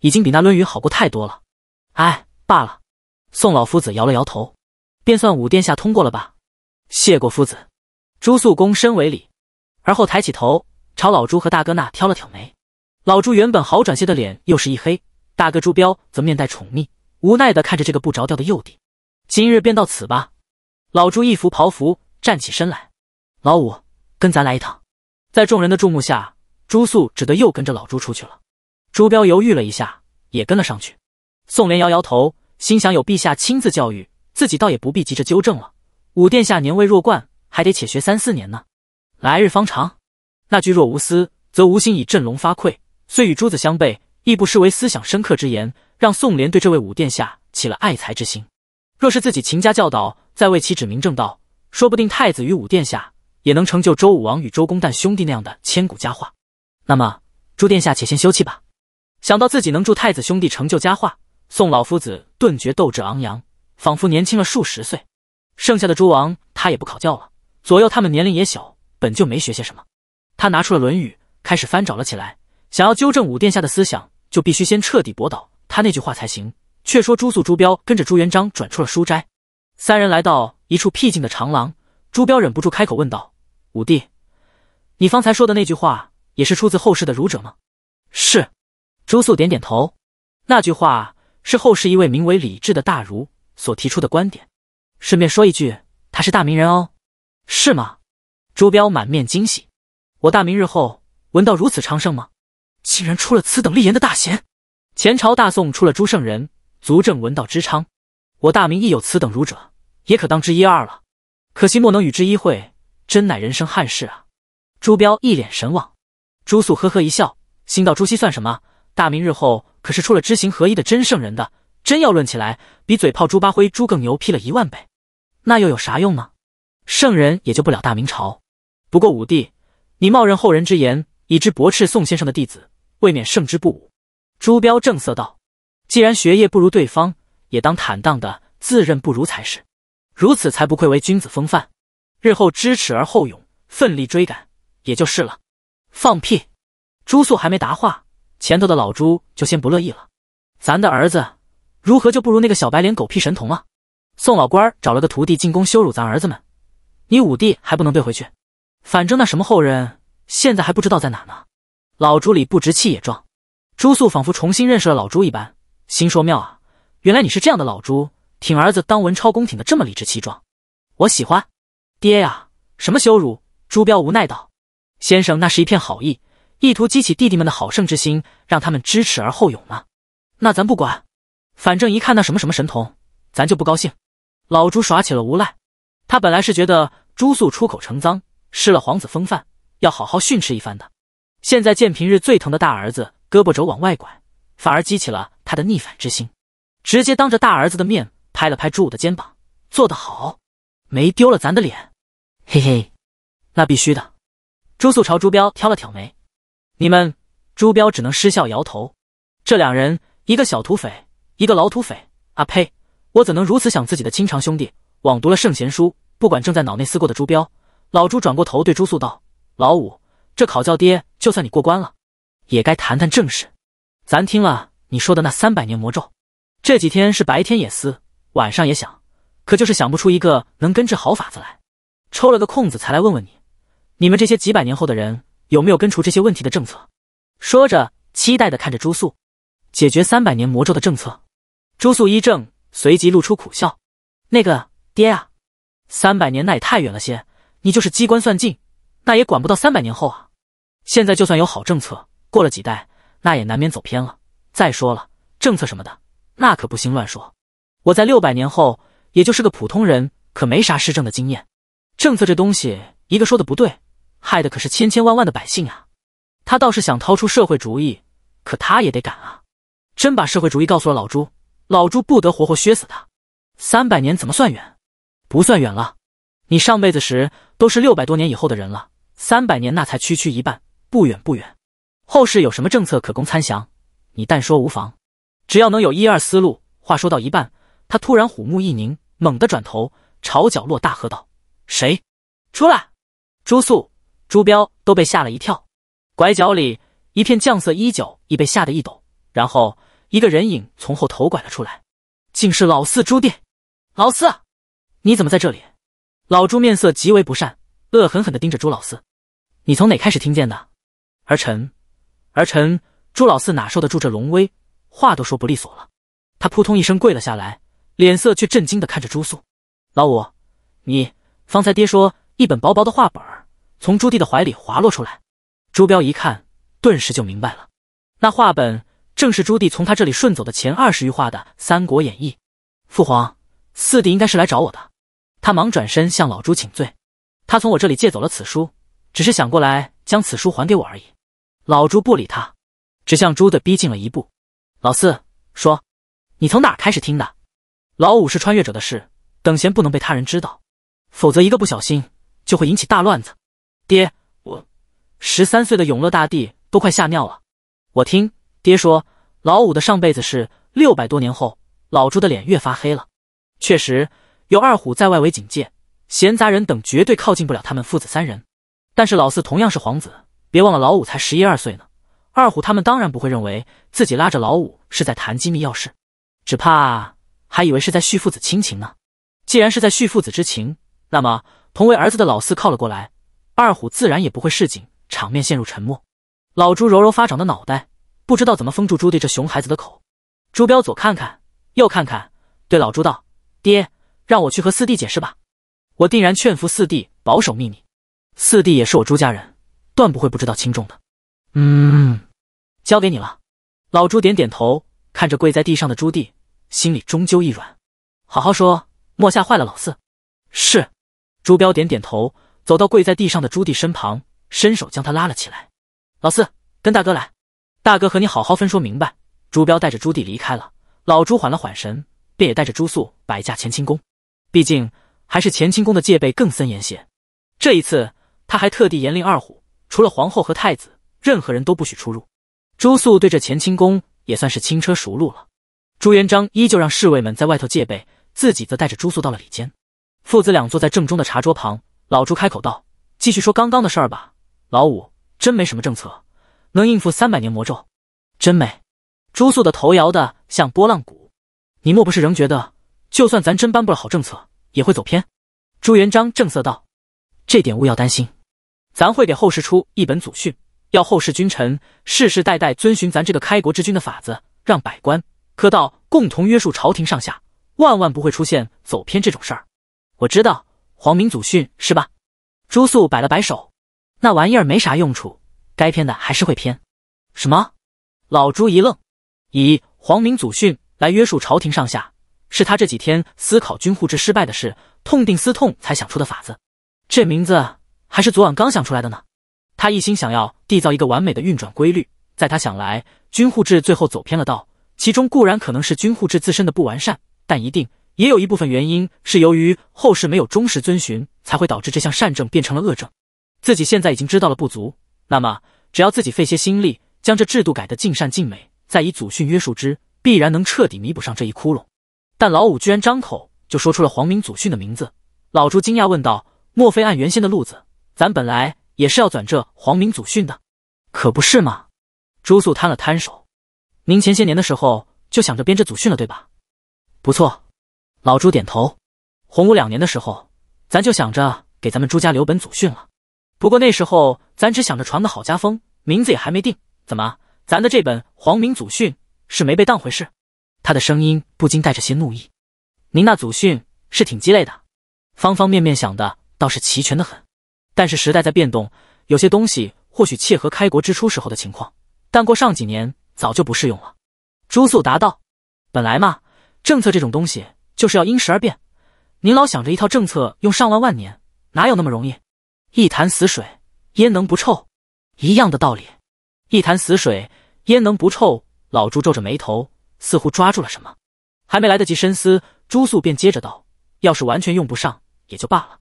已经比那《论语》好过太多了。哎，罢了。宋老夫子摇了摇头，便算武殿下通过了吧。谢过夫子。朱肃公深为礼，而后抬起头，朝老朱和大哥那挑了挑眉。老朱原本好转些的脸又是一黑，大哥朱标则面带宠溺，无奈的看着这个不着调的幼弟。今日便到此吧。老朱一扶袍服，站起身来。老五，跟咱来一趟。在众人的注目下，朱素只得又跟着老朱出去了。朱彪犹豫了一下，也跟了上去。宋濂摇摇头，心想：有陛下亲自教育，自己倒也不必急着纠正了。武殿下年未弱冠，还得且学三四年呢，来日方长。那句“若无私，则无心以振聋发聩”，虽与诸子相悖，亦不失为思想深刻之言，让宋濂对这位武殿下起了爱才之心。若是自己秦家教导，再为其指明正道，说不定太子与武殿下。也能成就周武王与周公旦兄弟那样的千古佳话。那么，朱殿下且先休憩吧。想到自己能助太子兄弟成就佳话，宋老夫子顿觉斗志昂扬，仿佛年轻了数十岁。剩下的诸王他也不考教了，左右他们年龄也小，本就没学些什么。他拿出了《论语》，开始翻找了起来。想要纠正武殿下的思想，就必须先彻底驳倒他那句话才行。却说朱肃、朱标跟着朱元璋转出了书斋，三人来到一处僻静的长廊，朱标忍不住开口问道。武帝，你方才说的那句话也是出自后世的儒者吗？是，朱肃点点头。那句话是后世一位名为李治的大儒所提出的观点。顺便说一句，他是大明人哦。是吗？朱标满面惊喜。我大明日后闻道如此昌盛吗？竟然出了此等立言的大贤。前朝大宋出了朱圣人，足证闻道之昌。我大明亦有此等儒者，也可当之一二了。可惜莫能与之一会。真乃人生憾事啊！朱标一脸神往，朱肃呵呵一笑，心道：朱熹算什么？大明日后可是出了知行合一的真圣人的，真要论起来，比嘴炮朱八灰朱更牛批了一万倍。那又有啥用呢？圣人也救不了大明朝。不过武帝，你冒认后人之言，以之驳斥宋先生的弟子，未免胜之不武。朱标正色道：“既然学业不如对方，也当坦荡的自认不如才是，如此才不愧为君子风范。”日后知耻而后勇，奋力追赶，也就是了。放屁！朱素还没答话，前头的老朱就先不乐意了。咱的儿子如何就不如那个小白脸狗屁神童了？宋老官儿找了个徒弟进宫羞辱咱儿子们，你五弟还不能怼回去？反正那什么后人现在还不知道在哪呢。老朱理不直气也壮。朱素仿佛重新认识了老朱一般，心说妙啊，原来你是这样的老朱，挺儿子当文超公挺的这么理直气壮，我喜欢。爹呀，什么羞辱！朱标无奈道：“先生那是一片好意，意图激起弟弟们的好胜之心，让他们知耻而后勇呢。”那咱不管，反正一看那什么什么神童，咱就不高兴。老朱耍起了无赖，他本来是觉得朱素出口成脏，失了皇子风范，要好好训斥一番的。现在见平日最疼的大儿子胳膊肘往外拐，反而激起了他的逆反之心，直接当着大儿子的面拍了拍朱武的肩膀：“做得好，没丢了咱的脸。”嘿嘿，那必须的。朱素朝朱标挑了挑眉，你们朱标只能失笑摇头。这两人，一个小土匪，一个老土匪。啊呸！我怎能如此想自己的亲长兄弟？枉读了圣贤书，不管正在脑内思过的朱标，老朱转过头对朱素道：“老五，这考教爹，就算你过关了，也该谈谈正事。咱听了你说的那三百年魔咒，这几天是白天也思，晚上也想，可就是想不出一个能根治好法子来。”抽了个空子才来问问你，你们这些几百年后的人有没有根除这些问题的政策？说着，期待的看着朱素，解决三百年魔咒的政策。朱素一怔，随即露出苦笑：“那个爹啊，三百年那也太远了些。你就是机关算尽，那也管不到三百年后啊。现在就算有好政策，过了几代，那也难免走偏了。再说了，政策什么的，那可不行乱说。我在六百年后，也就是个普通人，可没啥施政的经验。”政策这东西，一个说的不对，害的可是千千万万的百姓啊！他倒是想掏出社会主义，可他也得敢啊！真把社会主义告诉了老朱，老朱不得活活削死他！三百年怎么算远？不算远了，你上辈子时都是六百多年以后的人了，三百年那才区区一半，不远不远。后世有什么政策可供参详？你但说无妨，只要能有一二思路。话说到一半，他突然虎目一凝，猛地转头朝角落大喝道。谁出来？朱素、朱标都被吓了一跳。拐角里一片绛色衣角亦被吓得一抖，然后一个人影从后头拐了出来，竟是老四朱棣。老四，你怎么在这里？老朱面色极为不善，恶狠狠的盯着朱老四。你从哪开始听见的？儿臣，儿臣。朱老四哪受得住这龙威，话都说不利索了。他扑通一声跪了下来，脸色却震惊的看着朱素。老五，你。方才爹说，一本薄薄的画本儿从朱棣的怀里滑落出来，朱标一看，顿时就明白了，那画本正是朱棣从他这里顺走的前二十余画的《三国演义》。父皇，四弟应该是来找我的，他忙转身向老朱请罪，他从我这里借走了此书，只是想过来将此书还给我而已。老朱不理他，只向朱棣逼近了一步。老四说：“你从哪儿开始听的？”老五是穿越者的事，等闲不能被他人知道。否则一个不小心就会引起大乱子。爹，我十三岁的永乐大帝都快吓尿了。我听爹说，老五的上辈子是六百多年后，老朱的脸越发黑了。确实有二虎在外围警戒，闲杂人等绝对靠近不了他们父子三人。但是老四同样是皇子，别忘了老五才十一二岁呢。二虎他们当然不会认为自己拉着老五是在谈机密要事，只怕还以为是在叙父子亲情呢。既然是在叙父子之情。那么，同为儿子的老四靠了过来，二虎自然也不会示警，场面陷入沉默。老朱揉揉发胀的脑袋，不知道怎么封住朱棣这熊孩子的口。朱彪左看看，右看看，对老朱道：“爹，让我去和四弟解释吧，我定然劝服四弟保守秘密。四弟也是我朱家人，断不会不知道轻重的。”嗯，交给你了。老朱点点头，看着跪在地上的朱棣，心里终究一软：“好好说，莫吓坏了老四。”是。朱标点点头，走到跪在地上的朱棣身旁，伸手将他拉了起来。老四，跟大哥来。大哥和你好好分说明白。朱标带着朱棣离开了。老朱缓了缓神，便也带着朱素摆驾乾清宫。毕竟还是乾清宫的戒备更森严些。这一次，他还特地严令二虎，除了皇后和太子，任何人都不许出入。朱素对这乾清宫也算是轻车熟路了。朱元璋依旧让侍卫们在外头戒备，自己则带着朱素到了里间。父子俩坐在正中的茶桌旁，老朱开口道：“继续说刚刚的事儿吧。”老五真没什么政策能应付三百年魔咒，真没。朱素的头摇得像拨浪鼓。你莫不是仍觉得，就算咱真颁布了好政策，也会走偏？朱元璋正色道：“这点勿要担心，咱会给后世出一本祖训，要后世君臣世世代代遵循咱这个开国之君的法子，让百官科道共同约束朝廷上下，万万不会出现走偏这种事儿。”我知道黄明祖训是吧？朱肃摆了摆手，那玩意儿没啥用处，该偏的还是会偏。什么？老朱一愣。以黄明祖训来约束朝廷上下，是他这几天思考军户制失败的事，痛定思痛才想出的法子。这名字还是昨晚刚想出来的呢。他一心想要缔造一个完美的运转规律，在他想来，军户制最后走偏了道，其中固然可能是军户制自身的不完善，但一定。也有一部分原因是由于后世没有忠实遵循，才会导致这项善政变成了恶政。自己现在已经知道了不足，那么只要自己费些心力，将这制度改得尽善尽美，再以祖训约束之，必然能彻底弥补上这一窟窿。但老五居然张口就说出了皇明祖训的名字，老朱惊讶问道：“莫非按原先的路子，咱本来也是要转这皇明祖训的？可不是吗？”朱肃摊了摊手：“您前些年的时候就想着编这祖训了，对吧？”“不错。”老朱点头，洪武两年的时候，咱就想着给咱们朱家留本祖训了。不过那时候咱只想着传个好家风，名字也还没定。怎么，咱的这本皇明祖训是没被当回事？他的声音不禁带着些怒意。您那祖训是挺鸡肋的，方方面面想的倒是齐全的很。但是时代在变动，有些东西或许切合开国之初时候的情况，但过上几年早就不适用了。朱素答道：“本来嘛，政策这种东西。”就是要因时而变，您老想着一套政策用上万万年，哪有那么容易？一潭死水焉能不臭？一样的道理，一潭死水焉能不臭？老朱皱着眉头，似乎抓住了什么，还没来得及深思，朱肃便接着道：“要是完全用不上也就罢了，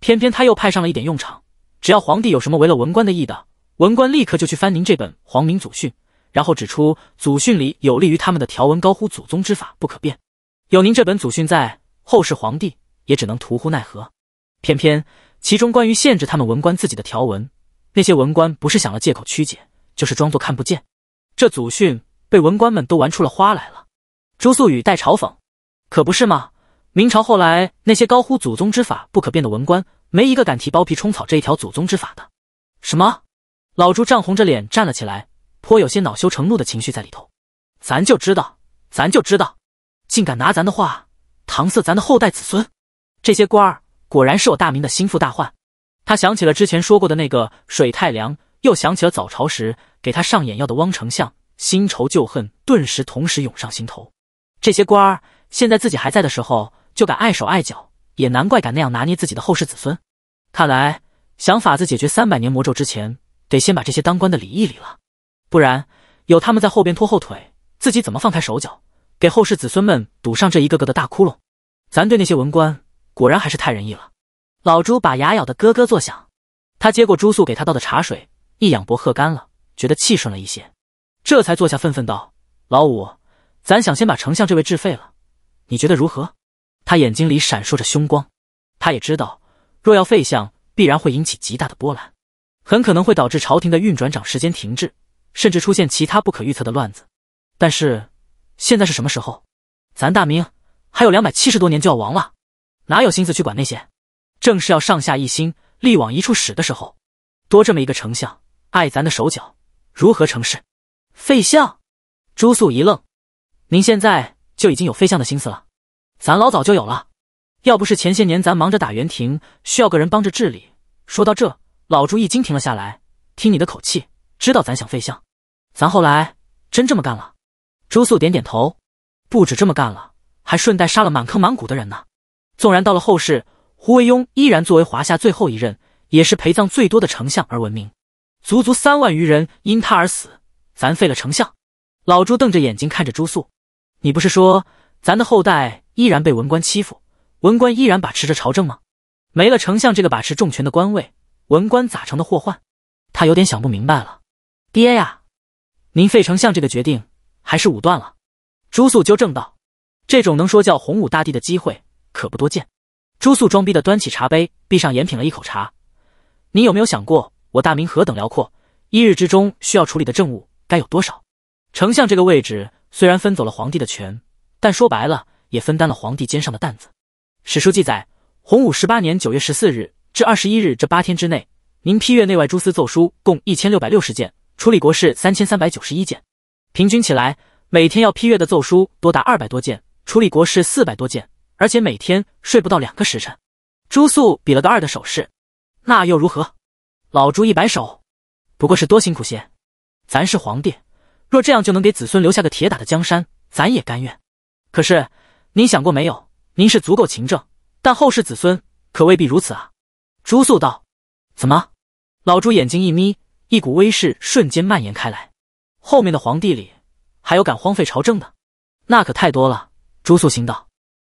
偏偏他又派上了一点用场。只要皇帝有什么违了文官的意的，文官立刻就去翻您这本皇明祖训，然后指出祖训里有利于他们的条文，高呼祖宗之法不可变。”有您这本祖训在，后世皇帝也只能徒呼奈何。偏偏其中关于限制他们文官自己的条文，那些文官不是想了借口曲解，就是装作看不见。这祖训被文官们都玩出了花来了。朱素雨带嘲讽：“可不是吗？明朝后来那些高呼祖宗之法不可变的文官，没一个敢提包皮冲草这一条祖宗之法的。”什么？老朱涨红着脸站了起来，颇有些恼羞成怒的情绪在里头。咱就知道，咱就知道。竟敢拿咱的话搪塞咱的后代子孙，这些官儿果然是我大明的心腹大患。他想起了之前说过的那个水太凉，又想起了早朝时给他上眼药的汪丞相，新仇旧恨顿时同时涌上心头。这些官儿现在自己还在的时候就敢碍手碍脚，也难怪敢那样拿捏自己的后世子孙。看来想法子解决三百年魔咒之前，得先把这些当官的理一理了，不然有他们在后边拖后腿，自己怎么放开手脚？给后世子孙们堵上这一个个的大窟窿，咱对那些文官果然还是太仁义了。老朱把牙咬得咯咯作响，他接过朱素给他倒的茶水，一仰脖喝干了，觉得气顺了一些，这才坐下愤愤道：“老五，咱想先把丞相这位治废了，你觉得如何？”他眼睛里闪烁着凶光，他也知道，若要废相，必然会引起极大的波澜，很可能会导致朝廷的运转长时间停滞，甚至出现其他不可预测的乱子。但是。现在是什么时候？咱大明还有两百七十多年就要亡了，哪有心思去管那些？正是要上下一心、力往一处使的时候，多这么一个丞相碍咱的手脚，如何成事？废相？朱肃一愣：“您现在就已经有废相的心思了？咱老早就有了。要不是前些年咱忙着打元廷，需要个人帮着治理。”说到这，老朱一惊，停了下来。听你的口气，知道咱想废相，咱后来真这么干了？朱肃点点头，不止这么干了，还顺带杀了满坑满谷的人呢。纵然到了后世，胡惟庸依然作为华夏最后一任，也是陪葬最多的丞相而闻名，足足三万余人因他而死。咱废了丞相，老朱瞪着眼睛看着朱肃：“你不是说咱的后代依然被文官欺负，文官依然把持着朝政吗？没了丞相这个把持重权的官位，文官咋成的祸患？”他有点想不明白了，爹呀，您废丞相这个决定。还是武断了，朱肃纠正道：“这种能说叫洪武大帝的机会可不多见。”朱肃装逼的端起茶杯，闭上眼品了一口茶。你有没有想过，我大明何等辽阔，一日之中需要处理的政务该有多少？丞相这个位置虽然分走了皇帝的权，但说白了也分担了皇帝肩上的担子。史书记载，洪武十八年九月十四日至二十一日这八天之内，您批阅内外诸司奏书共一千六百六十件，处理国事三千三百九十一件。平均起来，每天要批阅的奏书多达二百多件，处理国事四百多件，而且每天睡不到两个时辰。朱肃比了个二的手势，那又如何？老朱一摆手，不过是多辛苦些。咱是皇帝，若这样就能给子孙留下个铁打的江山，咱也甘愿。可是您想过没有？您是足够勤政，但后世子孙可未必如此啊。朱肃道：“怎么？”老朱眼睛一眯，一股威势瞬间蔓延开来。后面的皇帝里，还有敢荒废朝政的，那可太多了。朱素行道，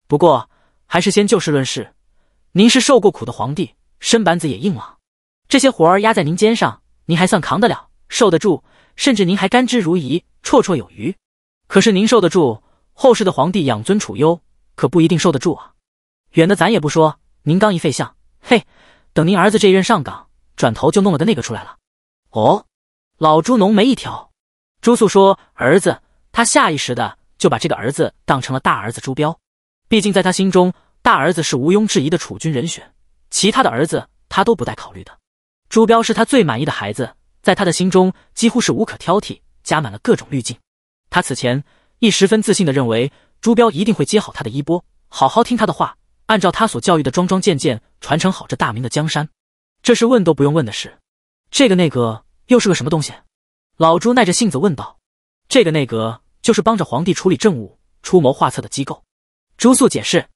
不过还是先就事论事。您是受过苦的皇帝，身板子也硬朗，这些活儿压在您肩上，您还算扛得了、受得住，甚至您还甘之如饴，绰绰有余。可是您受得住，后世的皇帝养尊处优，可不一定受得住啊。远的咱也不说，您刚一废相，嘿，等您儿子这一任上岗，转头就弄了个那个出来了。哦，老朱浓眉一挑。朱素说：“儿子，他下意识的就把这个儿子当成了大儿子朱标，毕竟在他心中，大儿子是毋庸置疑的储君人选，其他的儿子他都不带考虑的。朱标是他最满意的孩子，在他的心中几乎是无可挑剔，加满了各种滤镜。他此前亦十分自信的认为，朱标一定会接好他的衣钵，好好听他的话，按照他所教育的桩桩件件，传承好这大明的江山。这是问都不用问的事。这个那个又是个什么东西？”老朱耐着性子问道：“这个内阁就是帮着皇帝处理政务、出谋划策的机构。”朱肃解释：“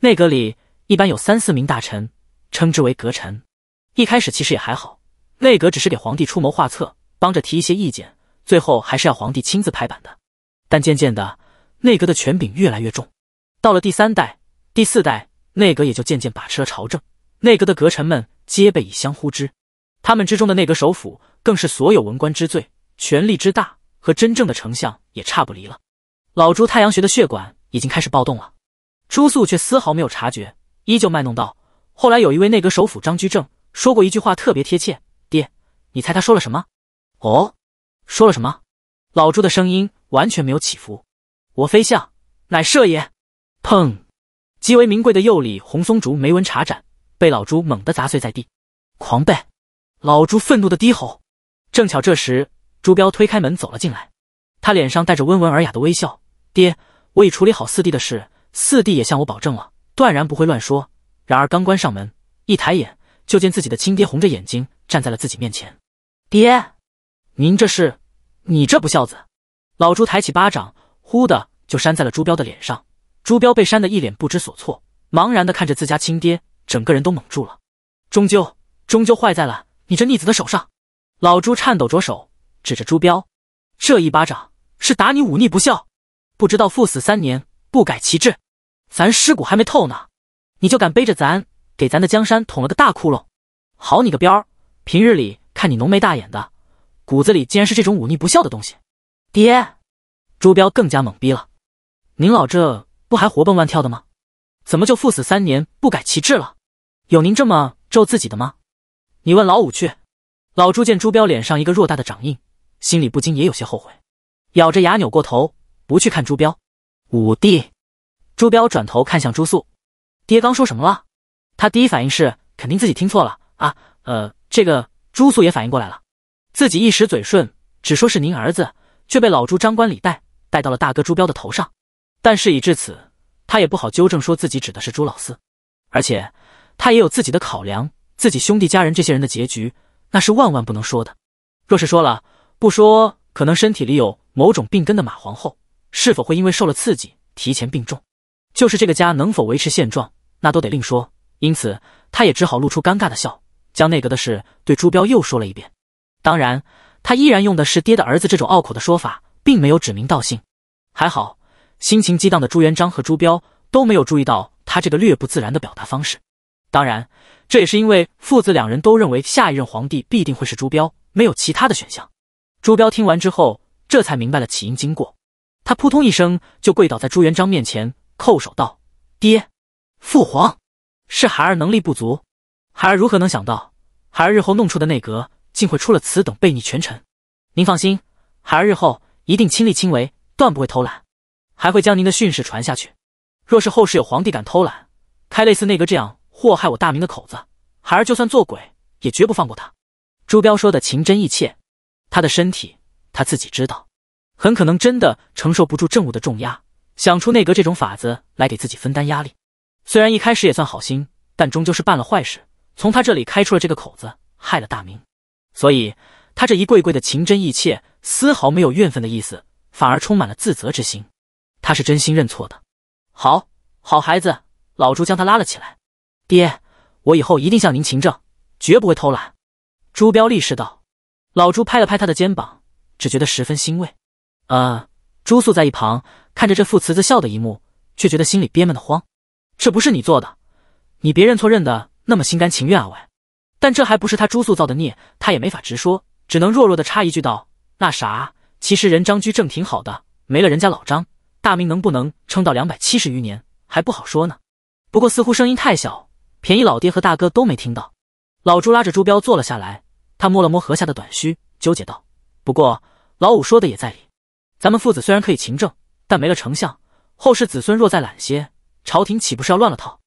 内阁里一般有三四名大臣，称之为阁臣。一开始其实也还好，内阁只是给皇帝出谋划策，帮着提一些意见，最后还是要皇帝亲自拍板的。但渐渐的，内阁的权柄越来越重。到了第三代、第四代，内阁也就渐渐把持了朝政。内阁的阁臣们皆被以相呼之，他们之中的内阁首辅更是所有文官之最。”权力之大，和真正的丞相也差不离了。老朱太阳穴的血管已经开始暴动了，朱肃却丝毫没有察觉，依旧卖弄道：“后来有一位内阁首辅张居正说过一句话，特别贴切。爹，你猜他说了什么？哦，说了什么？”老朱的声音完全没有起伏。我非相，乃射也。砰！极为名贵的釉里红松竹梅纹茶盏被老朱猛地砸碎在地。狂悖！老朱愤怒的低吼。正巧这时。朱标推开门走了进来，他脸上带着温文尔雅的微笑。爹，我已处理好四弟的事，四弟也向我保证了，断然不会乱说。然而刚关上门，一抬眼就见自己的亲爹红着眼睛站在了自己面前。爹，您这是……你这不孝子！老朱抬起巴掌，呼的就扇在了朱标的脸上。朱标被扇得一脸不知所措，茫然的看着自家亲爹，整个人都懵住了。终究，终究坏在了你这逆子的手上！老朱颤抖着手。指着朱标，这一巴掌是打你忤逆不孝，不知道父死三年不改其志，咱尸骨还没透呢，你就敢背着咱给咱的江山捅了个大窟窿？好你个彪！平日里看你浓眉大眼的，骨子里竟然是这种忤逆不孝的东西。爹，朱标更加懵逼了。您老这不还活蹦乱跳的吗？怎么就父死三年不改其志了？有您这么咒自己的吗？你问老五去。老朱见朱标脸上一个偌大的掌印。心里不禁也有些后悔，咬着牙扭过头不去看朱标。五弟，朱标转头看向朱素，爹刚说什么了？他第一反应是肯定自己听错了啊。呃，这个朱素也反应过来了，自己一时嘴顺，只说是您儿子，却被老朱张冠李戴戴到了大哥朱标的头上。但事已至此，他也不好纠正，说自己指的是朱老四。而且他也有自己的考量，自己兄弟家人这些人的结局，那是万万不能说的。若是说了，不说，可能身体里有某种病根的马皇后，是否会因为受了刺激提前病重？就是这个家能否维持现状，那都得另说。因此，他也只好露出尴尬的笑，将内阁的事对朱标又说了一遍。当然，他依然用的是“爹的儿子”这种拗口的说法，并没有指名道姓。还好，心情激荡的朱元璋和朱标都没有注意到他这个略不自然的表达方式。当然，这也是因为父子两人都认为下一任皇帝必定会是朱标，没有其他的选项。朱标听完之后，这才明白了起因经过。他扑通一声就跪倒在朱元璋面前，叩首道：“爹，父皇，是孩儿能力不足，孩儿如何能想到，孩儿日后弄出的内阁竟会出了此等悖逆权臣？您放心，孩儿日后一定亲力亲为，断不会偷懒，还会将您的训示传下去。若是后世有皇帝敢偷懒，开类似内阁这样祸害我大明的口子，孩儿就算做鬼也绝不放过他。”朱标说的，情真意切。他的身体，他自己知道，很可能真的承受不住政务的重压，想出内阁这种法子来给自己分担压力。虽然一开始也算好心，但终究是办了坏事，从他这里开出了这个口子，害了大明。所以他这一跪跪的情真意切，丝毫没有怨愤的意思，反而充满了自责之心。他是真心认错的。好好孩子，老朱将他拉了起来。爹，我以后一定向您勤政，绝不会偷懒。朱标立誓道。老朱拍了拍他的肩膀，只觉得十分欣慰。呃，朱素在一旁看着这父慈子孝的一幕，却觉得心里憋闷的慌。这不是你做的，你别认错认的那么心甘情愿啊喂！但这还不是他朱素造的孽，他也没法直说，只能弱弱的插一句道：“那啥，其实人张居正挺好的，没了人家老张，大明能不能撑到两百七十余年还不好说呢。不过似乎声音太小，便宜老爹和大哥都没听到。”老朱拉着朱标坐了下来。他摸了摸颌下的短须，纠结道：“不过老五说的也在理，咱们父子虽然可以勤政，但没了丞相，后世子孙若再懒些，朝廷岂不是要乱了套？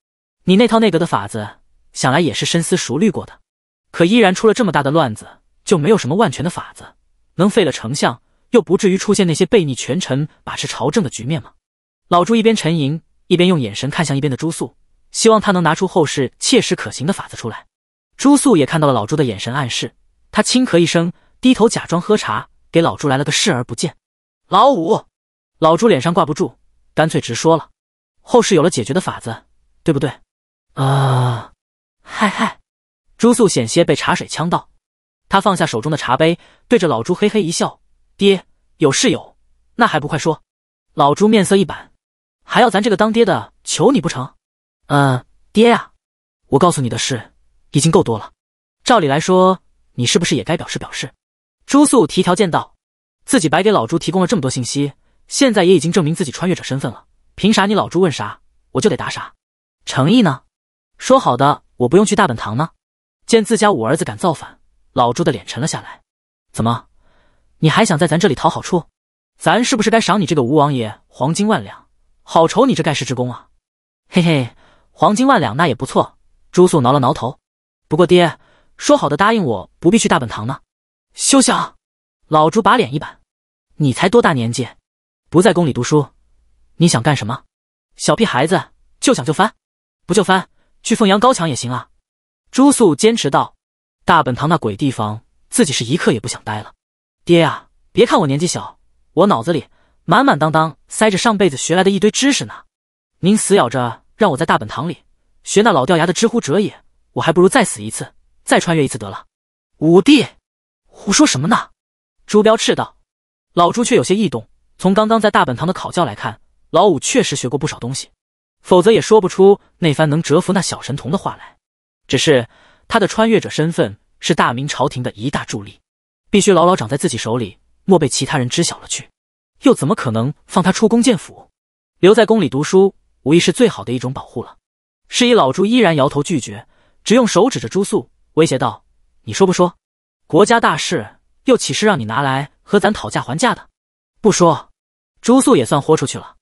你那套内阁的法子，想来也是深思熟虑过的，可依然出了这么大的乱子，就没有什么万全的法子，能废了丞相，又不至于出现那些悖逆权臣把持朝政的局面吗？”老朱一边沉吟，一边用眼神看向一边的朱肃，希望他能拿出后世切实可行的法子出来。朱肃也看到了老朱的眼神暗示。他轻咳一声，低头假装喝茶，给老朱来了个视而不见。老五，老朱脸上挂不住，干脆直说了：“后事有了解决的法子，对不对？”啊，嗨嗨！朱素险些被茶水呛到，他放下手中的茶杯，对着老朱嘿嘿一笑：“爹，有是有，那还不快说？”老朱面色一板：“还要咱这个当爹的求你不成？”“嗯，爹呀，我告诉你的事已经够多了，照理来说。”你是不是也该表示表示？朱肃提条件道：“自己白给老朱提供了这么多信息，现在也已经证明自己穿越者身份了，凭啥你老朱问啥我就得答啥？诚意呢？说好的我不用去大本堂呢？”见自家五儿子敢造反，老朱的脸沉了下来：“怎么？你还想在咱这里讨好处？咱是不是该赏你这个吴王爷黄金万两，好酬你这盖世之功啊？”嘿嘿，黄金万两那也不错。朱肃挠了挠头，不过爹。说好的答应我，不必去大本堂呢，休想！老朱把脸一板，你才多大年纪，不在宫里读书，你想干什么？小屁孩子就想就翻，不就翻去凤阳高墙也行啊！朱素坚持道：“大本堂那鬼地方，自己是一刻也不想待了。爹呀，别看我年纪小，我脑子里满满当当塞着上辈子学来的一堆知识呢。您死咬着让我在大本堂里学那老掉牙的知乎者也，我还不如再死一次。”再穿越一次得了，五弟，胡说什么呢？朱标斥道。老朱却有些异动。从刚刚在大本堂的考教来看，老五确实学过不少东西，否则也说不出那番能折服那小神童的话来。只是他的穿越者身份是大明朝廷的一大助力，必须牢牢掌在自己手里，莫被其他人知晓了去。又怎么可能放他出宫见府？留在宫里读书，无疑是最好的一种保护了。是以老朱依然摇头拒绝，只用手指着朱素，威胁道：“你说不说？国家大事又岂是让你拿来和咱讨价还价的？不说，朱肃也算豁出去了。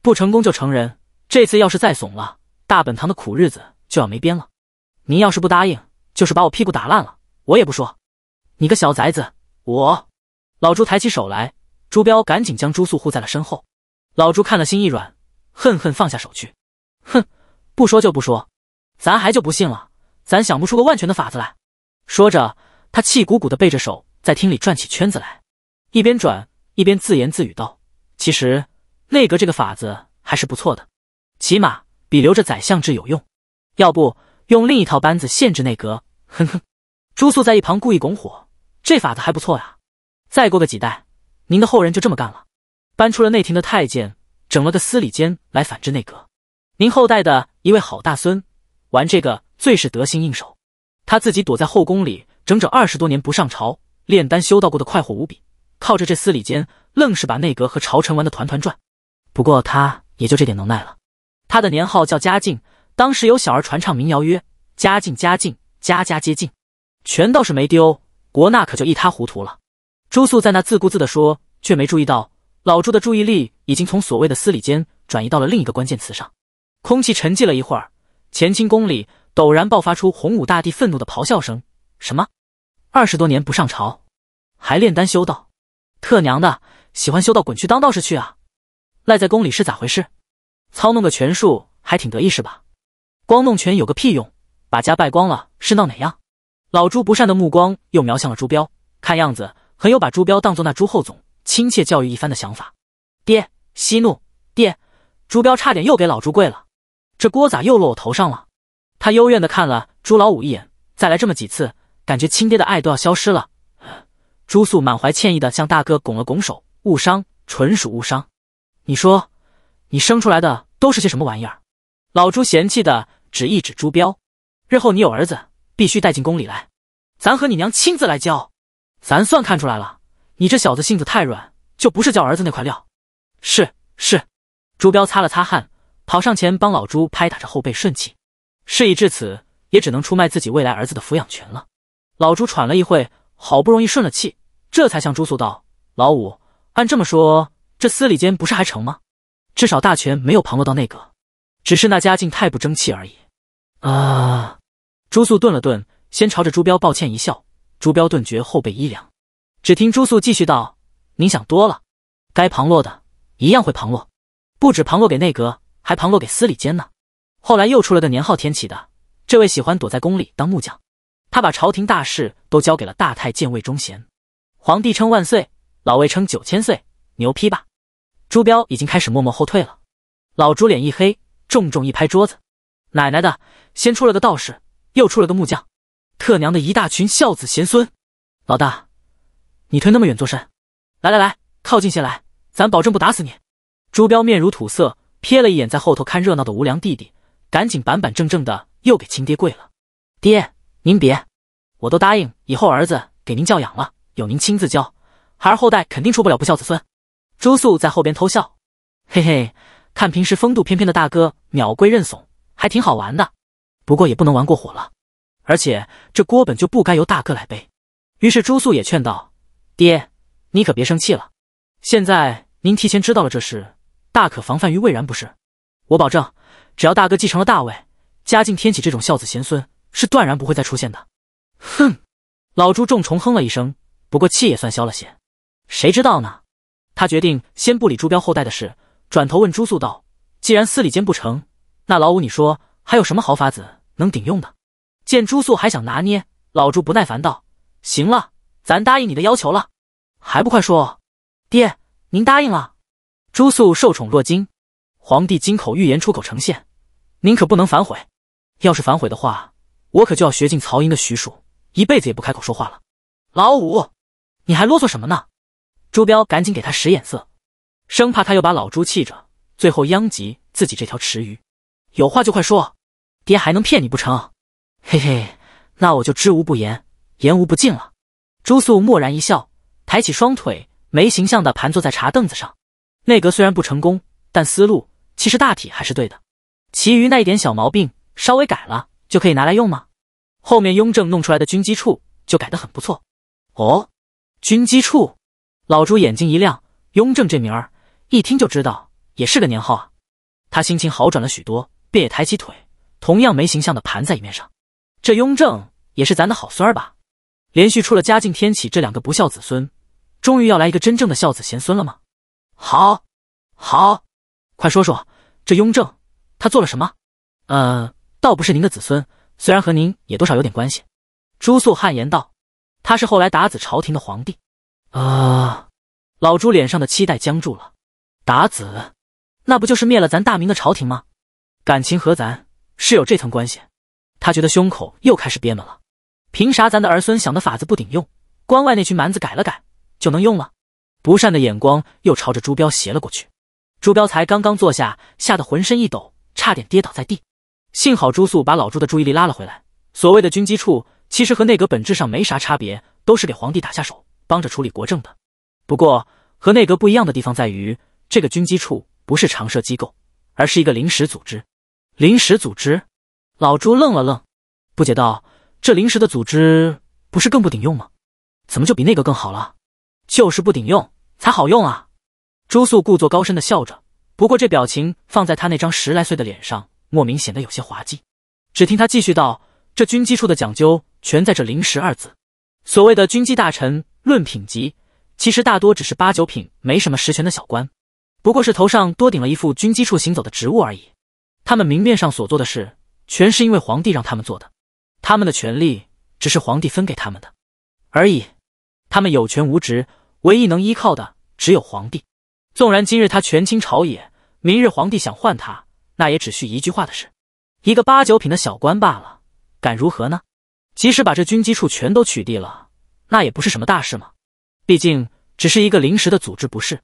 不成功就成仁，这次要是再怂了，大本堂的苦日子就要没边了。您要是不答应，就是把我屁股打烂了，我也不说。你个小崽子，我……老朱抬起手来，朱彪赶紧将朱肃护在了身后。老朱看了心一软，恨恨放下手去。哼，不说就不说，咱还就不信了。”咱想不出个万全的法子来，说着，他气鼓鼓的背着手在厅里转起圈子来，一边转一边自言自语道：“其实内阁这个法子还是不错的，起码比留着宰相制有用。要不用另一套班子限制内阁？哼哼。”朱肃在一旁故意拱火：“这法子还不错呀，再过个几代，您的后人就这么干了，搬出了内廷的太监，整了个司礼监来反制内阁。您后代的一位好大孙，玩这个。”最是得心应手，他自己躲在后宫里整整二十多年不上朝，炼丹修道过的快活无比。靠着这司礼监，愣是把内阁和朝臣玩的团团转。不过他也就这点能耐了。他的年号叫嘉靖，当时有小儿传唱民谣曰：“嘉靖，嘉靖，家家皆靖。”全倒是没丢，国纳可就一塌糊涂了。朱肃在那自顾自地说，却没注意到老朱的注意力已经从所谓的司礼监转移到了另一个关键词上。空气沉寂了一会儿，乾清宫里。陡然爆发出洪武大帝愤怒的咆哮声：“什么？二十多年不上朝，还炼丹修道？特娘的，喜欢修道滚去当道士去啊！赖在宫里是咋回事？操弄个权术还挺得意是吧？光弄权有个屁用！把家败光了是闹哪样？”老朱不善的目光又瞄向了朱标，看样子很有把朱标当做那朱后总亲切教育一番的想法。爹，息怒！爹，朱标差点又给老朱跪了。这锅咋又落我头上了？他幽怨的看了朱老五一眼，再来这么几次，感觉亲爹的爱都要消失了。朱素满怀歉意的向大哥拱了拱手，误伤，纯属误伤。你说，你生出来的都是些什么玩意儿？老朱嫌弃的指一指朱彪，日后你有儿子，必须带进宫里来，咱和你娘亲自来教。咱算看出来了，你这小子性子太软，就不是教儿子那块料。是是。朱彪擦了擦汗，跑上前帮老朱拍打着后背顺气。事已至此，也只能出卖自己未来儿子的抚养权了。老朱喘了一会，好不容易顺了气，这才向朱肃道：“老五，按这么说，这司礼监不是还成吗？至少大权没有旁落到内阁，只是那家境太不争气而已。”啊！朱肃顿了顿，先朝着朱标抱歉一笑。朱标顿觉后背一凉。只听朱肃继续道：“您想多了，该旁落的，一样会旁落，不止旁落给内阁，还旁落给司礼监呢。”后来又出了个年号天启的，这位喜欢躲在宫里当木匠，他把朝廷大事都交给了大太监魏忠贤。皇帝称万岁，老魏称九千岁，牛批吧？朱标已经开始默默后退了。老朱脸一黑，重重一拍桌子：“奶奶的，先出了个道士，又出了个木匠，特娘的一大群孝子贤孙！老大，你退那么远做甚？来来来，靠近些来，咱保证不打死你。”朱标面如土色，瞥了一眼在后头看热闹的无良弟弟。赶紧板板正正的又给亲爹跪了，爹您别，我都答应以后儿子给您教养了，有您亲自教，孩儿后代肯定出不了不孝子孙。朱素在后边偷笑，嘿嘿，看平时风度翩翩的大哥秒跪认怂，还挺好玩的。不过也不能玩过火了，而且这锅本就不该由大哥来背。于是朱素也劝道，爹，你可别生气了，现在您提前知道了这事，大可防范于未然不是？我保证。只要大哥继承了大位，嘉靖天启这种孝子贤孙是断然不会再出现的。哼，老朱重重哼了一声，不过气也算消了些。谁知道呢？他决定先不理朱标后代的事，转头问朱肃道：“既然司礼监不成，那老五你说还有什么好法子能顶用的？”见朱肃还想拿捏，老朱不耐烦道：“行了，咱答应你的要求了，还不快说！爹，您答应了。”朱肃受宠若惊，皇帝金口玉言出口成现。您可不能反悔，要是反悔的话，我可就要学尽曹营的徐庶，一辈子也不开口说话了。老五，你还啰嗦什么呢？朱标赶紧给他使眼色，生怕他又把老朱气着，最后殃及自己这条池鱼。有话就快说，爹还能骗你不成？嘿嘿，那我就知无不言，言无不尽了。朱肃蓦然一笑，抬起双腿，没形象的盘坐在茶凳子上。内阁虽然不成功，但思路其实大体还是对的。其余那一点小毛病，稍微改了就可以拿来用吗？后面雍正弄出来的军机处就改得很不错，哦，军机处，老朱眼睛一亮，雍正这名儿一听就知道也是个年号啊。他心情好转了许多，便也抬起腿，同样没形象的盘在椅面上。这雍正也是咱的好孙儿吧？连续出了嘉靖、天启这两个不孝子孙，终于要来一个真正的孝子贤孙了吗？好，好，快说说这雍正。他做了什么？呃，倒不是您的子孙，虽然和您也多少有点关系。朱肃汗颜道：“他是后来打子朝廷的皇帝。”啊！老朱脸上的期待僵住了。打子，那不就是灭了咱大明的朝廷吗？感情和咱是有这层关系？他觉得胸口又开始憋闷了。凭啥咱的儿孙想的法子不顶用，关外那群蛮子改了改就能用了？不善的眼光又朝着朱标斜了过去。朱标才刚刚坐下，吓得浑身一抖。差点跌倒在地，幸好朱素把老朱的注意力拉了回来。所谓的军机处，其实和内阁本质上没啥差别，都是给皇帝打下手，帮着处理国政的。不过和内阁不一样的地方在于，这个军机处不是常设机构，而是一个临时组织。临时组织？老朱愣了愣，不解道：“这临时的组织不是更不顶用吗？怎么就比那个更好了？就是不顶用才好用啊！”朱素故作高深的笑着。不过这表情放在他那张十来岁的脸上，莫名显得有些滑稽。只听他继续道：“这军机处的讲究全在这‘临时’二字。所谓的军机大臣，论品级，其实大多只是八九品，没什么实权的小官。不过是头上多顶了一副军机处行走的职务而已。他们明面上所做的事，全是因为皇帝让他们做的。他们的权利只是皇帝分给他们的而已。他们有权无职，唯一能依靠的只有皇帝。纵然今日他权倾朝野。”明日皇帝想换他，那也只需一句话的事。一个八九品的小官罢了，敢如何呢？即使把这军机处全都取缔了，那也不是什么大事嘛。毕竟只是一个临时的组织，不是？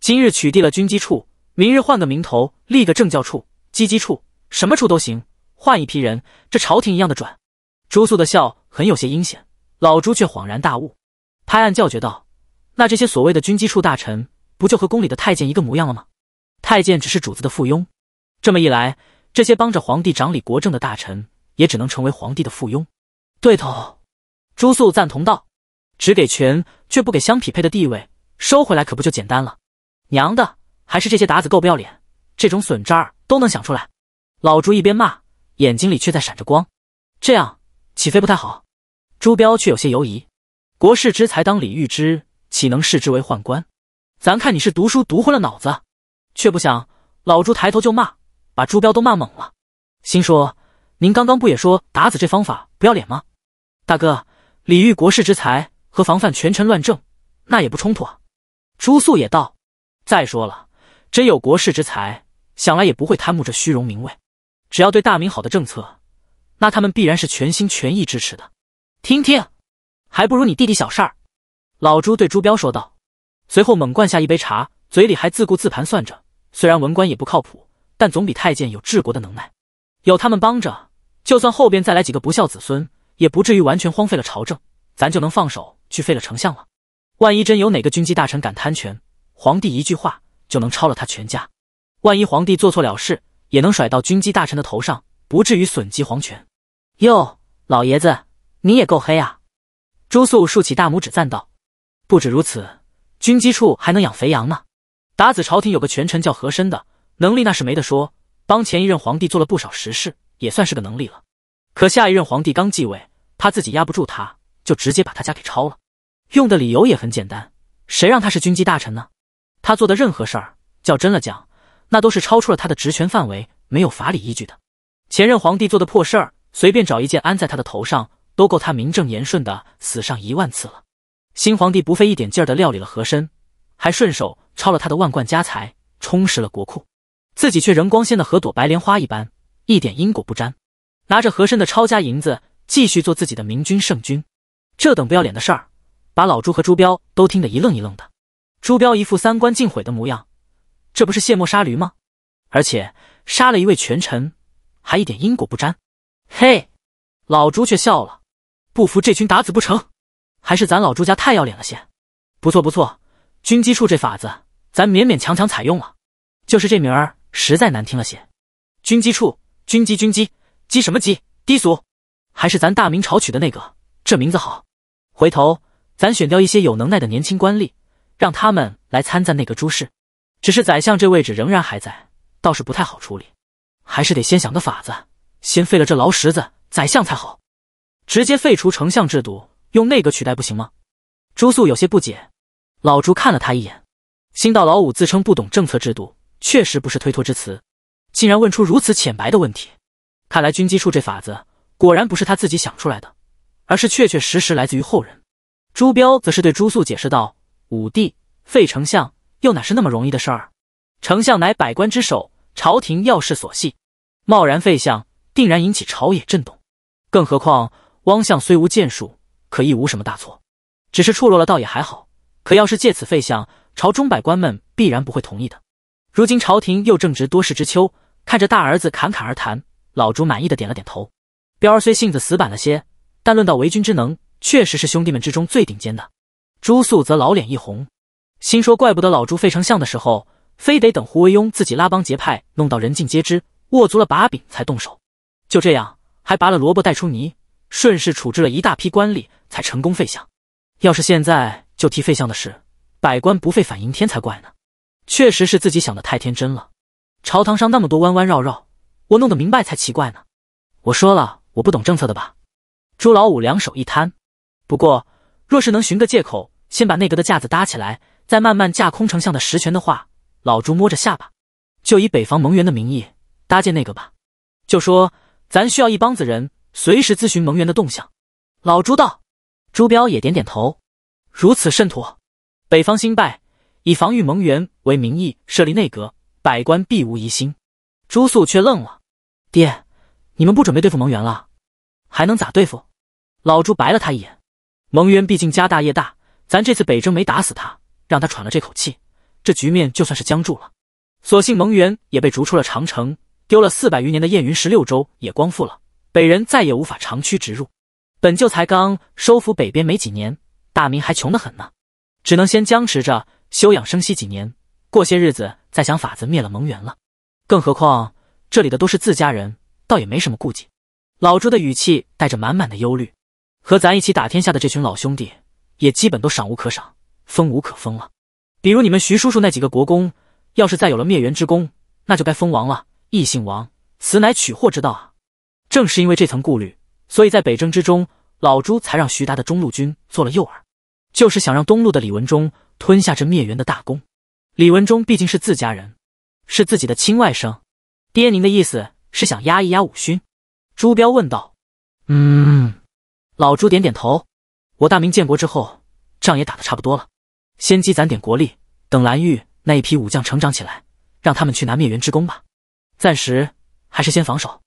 今日取缔了军机处，明日换个名头，立个政教处、机机处，什么处都行，换一批人，这朝廷一样的转。朱肃的笑很有些阴险，老朱却恍然大悟，拍案叫绝道：“那这些所谓的军机处大臣，不就和宫里的太监一个模样了吗？”太监只是主子的附庸，这么一来，这些帮着皇帝掌理国政的大臣，也只能成为皇帝的附庸。对头，朱肃赞同道：“只给权却不给相匹配的地位，收回来可不就简单了？”娘的，还是这些鞑子够不要脸，这种损招儿都能想出来。老朱一边骂，眼睛里却在闪着光。这样岂非不太好？朱标却有些犹疑。国士之才当礼遇之，岂能视之为宦官？咱看你是读书读昏了脑子。却不想老朱抬头就骂，把朱标都骂懵了。心说：“您刚刚不也说打子这方法不要脸吗？”大哥，礼遇国士之才和防范权臣乱政，那也不冲突啊。朱肃也道：“再说了，真有国士之才，想来也不会贪慕这虚荣名位。只要对大明好的政策，那他们必然是全心全意支持的。”听听，还不如你弟弟小事儿。老朱对朱标说道，随后猛灌下一杯茶，嘴里还自顾自盘算着。虽然文官也不靠谱，但总比太监有治国的能耐。有他们帮着，就算后边再来几个不孝子孙，也不至于完全荒废了朝政。咱就能放手去废了丞相了。万一真有哪个军机大臣敢贪权，皇帝一句话就能抄了他全家。万一皇帝做错了事，也能甩到军机大臣的头上，不至于损及皇权。哟，老爷子，你也够黑啊！朱肃竖起大拇指赞道：“不止如此，军机处还能养肥羊呢。”达子朝廷有个权臣叫和珅的，能力那是没得说，帮前一任皇帝做了不少实事，也算是个能力了。可下一任皇帝刚继位，他自己压不住他，就直接把他家给抄了。用的理由也很简单，谁让他是军机大臣呢？他做的任何事儿，较真了讲，那都是超出了他的职权范围，没有法理依据的。前任皇帝做的破事儿，随便找一件安在他的头上，都够他名正言顺的死上一万次了。新皇帝不费一点劲儿的料理了和珅，还顺手。抄了他的万贯家财，充实了国库，自己却仍光鲜的和朵白莲花一般，一点因果不沾，拿着和珅的抄家银子，继续做自己的明君圣君。这等不要脸的事儿，把老朱和朱标都听得一愣一愣的。朱标一副三观尽毁的模样，这不是卸磨杀驴吗？而且杀了一位权臣，还一点因果不沾。嘿，老朱却笑了，不服这群打子不成，还是咱老朱家太要脸了些。不错不错，军机处这法子。咱勉勉强强采用了，就是这名儿实在难听了些。军机处，军机军机，机什么机？低俗！还是咱大明朝取的那个，这名字好。回头咱选调一些有能耐的年轻官吏，让他们来参赞内阁诸事。只是宰相这位置仍然还在，倒是不太好处理。还是得先想个法子，先废了这劳什子宰相才好。直接废除丞相制度，用内阁取代不行吗？朱肃有些不解，老朱看了他一眼。新道老五自称不懂政策制度，确实不是推脱之词，竟然问出如此浅白的问题。看来军机处这法子果然不是他自己想出来的，而是确确实实来自于后人。朱标则是对朱肃解释道：“武帝废丞相，又哪是那么容易的事儿？丞相乃百官之首，朝廷要事所系，贸然废相，定然引起朝野震动。更何况汪相虽无建树，可亦无什么大错，只是触落了倒也还好。可要是借此废相……”朝中百官们必然不会同意的。如今朝廷又正值多事之秋，看着大儿子侃侃而谈，老朱满意的点了点头。彪儿虽性子死板了些，但论到为君之能，确实是兄弟们之中最顶尖的。朱肃则老脸一红，心说怪不得老朱废丞相的时候，非得等胡惟庸自己拉帮结派，弄到人尽皆知，握足了把柄才动手。就这样，还拔了萝卜带出泥，顺势处置了一大批官吏，才成功废相。要是现在就提废相的事。百官不费反迎天，才怪呢！确实是自己想的太天真了。朝堂上那么多弯弯绕绕，我弄得明白才奇怪呢。我说了，我不懂政策的吧？朱老五两手一摊。不过，若是能寻个借口，先把内阁的架子搭起来，再慢慢架空丞相的实权的话，老朱摸着下巴，就以北方蒙元的名义搭建内阁吧。就说咱需要一帮子人，随时咨询蒙元的动向。老朱道，朱标也点点头，如此甚妥。北方兴败，以防御蒙元为名义设立内阁，百官必无疑心。朱肃却愣了：“爹，你们不准备对付蒙元了？还能咋对付？”老朱白了他一眼：“蒙元毕竟家大业大，咱这次北征没打死他，让他喘了这口气，这局面就算是僵住了。所幸蒙元也被逐出了长城，丢了四百余年的燕云十六州也光复了，北人再也无法长驱直入。本就才刚收复北边没几年，大明还穷得很呢。”只能先僵持着，休养生息几年，过些日子再想法子灭了蒙元了。更何况这里的都是自家人，倒也没什么顾忌。老朱的语气带着满满的忧虑，和咱一起打天下的这群老兄弟，也基本都赏无可赏，封无可封了。比如你们徐叔叔那几个国公，要是再有了灭元之功，那就该封王了，异姓王，此乃取祸之道啊！正是因为这层顾虑，所以在北征之中，老朱才让徐达的中路军做了诱饵。就是想让东路的李文忠吞下这灭元的大功。李文忠毕竟是自家人，是自己的亲外甥。爹，您的意思是想压一压武勋？朱标问道。嗯，老朱点点头。我大明建国之后，仗也打得差不多了，先积攒点国力，等蓝玉那一批武将成长起来，让他们去拿灭元之功吧。暂时还是先防守。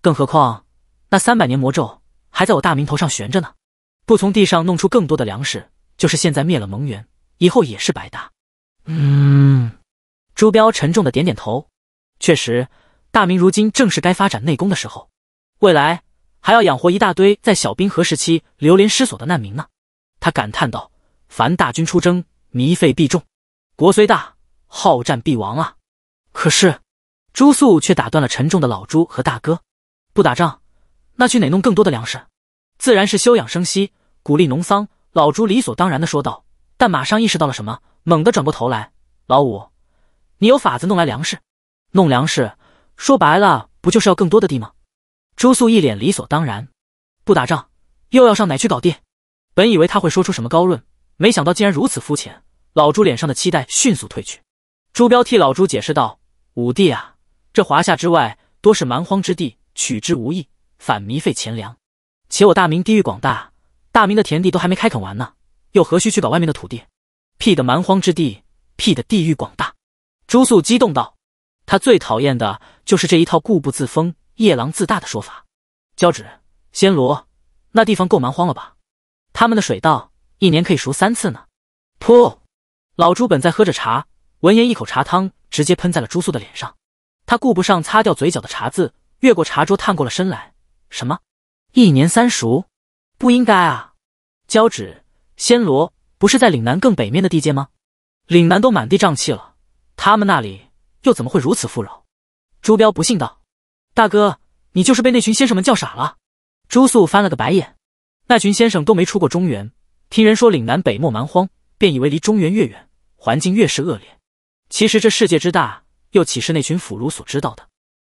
更何况，那三百年魔咒还在我大明头上悬着呢，不从地上弄出更多的粮食。就是现在灭了蒙元，以后也是白搭。嗯，朱标沉重的点点头，确实，大明如今正是该发展内功的时候，未来还要养活一大堆在小冰河时期流连失所的难民呢。他感叹道：“凡大军出征，糜费必重，国虽大，好战必亡啊。”可是朱肃却打断了沉重的老朱和大哥：“不打仗，那去哪弄更多的粮食？自然是休养生息，鼓励农桑。”老朱理所当然的说道，但马上意识到了什么，猛地转过头来：“老五，你有法子弄来粮食？弄粮食，说白了，不就是要更多的地吗？”朱肃一脸理所当然：“不打仗，又要上哪去搞地？”本以为他会说出什么高论，没想到竟然如此肤浅。老朱脸上的期待迅速褪去。朱标替老朱解释道：“五弟啊，这华夏之外多是蛮荒之地，取之无益，反糜费钱粮。且我大明地域广大。”大明的田地都还没开垦完呢，又何须去搞外面的土地？屁的蛮荒之地，屁的地域广大！朱肃激动道：“他最讨厌的就是这一套固步自封、夜郎自大的说法。”交趾、仙罗那地方够蛮荒了吧？他们的水稻一年可以熟三次呢！噗！老朱本在喝着茶，闻言一口茶汤直接喷在了朱肃的脸上。他顾不上擦掉嘴角的茶渍，越过茶桌探过了身来：“什么？一年三熟？”不应该啊！交趾、暹罗不是在岭南更北面的地界吗？岭南都满地瘴气了，他们那里又怎么会如此富饶？朱标不信道：“大哥，你就是被那群先生们叫傻了。”朱肃翻了个白眼，那群先生都没出过中原，听人说岭南北漠蛮荒，便以为离中原越远，环境越是恶劣。其实这世界之大，又岂是那群腐儒所知道的？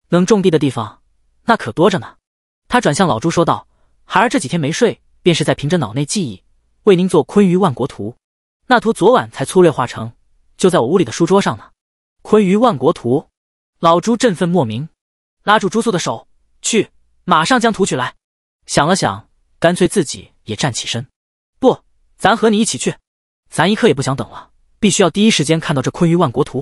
能种地的地方，那可多着呢。他转向老朱说道。孩儿这几天没睡，便是在凭着脑内记忆为您做《坤舆万国图》。那图昨晚才粗略画成，就在我屋里的书桌上呢。《坤舆万国图》，老朱振奋莫名，拉住朱素的手，去，马上将图取来。想了想，干脆自己也站起身。不，咱和你一起去。咱一刻也不想等了，必须要第一时间看到这《坤舆万国图》。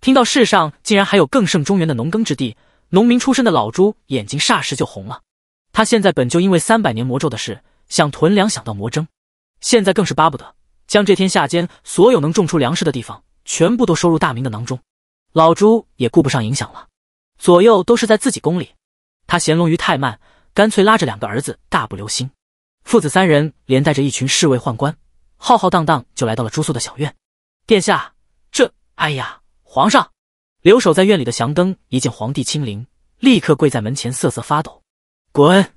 听到世上竟然还有更胜中原的农耕之地，农民出身的老朱眼睛霎时就红了。他现在本就因为三百年魔咒的事想囤粮，想到魔怔，现在更是巴不得将这天下间所有能种出粮食的地方全部都收入大明的囊中。老朱也顾不上影响了，左右都是在自己宫里。他嫌龙鱼太慢，干脆拉着两个儿子大步流星，父子三人连带着一群侍卫宦官，浩浩荡荡就来到了朱素的小院。殿下，这……哎呀，皇上！留守在院里的祥灯一见皇帝亲临，立刻跪在门前瑟瑟发抖。滚！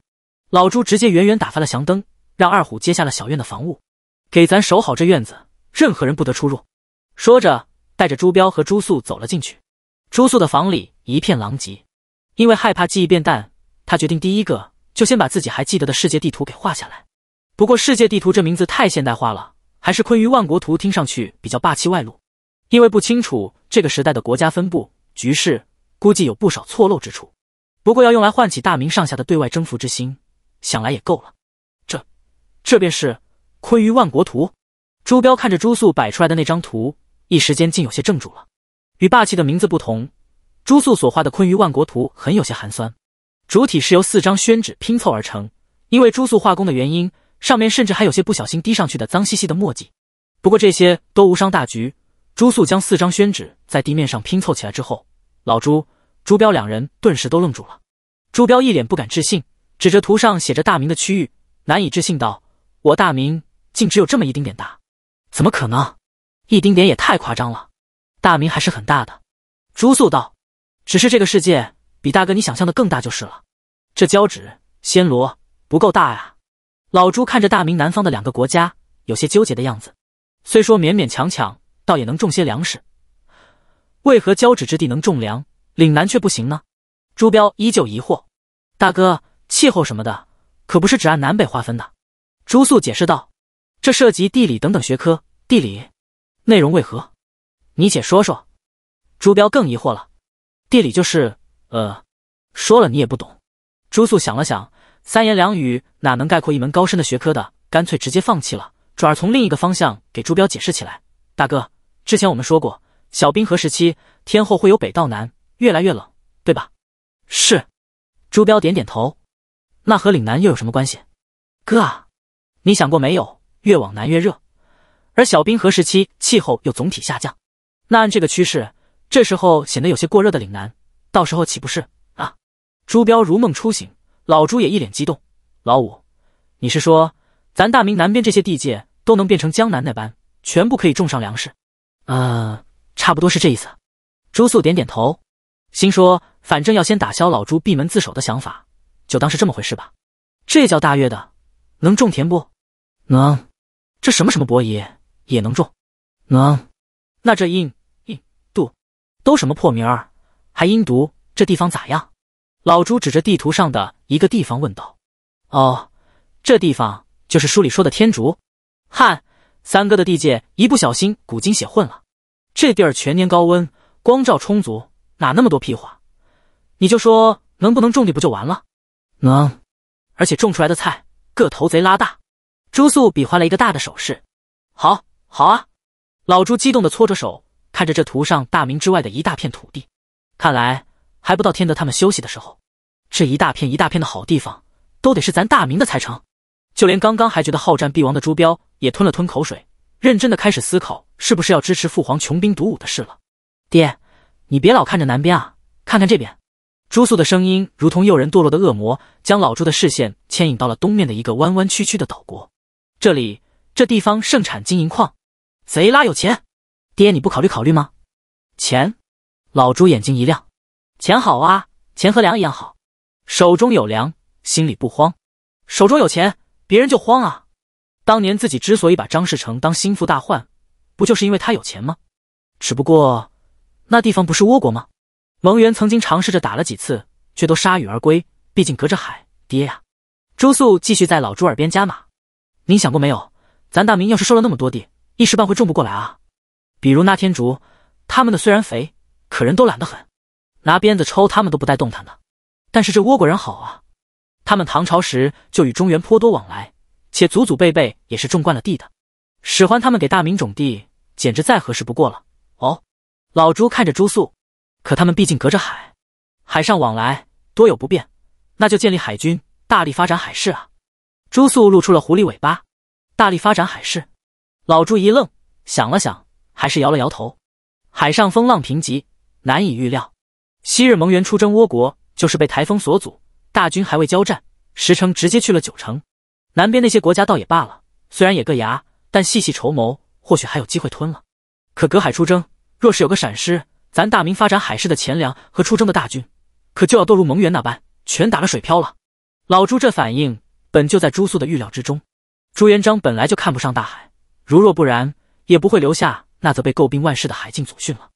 老朱直接远远打发了祥灯，让二虎接下了小院的防务，给咱守好这院子，任何人不得出入。说着，带着朱彪和朱素走了进去。朱素的房里一片狼藉，因为害怕记忆变淡，他决定第一个就先把自己还记得的世界地图给画下来。不过“世界地图”这名字太现代化了，还是“坤舆万国图”听上去比较霸气外露。因为不清楚这个时代的国家分布局势，估计有不少错漏之处。不过要用来唤起大明上下的对外征服之心，想来也够了。这，这便是《坤舆万国图》。朱标看着朱肃摆出来的那张图，一时间竟有些怔住了。与霸气的名字不同，朱肃所画的《坤舆万国图》很有些寒酸，主体是由四张宣纸拼凑而成。因为朱肃画工的原因，上面甚至还有些不小心滴上去的脏兮兮的墨迹。不过这些都无伤大局。朱肃将四张宣纸在地面上拼凑起来之后，老朱。朱标两人顿时都愣住了，朱标一脸不敢置信，指着图上写着“大明”的区域，难以置信道：“我大明竟只有这么一丁点大，怎么可能？一丁点也太夸张了，大明还是很大的。”朱素道：“只是这个世界比大哥你想象的更大就是了。这交趾、暹罗不够大呀。”老朱看着大明南方的两个国家，有些纠结的样子。虽说勉勉强强，倒也能种些粮食，为何交趾之地能种粮？岭南却不行呢，朱标依旧疑惑。大哥，气候什么的可不是只按南北划分的。朱肃解释道：“这涉及地理等等学科。地理内容为何？你且说说。”朱标更疑惑了。地理就是……呃，说了你也不懂。朱肃想了想，三言两语哪能概括一门高深的学科的？干脆直接放弃了，转而从另一个方向给朱标解释起来。大哥，之前我们说过，小冰河时期天后会有北到南。越来越冷，对吧？是，朱标点点头。那和岭南又有什么关系？哥，啊，你想过没有？越往南越热，而小冰河时期气候又总体下降。那按这个趋势，这时候显得有些过热的岭南，到时候岂不是啊？朱标如梦初醒，老朱也一脸激动。老五，你是说咱大明南边这些地界都能变成江南那般，全部可以种上粮食？呃，差不多是这意思。朱素点点头。心说，反正要先打消老朱闭门自首的想法，就当是这么回事吧。这叫大月的，能种田不？能。这什么什么伯爷也能种，能。那这印印度都什么破名儿？还阴毒，这地方咋样？老朱指着地图上的一个地方问道：“哦，这地方就是书里说的天竺。汗，三哥的地界一不小心古今写混了。这地儿全年高温，光照充足。”哪那么多屁话，你就说能不能种地不就完了？能，而且种出来的菜个头贼拉大。朱肃比划了一个大的手势。好，好啊！老朱激动的搓着手，看着这图上大明之外的一大片土地，看来还不到天德他们休息的时候。这一大片一大片的好地方，都得是咱大明的才成。就连刚刚还觉得好战必亡的朱标，也吞了吞口水，认真的开始思考是不是要支持父皇穷兵黩武的事了。爹。你别老看着南边啊，看看这边。朱素的声音如同诱人堕落的恶魔，将老朱的视线牵引到了东面的一个弯弯曲曲的岛国。这里，这地方盛产金银矿，贼拉有钱。爹，你不考虑考虑吗？钱？老朱眼睛一亮，钱好啊，钱和粮一样好，手中有粮，心里不慌；手中有钱，别人就慌啊。当年自己之所以把张士诚当心腹大患，不就是因为他有钱吗？只不过。那地方不是倭国吗？蒙元曾经尝试着打了几次，却都铩羽而归。毕竟隔着海，爹呀！朱肃继续在老朱耳边加码。您想过没有？咱大明要是收了那么多地，一时半会种不过来啊。比如那天竺，他们的虽然肥，可人都懒得很，拿鞭子抽他们都不带动弹的。但是这倭国人好啊，他们唐朝时就与中原颇多往来，且祖祖辈辈也是种惯了地的。使唤他们给大明种地，简直再合适不过了。哦。老朱看着朱素，可他们毕竟隔着海，海上往来多有不便，那就建立海军，大力发展海事啊！朱素露出了狐狸尾巴，大力发展海事。老朱一愣，想了想，还是摇了摇头。海上风浪贫瘠，难以预料。昔日盟员出征倭国，就是被台风所阻，大军还未交战，十城直接去了九城。南边那些国家倒也罢了，虽然也个牙，但细细筹谋，或许还有机会吞了。可隔海出征。若是有个闪失，咱大明发展海事的钱粮和出征的大军，可就要都如蒙元那般全打了水漂了。老朱这反应本就在朱肃的预料之中。朱元璋本来就看不上大海，如若不然，也不会留下那则被诟病万世的海禁祖训了。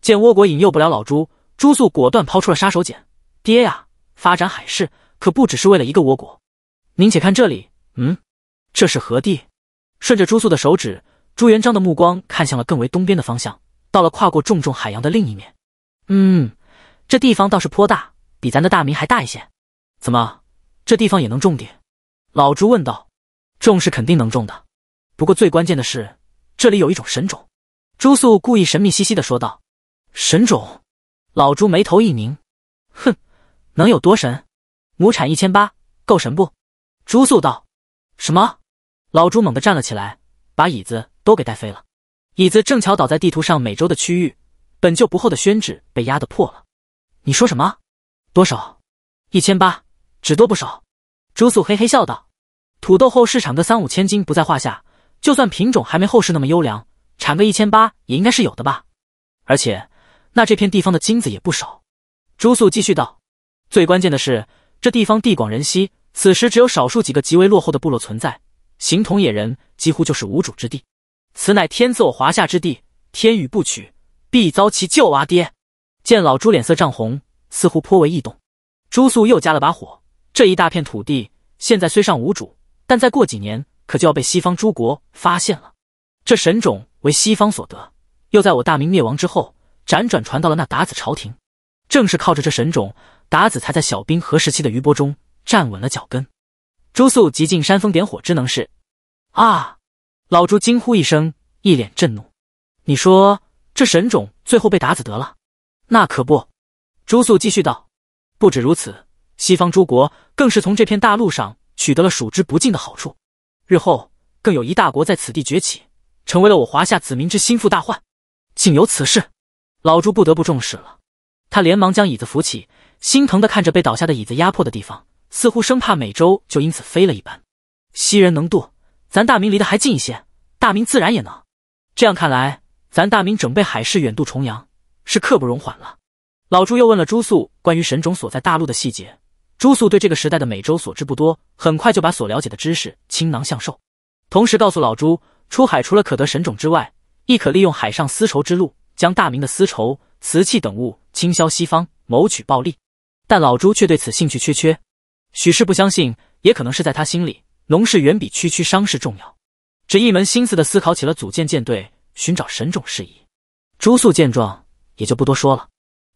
见倭国引诱不了老朱，朱肃果断抛出了杀手锏：“爹呀，发展海事可不只是为了一个倭国。您且看这里，嗯，这是何地？”顺着朱肃的手指，朱元璋的目光看向了更为东边的方向。到了跨过重重海洋的另一面，嗯，这地方倒是颇大，比咱的大明还大一些。怎么，这地方也能种点？老朱问道。种是肯定能种的，不过最关键的是，这里有一种神种。朱肃故意神秘兮兮的说道。神种？老朱眉头一拧，哼，能有多神？亩产一千八，够神不？朱肃道。什么？老朱猛地站了起来，把椅子都给带飞了。椅子正巧倒在地图上美洲的区域，本就不厚的宣纸被压得破了。你说什么？多少？一千八，只多不少。朱肃嘿嘿笑道：“土豆后市场个三五千斤不在话下，就算品种还没后世那么优良，产个一千八也应该是有的吧？而且，那这片地方的金子也不少。”朱肃继续道：“最关键的是，这地方地广人稀，此时只有少数几个极为落后的部落存在，形同野人，几乎就是无主之地。”此乃天赐我华夏之地，天予不取，必遭其咎啊！爹，见老朱脸色涨红，似乎颇为异动。朱肃又加了把火，这一大片土地现在虽尚无主，但再过几年可就要被西方诸国发现了。这神种为西方所得，又在我大明灭亡之后辗转传到了那鞑子朝廷，正是靠着这神种，鞑子才在小冰河时期的余波中站稳了脚跟。朱肃极尽煽风点火之能事啊！老朱惊呼一声，一脸震怒：“你说这神种最后被打死得了？那可不。”朱肃继续道：“不止如此，西方诸国更是从这片大陆上取得了数之不尽的好处，日后更有一大国在此地崛起，成为了我华夏子民之心腹大患。”竟有此事！老朱不得不重视了，他连忙将椅子扶起，心疼的看着被倒下的椅子压迫的地方，似乎生怕美洲就因此飞了一般。西人能渡。咱大明离得还近一些，大明自然也能。这样看来，咱大明整备海事，远渡重洋是刻不容缓了。老朱又问了朱肃关于神种所在大陆的细节。朱肃对这个时代的美洲所知不多，很快就把所了解的知识倾囊相授，同时告诉老朱，出海除了可得神种之外，亦可利用海上丝绸之路将大明的丝绸、瓷器等物倾销西方，谋取暴利。但老朱却对此兴趣缺缺，许是不相信，也可能是在他心里。龙事远比区区伤势重要，只一门心思的思考起了组建舰队、寻找神种事宜。朱肃见状也就不多说了，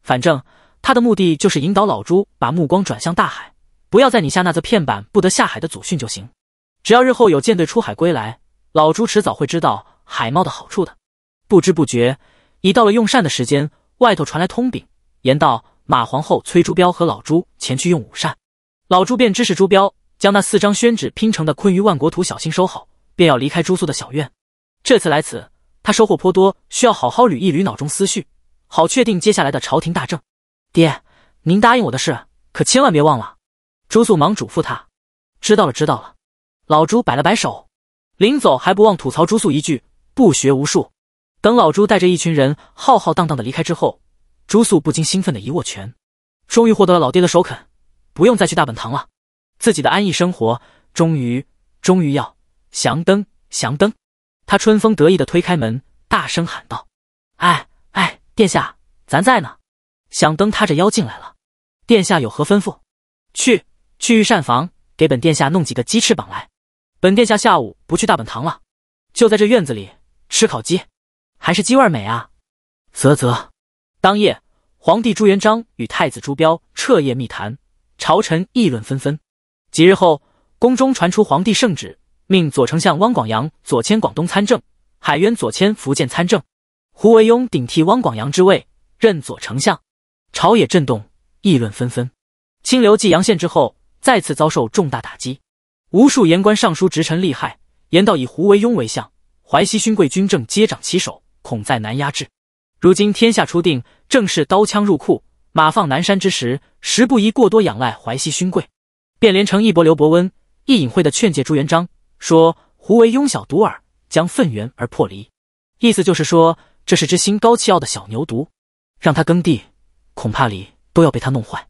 反正他的目的就是引导老朱把目光转向大海，不要在你下那则片板不得下海的祖训就行。只要日后有舰队出海归来，老朱迟早会知道海贸的好处的。不知不觉已到了用膳的时间，外头传来通禀，言道马皇后催朱标和老朱前去用午膳。老朱便指使朱标将那四张宣纸拼成的“坤舆万国图”小心收好，便要离开朱素的小院。这次来此，他收获颇多，需要好好捋一捋脑中思绪，好确定接下来的朝廷大政。爹，您答应我的事，可千万别忘了。朱素忙嘱咐他。知道了，知道了。老朱摆了摆手，临走还不忘吐槽朱素一句：“不学无术。”等老朱带着一群人浩浩荡荡的离开之后，朱素不禁兴奋的一握拳，终于获得了老爹的首肯，不用再去大本堂了。自己的安逸生活终于终于要降登降登，他春风得意的推开门，大声喊道：“哎哎，殿下，咱在呢！”想登，他着腰进来了。殿下有何吩咐？去去御膳房，给本殿下弄几个鸡翅膀来。本殿下下午不去大本堂了，就在这院子里吃烤鸡，还是鸡味美啊！啧啧。当夜，皇帝朱元璋与太子朱标彻夜密谈，朝臣议论纷纷。几日后，宫中传出皇帝圣旨，命左丞相汪广洋左迁广东参政，海渊左迁福建参政，胡惟庸顶替汪广洋之位，任左丞相。朝野震动，议论纷纷。清流继阳献之后，再次遭受重大打击，无数言官、尚书、直臣利害，言道以胡惟庸为相，淮西勋贵军政皆掌其手，恐再难压制。如今天下初定，正是刀枪入库、马放南山之时，时不宜过多仰赖淮西勋贵。便连成一博，刘伯温一隐晦的劝诫朱元璋说：“胡惟庸小毒耳，将愤圆而破离。”意思就是说，这是只心高气傲的小牛犊，让他耕地，恐怕犁都要被他弄坏。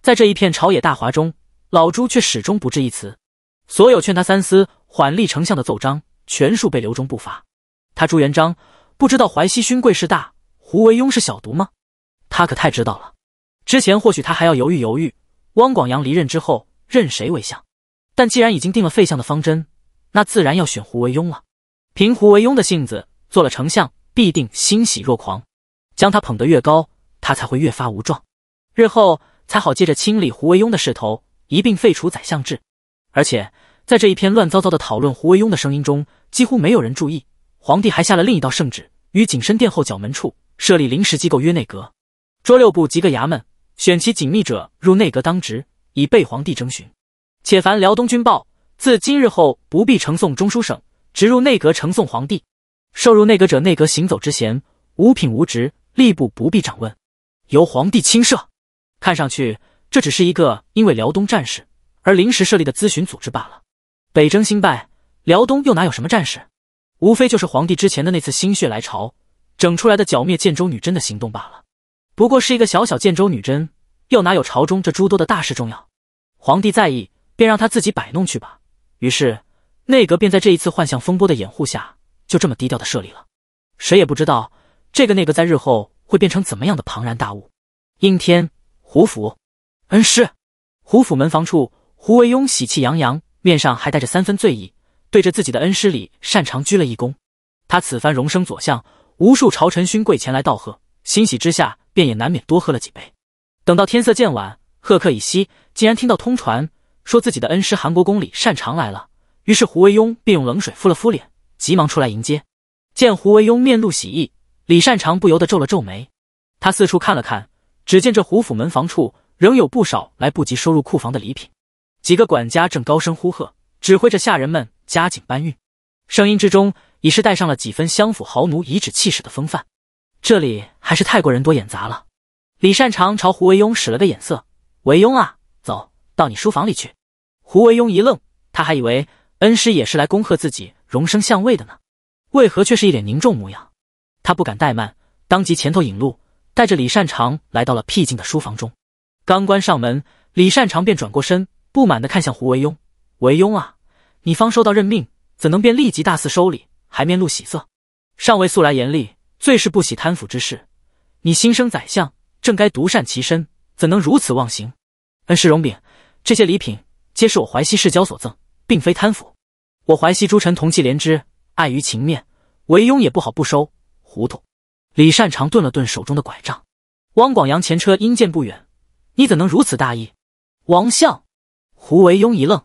在这一片朝野大哗中，老朱却始终不置一词，所有劝他三思、缓立丞相的奏章，全数被刘中不发。他朱元璋不知道淮西勋贵势大，胡惟庸是小犊吗？他可太知道了。之前或许他还要犹豫犹豫，汪广洋离任之后。任谁为相，但既然已经定了废相的方针，那自然要选胡惟庸了。凭胡惟庸的性子，做了丞相必定欣喜若狂，将他捧得越高，他才会越发无状，日后才好借着清理胡惟庸的势头，一并废除宰相制。而且在这一篇乱糟糟的讨论胡惟庸的声音中，几乎没有人注意，皇帝还下了另一道圣旨，于景深殿后角门处设立临时机构，约内阁、桌六部及各衙门，选其紧密者入内阁当职。以备皇帝征询，且凡辽东军报，自今日后不必呈送中书省，直入内阁呈送皇帝。受入内阁者，内阁行走之前，无品无职，吏部不必掌问，由皇帝亲设。看上去，这只是一个因为辽东战事而临时设立的咨询组织罢了。北征兴败，辽东又哪有什么战事？无非就是皇帝之前的那次心血来潮整出来的剿灭建州女真的行动罢了。不过是一个小小建州女真。又哪有朝中这诸多的大事重要？皇帝在意，便让他自己摆弄去吧。于是内阁便在这一次幻象风波的掩护下，就这么低调的设立了。谁也不知道这个内阁在日后会变成怎么样的庞然大物。应天胡府，恩师。胡府门房处，胡惟庸喜气洋洋，面上还带着三分醉意，对着自己的恩师李善长鞠了一躬。他此番荣升左相，无数朝臣勋贵前来道贺，欣喜之下便也难免多喝了几杯。等到天色渐晚，赫克以西竟然听到通传说自己的恩师韩国公李善长来了。于是胡惟庸便用冷水敷了敷脸，急忙出来迎接。见胡惟庸面露喜意，李善长不由得皱了皱眉。他四处看了看，只见这胡府门房处仍有不少来不及收入库房的礼品，几个管家正高声呼喝，指挥着下人们加紧搬运，声音之中已是带上了几分相府豪奴颐指气使的风范。这里还是泰国人多眼杂了。李善长朝胡惟庸使了个眼色，惟庸啊，走到你书房里去。胡惟庸一愣，他还以为恩师也是来恭贺自己荣升相位的呢，为何却是一脸凝重模样？他不敢怠慢，当即前头引路，带着李善长来到了僻静的书房中。刚关上门，李善长便转过身，不满地看向胡惟庸：“惟庸啊，你方收到任命，怎能便立即大肆收礼，还面露喜色？上位素来严厉，最是不喜贪腐之事，你新生宰相。”正该独善其身，怎能如此忘形？恩师容禀，这些礼品皆是我淮西世交所赠，并非贪腐。我淮西诸臣同气连枝，碍于情面，为庸也不好不收。糊涂！李善长顿了顿手中的拐杖，汪广洋前车因见不远，你怎能如此大意？王相，胡惟庸一愣，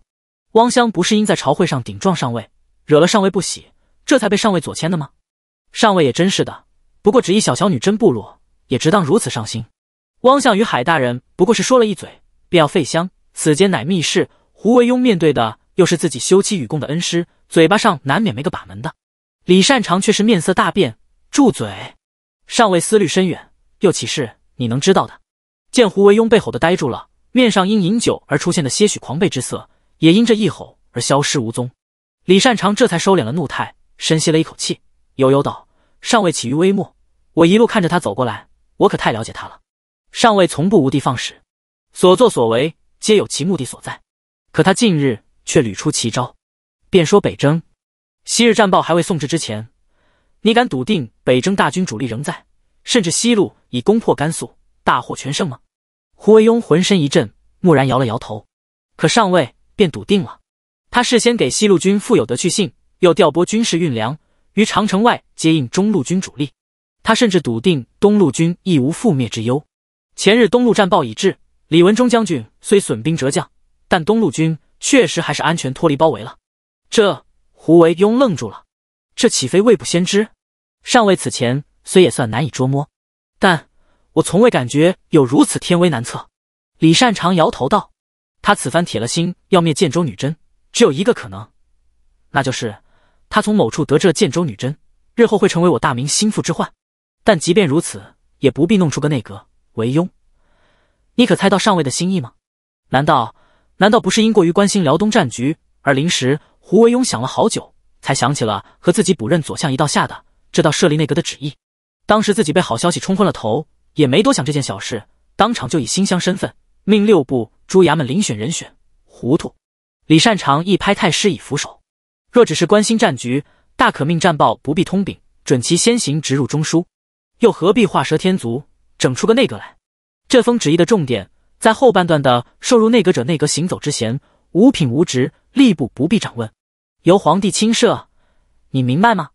汪相不是因在朝会上顶撞上位，惹了上位不喜，这才被上位左迁的吗？上位也真是的，不过只一小小女真部落。也值当如此上心。汪相与海大人不过是说了一嘴，便要废香。此间乃密室，胡惟庸面对的又是自己休妻与共的恩师，嘴巴上难免没个把门的。李善长却是面色大变，住嘴！上位思虑深远，又岂是你能知道的？见胡惟庸被吼得呆住了，面上因饮酒而出现的些许狂悖之色，也因这一吼而消失无踪。李善长这才收敛了怒态，深吸了一口气，悠悠道：“上位起于微末，我一路看着他走过来。”我可太了解他了，上尉从不无的放矢，所作所为皆有其目的所在。可他近日却屡出奇招，便说北征，昔日战报还未送至之前，你敢笃定北征大军主力仍在，甚至西路已攻破甘肃，大获全胜吗？胡惟庸浑身一震，蓦然摇了摇头。可上尉便笃定了，他事先给西路军傅有得去信，又调拨军事运粮于长城外接应中路军主力。他甚至笃定东路军亦无覆灭之忧。前日东路战报已至，李文忠将军虽损兵折将，但东路军确实还是安全脱离包围了。这胡惟庸愣住了，这岂非未卜先知？上位此前虽也算难以捉摸，但我从未感觉有如此天威难测。李善长摇头道：“他此番铁了心要灭建州女真，只有一个可能，那就是他从某处得知了建州女真日后会成为我大明心腹之患。”但即便如此，也不必弄出个内阁。为庸，你可猜到上位的心意吗？难道难道不是因过于关心辽东战局而临时？胡惟庸想了好久，才想起了和自己补任左相一道下的这道设立内阁的旨意。当时自己被好消息冲昏了头，也没多想这件小事，当场就以新乡身份命六部诸衙门遴选人选。糊涂！李善长一拍太师椅扶手，若只是关心战局，大可命战报不必通禀，准其先行直入中枢。又何必画蛇添足，整出个内阁来？这封旨意的重点在后半段的受入内阁者，内阁行走之前，无品无职，吏部不必掌问，由皇帝亲设。你明白吗？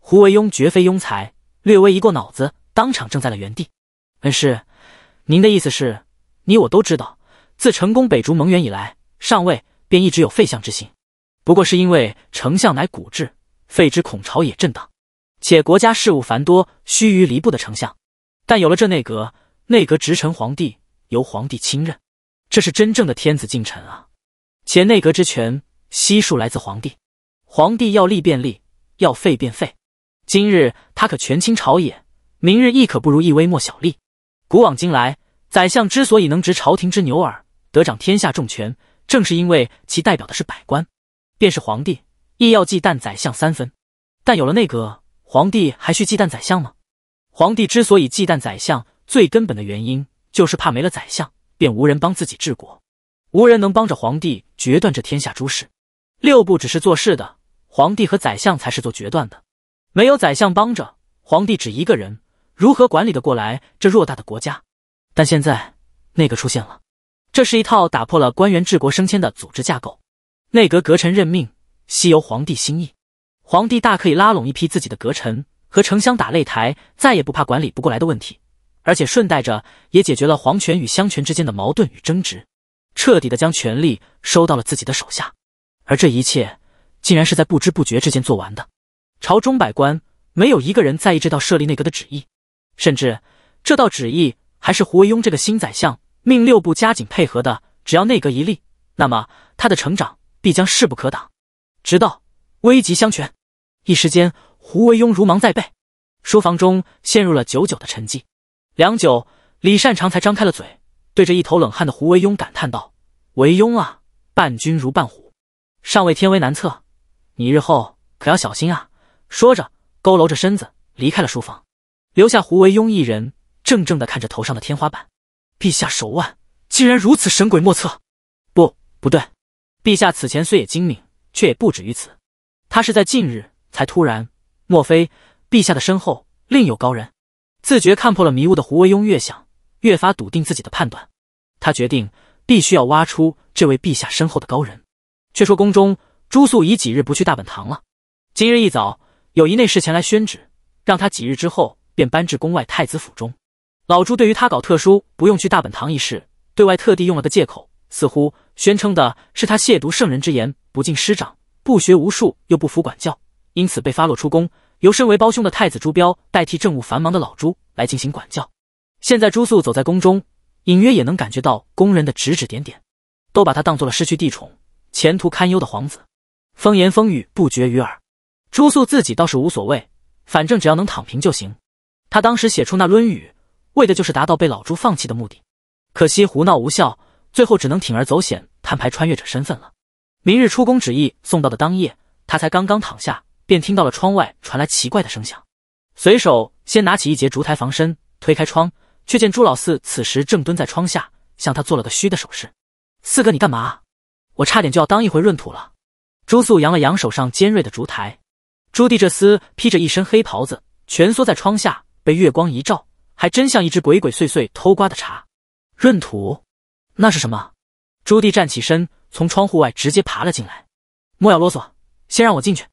胡惟庸绝非庸才，略微一过脑子，当场怔在了原地。恩师，您的意思是，你我都知道，自成功北逐蒙元以来，上位便一直有废相之心，不过是因为丞相乃古制，废之恐朝野震荡。且国家事务繁多，须臾离布的丞相。但有了这内阁，内阁直臣皇帝，由皇帝亲任，这是真正的天子近臣啊。且内阁之权，悉数来自皇帝，皇帝要立便立，要废便废。今日他可权倾朝野，明日亦可不如一微末小吏。古往今来，宰相之所以能执朝廷之牛耳，得掌天下重权，正是因为其代表的是百官，便是皇帝亦要忌惮宰相三分。但有了内阁。皇帝还需忌惮宰相吗？皇帝之所以忌惮宰相，最根本的原因就是怕没了宰相，便无人帮自己治国，无人能帮着皇帝决断这天下诸事。六部只是做事的，皇帝和宰相才是做决断的。没有宰相帮着，皇帝只一个人，如何管理的过来这偌大的国家？但现在内阁出现了，这是一套打破了官员治国升迁的组织架构，内阁阁臣任命西由皇帝心意。皇帝大可以拉拢一批自己的阁臣和丞相打擂台，再也不怕管理不过来的问题，而且顺带着也解决了皇权与相权之间的矛盾与争执，彻底的将权力收到了自己的手下。而这一切竟然是在不知不觉之间做完的。朝中百官没有一个人在意这道设立内阁的旨意，甚至这道旨意还是胡惟庸这个新宰相命六部加紧配合的。只要内阁一立，那么他的成长必将势不可挡，直到。危急相权，一时间，胡惟庸如芒在背，书房中陷入了久久的沉寂。良久，李善长才张开了嘴，对着一头冷汗的胡惟庸感叹道：“惟庸啊，伴君如伴虎，上位天威难测，你日后可要小心啊。”说着，佝偻着身子离开了书房，留下胡惟庸一人怔怔地看着头上的天花板。陛下手腕竟然如此神鬼莫测，不，不对，陛下此前虽也精明，却也不止于此。他是在近日才突然，莫非陛下的身后另有高人？自觉看破了迷雾的胡惟庸越想越发笃定自己的判断，他决定必须要挖出这位陛下身后的高人。却说宫中朱素已几日不去大本堂了，今日一早有一内侍前来宣旨，让他几日之后便搬至宫外太子府中。老朱对于他搞特殊不用去大本堂一事，对外特地用了个借口，似乎宣称的是他亵渎圣人之言，不敬师长。不学无术又不服管教，因此被发落出宫，由身为胞兄的太子朱标代替政务繁忙的老朱来进行管教。现在朱肃走在宫中，隐约也能感觉到宫人的指指点点，都把他当做了失去帝宠、前途堪忧的皇子，风言风语不绝于耳。朱肃自己倒是无所谓，反正只要能躺平就行。他当时写出那《论语》，为的就是达到被老朱放弃的目的，可惜胡闹无效，最后只能铤而走险，摊牌穿越者身份了。明日出宫旨意送到的当夜，他才刚刚躺下，便听到了窗外传来奇怪的声响。随手先拿起一截烛台防身，推开窗，却见朱老四此时正蹲在窗下，向他做了个虚的手势。“四哥，你干嘛？”我差点就要当一回闰土了。朱素扬了扬手上尖锐的烛台。朱棣这厮披着一身黑袍子，蜷缩在窗下，被月光一照，还真像一只鬼鬼祟祟偷瓜的茶。闰土？那是什么？朱棣站起身。从窗户外直接爬了进来，莫要啰嗦，先让我进去。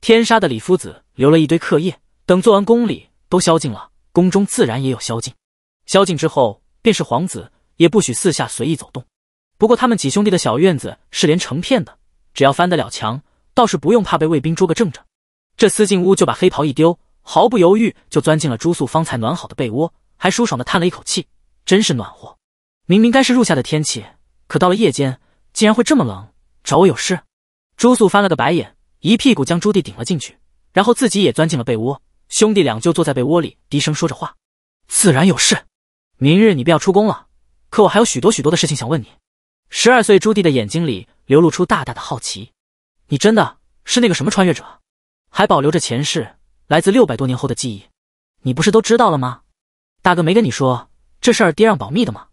天杀的李夫子留了一堆课业，等做完，宫里都宵禁了，宫中自然也有宵禁。宵禁之后，便是皇子也不许四下随意走动。不过他们几兄弟的小院子是连成片的，只要翻得了墙，倒是不用怕被卫兵捉个正着。这私进屋就把黑袍一丢，毫不犹豫就钻进了朱素方才暖好的被窝，还舒爽的叹了一口气，真是暖和。明明该是入夏的天气，可到了夜间。竟然会这么冷，找我有事？朱素翻了个白眼，一屁股将朱棣顶了进去，然后自己也钻进了被窝。兄弟俩就坐在被窝里低声说着话。自然有事，明日你便要出宫了，可我还有许多许多的事情想问你。十二岁朱棣的眼睛里流露出大大的好奇。你真的是那个什么穿越者，还保留着前世来自六百多年后的记忆？你不是都知道了吗？大哥没跟你说这事儿爹让保密的吗？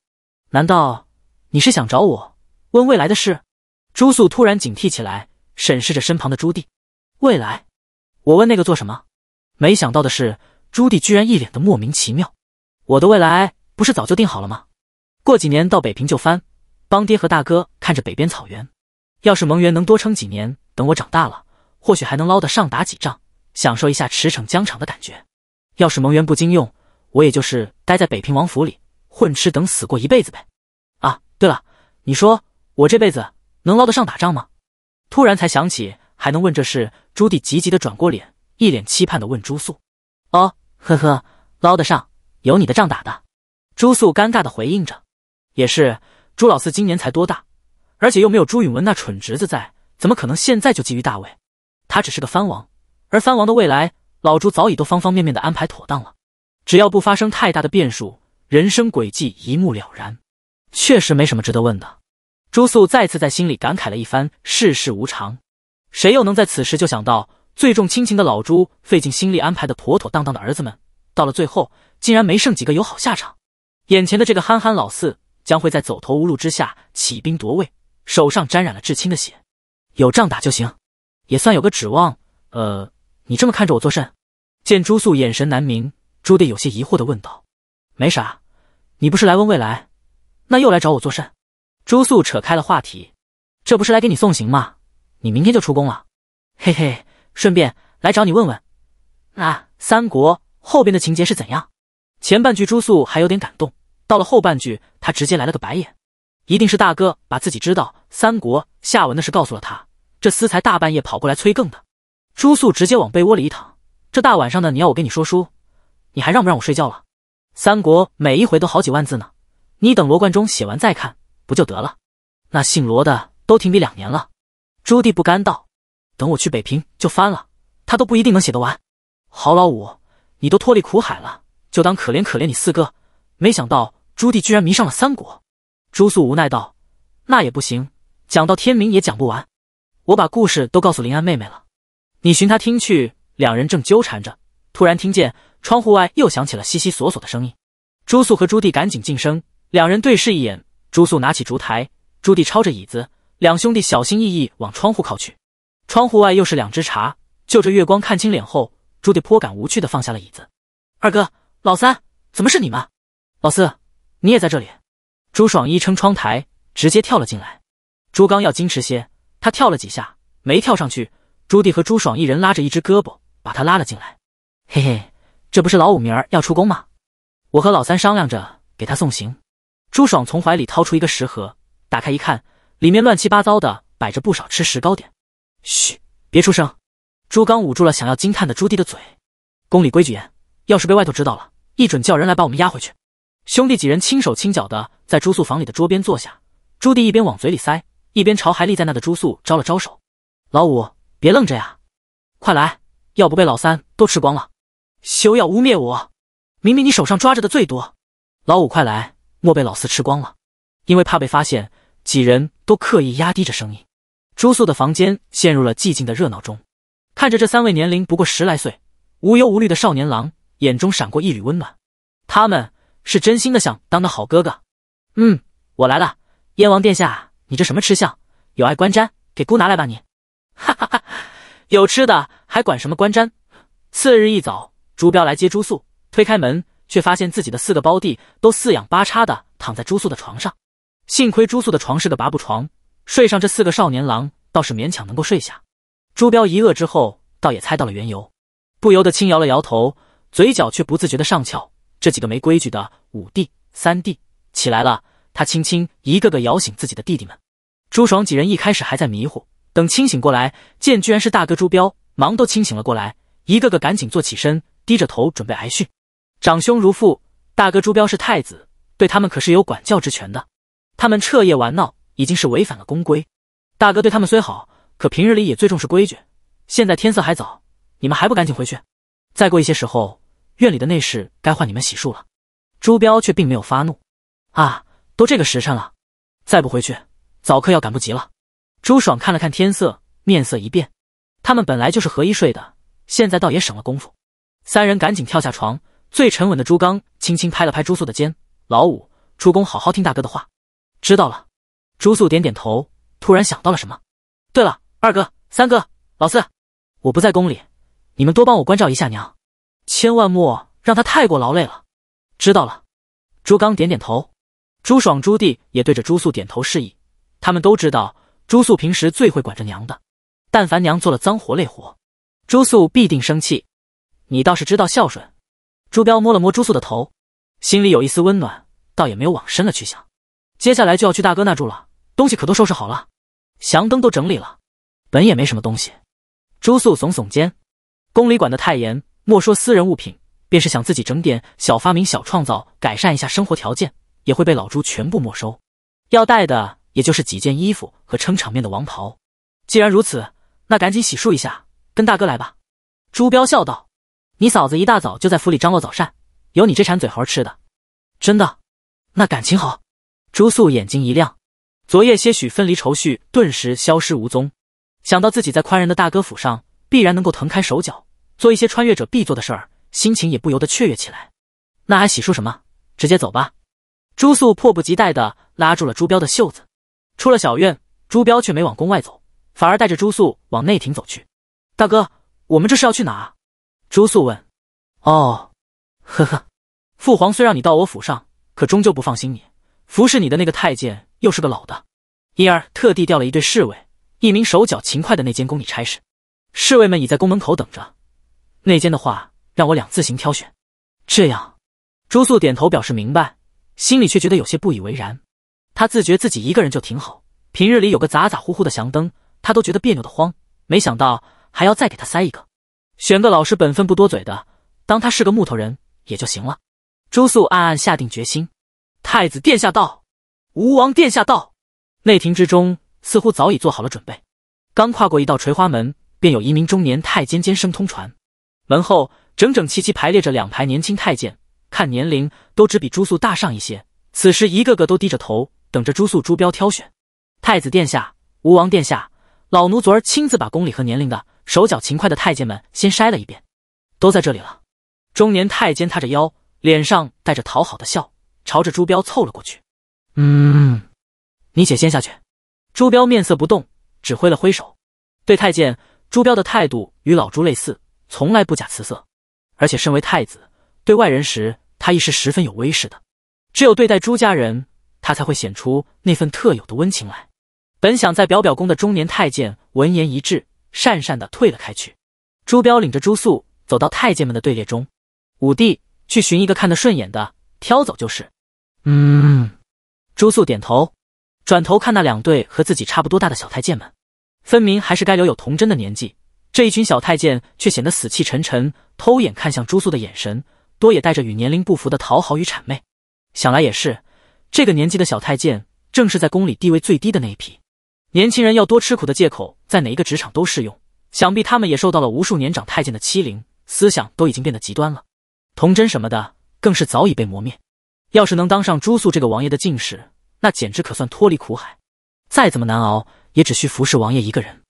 难道你是想找我？问未来的事，朱素突然警惕起来，审视着身旁的朱棣。未来，我问那个做什么？没想到的是，朱棣居然一脸的莫名其妙。我的未来不是早就定好了吗？过几年到北平就翻，帮爹和大哥看着北边草原。要是蒙元能多撑几年，等我长大了，或许还能捞得上打几仗，享受一下驰骋疆场的感觉。要是蒙元不经用，我也就是待在北平王府里混吃等死过一辈子呗。啊，对了，你说。我这辈子能捞得上打仗吗？突然才想起还能问这事，朱棣急急的转过脸，一脸期盼的问朱素：“哦，呵呵，捞得上有你的仗打的。”朱素尴尬的回应着：“也是，朱老四今年才多大，而且又没有朱允文那蠢侄子在，怎么可能现在就觊觎大位？他只是个藩王，而藩王的未来，老朱早已都方方面面的安排妥当了。只要不发生太大的变数，人生轨迹一目了然，确实没什么值得问的。”朱素再次在心里感慨了一番世事无常，谁又能在此时就想到最重亲情的老朱费尽心力安排的妥妥当当的儿子们，到了最后竟然没剩几个有好下场。眼前的这个憨憨老四将会在走投无路之下起兵夺位，手上沾染了至亲的血，有仗打就行，也算有个指望。呃，你这么看着我作甚？见朱素眼神难明，朱棣有些疑惑的问道：“没啥，你不是来问未来，那又来找我作甚？”朱素扯开了话题，这不是来给你送行吗？你明天就出宫了，嘿嘿，顺便来找你问问，那三国后边的情节是怎样？前半句朱素还有点感动，到了后半句，他直接来了个白眼，一定是大哥把自己知道三国下文的事告诉了他，这厮才大半夜跑过来催更的。朱素直接往被窝里一躺，这大晚上的你要我跟你说书，你还让不让我睡觉了？三国每一回都好几万字呢，你等罗贯中写完再看。不就得了？那姓罗的都停笔两年了。朱棣不甘道：“等我去北平就翻了，他都不一定能写得完。”郝老五，你都脱离苦海了，就当可怜可怜你四哥。没想到朱棣居然迷上了三国。朱素无奈道：“那也不行，讲到天明也讲不完。我把故事都告诉林安妹妹了，你寻她听去。”两人正纠缠着，突然听见窗户外又响起了悉悉索索的声音。朱素和朱棣赶紧噤声，两人对视一眼。朱素拿起烛台，朱棣抄着椅子，两兄弟小心翼翼往窗户靠去。窗户外又是两只茶，就着月光看清脸后，朱棣颇感无趣的放下了椅子。二哥，老三，怎么是你们？老四，你也在这里？朱爽一撑窗台，直接跳了进来。朱刚要矜持些，他跳了几下没跳上去，朱棣和朱爽一人拉着一只胳膊，把他拉了进来。嘿嘿，这不是老五明儿要出宫吗？我和老三商量着给他送行。朱爽从怀里掏出一个食盒，打开一看，里面乱七八糟的摆着不少吃食糕点。嘘，别出声！朱刚捂住了想要惊叹的朱棣的嘴。宫里规矩严，要是被外头知道了，一准叫人来把我们押回去。兄弟几人轻手轻脚的在朱素房里的桌边坐下。朱棣一边往嘴里塞，一边朝还立在那的朱素招了招手：“老五，别愣着呀，快来！要不被老三都吃光了，休要污蔑我！明明你手上抓着的最多。”老五，快来！莫被老四吃光了，因为怕被发现，几人都刻意压低着声音。朱素的房间陷入了寂静的热闹中，看着这三位年龄不过十来岁、无忧无虑的少年郎，眼中闪过一缕温暖。他们是真心的想当的好哥哥。嗯，我来了，燕王殿下，你这什么吃相？有爱观瞻，给姑拿来吧你。哈哈哈，有吃的还管什么观瞻？次日一早，朱标来接朱素，推开门。却发现自己的四个胞弟都四仰八叉的躺在朱素的床上，幸亏朱素的床是个拔步床，睡上这四个少年郎倒是勉强能够睡下。朱标一愕之后，倒也猜到了缘由，不由得轻摇了摇头，嘴角却不自觉的上翘。这几个没规矩的五弟、三弟起来了，他轻轻一个个摇醒自己的弟弟们。朱爽几人一开始还在迷糊，等清醒过来，见居然是大哥朱标，忙都清醒了过来，一个个赶紧坐起身，低着头准备挨训。长兄如父，大哥朱标是太子，对他们可是有管教之权的。他们彻夜玩闹，已经是违反了宫规。大哥对他们虽好，可平日里也最重视规矩。现在天色还早，你们还不赶紧回去？再过一些时候，院里的内侍该换你们洗漱了。朱标却并没有发怒。啊，都这个时辰了，再不回去，早课要赶不及了。朱爽看了看天色，面色一变。他们本来就是合一睡的，现在倒也省了功夫。三人赶紧跳下床。最沉稳的朱刚轻轻拍了拍朱素的肩：“老五出宫，好好听大哥的话。”知道了。朱素点点头，突然想到了什么：“对了，二哥、三哥、老四，我不在宫里，你们多帮我关照一下娘，千万莫让她太过劳累了。”知道了。朱刚点点头，朱爽、朱棣也对着朱素点头示意。他们都知道朱素平时最会管着娘的，但凡娘做了脏活累活，朱素必定生气。你倒是知道孝顺。朱标摸了摸朱素的头，心里有一丝温暖，倒也没有往深了去想。接下来就要去大哥那住了，东西可都收拾好了，祥灯都整理了，本也没什么东西。朱素耸耸肩，宫里管的太严，莫说私人物品，便是想自己整点小发明、小创造，改善一下生活条件，也会被老朱全部没收。要带的也就是几件衣服和撑场面的王袍。既然如此，那赶紧洗漱一下，跟大哥来吧。朱标笑道。你嫂子一大早就在府里张罗早膳，有你这馋嘴猴吃的，真的？那感情好。朱素眼睛一亮，昨夜些许分离愁绪顿时消失无踪。想到自己在宽仁的大哥府上，必然能够腾开手脚，做一些穿越者必做的事儿，心情也不由得雀跃起来。那还洗漱什么？直接走吧。朱素迫不及待地拉住了朱标的袖子，出了小院。朱标却没往宫外走，反而带着朱素往内廷走去。大哥，我们这是要去哪？朱素问：“哦，呵呵，父皇虽让你到我府上，可终究不放心你。服侍你的那个太监又是个老的，因而特地调了一队侍卫，一名手脚勤快的内监宫里差事。侍卫们已在宫门口等着。内监的话，让我俩自行挑选。这样。”朱素点头表示明白，心里却觉得有些不以为然。他自觉自己一个人就挺好，平日里有个咋咋呼呼的祥灯，他都觉得别扭的慌，没想到还要再给他塞一个。选个老实本分、不多嘴的，当他是个木头人也就行了。朱素暗暗下定决心。太子殿下到，吴王殿下到。内廷之中似乎早已做好了准备。刚跨过一道垂花门，便有一名中年太监尖声通传。门后整整齐齐排列着两排年轻太监，看年龄都只比朱素大上一些。此时一个个都低着头，等着朱素朱标挑选。太子殿下，吴王殿下，老奴昨儿亲自把宫里和年龄的。手脚勤快的太监们先筛了一遍，都在这里了。中年太监塌着腰，脸上带着讨好的笑，朝着朱标凑了过去。“嗯，你且先下去。”朱标面色不动，只挥了挥手。对太监，朱标的态度与老朱类似，从来不假辞色。而且身为太子，对外人时他亦是十分有威势的。只有对待朱家人，他才会显出那份特有的温情来。本想在表表功的中年太监闻言一滞。讪讪的退了开去，朱标领着朱素走到太监们的队列中，五弟，去寻一个看得顺眼的挑走就是。嗯，朱素点头，转头看那两队和自己差不多大的小太监们，分明还是该留有童真的年纪，这一群小太监却显得死气沉沉，偷眼看向朱素的眼神，多也带着与年龄不符的讨好与谄媚。想来也是，这个年纪的小太监，正是在宫里地位最低的那一批。年轻人要多吃苦的借口。在哪一个职场都适用，想必他们也受到了无数年长太监的欺凌，思想都已经变得极端了，童真什么的更是早已被磨灭。要是能当上朱素这个王爷的进士，那简直可算脱离苦海。再怎么难熬，也只需服侍王爷一个人。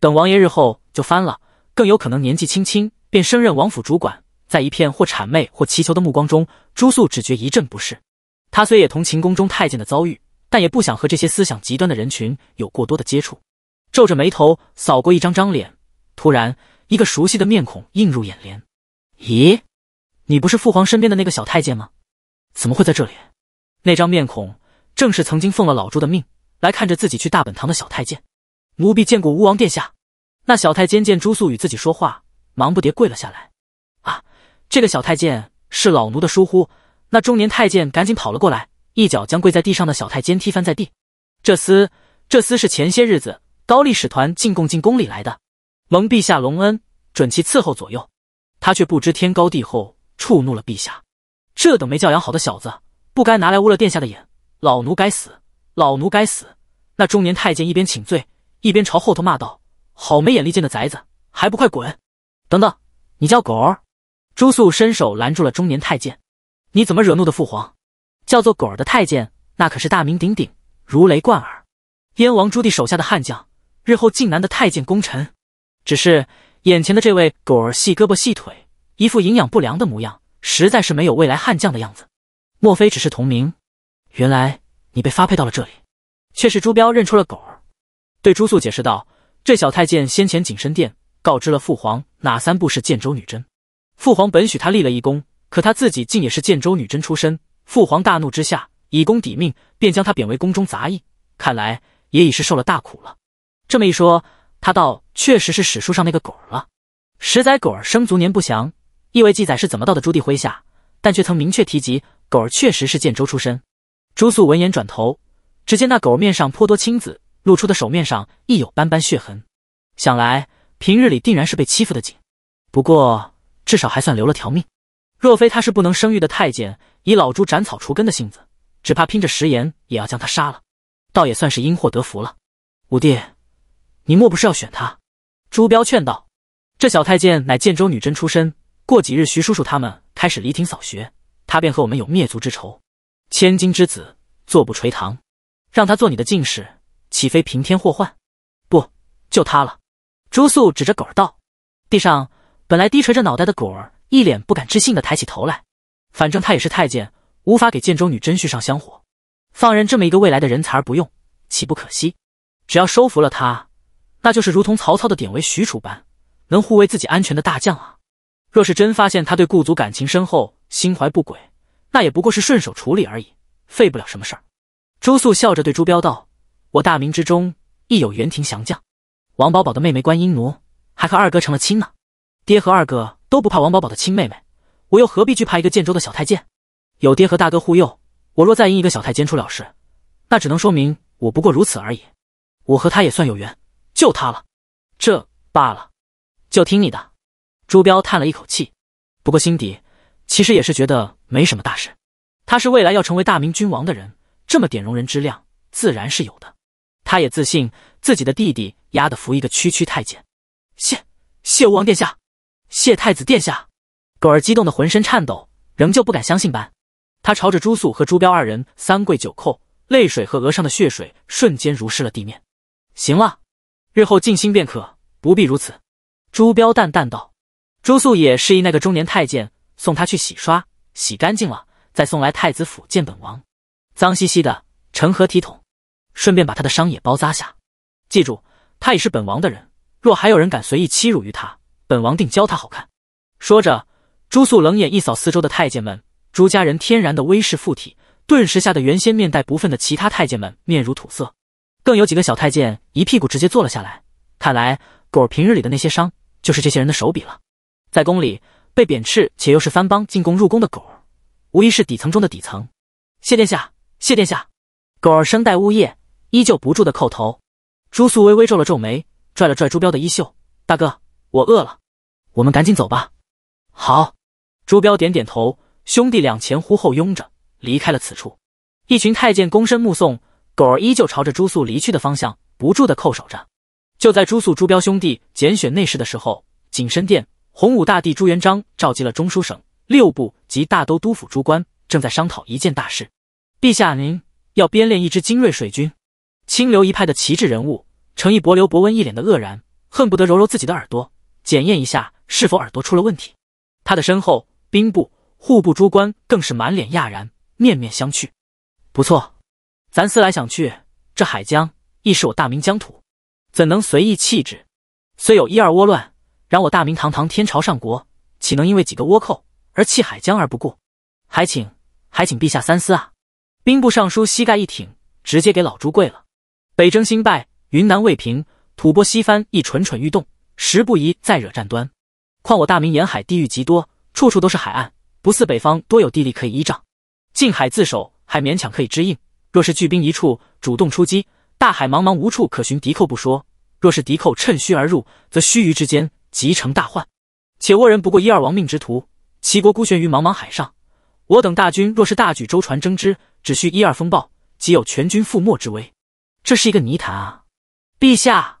等王爷日后就翻了，更有可能年纪轻轻便升任王府主管，在一片或谄媚或祈求的目光中，朱素只觉一阵不适。他虽也同秦宫中太监的遭遇，但也不想和这些思想极端的人群有过多的接触。皱着眉头扫过一张张脸，突然，一个熟悉的面孔映入眼帘。咦，你不是父皇身边的那个小太监吗？怎么会在这里？那张面孔正是曾经奉了老朱的命来看着自己去大本堂的小太监。奴婢见过吴王殿下。那小太监见朱素与自己说话，忙不迭跪了下来。啊，这个小太监是老奴的疏忽。那中年太监赶紧跑了过来，一脚将跪在地上的小太监踢翻在地。这厮，这厮是前些日子。高丽使团进贡进宫里来的，蒙陛下隆恩，准其伺候左右。他却不知天高地厚，触怒了陛下。这等没教养好的小子，不该拿来污了殿下的眼。老奴该死，老奴该死。那中年太监一边请罪，一边朝后头骂道：“好没眼力见的崽子，还不快滚！”等等，你叫狗儿？朱肃伸手拦住了中年太监：“你怎么惹怒的父皇？”叫做狗儿的太监，那可是大名鼎鼎，如雷贯耳。燕王朱棣手下的悍将。日后靖难的太监功臣，只是眼前的这位狗儿细胳膊细腿，一副营养不良的模样，实在是没有未来悍将的样子。莫非只是同名？原来你被发配到了这里，却是朱标认出了狗儿，对朱素解释道：“这小太监先前景深殿告知了父皇哪三步是建州女真，父皇本许他立了一功，可他自己竟也是建州女真出身，父皇大怒之下以功抵命，便将他贬为宫中杂役。看来也已是受了大苦了。”这么一说，他倒确实是史书上那个狗儿了。十载狗儿生卒年不详，亦未记载是怎么到的朱棣麾下，但却曾明确提及狗儿确实是建州出身。朱肃闻言转头，只见那狗儿面上颇多青紫，露出的手面上亦有斑斑血痕，想来平日里定然是被欺负的紧。不过至少还算留了条命，若非他是不能生育的太监，以老朱斩草除根的性子，只怕拼着食言也要将他杀了，倒也算是因祸得福了，五弟。你莫不是要选他？朱标劝道：“这小太监乃建州女真出身，过几日徐叔叔他们开始离庭扫学，他便和我们有灭族之仇。千金之子坐不垂堂，让他做你的进士，岂非平添祸患？不，就他了。”朱肃指着狗儿道：“地上本来低垂着脑袋的狗儿，一脸不敢置信的抬起头来。反正他也是太监，无法给建州女真续上香火，放任这么一个未来的人才而不用，岂不可惜？只要收服了他。”那就是如同曹操的典韦、许褚般能护卫自己安全的大将啊！若是真发现他对故族感情深厚，心怀不轨，那也不过是顺手处理而已，费不了什么事儿。朱肃笑着对朱标道：“我大明之中亦有元廷降将，王宝宝的妹妹观音奴，还和二哥成了亲呢。爹和二哥都不怕王宝宝的亲妹妹，我又何必惧怕一个建州的小太监？有爹和大哥护佑，我若再因一个小太监出了事，那只能说明我不过如此而已。我和他也算有缘。”就他了，这罢了，就听你的。朱标叹了一口气，不过心底其实也是觉得没什么大事。他是未来要成为大明君王的人，这么点容人之量自然是有的。他也自信自己的弟弟压得服一个区区太监。谢谢吾王殿下，谢太子殿下。狗儿激动的浑身颤抖，仍旧不敢相信般，他朝着朱素和朱标二人三跪九叩，泪水和额上的血水瞬间濡湿了地面。行了。日后静心便可，不必如此。”朱标淡淡道。朱素也示意那个中年太监送他去洗刷，洗干净了再送来太子府见本王。脏兮兮的，成何体统？顺便把他的伤也包扎下。记住，他也是本王的人。若还有人敢随意欺辱于他，本王定教他好看。说着，朱素冷眼一扫四周的太监们，朱家人天然的威势附体，顿时吓得原先面带不忿的其他太监们面如土色。更有几个小太监一屁股直接坐了下来，看来狗儿平日里的那些伤就是这些人的手笔了。在宫里被贬斥且又是番邦进贡入宫的狗儿，无疑是底层中的底层。谢殿下，谢殿下！狗儿声带呜咽，依旧不住的叩头。朱素微微皱了皱眉，拽了拽朱标的衣袖：“大哥，我饿了，我们赶紧走吧。”好。朱标点点头，兄弟俩前呼后拥着离开了此处。一群太监躬身目送。狗儿依旧朝着朱肃离去的方向不住的叩首着。就在朱肃、朱标兄弟拣选内侍的时候，景深殿，洪武大帝朱元璋召集了中书省、六部及大都督府诸官，正在商讨一件大事。陛下，您要编练一支精锐水军。清流一派的旗帜人物程毅、博、刘伯温一脸的愕然，恨不得揉揉自己的耳朵，检验一下是否耳朵出了问题。他的身后，兵部、户部诸官更是满脸讶然，面面相觑。不错。咱思来想去，这海疆亦是我大明疆土，怎能随意弃之？虽有一二倭乱，然我大明堂堂天朝上国，岂能因为几个倭寇而弃海疆而不顾？还请还请陛下三思啊！兵部尚书膝盖一挺，直接给老朱跪了。北征新败，云南未平，吐蕃西番亦蠢蠢欲动，时不宜再惹战端。况我大明沿海地域极多，处处都是海岸，不似北方多有地利可以依仗，近海自守还勉强可以支应。若是聚兵一处，主动出击，大海茫茫，无处可寻敌寇不说；若是敌寇趁虚而入，则须臾之间即成大患。且倭人不过一二亡命之徒，齐国孤悬于茫茫海上，我等大军若是大举舟船征之，只需一二风暴，即有全军覆没之危。这是一个泥潭啊，陛下！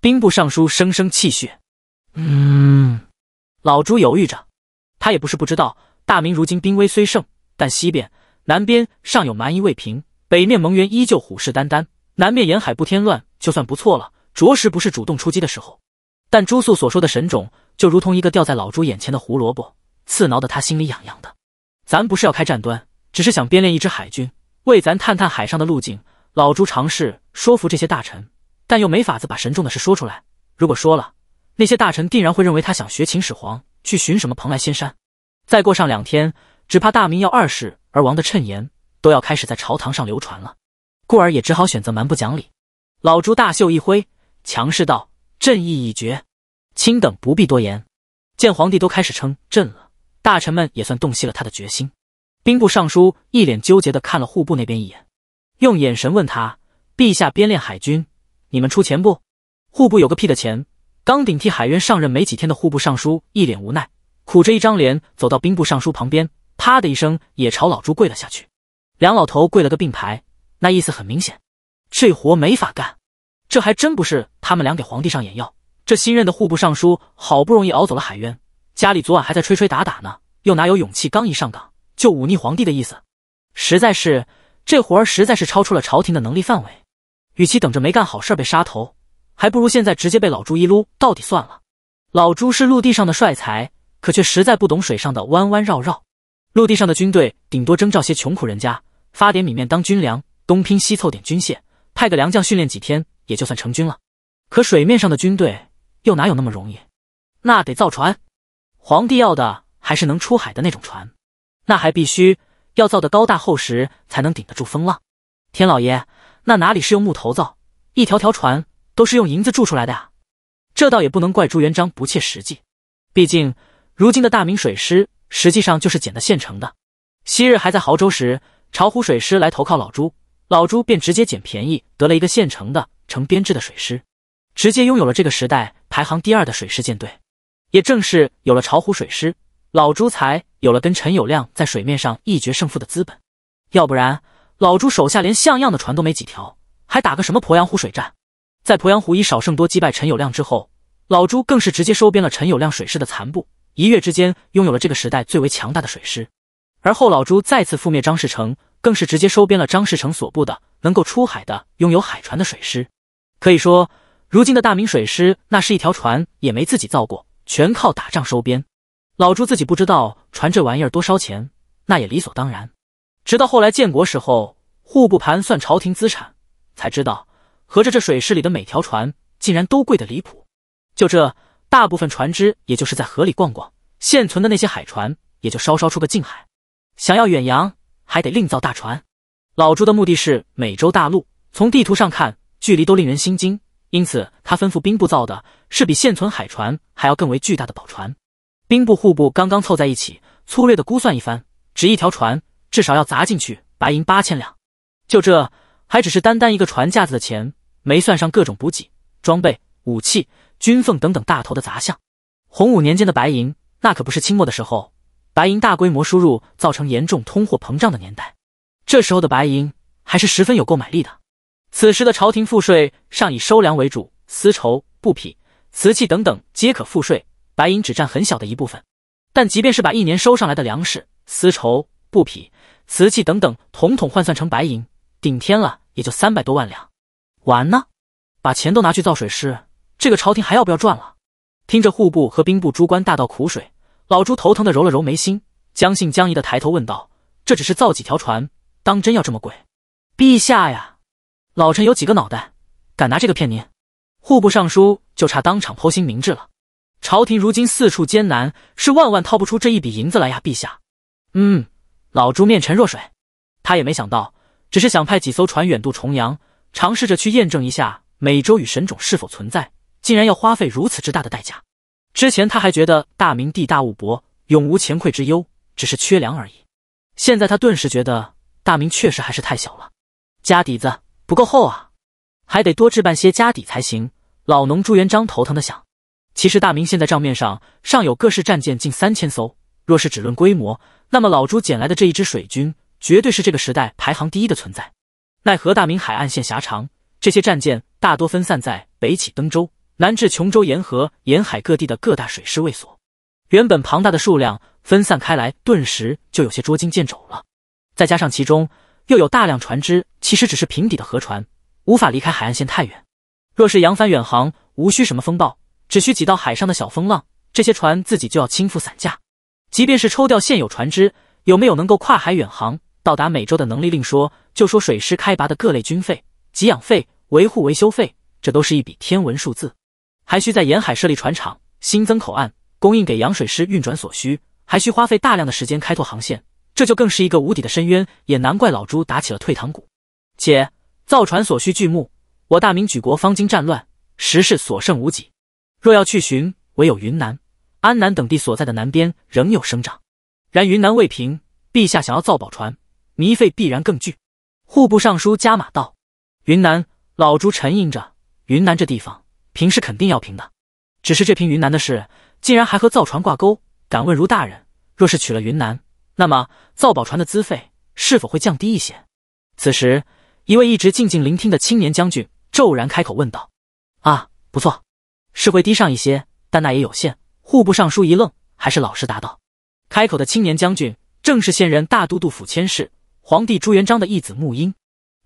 兵部尚书声声泣血，嗯，老朱犹豫着，他也不是不知道，大明如今兵威虽盛，但西边、南边尚有蛮夷未平。北面蒙元依旧虎视眈眈，南面沿海不添乱就算不错了，着实不是主动出击的时候。但朱肃所说的神种，就如同一个掉在老朱眼前的胡萝卜，刺挠的他心里痒痒的。咱不是要开战端，只是想编练一支海军，为咱探探海上的路径。老朱尝试说服这些大臣，但又没法子把神种的事说出来。如果说了，那些大臣定然会认为他想学秦始皇去寻什么蓬莱仙山，再过上两天，只怕大明要二世而亡的谶言。都要开始在朝堂上流传了，故而也只好选择蛮不讲理。老朱大袖一挥，强势道：“朕意已决，卿等不必多言。”见皇帝都开始称朕了，大臣们也算洞悉了他的决心。兵部尚书一脸纠结的看了户部那边一眼，用眼神问他：“陛下，编练海军，你们出钱不？”户部有个屁的钱！刚顶替海渊上任没几天的户部尚书一脸无奈，苦着一张脸走到兵部尚书旁边，啪的一声也朝老朱跪了下去。梁老头跪了个并排，那意思很明显，这活没法干。这还真不是他们俩给皇帝上眼药。这新任的户部尚书好不容易熬走了海渊，家里昨晚还在吹吹打打呢，又哪有勇气？刚一上岗就忤逆皇帝的意思，实在是这活儿实在是超出了朝廷的能力范围。与其等着没干好事被杀头，还不如现在直接被老朱一撸到底算了。老朱是陆地上的帅才，可却实在不懂水上的弯弯绕绕。陆地上的军队顶多征召些穷苦人家。发点米面当军粮，东拼西凑点军械，派个粮将训练几天，也就算成军了。可水面上的军队又哪有那么容易？那得造船，皇帝要的还是能出海的那种船，那还必须要造的高大厚实，才能顶得住风浪。天老爷，那哪里是用木头造？一条条船都是用银子铸出来的呀！这倒也不能怪朱元璋不切实际，毕竟如今的大明水师实际上就是捡的现成的。昔日还在亳州时。巢湖水师来投靠老朱，老朱便直接捡便宜，得了一个现成的、成编制的水师，直接拥有了这个时代排行第二的水师舰队。也正是有了巢湖水师，老朱才有了跟陈友谅在水面上一决胜负的资本。要不然，老朱手下连像样的船都没几条，还打个什么鄱阳湖水战？在鄱阳湖以少胜多击败陈友谅之后，老朱更是直接收编了陈友谅水师的残部，一跃之间拥有了这个时代最为强大的水师。而后老朱再次覆灭张士诚，更是直接收编了张士诚所部的能够出海的、拥有海船的水师。可以说，如今的大明水师那是一条船也没自己造过，全靠打仗收编。老朱自己不知道船这玩意儿多烧钱，那也理所当然。直到后来建国时候，户部盘算朝廷资产，才知道合着这水师里的每条船竟然都贵得离谱。就这，大部分船只也就是在河里逛逛，现存的那些海船也就稍稍出个近海。想要远洋，还得另造大船。老朱的目的是美洲大陆，从地图上看，距离都令人心惊，因此他吩咐兵部造的是比现存海船还要更为巨大的宝船。兵部、户部刚刚凑在一起，粗略的估算一番，只一条船至少要砸进去白银八千两。就这，还只是单单一个船架子的钱，没算上各种补给、装备、武器、军俸等等大头的杂项。洪武年间的白银，那可不是清末的时候。白银大规模输入造成严重通货膨胀的年代，这时候的白银还是十分有购买力的。此时的朝廷赋税尚以收粮为主，丝绸、布匹、瓷器等等皆可赋税，白银只占很小的一部分。但即便是把一年收上来的粮食、丝绸、布匹、瓷器等等统统换算成白银，顶天了也就三百多万两。完呢，把钱都拿去造水师，这个朝廷还要不要赚了？听着户部和兵部诸官大倒苦水。老朱头疼的揉了揉眉心，将信将疑的抬头问道：“这只是造几条船，当真要这么贵？陛下呀，老臣有几个脑袋，敢拿这个骗您？户部尚书就差当场剖心明志了。朝廷如今四处艰难，是万万掏不出这一笔银子来呀，陛下。”“嗯。”老朱面沉若水，他也没想到，只是想派几艘船远渡重洋，尝试着去验证一下美洲与神种是否存在，竟然要花费如此之大的代价。之前他还觉得大明地大物博，永无前馈之忧，只是缺粮而已。现在他顿时觉得大明确实还是太小了，家底子不够厚啊，还得多置办些家底才行。老农朱元璋头疼的想。其实大明现在账面上尚有各式战舰近三千艘，若是只论规模，那么老朱捡来的这一支水军绝对是这个时代排行第一的存在。奈何大明海岸线狭长，这些战舰大多分散在北起登州。南至琼州沿河沿海各地的各大水师卫所，原本庞大的数量分散开来，顿时就有些捉襟见肘了。再加上其中又有大量船只，其实只是平底的河船，无法离开海岸线太远。若是扬帆远航，无需什么风暴，只需几道海上的小风浪，这些船自己就要倾覆散架。即便是抽调现有船只，有没有能够跨海远航到达美洲的能力，另说。就说水师开拔的各类军费、给养费、维护维修费，这都是一笔天文数字。还需在沿海设立船厂，新增口岸，供应给洋水师运转所需，还需花费大量的时间开拓航线，这就更是一个无底的深渊。也难怪老朱打起了退堂鼓。且造船所需巨木，我大明举国方经战乱，时势所剩无几。若要去寻，唯有云南、安南等地所在的南边仍有生长。然云南未平，陛下想要造宝船，糜费必然更巨。户部尚书加马道，云南老朱沉吟着，云南这地方。平是肯定要平的，只是这平云南的事竟然还和造船挂钩。敢问如大人，若是取了云南，那么造宝船的资费是否会降低一些？此时，一位一直静静聆听的青年将军骤然开口问道：“啊，不错，是会低上一些，但那也有限。”户部尚书一愣，还是老实答道：“开口的青年将军正是现任大都督府佥事、皇帝朱元璋的义子沐英。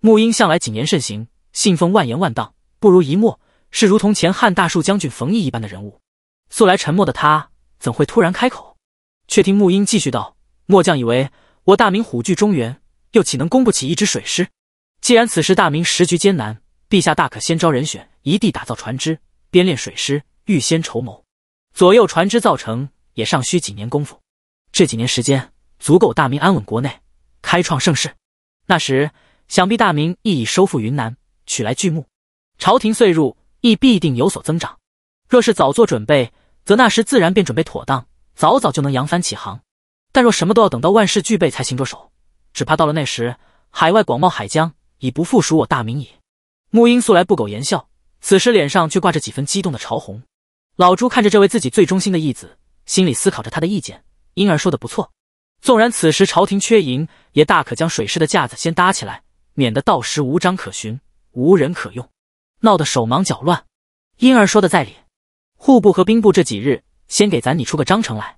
沐英向来谨言慎行，信奉万言万当不如一默。”是如同前汉大树将军冯毅一般的人物，素来沉默的他怎会突然开口？却听沐英继续道：“末将以为，我大明虎踞中原，又岂能供不起一支水师？既然此时大明时局艰难，陛下大可先招人选一地打造船只，编练水师，预先筹谋。左右船只造成也尚需几年功夫，这几年时间足够大明安稳国内，开创盛世。那时想必大明亦已收复云南，取来巨木，朝廷岁入。”亦必定有所增长。若是早做准备，则那时自然便准备妥当，早早就能扬帆起航。但若什么都要等到万事俱备才行着手，只怕到了那时，海外广袤海疆已不复属我大明也。穆英素来不苟言笑，此时脸上却挂着几分激动的潮红。老朱看着这位自己最忠心的义子，心里思考着他的意见。因而说的不错，纵然此时朝廷缺银，也大可将水师的架子先搭起来，免得到时无章可循，无人可用。闹得手忙脚乱，因而说的在理。户部和兵部这几日先给咱拟出个章程来，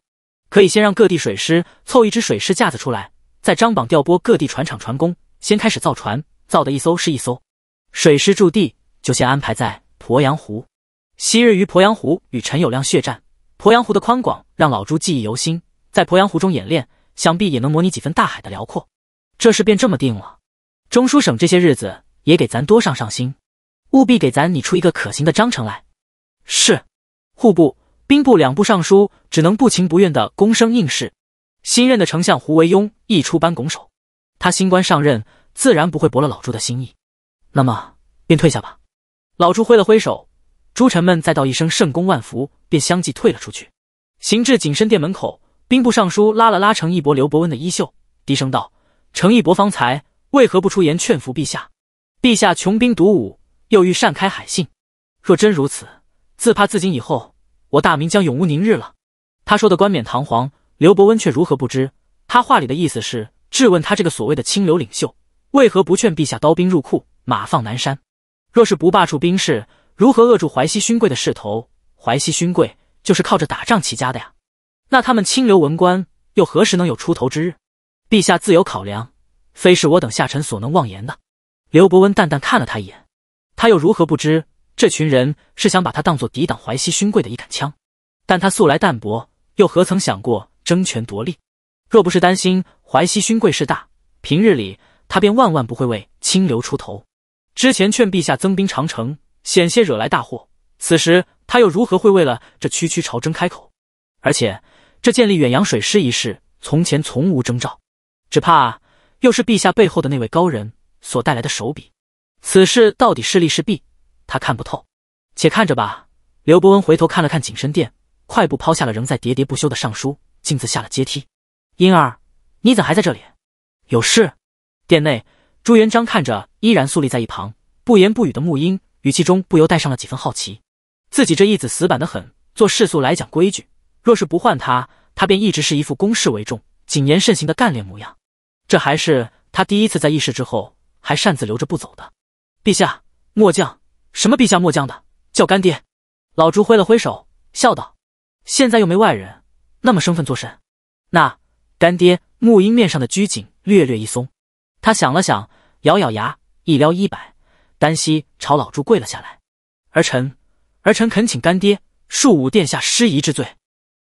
可以先让各地水师凑一支水师架子出来，在张榜调拨各地船厂船工，先开始造船，造的一艘是一艘。水师驻地就先安排在鄱阳湖。昔日于鄱阳湖与陈友谅血战，鄱阳湖的宽广让老朱记忆犹新，在鄱阳湖中演练，想必也能模拟几分大海的辽阔。这事便这么定了。中书省这些日子也给咱多上上心。务必给咱拟出一个可行的章程来。是，户部、兵部两部尚书只能不情不愿的躬身应试。新任的丞相胡惟庸一出班拱手，他新官上任，自然不会驳了老朱的心意。那么便退下吧。老朱挥了挥手，诸臣们再道一声“圣功万福”，便相继退了出去。行至景深殿门口，兵部尚书拉了拉程一博、刘伯温的衣袖，低声道：“程一博方才为何不出言劝服陛下？陛下穷兵黩武。”又欲擅开海信。若真如此，自怕自今以后，我大明将永无宁日了。他说的冠冕堂皇，刘伯温却如何不知？他话里的意思是质问他这个所谓的清流领袖，为何不劝陛下刀兵入库，马放南山？若是不罢黜兵士，如何遏住淮西勋贵的势头？淮西勋贵就是靠着打仗起家的呀，那他们清流文官又何时能有出头之日？陛下自有考量，非是我等下臣所能妄言的。刘伯温淡淡看了他一眼。他又如何不知这群人是想把他当做抵挡淮西勋贵的一杆枪？但他素来淡泊，又何曾想过争权夺利？若不是担心淮西勋贵势大，平日里他便万万不会为清流出头。之前劝陛下增兵长城，险些惹来大祸。此时他又如何会为了这区区朝争开口？而且这建立远洋水师一事，从前从无征兆，只怕又是陛下背后的那位高人所带来的手笔。此事到底是利是弊，他看不透，且看着吧。刘伯温回头看了看景深殿，快步抛下了仍在喋喋不休的尚书，径自下了阶梯。英儿，你怎还在这里？有事？殿内，朱元璋看着依然肃立在一旁、不言不语的沐英，语气中不由带上了几分好奇。自己这义子死板得很，做世俗来讲规矩，若是不换他，他便一直是一副公事为重、谨言慎行的干练模样。这还是他第一次在议事之后还擅自留着不走的。陛下，末将什么？陛下末将的叫干爹。老朱挥了挥手，笑道：“现在又没外人，那么生分做甚？”那干爹沐英面上的拘谨略略一松，他想了想，咬咬牙，一撩衣摆，单膝朝老朱跪了下来：“儿臣儿臣恳请干爹恕武殿下失仪之罪。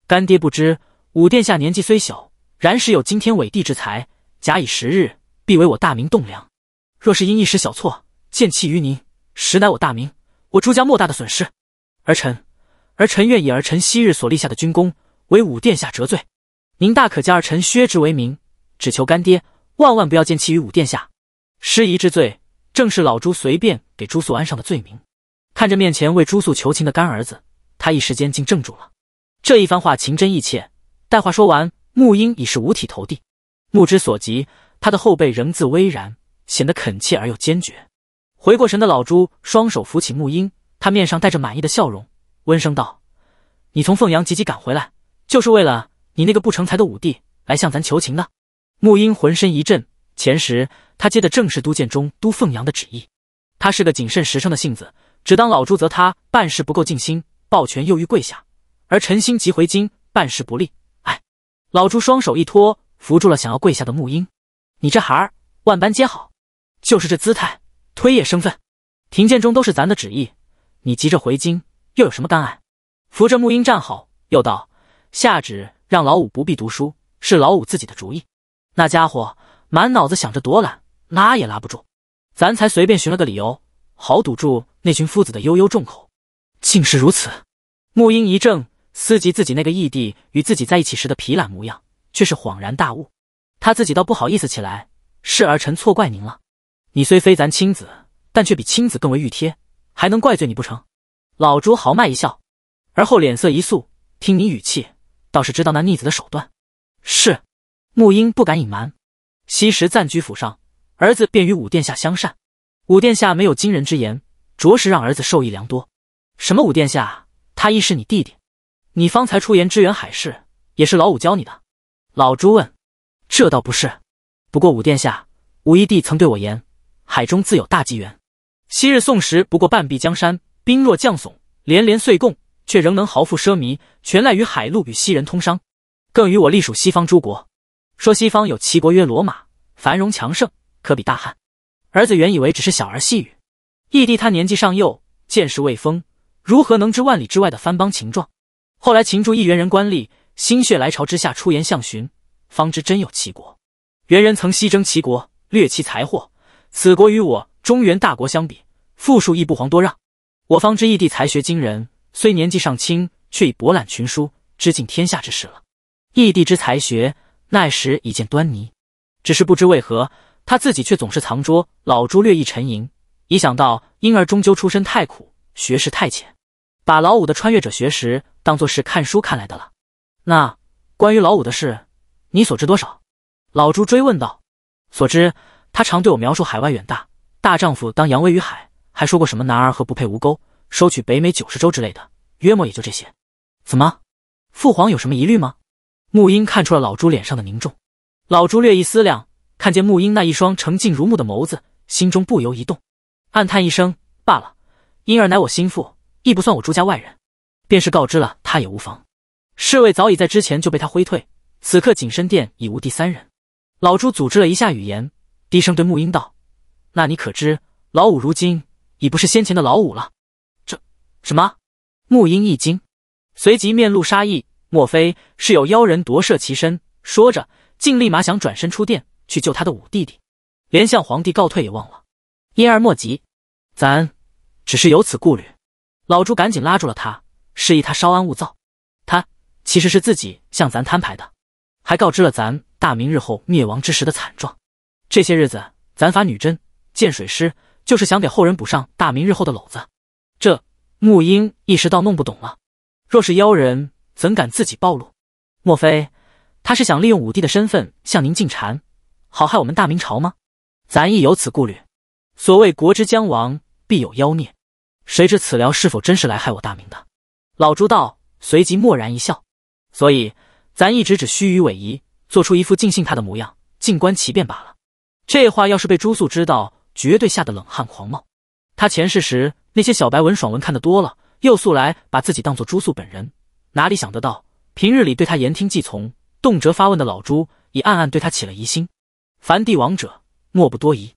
干爹不知，武殿下年纪虽小，然实有惊天伟地之才，假以时日，必为我大明栋梁。若是因一时小错。”见弃于您，实乃我大明，我朱家莫大的损失。儿臣，儿臣愿以儿臣昔日所立下的军功，为武殿下折罪。您大可将儿臣削职为民，只求干爹万万不要见弃于武殿下。失仪之罪，正是老朱随便给朱素安上的罪名。看着面前为朱素求情的干儿子，他一时间竟怔住了。这一番话情真意切，待话说完，沐英已是五体投地。目之所及，他的后背仍自巍然，显得恳切而又坚决。回过神的老朱双手扶起沐英，他面上带着满意的笑容，温声道：“你从凤阳急急赶回来，就是为了你那个不成才的五弟来向咱求情的。”沐英浑身一震，前时他接的正是都建中都凤阳的旨意。他是个谨慎实诚的性子，只当老朱责他办事不够尽心，抱拳又欲跪下，而陈兴急回京办事不利。哎，老朱双手一托，扶住了想要跪下的沐英：“你这孩儿万般皆好，就是这姿态。”推也生分，庭见中都是咱的旨意。你急着回京，又有什么干碍？扶着沐英站好，又道：下旨让老五不必读书，是老五自己的主意。那家伙满脑子想着躲懒，拉也拉不住。咱才随便寻了个理由，好堵住那群夫子的悠悠众口。竟是如此！沐英一怔，思及自己那个义弟与自己在一起时的疲懒模样，却是恍然大悟。他自己倒不好意思起来，是儿臣错怪您了。你虽非咱亲子，但却比亲子更为御贴，还能怪罪你不成？老朱豪迈一笑，而后脸色一肃。听你语气，倒是知道那逆子的手段。是，沐英不敢隐瞒。西时暂居府上，儿子便与武殿下相善。武殿下没有惊人之言，着实让儿子受益良多。什么武殿下？他亦是你弟弟。你方才出言支援海事，也是老五教你的？老朱问。这倒不是，不过武殿下、武一弟曾对我言。海中自有大机缘。昔日宋时不过半壁江山，兵弱将怂，连连岁贡，却仍能豪富奢靡，全赖于海路与西人通商，更与我隶属西方诸国。说西方有齐国，曰罗马，繁荣强盛，可比大汉。儿子原以为只是小儿戏语，义弟他年纪尚幼，见识未丰，如何能知万里之外的藩邦情状？后来擒住一元人官吏，心血来潮之下出言相询，方知真有齐国。猿人曾西征齐国，掠其财货。此国与我中原大国相比，富庶亦不遑多让。我方之义弟才学惊人，虽年纪尚轻，却已博览群书，知尽天下之事了。义弟之才学，那时已见端倪，只是不知为何，他自己却总是藏拙。老朱略一沉吟，一想到婴儿终究出身太苦，学识太浅，把老五的穿越者学识当做是看书看来的了。那关于老五的事，你所知多少？老朱追问道。所知。他常对我描述海外远大，大丈夫当扬威于海，还说过什么男儿何不配吴钩，收取北美九十州之类的，约莫也就这些。怎么，父皇有什么疑虑吗？沐英看出了老朱脸上的凝重，老朱略一思量，看见沐英那一双澄净如目的眸子，心中不由一动，暗叹一声罢了。婴儿乃我心腹，亦不算我朱家外人，便是告知了他也无妨。侍卫早已在之前就被他挥退，此刻景深殿已无第三人。老朱组织了一下语言。低声对沐英道：“那你可知老五如今已不是先前的老五了？”这什么？沐英一惊，随即面露杀意。莫非是有妖人夺舍其身？说着，竟立马想转身出殿去救他的五弟弟，连向皇帝告退也忘了。因而莫急，咱只是有此顾虑。老朱赶紧拉住了他，示意他稍安勿躁。他其实是自己向咱摊牌的，还告知了咱大明日后灭亡之时的惨状。这些日子，咱伐女真、建水师，就是想给后人补上大明日后的篓子。这沐英意识到弄不懂了。若是妖人，怎敢自己暴露？莫非他是想利用武帝的身份向您进谗，好害我们大明朝吗？咱亦有此顾虑。所谓国之将亡，必有妖孽。谁知此聊是否真是来害我大明的？老朱道，随即默然一笑。所以咱一直只虚与委蛇，做出一副尽信他的模样，静观其变罢了。这话要是被朱素知道，绝对吓得冷汗狂冒。他前世时那些小白文爽文看得多了，又素来把自己当做朱素本人，哪里想得到，平日里对他言听计从、动辄发问的老朱，已暗暗对他起了疑心。凡帝王者，莫不多疑。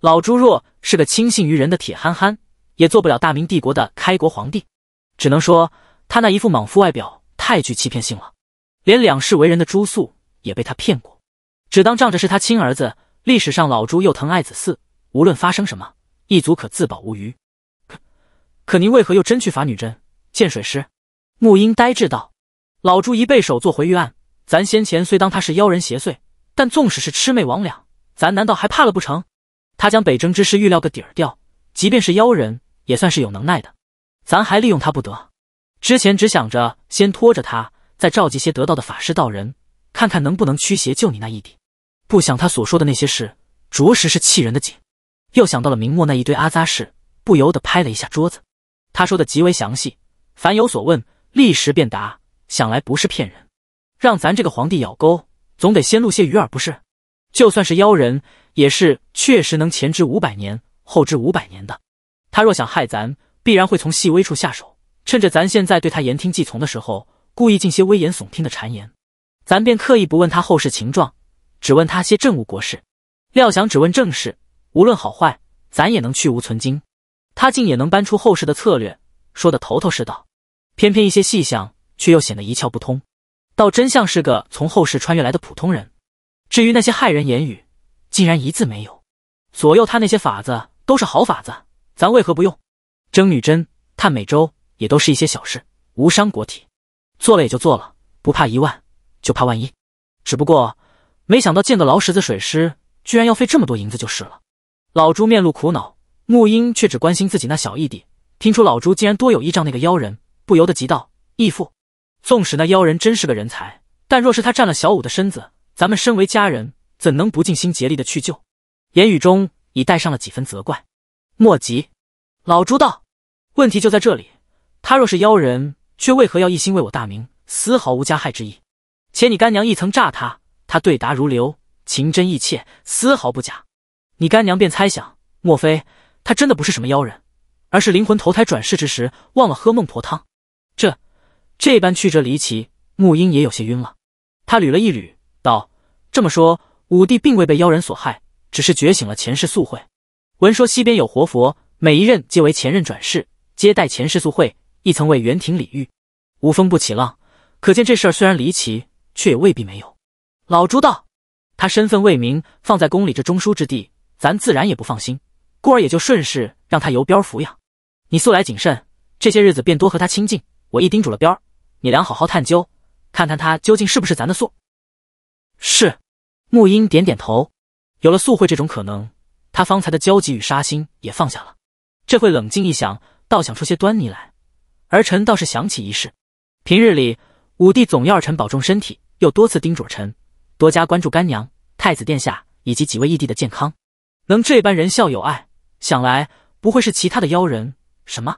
老朱若是个轻信于人的铁憨憨，也做不了大明帝国的开国皇帝。只能说他那一副莽夫外表太具欺骗性了，连两世为人的朱素也被他骗过，只当仗着是他亲儿子。历史上老朱又疼爱子嗣，无论发生什么，一族可自保无余。可可，您为何又真去伐女真、见水师？沐英呆滞道：“老朱一背手做回玉案，咱先前虽当他是妖人邪祟，但纵使是魑魅魍魉，咱难道还怕了不成？他将北征之事预料个底儿掉，即便是妖人，也算是有能耐的。咱还利用他不得？之前只想着先拖着他，再召集些得道的法师道人，看看能不能驱邪救你那一弟。”不想他所说的那些事，着实是气人的紧。又想到了明末那一堆阿杂事，不由得拍了一下桌子。他说的极为详细，凡有所问，立时便答。想来不是骗人，让咱这个皇帝咬钩，总得先露些鱼饵不是？就算是妖人，也是确实能前知五百年，后知五百年的。他若想害咱，必然会从细微处下手，趁着咱现在对他言听计从的时候，故意进些危言耸听的谗言。咱便刻意不问他后世情状。只问他些政务国事，料想只问政事，无论好坏，咱也能去无存经。他竟也能搬出后世的策略，说的头头是道。偏偏一些细项，却又显得一窍不通，倒真像是个从后世穿越来的普通人。至于那些害人言语，竟然一字没有。左右他那些法子都是好法子，咱为何不用？争女真、探美洲，也都是一些小事，无伤国体。做了也就做了，不怕一万，就怕万一。只不过。没想到见个老什子水师，居然要费这么多银子，就是了。老朱面露苦恼，穆英却只关心自己那小义弟。听出老朱竟然多有依仗那个妖人，不由得急道：“义父，纵使那妖人真是个人才，但若是他占了小五的身子，咱们身为家人，怎能不尽心竭力的去救？”言语中已带上了几分责怪。莫急，老朱道：“问题就在这里，他若是妖人，却为何要一心为我大明，丝毫无加害之意？且你干娘亦曾诈他。”他对答如流，情真意切，丝毫不假。你干娘便猜想，莫非他真的不是什么妖人，而是灵魂投胎转世之时忘了喝孟婆汤？这这般曲折离奇，沐英也有些晕了。他捋了一捋，道：“这么说，武帝并未被妖人所害，只是觉醒了前世宿慧。闻说西边有活佛，每一任皆为前任转世，皆带前世宿慧。亦曾为原廷礼遇，无风不起浪，可见这事儿虽然离奇，却也未必没有。”老朱道：“他身份未明，放在宫里这中枢之地，咱自然也不放心，故而也就顺势让他由边儿抚养。你素来谨慎，这些日子便多和他亲近。我一叮嘱了边儿，你俩好好探究，看看他究竟是不是咱的素。”是，沐英点点头。有了素慧这种可能，他方才的焦急与杀心也放下了。这会冷静一想，倒想出些端倪来。儿臣倒是想起一事：平日里，武帝总要儿臣保重身体，又多次叮嘱臣。多加关注干娘、太子殿下以及几位义弟的健康，能这般仁孝有爱，想来不会是其他的妖人。什么？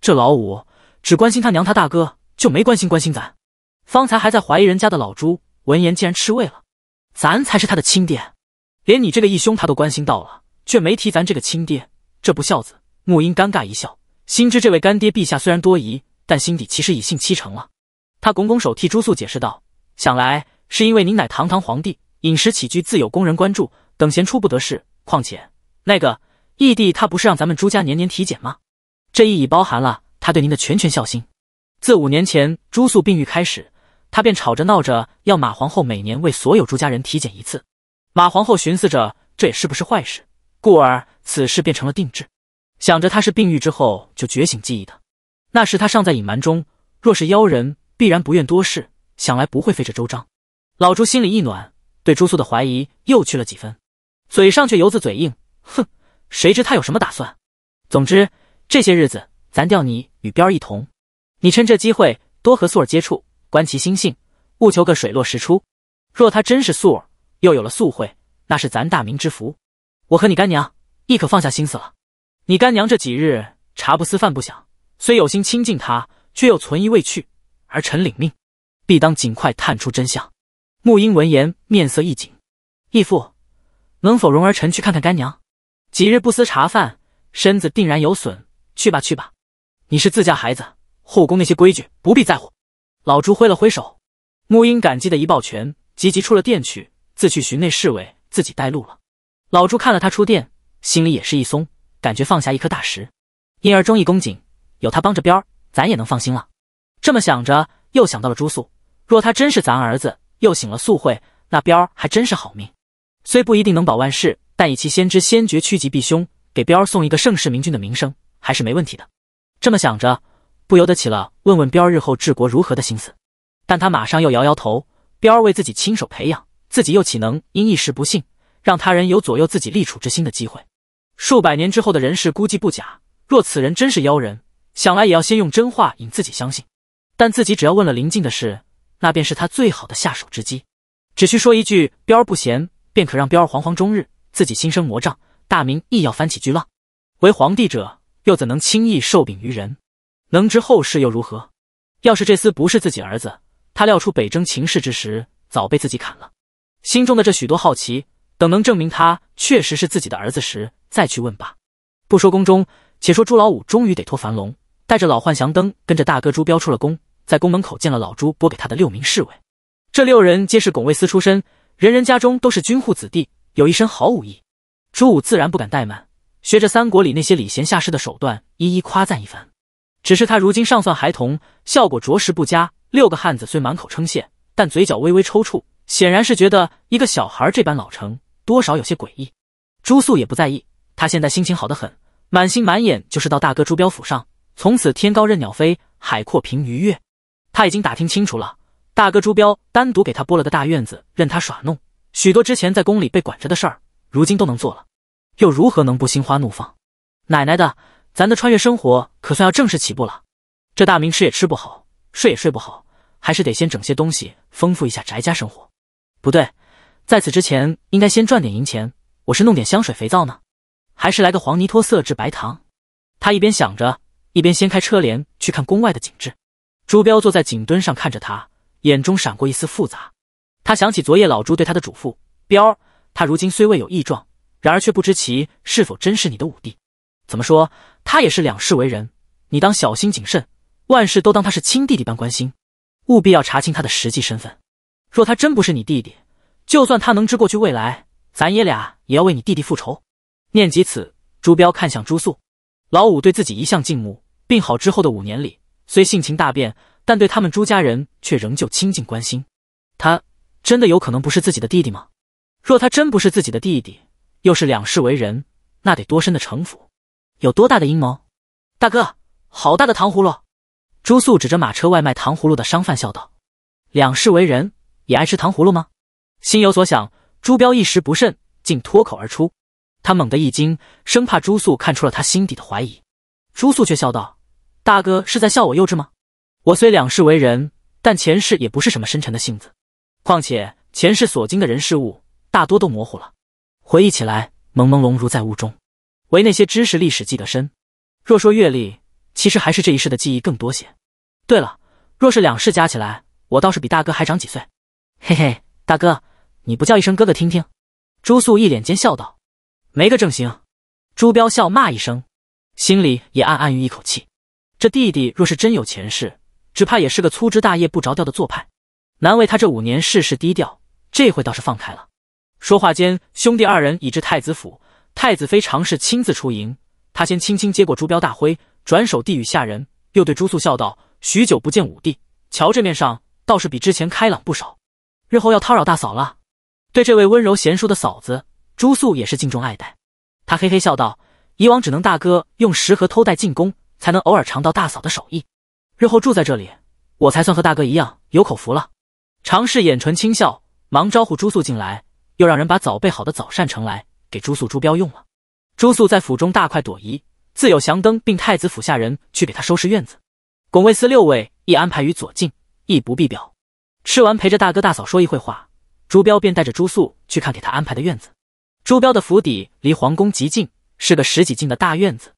这老五只关心他娘，他大哥就没关心关心咱？方才还在怀疑人家的老朱，闻言竟然吃味了，咱才是他的亲爹，连你这个义兄他都关心到了，却没提咱这个亲爹，这不孝子！沐英尴尬一笑，心知这位干爹陛下虽然多疑，但心底其实已信七成了。他拱拱手，替朱肃解释道：“想来……”是因为您乃堂堂皇帝，饮食起居自有宫人关注，等闲出不得事。况且那个义帝他不是让咱们朱家年年体检吗？这意已包含了他对您的全权孝心。自五年前朱肃病愈开始，他便吵着闹着要马皇后每年为所有朱家人体检一次。马皇后寻思着这也是不是坏事，故而此事变成了定制。想着他是病愈之后就觉醒记忆的，那时他尚在隐瞒中，若是妖人必然不愿多事，想来不会费这周章。老朱心里一暖，对朱素的怀疑又去了几分，嘴上却由自嘴硬：“哼，谁知他有什么打算？总之，这些日子咱调你与彪儿一同，你趁这机会多和素儿接触，观其心性，务求个水落石出。若他真是素儿，又有了素慧，那是咱大明之福。我和你干娘亦可放下心思了。你干娘这几日茶不思饭不想，虽有心亲近他，却又存疑未去。儿臣领命，必当尽快探出真相。”沐英闻言，面色一紧。义父，能否容儿臣去看看干娘？几日不思茶饭，身子定然有损。去吧，去吧。你是自家孩子，后宫那些规矩不必在乎。老朱挥了挥手，沐英感激的一抱拳，急急出了殿去，自去寻那侍卫，自己带路了。老朱看了他出殿，心里也是一松，感觉放下一颗大石。因儿忠义恭谨，有他帮着边儿，咱也能放心了。这么想着，又想到了朱素，若他真是咱儿子。又醒了素慧，那彪儿还真是好命，虽不一定能保万世，但以其先知先觉趋吉避凶，给彪儿送一个盛世明君的名声，还是没问题的。这么想着，不由得起了问问彪儿日后治国如何的心思，但他马上又摇摇头，彪儿为自己亲手培养，自己又岂能因一时不幸，让他人有左右自己立储之心的机会？数百年之后的人事估计不假，若此人真是妖人，想来也要先用真话引自己相信，但自己只要问了林静的事。那便是他最好的下手之机，只需说一句“彪儿不贤”，便可让彪儿惶惶终日，自己心生魔障，大明亦要翻起巨浪。为皇帝者，又怎能轻易受柄于人？能知后事又如何？要是这厮不是自己儿子，他料出北征情势之时，早被自己砍了。心中的这许多好奇，等能证明他确实是自己的儿子时，再去问罢。不说宫中，且说朱老五终于得脱樊笼，带着老幻祥灯，跟着大哥朱彪出了宫。在宫门口见了老朱拨给他的六名侍卫，这六人皆是拱卫司出身，人人家中都是军户子弟，有一身好武艺。朱武自然不敢怠慢，学着三国里那些礼贤下士的手段，一一夸赞一番。只是他如今尚算孩童，效果着实不佳。六个汉子虽满口称谢，但嘴角微微抽搐，显然是觉得一个小孩这般老成，多少有些诡异。朱素也不在意，他现在心情好得很，满心满眼就是到大哥朱标府上，从此天高任鸟飞，海阔凭鱼跃。他已经打听清楚了，大哥朱标单独给他拨了个大院子，任他耍弄许多。之前在宫里被管着的事儿，如今都能做了，又如何能不心花怒放？奶奶的，咱的穿越生活可算要正式起步了。这大明吃也吃不好，睡也睡不好，还是得先整些东西丰富一下宅家生活。不对，在此之前应该先赚点银钱。我是弄点香水肥皂呢，还是来个黄泥脱色制白糖？他一边想着，一边掀开车帘去看宫外的景致。朱标坐在井墩上，看着他，眼中闪过一丝复杂。他想起昨夜老朱对他的嘱咐：“彪，儿，他如今虽未有异状，然而却不知其是否真是你的五弟。怎么说，他也是两世为人，你当小心谨慎，万事都当他是亲弟弟般关心，务必要查清他的实际身份。若他真不是你弟弟，就算他能知过去未来，咱爷俩也要为你弟弟复仇。”念及此，朱标看向朱素，老五对自己一向敬慕，病好之后的五年里。虽性情大变，但对他们朱家人却仍旧亲近关心。他真的有可能不是自己的弟弟吗？若他真不是自己的弟弟，又是两世为人，那得多深的城府，有多大的阴谋？大哥，好大的糖葫芦！朱素指着马车外卖糖葫芦的商贩笑道：“两世为人也爱吃糖葫芦吗？”心有所想，朱彪一时不慎竟脱口而出。他猛地一惊，生怕朱素看出了他心底的怀疑。朱素却笑道。大哥是在笑我幼稚吗？我虽两世为人，但前世也不是什么深沉的性子。况且前世所经的人事物大多都模糊了，回忆起来朦朦胧如在雾中。唯那些知识、历史记得深。若说阅历，其实还是这一世的记忆更多些。对了，若是两世加起来，我倒是比大哥还长几岁。嘿嘿，大哥，你不叫一声哥哥听听？朱肃一脸奸笑道：“没个正形。”朱标笑骂一声，心里也暗暗吁一口气。这弟弟若是真有前世，只怕也是个粗枝大叶、不着调的做派。难为他这五年世事低调，这回倒是放开了。说话间，兄弟二人已至太子府。太子妃尝试亲自出迎，他先轻轻接过朱标大徽，转手递与下人，又对朱素笑道：“许久不见五弟，瞧这面上倒是比之前开朗不少。日后要叨扰大嫂了。”对这位温柔贤淑的嫂子，朱素也是敬重爱戴。他嘿嘿笑道：“以往只能大哥用食盒偷带进宫。”才能偶尔尝到大嫂的手艺，日后住在这里，我才算和大哥一样有口福了。常氏掩唇轻笑，忙招呼朱素进来，又让人把早备好的早膳盛来给朱素、朱标用了。朱素在府中大快朵颐，自有祥登并太子府下人去给他收拾院子。拱卫司六位亦安排于左近，亦不必表。吃完，陪着大哥大嫂说一会话，朱彪便带着朱素去看给他安排的院子。朱彪的府邸离皇宫极近，是个十几进的大院子。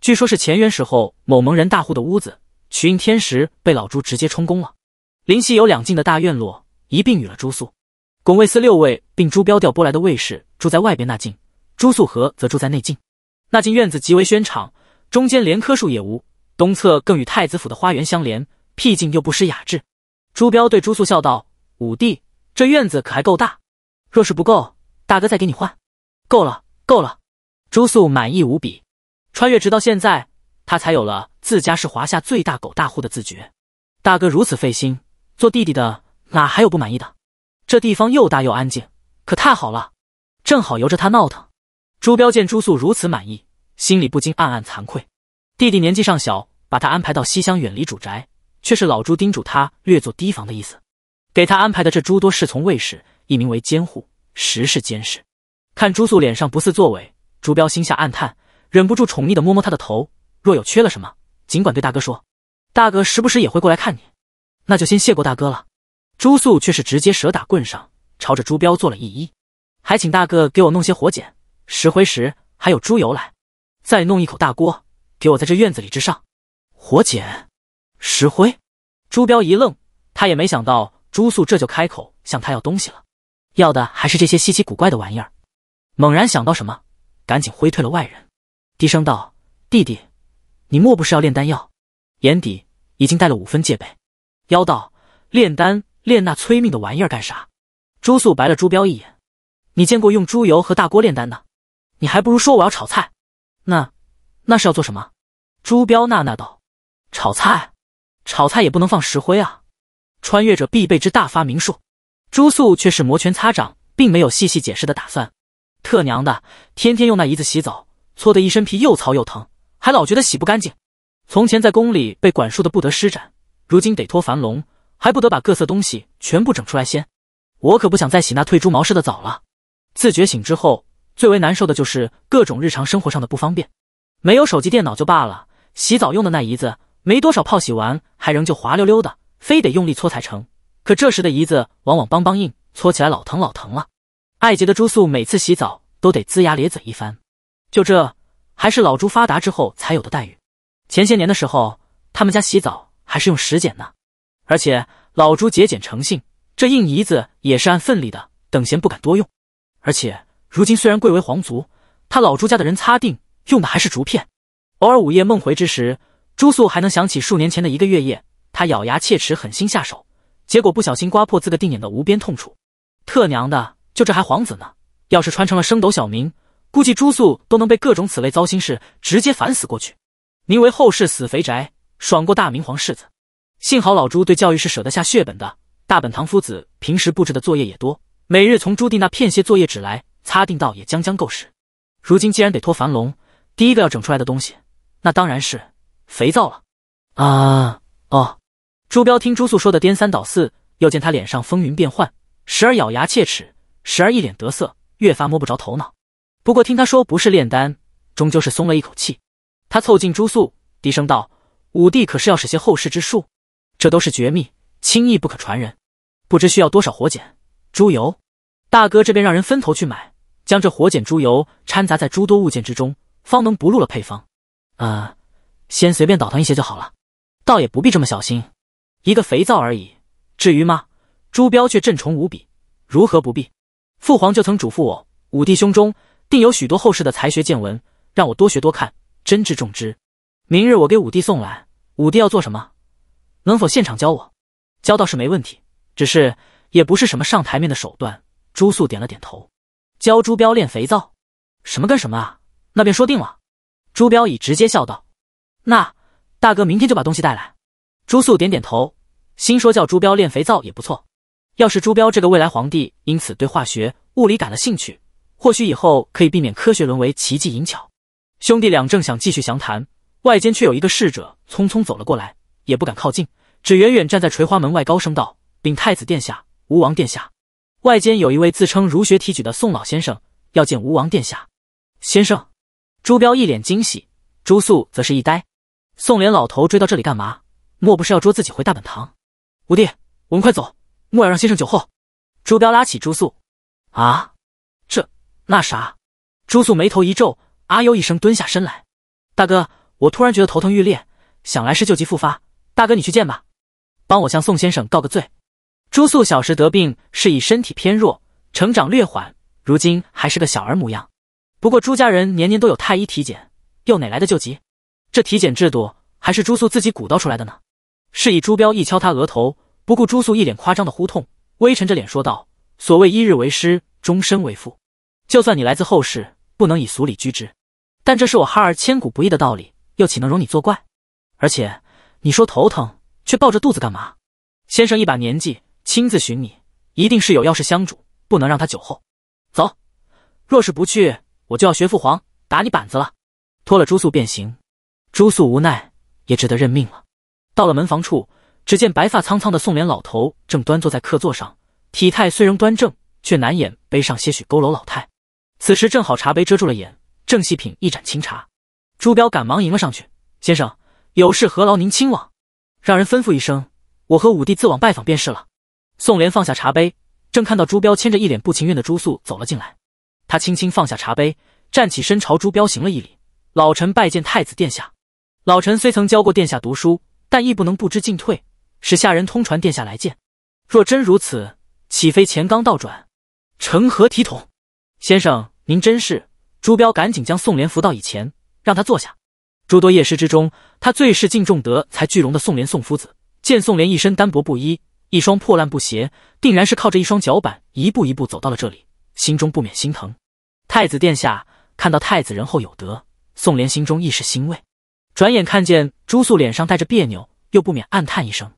据说，是前元时候某蒙人大户的屋子，取应天时被老朱直接充公了。灵夕有两进的大院落，一并与了朱肃。拱卫司六卫并朱标调拨来的卫士住在外边那进，朱肃和则住在内进。那进院子极为宽敞，中间连棵树也无，东侧更与太子府的花园相连，僻静又不失雅致。朱标对朱肃笑道：“五弟，这院子可还够大？若是不够，大哥再给你换。够了，够了。”朱肃满意无比。穿越直到现在，他才有了自家是华夏最大狗大户的自觉。大哥如此费心，做弟弟的哪还有不满意的？这地方又大又安静，可太好了，正好由着他闹腾。朱标见朱素如此满意，心里不禁暗暗惭愧。弟弟年纪尚小，把他安排到西厢远离主宅，却是老朱叮嘱他略作提防的意思。给他安排的这诸多侍从卫士，一名为监护，实是监视。看朱素脸上不似作伪，朱标心下暗叹。忍不住宠溺的摸摸他的头，若有缺了什么，尽管对大哥说。大哥时不时也会过来看你，那就先谢过大哥了。朱素却是直接蛇打棍上，朝着朱标做了一揖，还请大哥给我弄些火碱、石灰石，还有猪油来，再弄一口大锅，给我在这院子里之上。火碱、石灰，朱标一愣，他也没想到朱素这就开口向他要东西了，要的还是这些稀奇古怪的玩意儿。猛然想到什么，赶紧挥退了外人。低声道：“弟弟，你莫不是要炼丹药？”眼底已经带了五分戒备。妖道：“炼丹，炼那催命的玩意儿干啥？”朱素白了朱标一眼：“你见过用猪油和大锅炼丹的？你还不如说我要炒菜。”“那，那是要做什么？”朱彪纳纳道：“炒菜，炒菜也不能放石灰啊！”穿越者必备之大发明术。朱素却是摩拳擦掌，并没有细细解释的打算。特娘的，天天用那椅子洗澡！搓得一身皮又糙又疼，还老觉得洗不干净。从前在宫里被管束的不得施展，如今得脱樊龙，还不得把各色东西全部整出来先。我可不想再洗那褪猪毛似的澡了。自觉醒之后，最为难受的就是各种日常生活上的不方便。没有手机电脑就罢了，洗澡用的那椅子没多少泡，洗完还仍旧滑溜溜的，非得用力搓才成。可这时的椅子往往梆梆硬，搓起来老疼老疼了。艾杰的朱素每次洗澡都得龇牙咧嘴一番。就这，还是老朱发达之后才有的待遇。前些年的时候，他们家洗澡还是用石碱呢。而且老朱节俭成性，这硬泥子也是按份力的，等闲不敢多用。而且如今虽然贵为皇族，他老朱家的人擦腚用的还是竹片。偶尔午夜梦回之时，朱素还能想起数年前的一个月夜，他咬牙切齿，狠心下手，结果不小心刮破自个腚眼的无边痛楚。特娘的，就这还皇子呢？要是穿成了升斗小民！估计朱素都能被各种此类糟心事直接烦死过去，名为后世死肥宅，爽过大明皇世子。幸好老朱对教育是舍得下血本的，大本堂夫子平时布置的作业也多，每日从朱棣那骗些作业纸来擦定道也将将够使。如今既然得托樊龙，第一个要整出来的东西，那当然是肥皂了。啊哦！朱标听朱素说的颠三倒四，又见他脸上风云变幻，时而咬牙切齿，时而一脸得瑟，越发摸不着头脑。不过听他说不是炼丹，终究是松了一口气。他凑近朱肃，低声道：“五弟可是要使些后世之术？这都是绝密，轻易不可传人。不知需要多少火碱、猪油？大哥这边让人分头去买，将这火碱、猪油掺杂在诸多物件之中，方能不露了配方。啊，先随便倒腾一些就好了，倒也不必这么小心。一个肥皂而已，至于吗？”朱标却震崇无比，如何不必？父皇就曾嘱咐我，五弟胸中。定有许多后世的才学见闻，让我多学多看，珍之重之。明日我给五弟送来，五弟要做什么？能否现场教我？教倒是没问题，只是也不是什么上台面的手段。朱素点了点头。教朱标炼肥皂？什么跟什么啊？那便说定了。朱标已直接笑道：“那大哥明天就把东西带来。”朱素点点头，心说叫朱标炼肥皂也不错。要是朱标这个未来皇帝因此对化学、物理感了兴趣。或许以后可以避免科学沦为奇迹淫巧。兄弟俩正想继续详谈，外间却有一个侍者匆匆走了过来，也不敢靠近，只远远站在垂花门外高声道：“禀太子殿下、吴王殿下，外间有一位自称儒学提举的宋老先生要见吴王殿下。”先生，朱标一脸惊喜，朱素则是一呆。宋濂老头追到这里干嘛？莫不是要捉自己回大本堂？五弟，我们快走，莫要让先生久候。朱标拉起朱素，啊！那啥，朱素眉头一皱，啊呦一声蹲下身来。大哥，我突然觉得头疼欲裂，想来是旧疾复发。大哥，你去见吧，帮我向宋先生告个罪。朱素小时得病，是以身体偏弱，成长略缓，如今还是个小儿模样。不过朱家人年年都有太医体检，又哪来的救急？这体检制度还是朱素自己鼓捣出来的呢。是以朱彪一敲他额头，不顾朱素一脸夸张的呼痛，微沉着脸说道：“所谓一日为师，终身为父。”就算你来自后世，不能以俗礼居之，但这是我哈尔千古不易的道理，又岂能容你作怪？而且你说头疼，却抱着肚子干嘛？先生一把年纪，亲自寻你，一定是有要事相嘱，不能让他酒后走。若是不去，我就要学父皇打你板子了。脱了朱素便行，朱素无奈，也只得认命了。到了门房处，只见白发苍苍的宋濂老头正端坐在客座上，体态虽仍端正，却难掩背上些许佝偻老态。此时正好茶杯遮住了眼，正细品一盏清茶。朱标赶忙迎了上去：“先生，有事何劳您亲往？让人吩咐一声，我和五弟自往拜访便是了。”宋濂放下茶杯，正看到朱标牵着一脸不情愿的朱素走了进来，他轻轻放下茶杯，站起身朝朱标行了一礼：“老臣拜见太子殿下。老臣虽曾教过殿下读书，但亦不能不知进退。使下人通传殿下来见。若真如此，岂非钱纲倒转，成何体统？”先生，您真是朱标，赶紧将宋濂扶到椅前，让他坐下。诸多夜师之中，他最是敬重德才聚荣的宋濂。宋夫子见宋濂一身单薄布衣，一双破烂布鞋，定然是靠着一双脚板一步一步走到了这里，心中不免心疼。太子殿下看到太子仁厚有德，宋濂心中亦是欣慰。转眼看见朱素脸上带着别扭，又不免暗叹一声，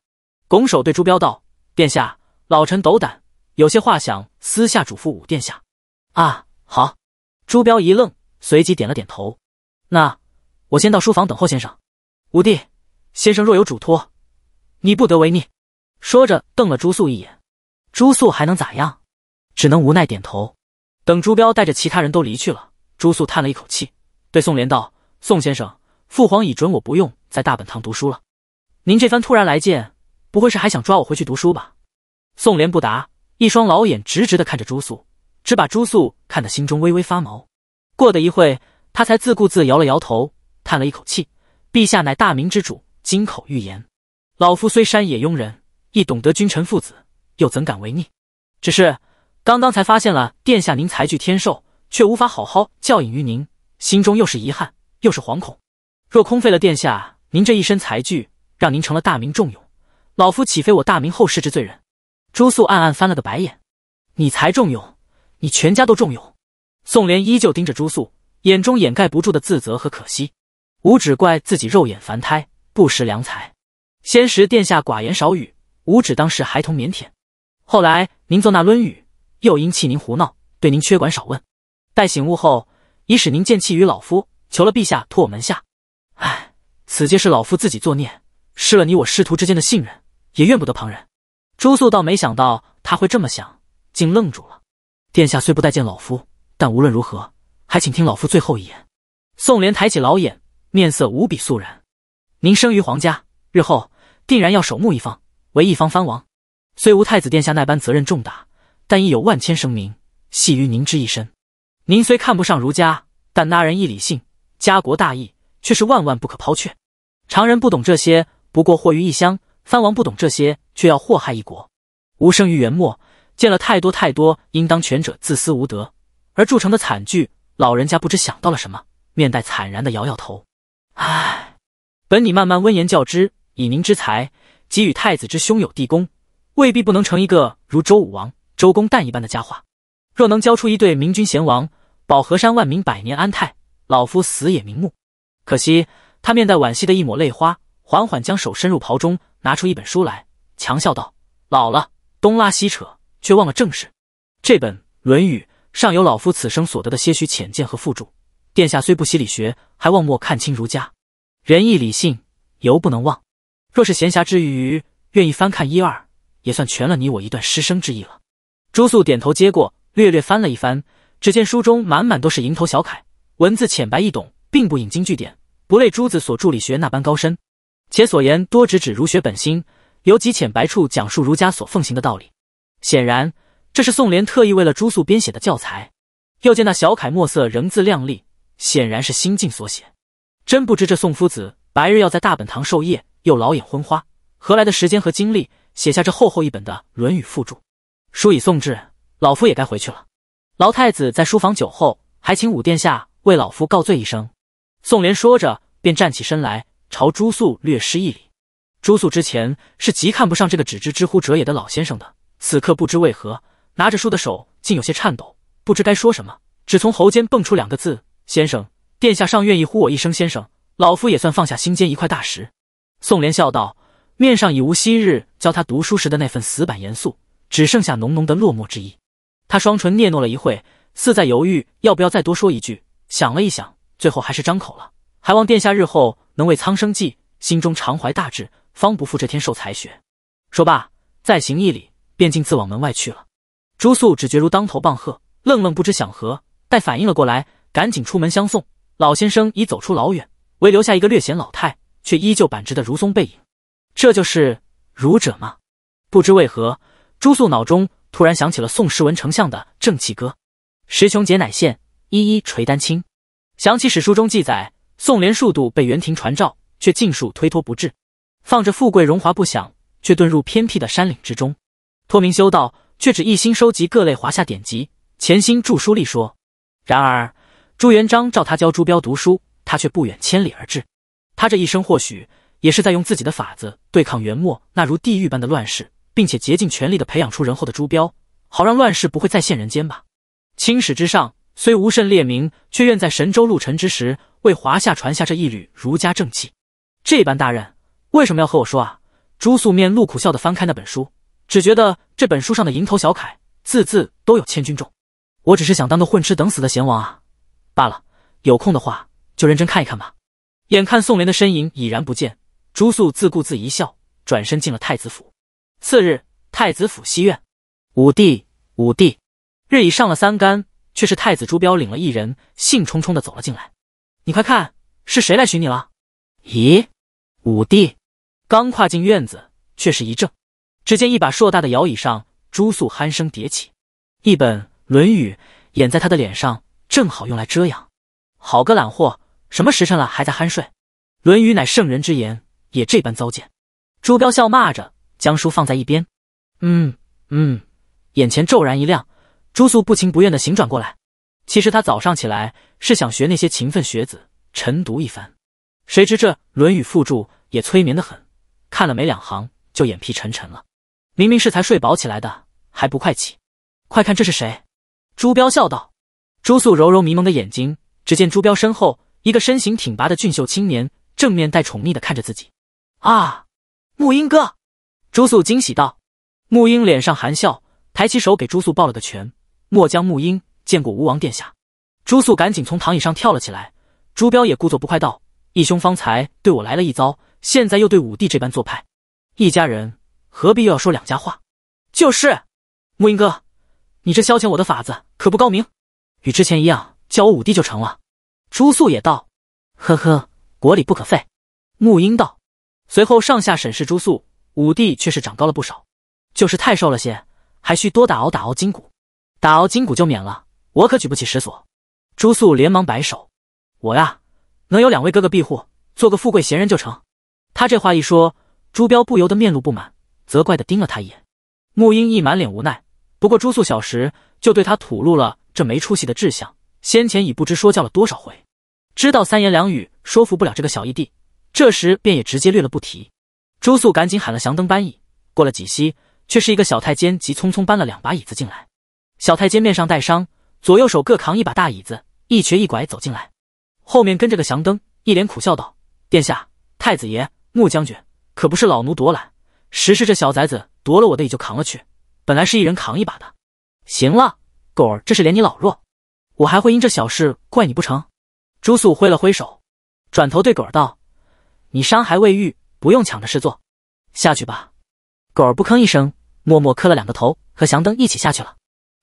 拱手对朱标道：“殿下，老臣斗胆，有些话想私下嘱咐武殿下。”啊，好！朱标一愣，随即点了点头。那我先到书房等候先生。五弟，先生若有嘱托，你不得违逆。说着，瞪了朱素一眼。朱素还能咋样？只能无奈点头。等朱标带着其他人都离去了，朱素叹了一口气，对宋濂道：“宋先生，父皇已准我不用在大本堂读书了。您这番突然来见，不会是还想抓我回去读书吧？”宋濂不答，一双老眼直直的看着朱素。只把朱肃看得心中微微发毛。过了一会，他才自顾自摇了摇头，叹了一口气：“陛下乃大明之主，金口玉言。老夫虽山野庸人，亦懂得君臣父子，又怎敢违逆？只是刚刚才发现了殿下您才具天授，却无法好好教引于您，心中又是遗憾又是惶恐。若空废了殿下您这一身才具，让您成了大明重用，老夫岂非我大明后世之罪人？”朱肃暗暗翻了个白眼：“你才重用。”你全家都重用，宋濂依旧盯着朱肃，眼中掩盖不住的自责和可惜。吾只怪自己肉眼凡胎，不识良才。先时殿下寡言少语，吾只当是孩童腼腆。后来您做那《论语》，又因气您胡闹，对您缺管少问。待醒悟后，已使您见气于老夫，求了陛下托我门下。唉，此皆是老夫自己作孽，失了你我师徒之间的信任，也怨不得旁人。朱肃倒没想到他会这么想，竟愣住了。殿下虽不待见老夫，但无论如何，还请听老夫最后一言。宋濂抬起老眼，面色无比肃然。您生于皇家，日后定然要守墓一方，为一方藩王。虽无太子殿下那般责任重大，但亦有万千声名系于您之一身。您虽看不上儒家，但那人亦理性，家国大义却是万万不可抛却。常人不懂这些，不过祸于一乡；藩王不懂这些，却要祸害一国。吾生于元末。见了太多太多，应当权者自私无德而铸成的惨剧。老人家不知想到了什么，面带惨然的摇摇头：“唉，本你慢慢温言教之，以您之才，给予太子之兄有地恭，未必不能成一个如周武王、周公旦一般的佳话。若能教出一对明君贤王，保河山万民百年安泰，老夫死也瞑目。”可惜，他面带惋惜的一抹泪花，缓缓将手伸入袍中，拿出一本书来，强笑道：“老了，东拉西扯。”却忘了正事。这本《论语》上有老夫此生所得的些许浅见和附注。殿下虽不习理学，还望莫看清儒家仁义礼信，犹不能忘。若是闲暇之余，愿意翻看一二，也算全了你我一段师生之意了。朱肃点头接过，略略翻了一翻，只见书中满满都是蝇头小楷，文字浅白易懂，并不引经据典，不类朱子所著理学那般高深，且所言多直指儒学本心，由极浅白处讲述儒家所奉行的道理。显然，这是宋濂特意为了朱肃编写的教材。又见那小楷墨色仍自靓丽，显然是心境所写。真不知这宋夫子白日要在大本堂授业，又老眼昏花，何来的时间和精力写下这厚厚一本的《论语》附注？书已送至，老夫也该回去了。老太子在书房久候，还请五殿下为老夫告罪一声。宋濂说着，便站起身来，朝朱肃略施一礼。朱肃之前是极看不上这个只知知乎者也的老先生的。此刻不知为何，拿着书的手竟有些颤抖，不知该说什么，只从喉间蹦出两个字：“先生，殿下尚愿意呼我一声先生，老夫也算放下心间一块大石。”宋濂笑道，面上已无昔日教他读书时的那份死板严肃，只剩下浓浓的落寞之意。他双唇嗫嚅了一会，似在犹豫要不要再多说一句。想了一想，最后还是张口了：“还望殿下日后能为苍生计，心中常怀大志，方不负这天授才学。”说罢，再行一礼。便径自往门外去了。朱素只觉如当头棒喝，愣愣不知想何。待反应了过来，赶紧出门相送。老先生已走出老远，唯留下一个略显老态却依旧板直的如松背影。这就是儒者吗？不知为何，朱素脑中突然想起了宋时文丞相的《正气歌》：“时穷节乃现，一一垂丹青。”想起史书中记载，宋濂数度被元廷传召，却尽数推脱不至，放着富贵荣华不享，却遁入偏僻的山岭之中。托名修道，却只一心收集各类华夏典籍，潜心著书立说。然而朱元璋召他教朱标读书，他却不远千里而至。他这一生或许也是在用自己的法子对抗元末那如地狱般的乱世，并且竭尽全力的培养出仁厚的朱标，好让乱世不会再现人间吧。青史之上虽无甚列名，却愿在神州陆沉之时，为华夏传下这一缕儒家正气。这般大任，为什么要和我说啊？朱素面露苦笑的翻开那本书。只觉得这本书上的蝇头小楷，字字都有千钧重。我只是想当个混吃等死的贤王啊，罢了。有空的话就认真看一看吧。眼看宋濂的身影已然不见，朱肃自顾自一笑，转身进了太子府。次日，太子府西院，武帝，武帝，日已上了三竿，却是太子朱标领了一人，兴冲冲的走了进来。你快看，是谁来寻你了？咦，武帝，刚跨进院子，却是一怔。只见一把硕大的摇椅上，朱素鼾声迭起，一本《论语》掩在他的脸上，正好用来遮阳。好个懒货，什么时辰了还在酣睡？《论语》乃圣人之言，也这般糟践。朱标笑骂着，将书放在一边。嗯嗯，眼前骤然一亮，朱素不情不愿的醒转过来。其实他早上起来是想学那些勤奋学子晨读一番，谁知这《论语》附注也催眠的很，看了没两行就眼皮沉沉了。明明是才睡饱起来的，还不快起！快看，这是谁？朱标笑道。朱素揉揉迷蒙的眼睛，只见朱标身后一个身形挺拔的俊秀青年，正面带宠溺的看着自己。啊，沐英哥！朱素惊喜道。沐英脸上含笑，抬起手给朱素抱了个拳。末将沐英，见过吴王殿下。朱素赶紧从躺椅上跳了起来。朱标也故作不快道：“义兄方才对我来了一遭，现在又对武帝这般做派，一家人。”何必又要说两家话？就是，沐英哥，你这消遣我的法子可不高明，与之前一样叫我五弟就成了。朱肃也道：“呵呵，国礼不可废。”沐英道，随后上下审视朱肃，五弟却是长高了不少，就是太瘦了些，还需多打熬打熬筋骨。打熬筋骨就免了，我可举不起石锁。朱肃连忙摆手：“我呀，能有两位哥哥庇护，做个富贵闲人就成。”他这话一说，朱标不由得面露不满。责怪的盯了他一眼，穆英义满脸无奈。不过朱素小时就对他吐露了这没出息的志向，先前已不知说教了多少回，知道三言两语说服不了这个小义弟，这时便也直接略了不提。朱素赶紧喊了祥灯搬椅，过了几息，却是一个小太监急匆匆搬了两把椅子进来。小太监面上带伤，左右手各扛一把大椅子，一瘸一拐走进来，后面跟着个祥灯，一脸苦笑道：“殿下、太子爷、穆将军，可不是老奴多懒。”石氏这小崽子夺了我的，也就扛了去。本来是一人扛一把的。行了，狗儿，这是连你老弱，我还会因这小事怪你不成？朱素挥了挥手，转头对狗儿道：“你伤还未愈，不用抢着事做，下去吧。”狗儿不吭一声，默默磕了两个头，和祥登一起下去了。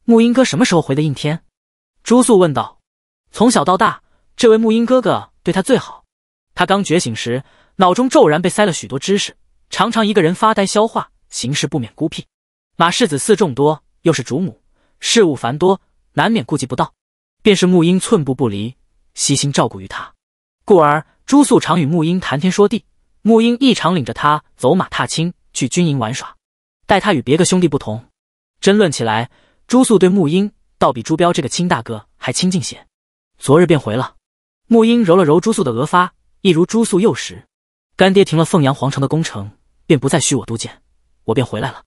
沐音哥什么时候回的应天？朱素问道。从小到大，这位沐音哥哥对他最好。他刚觉醒时，脑中骤然被塞了许多知识。常常一个人发呆消化，行事不免孤僻。马世子嗣众多，又是主母，事务繁多，难免顾及不到。便是沐英寸步不离，悉心照顾于他，故而朱素常与沐英谈天说地。沐英亦常领着他走马踏青，去军营玩耍。待他与别个兄弟不同，争论起来，朱素对沐英倒比朱标这个亲大哥还亲近些。昨日便回了。沐英揉了揉朱素的额发，一如朱素幼时。干爹停了凤阳皇城的工程，便不再需我督建，我便回来了。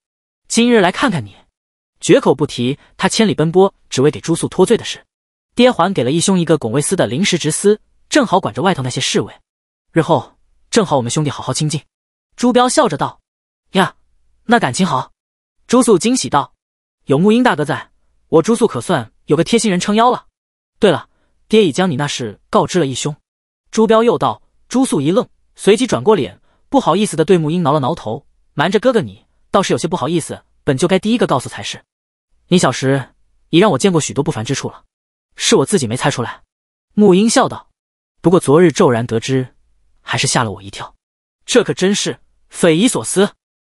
今日来看看你，绝口不提他千里奔波只为给朱素脱罪的事。爹还给了义兄一个拱卫司的临时执司，正好管着外头那些侍卫，日后正好我们兄弟好好亲近。朱标笑着道：“呀，那感情好。”朱素惊喜道：“有沐英大哥在，我朱素可算有个贴心人撑腰了。”对了，爹已将你那事告知了义兄。朱标又道。朱素一愣。随即转过脸，不好意思的对沐英挠了挠头，瞒着哥哥你倒是有些不好意思。本就该第一个告诉才是。你小时已让我见过许多不凡之处了，是我自己没猜出来。沐英笑道。不过昨日骤然得知，还是吓了我一跳。这可真是匪夷所思。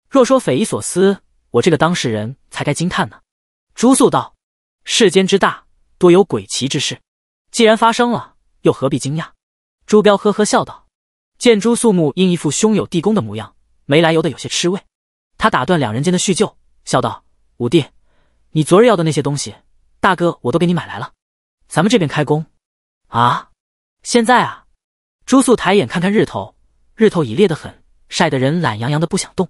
若说匪夷所思，我这个当事人才该惊叹呢。朱素道：“世间之大多有鬼奇之事，既然发生了，又何必惊讶？”朱标呵呵笑道。见朱素木因一副胸有地宫的模样，没来由的有些吃味。他打断两人间的叙旧，笑道：“五弟，你昨日要的那些东西，大哥我都给你买来了。咱们这边开工啊？现在啊？”朱素抬眼看看日头，日头已烈得很，晒得人懒洋洋的，不想动。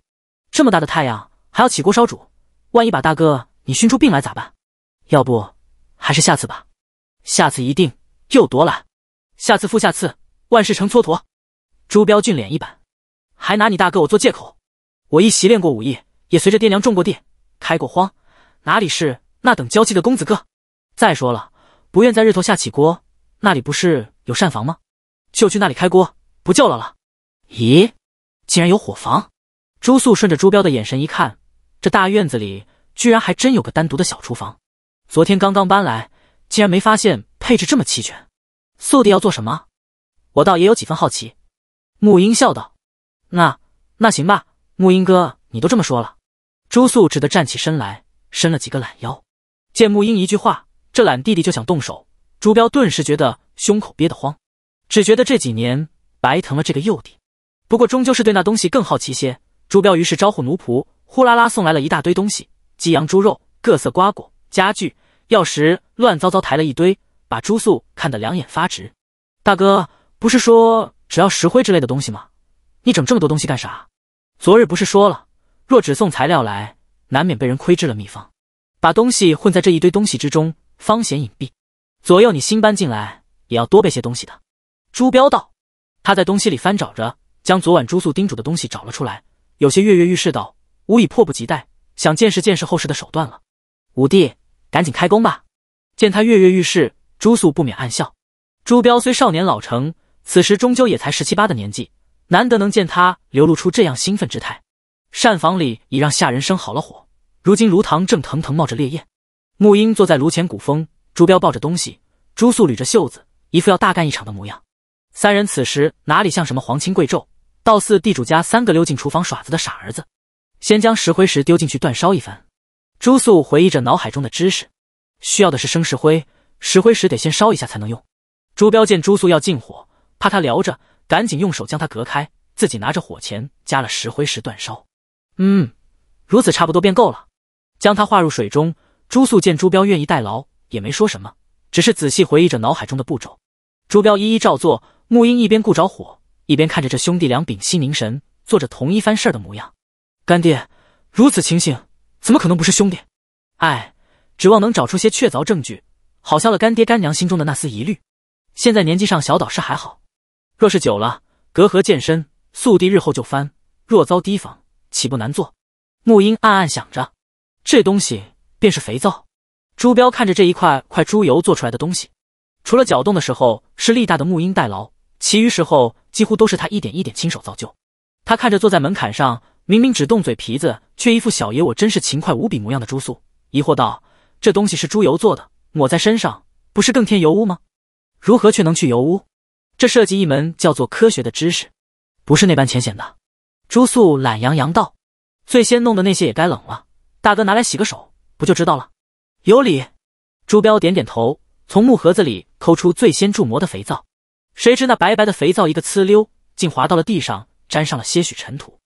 这么大的太阳，还要起锅烧煮，万一把大哥你熏出病来咋办？要不还是下次吧。下次一定又多懒。下次复下次，万事成蹉跎。朱标俊脸一板，还拿你大哥我做借口。我一习练过武艺，也随着爹娘种过地、开过荒，哪里是那等娇气的公子哥？再说了，不愿在日头下起锅，那里不是有膳房吗？就去那里开锅不就了了？咦，竟然有火房！朱素顺着朱标的眼神一看，这大院子里居然还真有个单独的小厨房。昨天刚刚搬来，竟然没发现配置这么齐全。素弟要做什么？我倒也有几分好奇。沐英笑道：“那那行吧，沐英哥，你都这么说了。”朱素只得站起身来，伸了几个懒腰。见沐英一句话，这懒弟弟就想动手。朱彪顿时觉得胸口憋得慌，只觉得这几年白疼了这个幼弟。不过终究是对那东西更好奇些。朱彪于是招呼奴仆，呼啦啦送来了一大堆东西：鸡、羊、猪肉、各色瓜果、家具、药食，乱糟糟抬了一堆，把朱素看得两眼发直。大哥，不是说……只要石灰之类的东西吗？你整这么多东西干啥？昨日不是说了，若只送材料来，难免被人窥知了秘方。把东西混在这一堆东西之中，方显隐蔽。左右你新搬进来，也要多备些东西的。朱标道，他在东西里翻找着，将昨晚朱宿叮嘱的东西找了出来，有些跃跃欲试道：“吾已迫不及待，想见识见识后世的手段了。”五弟，赶紧开工吧。见他跃跃欲试，朱宿不免暗笑。朱标虽少年老成。此时终究也才十七八的年纪，难得能见他流露出这样兴奋之态。膳房里已让下人生好了火，如今炉膛正腾腾冒着烈焰。沐英坐在炉前鼓风，朱标抱着东西，朱素捋着袖子，一副要大干一场的模样。三人此时哪里像什么皇亲贵胄，倒似地主家三个溜进厨房耍子的傻儿子。先将石灰石丢进去煅烧一番。朱素回忆着脑海中的知识，需要的是生石灰，石灰石得先烧一下才能用。朱标见朱素要进火。怕他聊着，赶紧用手将他隔开，自己拿着火钳加了石灰石煅烧。嗯，如此差不多便够了，将他化入水中。朱素见朱标愿意代劳，也没说什么，只是仔细回忆着脑海中的步骤。朱标一一照做。沐英一边顾着火，一边看着这兄弟俩屏息凝神做着同一番事儿的模样。干爹，如此情形，怎么可能不是兄弟？哎，指望能找出些确凿证据，好消了干爹干娘心中的那丝疑虑。现在年纪上小倒是还好。若是久了，隔阂渐深，宿弟日后就翻；若遭提防，岂不难做？沐英暗暗想着，这东西便是肥皂。朱标看着这一块块猪油做出来的东西，除了搅动的时候是力大的沐英代劳，其余时候几乎都是他一点一点亲手造就。他看着坐在门槛上，明明只动嘴皮子，却一副小爷我真是勤快无比模样的朱素，疑惑道：“这东西是猪油做的，抹在身上不是更添油污吗？如何却能去油污？”这涉及一门叫做科学的知识，不是那般浅显的。朱素懒洋洋道：“最先弄的那些也该冷了，大哥拿来洗个手，不就知道了？”有理。朱彪点点头，从木盒子里抠出最先铸模的肥皂，谁知那白白的肥皂一个呲溜，竟滑到了地上，沾上了些许尘土。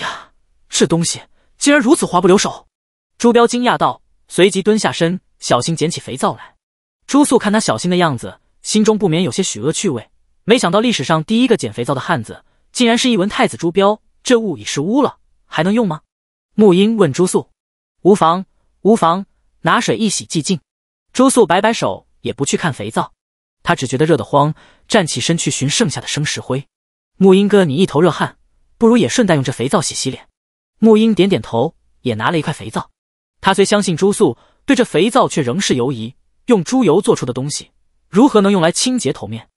呀，这东西竟然如此滑不留手！朱彪惊讶道，随即蹲下身，小心捡起肥皂来。朱素看他小心的样子，心中不免有些许恶趣味。没想到历史上第一个捡肥皂的汉子，竟然是一文太子朱标。这物已是污了，还能用吗？沐英问朱素：“无妨，无妨，拿水一洗即净。朱素摆摆手，也不去看肥皂，他只觉得热得慌，站起身去寻剩下的生石灰。沐英哥，你一头热汗，不如也顺带用这肥皂洗洗脸。沐英点点头，也拿了一块肥皂。他虽相信朱素，对这肥皂却仍是犹疑。用猪油做出的东西，如何能用来清洁头面？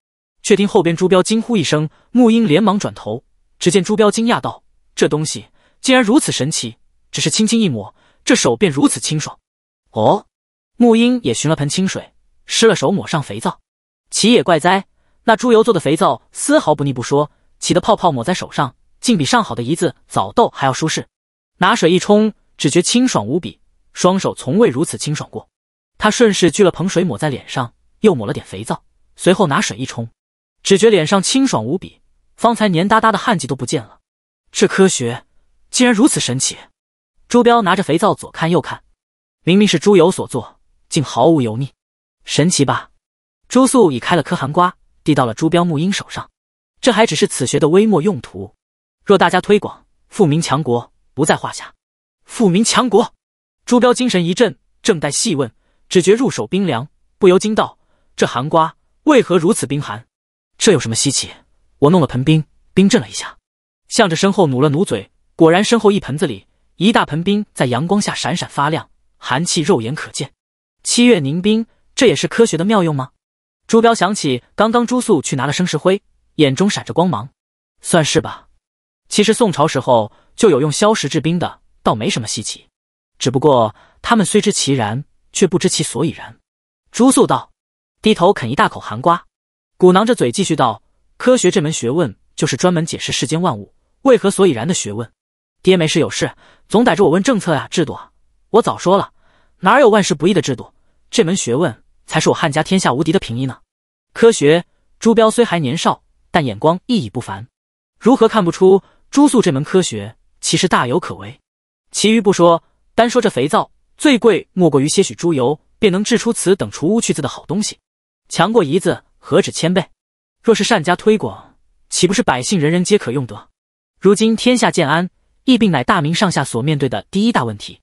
却听后边朱标惊呼一声，沐英连忙转头，只见朱标惊讶道：“这东西竟然如此神奇，只是轻轻一抹，这手便如此清爽。”哦，沐英也寻了盆清水，湿了手抹上肥皂，奇也怪哉，那猪油做的肥皂丝毫不腻不说，起的泡泡抹在手上，竟比上好的一字早豆还要舒适。拿水一冲，只觉清爽无比，双手从未如此清爽过。他顺势掬了盆水抹在脸上，又抹了点肥皂，随后拿水一冲。只觉脸上清爽无比，方才黏哒哒的汗迹都不见了。这科学竟然如此神奇！朱标拿着肥皂左看右看，明明是猪油所做，竟毫无油腻，神奇吧？朱肃已开了颗寒瓜，递到了朱标木英手上。这还只是此学的微末用途，若大家推广，富民强国不在话下。富民强国！朱标精神一振，正待细问，只觉入手冰凉，不由惊道：“这寒瓜为何如此冰寒？”这有什么稀奇？我弄了盆冰，冰镇了一下，向着身后努了努嘴，果然身后一盆子里一大盆冰在阳光下闪闪发亮，寒气肉眼可见。七月凝冰，这也是科学的妙用吗？朱标想起刚刚朱素去拿了生石灰，眼中闪着光芒，算是吧。其实宋朝时候就有用硝石制冰的，倒没什么稀奇。只不过他们虽知其然，却不知其所以然。朱素道，低头啃一大口寒瓜。鼓囊着嘴继续道：“科学这门学问，就是专门解释世间万物为何所以然的学问。爹没事有事，总逮着我问政策呀、制度啊。我早说了，哪有万事不易的制度？这门学问才是我汉家天下无敌的平依呢。科学，朱标虽还年少，但眼光意义不凡，如何看不出朱素这门科学其实大有可为？其余不说，单说这肥皂，最贵莫过于些许猪油，便能制出此等除污去渍的好东西，强过姨子。”何止千倍？若是善加推广，岂不是百姓人人皆可用得？如今天下渐安，疫病乃大明上下所面对的第一大问题。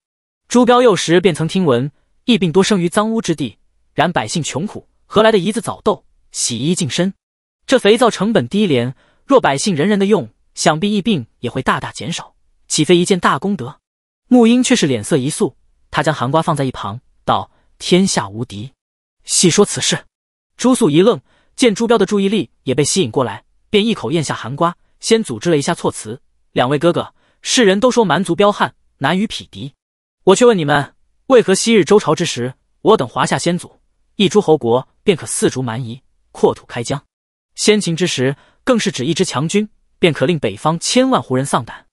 朱标幼时便曾听闻，疫病多生于脏污之地，然百姓穷苦，何来的一子早痘、洗衣净身？这肥皂成本低廉，若百姓人人的用，想必疫病也会大大减少，岂非一件大功德？穆英却是脸色一肃，他将寒瓜放在一旁，道：“天下无敌。”细说此事。朱肃一愣。见朱标的注意力也被吸引过来，便一口咽下寒瓜，先组织了一下措辞：“两位哥哥，世人都说蛮族彪悍，难于匹敌。我却问你们，为何昔日周朝之时，我等华夏先祖一诸侯国便可四逐蛮夷，阔土开疆；先秦之时，更是只一支强军便可令北方千万胡人丧胆。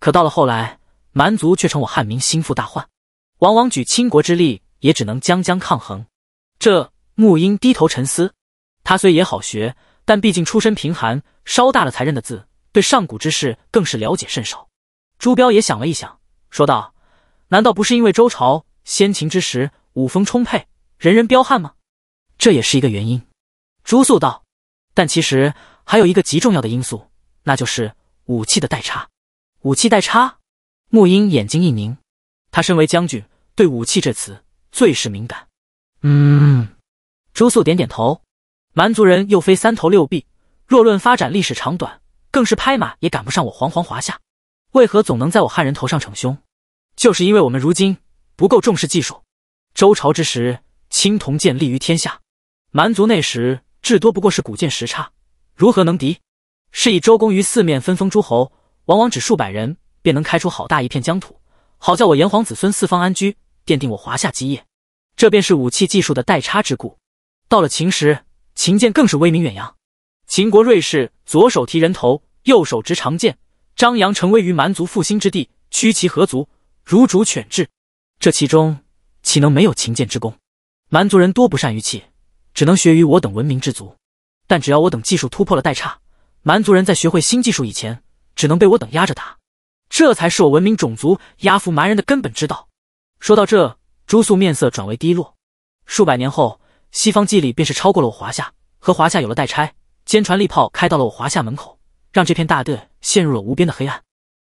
可到了后来，蛮族却成我汉民心腹大患，往往举倾国之力，也只能将将抗衡。”这沐英低头沉思。他虽也好学，但毕竟出身贫寒，稍大了才认的字，对上古之事更是了解甚少。朱标也想了一想，说道：“难道不是因为周朝、先秦之时武风充沛，人人彪悍吗？”这也是一个原因。朱肃道：“但其实还有一个极重要的因素，那就是武器的代差。”武器代差？沐英眼睛一凝，他身为将军，对武器这词最是敏感。嗯。朱肃点点头。蛮族人又非三头六臂，若论发展历史长短，更是拍马也赶不上我煌煌华夏。为何总能在我汉人头上逞凶？就是因为我们如今不够重视技术。周朝之时，青铜剑立于天下，蛮族那时至多不过是古剑时差，如何能敌？是以周公于四面分封诸侯，往往只数百人便能开出好大一片疆土。好在我炎黄子孙四方安居，奠定我华夏基业，这便是武器技术的代差之故。到了秦时。秦剑更是威名远扬，秦国锐士左手提人头，右手执长剑，张扬成威于蛮族复兴之地，屈其何族，如主犬彘？这其中岂能没有秦剑之功？蛮族人多不善于器，只能学于我等文明之族。但只要我等技术突破了代差，蛮族人在学会新技术以前，只能被我等压着打。这才是我文明种族压服蛮人的根本之道。说到这，朱肃面色转为低落。数百年后。西方纪里便是超过了我华夏，和华夏有了代差，坚船利炮开到了我华夏门口，让这片大地陷入了无边的黑暗。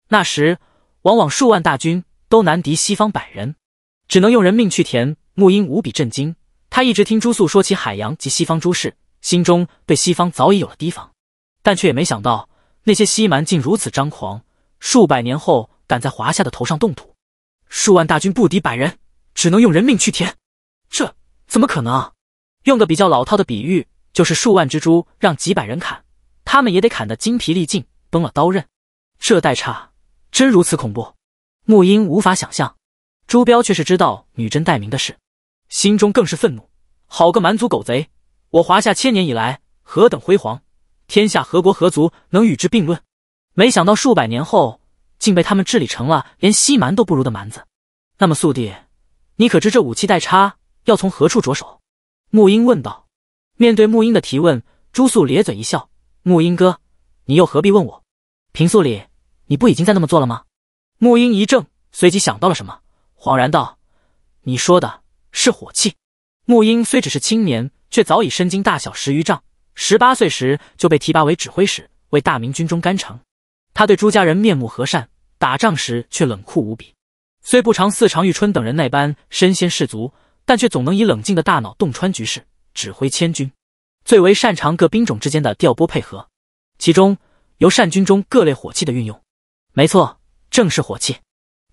那时，往往数万大军都难敌西方百人，只能用人命去填。穆英无比震惊，他一直听朱肃说起海洋及西方诸事，心中对西方早已有了提防，但却也没想到那些西蛮竟如此张狂，数百年后敢在华夏的头上动土。数万大军不敌百人，只能用人命去填，这怎么可能？用个比较老套的比喻，就是数万只猪让几百人砍，他们也得砍得精疲力尽，崩了刀刃。这代差真如此恐怖，沐英无法想象。朱标却是知道女真代明的事，心中更是愤怒。好个蛮族狗贼！我华夏千年以来何等辉煌，天下何国何族能与之并论？没想到数百年后，竟被他们治理成了连西蛮都不如的蛮子。那么素帝，你可知这武器代差要从何处着手？沐英问道：“面对沐英的提问，朱素咧嘴一笑。沐英哥，你又何必问我？平素里你不已经在那么做了吗？”沐英一怔，随即想到了什么，恍然道：“你说的是火器。”沐英虽只是青年，却早已身经大小十余丈。十八岁时就被提拔为指挥使，为大明军中干城。他对朱家人面目和善，打仗时却冷酷无比。虽不常似常遇春等人那般身先士卒。但却总能以冷静的大脑洞穿局势，指挥千军，最为擅长各兵种之间的调拨配合，其中由善军中各类火器的运用。没错，正是火器。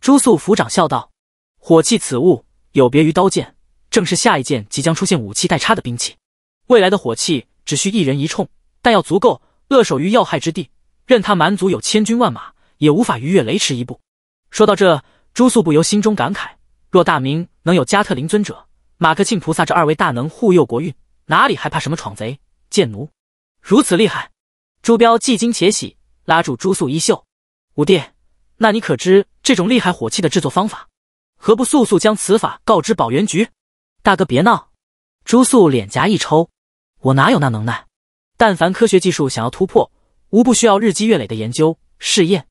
朱肃抚掌笑道：“火器此物有别于刀剑，正是下一件即将出现武器代差的兵器。未来的火器只需一人一冲，但要足够扼守于要害之地，任他蛮族有千军万马，也无法逾越雷池一步。”说到这，朱肃不由心中感慨。若大明能有加特林尊者、马克沁菩萨这二位大能护佑国运，哪里还怕什么闯贼、贱奴？如此厉害，朱标既惊且喜，拉住朱素衣袖：“五弟，那你可知这种厉害火器的制作方法？何不速速将此法告知宝源局？大哥别闹！”朱素脸颊一抽：“我哪有那能耐？但凡科学技术想要突破，无不需要日积月累的研究试验。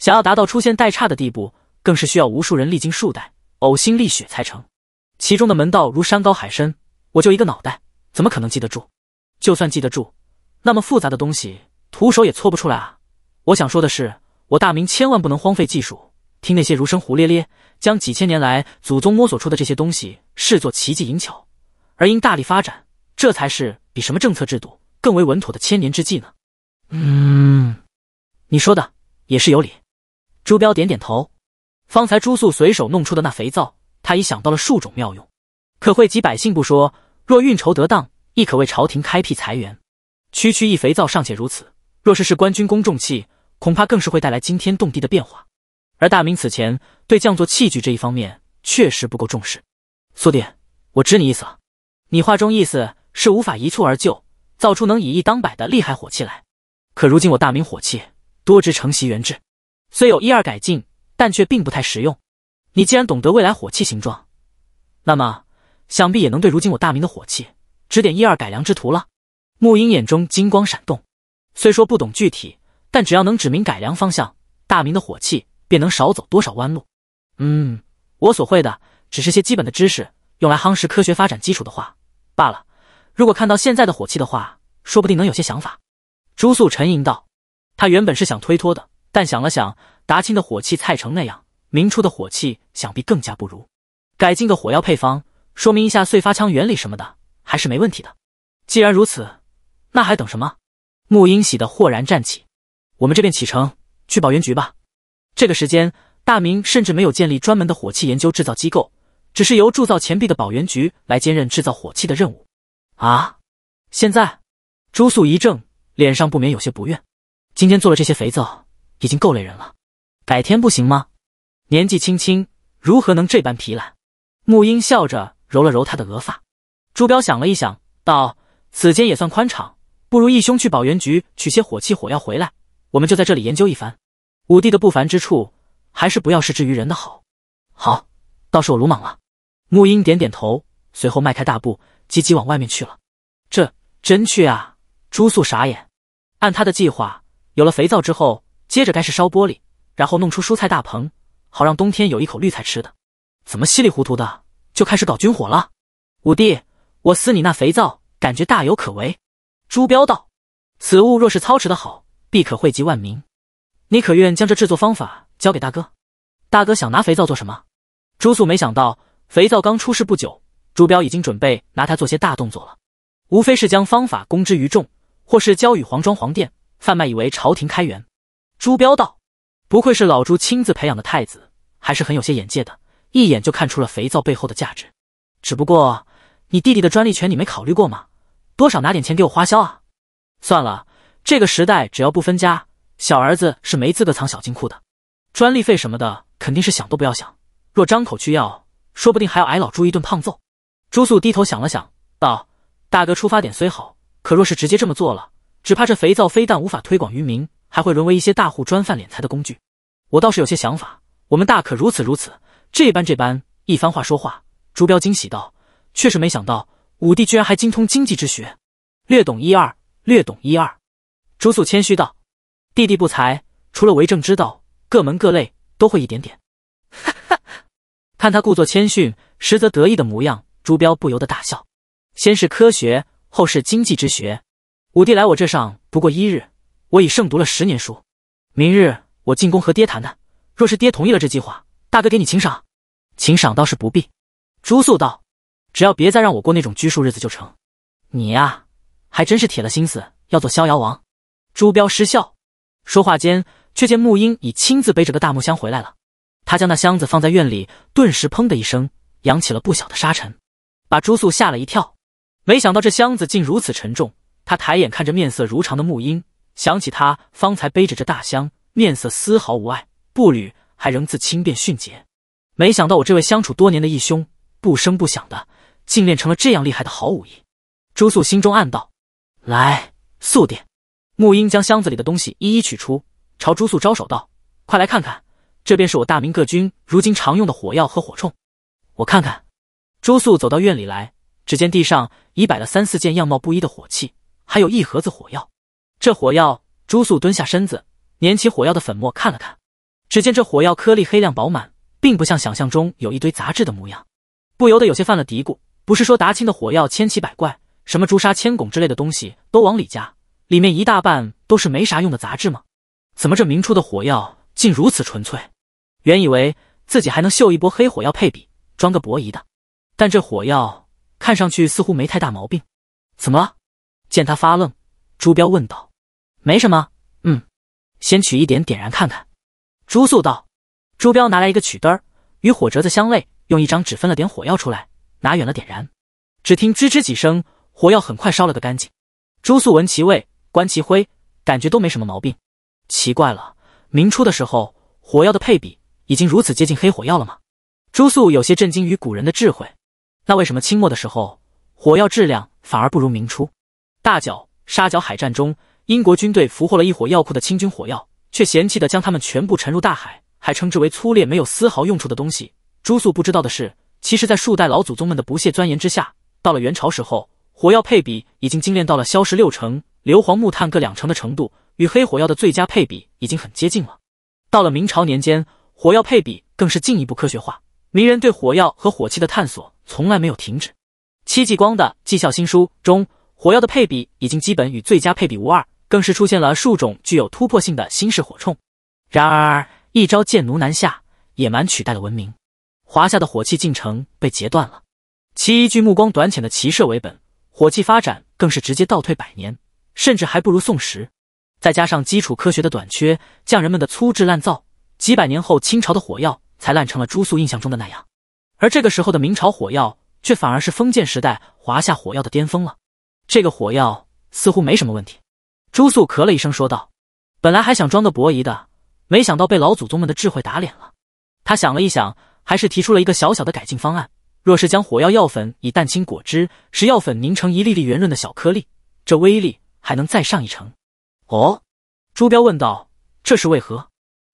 想要达到出现代差的地步，更是需要无数人历经数代。”呕心沥血才成，其中的门道如山高海深，我就一个脑袋，怎么可能记得住？就算记得住，那么复杂的东西，徒手也搓不出来啊！我想说的是，我大明千万不能荒废技术，听那些儒生胡咧咧，将几千年来祖宗摸索出的这些东西视作奇迹淫巧，而应大力发展，这才是比什么政策制度更为稳妥的千年之计呢。嗯，你说的也是有理。朱标点点头。方才朱肃随手弄出的那肥皂，他已想到了数种妙用。可惠及百姓不说，若运筹得当，亦可为朝廷开辟财源。区区一肥皂尚且如此，若是是官军公重器，恐怕更是会带来惊天动地的变化。而大明此前对降作器具这一方面确实不够重视。苏弟，我知你意思了。你话中意思是无法一蹴而就造出能以一当百的厉害火器来。可如今我大明火器多值承袭元制，虽有一二改进。但却并不太实用。你既然懂得未来火器形状，那么想必也能对如今我大明的火器指点一二、改良之徒了。沐英眼中金光闪动，虽说不懂具体，但只要能指明改良方向，大明的火器便能少走多少弯路。嗯，我所会的只是些基本的知识，用来夯实科学发展基础的话罢了。如果看到现在的火器的话，说不定能有些想法。朱素沉吟道，他原本是想推脱的，但想了想。达清的火器菜成那样，明初的火器想必更加不如。改进个火药配方，说明一下燧发枪原理什么的，还是没问题的。既然如此，那还等什么？穆英喜的豁然站起，我们这边启程去宝源局吧。这个时间，大明甚至没有建立专门的火器研究制造机构，只是由铸造钱币的宝源局来兼任制造火器的任务。啊！现在，朱肃一怔，脸上不免有些不悦。今天做了这些肥皂，已经够累人了。改天不行吗？年纪轻轻，如何能这般疲懒？沐英笑着揉了揉他的额发。朱标想了一想，道：“此间也算宽敞，不如义兄去宝源局取些火器火药回来，我们就在这里研究一番。”五弟的不凡之处，还是不要失之于人的好。好，倒是我鲁莽了。沐英点点头，随后迈开大步，急急往外面去了。这真去啊！朱素傻眼。按他的计划，有了肥皂之后，接着该是烧玻璃。然后弄出蔬菜大棚，好让冬天有一口绿菜吃的。怎么稀里糊涂的就开始搞军火了？五弟，我撕你那肥皂，感觉大有可为。朱标道：“此物若是操持的好，必可惠及万民。你可愿将这制作方法交给大哥？”大哥想拿肥皂做什么？朱素没想到，肥皂刚出世不久，朱标已经准备拿它做些大动作了。无非是将方法公之于众，或是交与皇庄皇店贩卖，以为朝廷开源。朱标道。不愧是老朱亲自培养的太子，还是很有些眼界的，一眼就看出了肥皂背后的价值。只不过，你弟弟的专利权你没考虑过吗？多少拿点钱给我花销啊！算了，这个时代只要不分家，小儿子是没资格藏小金库的，专利费什么的肯定是想都不要想。若张口去要，说不定还要挨老朱一顿胖揍。朱素低头想了想，道：“大哥出发点虽好，可若是直接这么做了，只怕这肥皂非但无法推广于民，还会沦为一些大户专贩敛财的工具。”我倒是有些想法，我们大可如此如此，这般这般一番话，说话。朱标惊喜道：“确实没想到，武帝居然还精通经济之学，略懂一二，略懂一二。”朱素谦虚道：“弟弟不才，除了为政之道，各门各类都会一点点。”哈哈，看他故作谦逊，实则得意的模样，朱标不由得大笑。先是科学，后是经济之学，武帝来我这上不过一日，我已胜读了十年书。明日。我进宫和爹谈谈，若是爹同意了这计划，大哥给你请赏。请赏倒是不必。朱肃道：“只要别再让我过那种拘束日子就成。”你呀，还真是铁了心思要做逍遥王。朱标失笑。说话间，却见沐英已亲自背着个大木箱回来了。他将那箱子放在院里，顿时砰的一声，扬起了不小的沙尘，把朱肃吓了一跳。没想到这箱子竟如此沉重。他抬眼看着面色如常的沐英，想起他方才背着这大箱。面色丝毫无碍，步履还仍自轻便迅捷。没想到我这位相处多年的义兄，不声不响的竟练成了这样厉害的好武艺。朱素心中暗道：“来，速点。”沐英将箱子里的东西一一取出，朝朱素招手道：“快来看看，这便是我大明各军如今常用的火药和火铳。”我看看。朱素走到院里来，只见地上已摆了三四件样貌不一的火器，还有一盒子火药。这火药，朱素蹲下身子。捻起火药的粉末看了看，只见这火药颗粒黑亮饱满，并不像想象中有一堆杂质的模样，不由得有些犯了嘀咕：不是说达清的火药千奇百怪，什么朱砂、铅汞之类的东西都往里加，里面一大半都是没啥用的杂质吗？怎么这明初的火药竟如此纯粹？原以为自己还能秀一波黑火药配比，装个博弈的，但这火药看上去似乎没太大毛病。怎么了？见他发愣，朱标问道：“没什么。”先取一点点燃看看。朱素道，朱标拿来一个曲灯儿，与火折子相类，用一张纸分了点火药出来，拿远了点燃。只听吱吱几声，火药很快烧了个干净。朱素闻其味，观其灰，感觉都没什么毛病。奇怪了，明初的时候，火药的配比已经如此接近黑火药了吗？朱素有些震惊于古人的智慧。那为什么清末的时候，火药质量反而不如明初？大角、沙角海战中。英国军队俘获了一火药库的清军火药，却嫌弃的将他们全部沉入大海，还称之为粗劣没有丝毫用处的东西。朱肃不知道的是，其实，在数代老祖宗们的不懈钻研之下，到了元朝时候，火药配比已经精炼到了硝石六成、硫磺木炭各两成的程度，与黑火药的最佳配比已经很接近了。到了明朝年间，火药配比更是进一步科学化。名人对火药和火器的探索从来没有停止。戚继光的《绩效新书》中，火药的配比已经基本与最佳配比无二。更是出现了数种具有突破性的新式火铳，然而一朝贱奴南下，野蛮取代了文明，华夏的火器进程被截断了。其一具目光短浅的骑射为本，火器发展更是直接倒退百年，甚至还不如宋时。再加上基础科学的短缺，匠人们的粗制滥造，几百年后清朝的火药才烂成了朱肃印象中的那样。而这个时候的明朝火药，却反而是封建时代华夏火药的巅峰了。这个火药似乎没什么问题。朱素咳了一声，说道：“本来还想装个博弈的，没想到被老祖宗们的智慧打脸了。”他想了一想，还是提出了一个小小的改进方案：“若是将火药药粉以蛋清果汁，使药粉凝成一粒粒圆润的小颗粒，这威力还能再上一层。哦，朱标问道：“这是为何？”“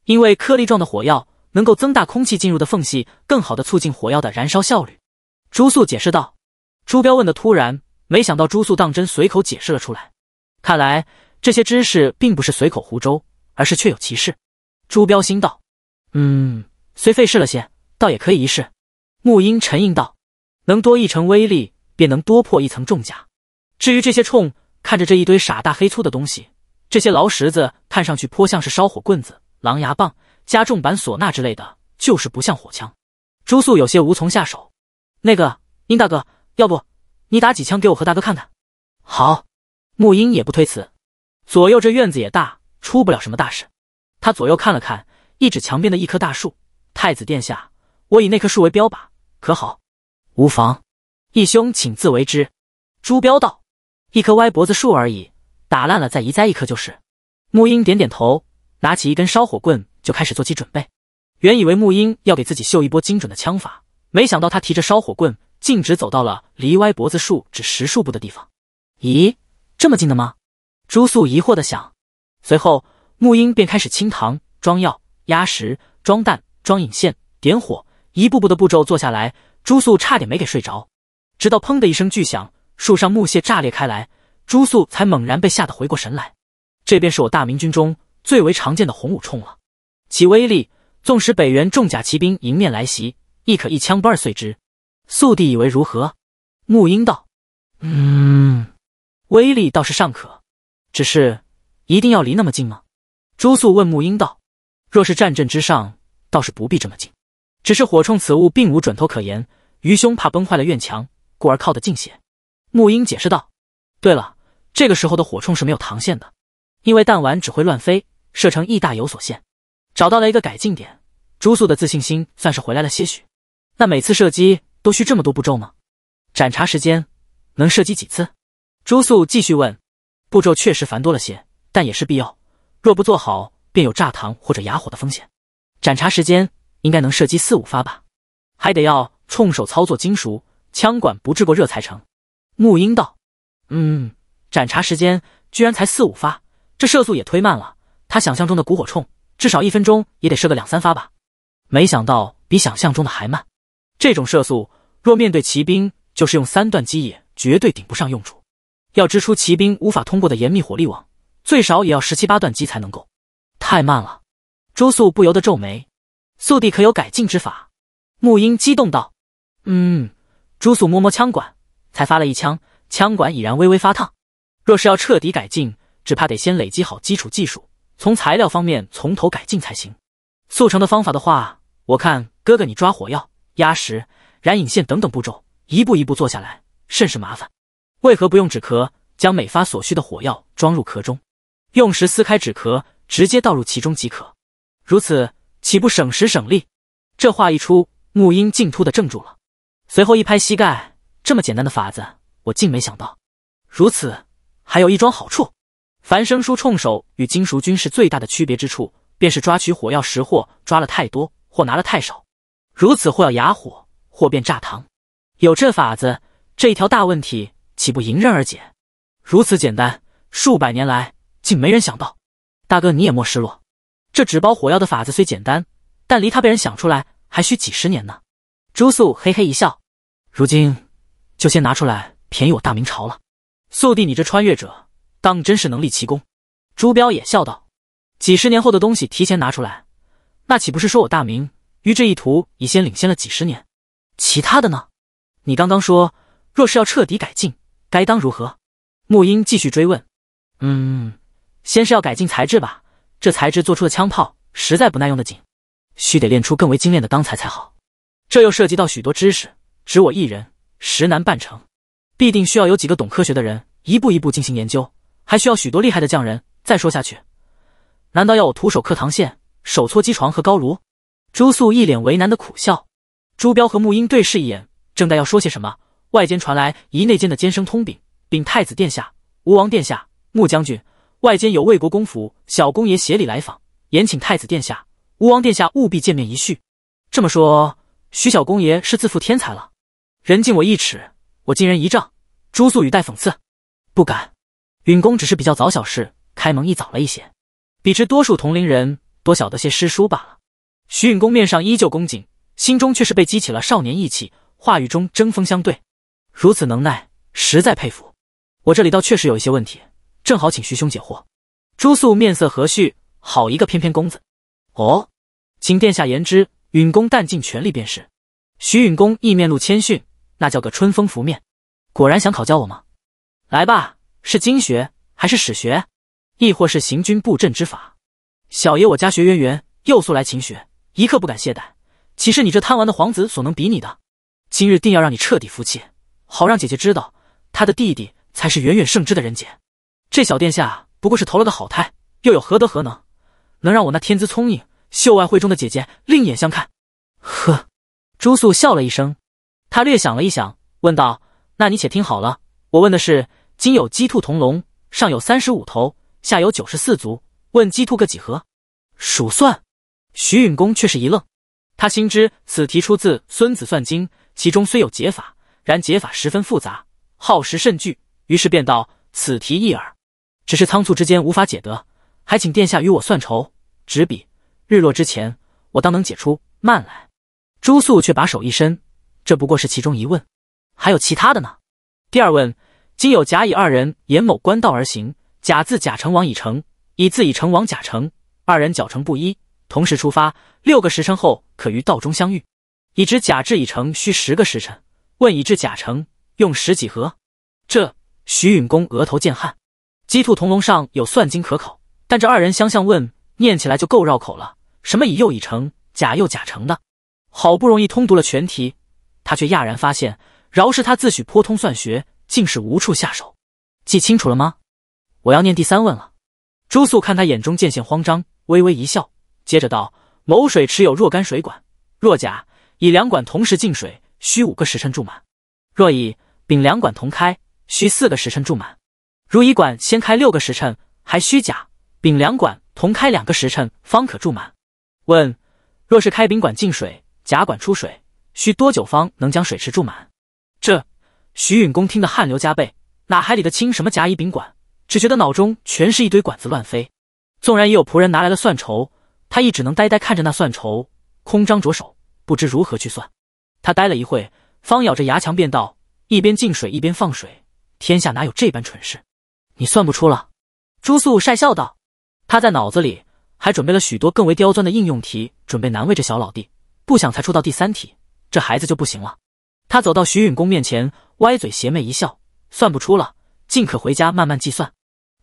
因为颗粒状的火药能够增大空气进入的缝隙，更好的促进火药的燃烧效率。”朱素解释道。朱标问的突然，没想到朱素当真随口解释了出来，看来。这些知识并不是随口胡诌，而是确有其事。朱标心道：“嗯，虽费事了些，倒也可以一试。”穆英沉吟道：“能多一层威力，便能多破一层重甲。至于这些冲，看着这一堆傻大黑粗的东西，这些牢石子看上去颇像是烧火棍子、狼牙棒、加重版唢呐之类的，就是不像火枪。”朱素有些无从下手。“那个，英大哥，要不你打几枪给我和大哥看看？”“好。”穆英也不推辞。左右这院子也大，出不了什么大事。他左右看了看，一指墙边的一棵大树：“太子殿下，我以那棵树为标靶，可好？”“无妨，义兄请自为之。”朱标道：“一棵歪脖子树而已，打烂了再移栽一棵就是。”沐英点点头，拿起一根烧火棍，就开始做起准备。原以为沐英要给自己秀一波精准的枪法，没想到他提着烧火棍，径直走到了离歪脖子树只十数步的地方。“咦，这么近的吗？”朱素疑惑的想，随后沐英便开始清膛、装药、压实、装弹、装引线、点火，一步步的步骤做下来，朱素差点没给睡着。直到砰的一声巨响，树上木屑炸裂开来，朱素才猛然被吓得回过神来。这便是我大明军中最为常见的红五冲了，其威力纵使北元重甲骑兵迎面来袭，亦可一枪不二碎之。素帝以为如何？沐英道：“嗯，威力倒是尚可。”只是，一定要离那么近吗？朱素问木英道：“若是战阵之上，倒是不必这么近。只是火铳此物并无准头可言，愚兄怕崩坏了院墙，故而靠得近些。”木英解释道：“对了，这个时候的火铳是没有膛线的，因为弹丸只会乱飞，射程亦大有所限。找到了一个改进点，朱素的自信心算是回来了些许。那每次射击都需这么多步骤吗？斩茶时间能射击几次？”朱素继续问。步骤确实繁多了些，但也是必要。若不做好，便有炸膛或者哑火的风险。斩查时间应该能射击四五发吧？还得要冲手操作精熟，枪管不致过热才成。沐英道：“嗯，斩查时间居然才四五发，这射速也忒慢了。他想象中的古火冲，至少一分钟也得射个两三发吧？没想到比想象中的还慢。这种射速，若面对骑兵，就是用三段击也绝对顶不上用处。”要织出骑兵无法通过的严密火力网，最少也要十七八段机才能够。太慢了，朱速不由得皱眉。速递可有改进之法？沐英激动道。嗯，朱速摸摸枪管，才发了一枪，枪管已然微微发烫。若是要彻底改进，只怕得先累积好基础技术，从材料方面从头改进才行。速成的方法的话，我看哥哥你抓火药、压实、燃引线等等步骤，一步一步做下来，甚是麻烦。为何不用纸壳将每发所需的火药装入壳中，用时撕开纸壳，直接倒入其中即可。如此岂不省时省力？这话一出，沐英竟突的怔住了，随后一拍膝盖：“这么简单的法子，我竟没想到！如此还有一桩好处：凡生书冲手与金属军士最大的区别之处，便是抓取火药时，或抓了太多，或拿了太少。如此或要哑火，或变炸膛。有这法子，这一条大问题。”岂不迎刃而解？如此简单，数百年来竟没人想到。大哥你也莫失落，这纸包火药的法子虽简单，但离他被人想出来还需几十年呢。朱肃嘿嘿一笑，如今就先拿出来便宜我大明朝了。素帝，你这穿越者当真是能立奇功。朱标也笑道：几十年后的东西提前拿出来，那岂不是说我大明于这一途已先领先了几十年？其他的呢？你刚刚说若是要彻底改进。该当如何？沐英继续追问。嗯，先是要改进材质吧，这材质做出的枪炮实在不耐用的紧，须得练出更为精炼的钢材才好。这又涉及到许多知识，只我一人实难办成，必定需要有几个懂科学的人一步一步进行研究，还需要许多厉害的匠人。再说下去，难道要我徒手刻膛线，手搓机床和高炉？朱肃一脸为难的苦笑。朱标和沐英对视一眼，正待要说些什么。外间传来一内监的尖声通禀：“禀太子殿下、吴王殿下、穆将军，外间有魏国公府小公爷协理来访，言请太子殿下、吴王殿下务必见面一叙。”这么说，徐小公爷是自负天才了。人敬我一尺，我敬人一丈。朱肃语带讽刺：“不敢。”允公只是比较早，小事开蒙一早了一些，比之多数同龄人多晓得些诗书罢了。徐允公面上依旧恭谨，心中却是被激起了少年义气，话语中针锋相对。如此能耐，实在佩服。我这里倒确实有一些问题，正好请徐兄解惑。朱肃面色和煦，好一个翩翩公子。哦，请殿下言之，允公弹尽全力便是。徐允公亦面露谦逊，那叫个春风拂面。果然想考教我吗？来吧，是经学还是史学，亦或是行军布阵之法？小爷我家学渊源，又素来勤学，一刻不敢懈怠，岂是你这贪玩的皇子所能比拟的？今日定要让你彻底服气。好让姐姐知道，她的弟弟才是远远胜之的人杰。这小殿下不过是投了个好胎，又有何德何能，能让我那天资聪颖、秀外慧中的姐姐另眼相看？呵，朱素笑了一声，他略想了一想，问道：“那你且听好了，我问的是：今有鸡兔同笼，上有三十五头，下有九十四足，问鸡兔各几何？数算。”徐允公却是一愣，他心知此题出自《孙子算经》，其中虽有解法。然解法十分复杂，耗时甚巨，于是便道：“此题易耳，只是仓促之间无法解得，还请殿下与我算筹。执笔，日落之前，我当能解出。慢来。”朱肃却把手一伸：“这不过是其中一问，还有其他的呢。”第二问：今有甲、乙二人沿某官道而行，甲字甲成王，乙成；乙字乙成王，甲成。二人脚程不一，同时出发，六个时辰后可于道中相遇。已知甲至乙成需十个时辰。问已至甲城，用时几何？这徐允公额头见汗。鸡兔同笼上有算经可考，但这二人相向问，念起来就够绕口了。什么以又以成，甲又甲成的，好不容易通读了全题，他却讶然发现，饶是他自诩颇通算学，竟是无处下手。记清楚了吗？我要念第三问了。朱肃看他眼中渐显慌张，微微一笑，接着道：某水池有若干水管，若甲以两管同时进水。需五个时辰注满，若以丙两管同开，需四个时辰注满。如乙管先开六个时辰，还需甲、丙两管同开两个时辰方可注满。问：若是开丙管进水，甲管出水，需多久方能将水池注满？这徐允公听得汗流浃背，哪还理的清什么甲、乙、丙管？只觉得脑中全是一堆管子乱飞。纵然也有仆人拿来了算筹，他亦只能呆呆看着那算筹，空张着手，不知如何去算。他呆了一会，方咬着牙强辩道：“一边进水一边放水，天下哪有这般蠢事？你算不出了。”朱素讪笑道：“他在脑子里还准备了许多更为刁钻的应用题，准备难为这小老弟。不想才出到第三题，这孩子就不行了。”他走到徐允公面前，歪嘴邪魅一笑：“算不出了，尽可回家慢慢计算。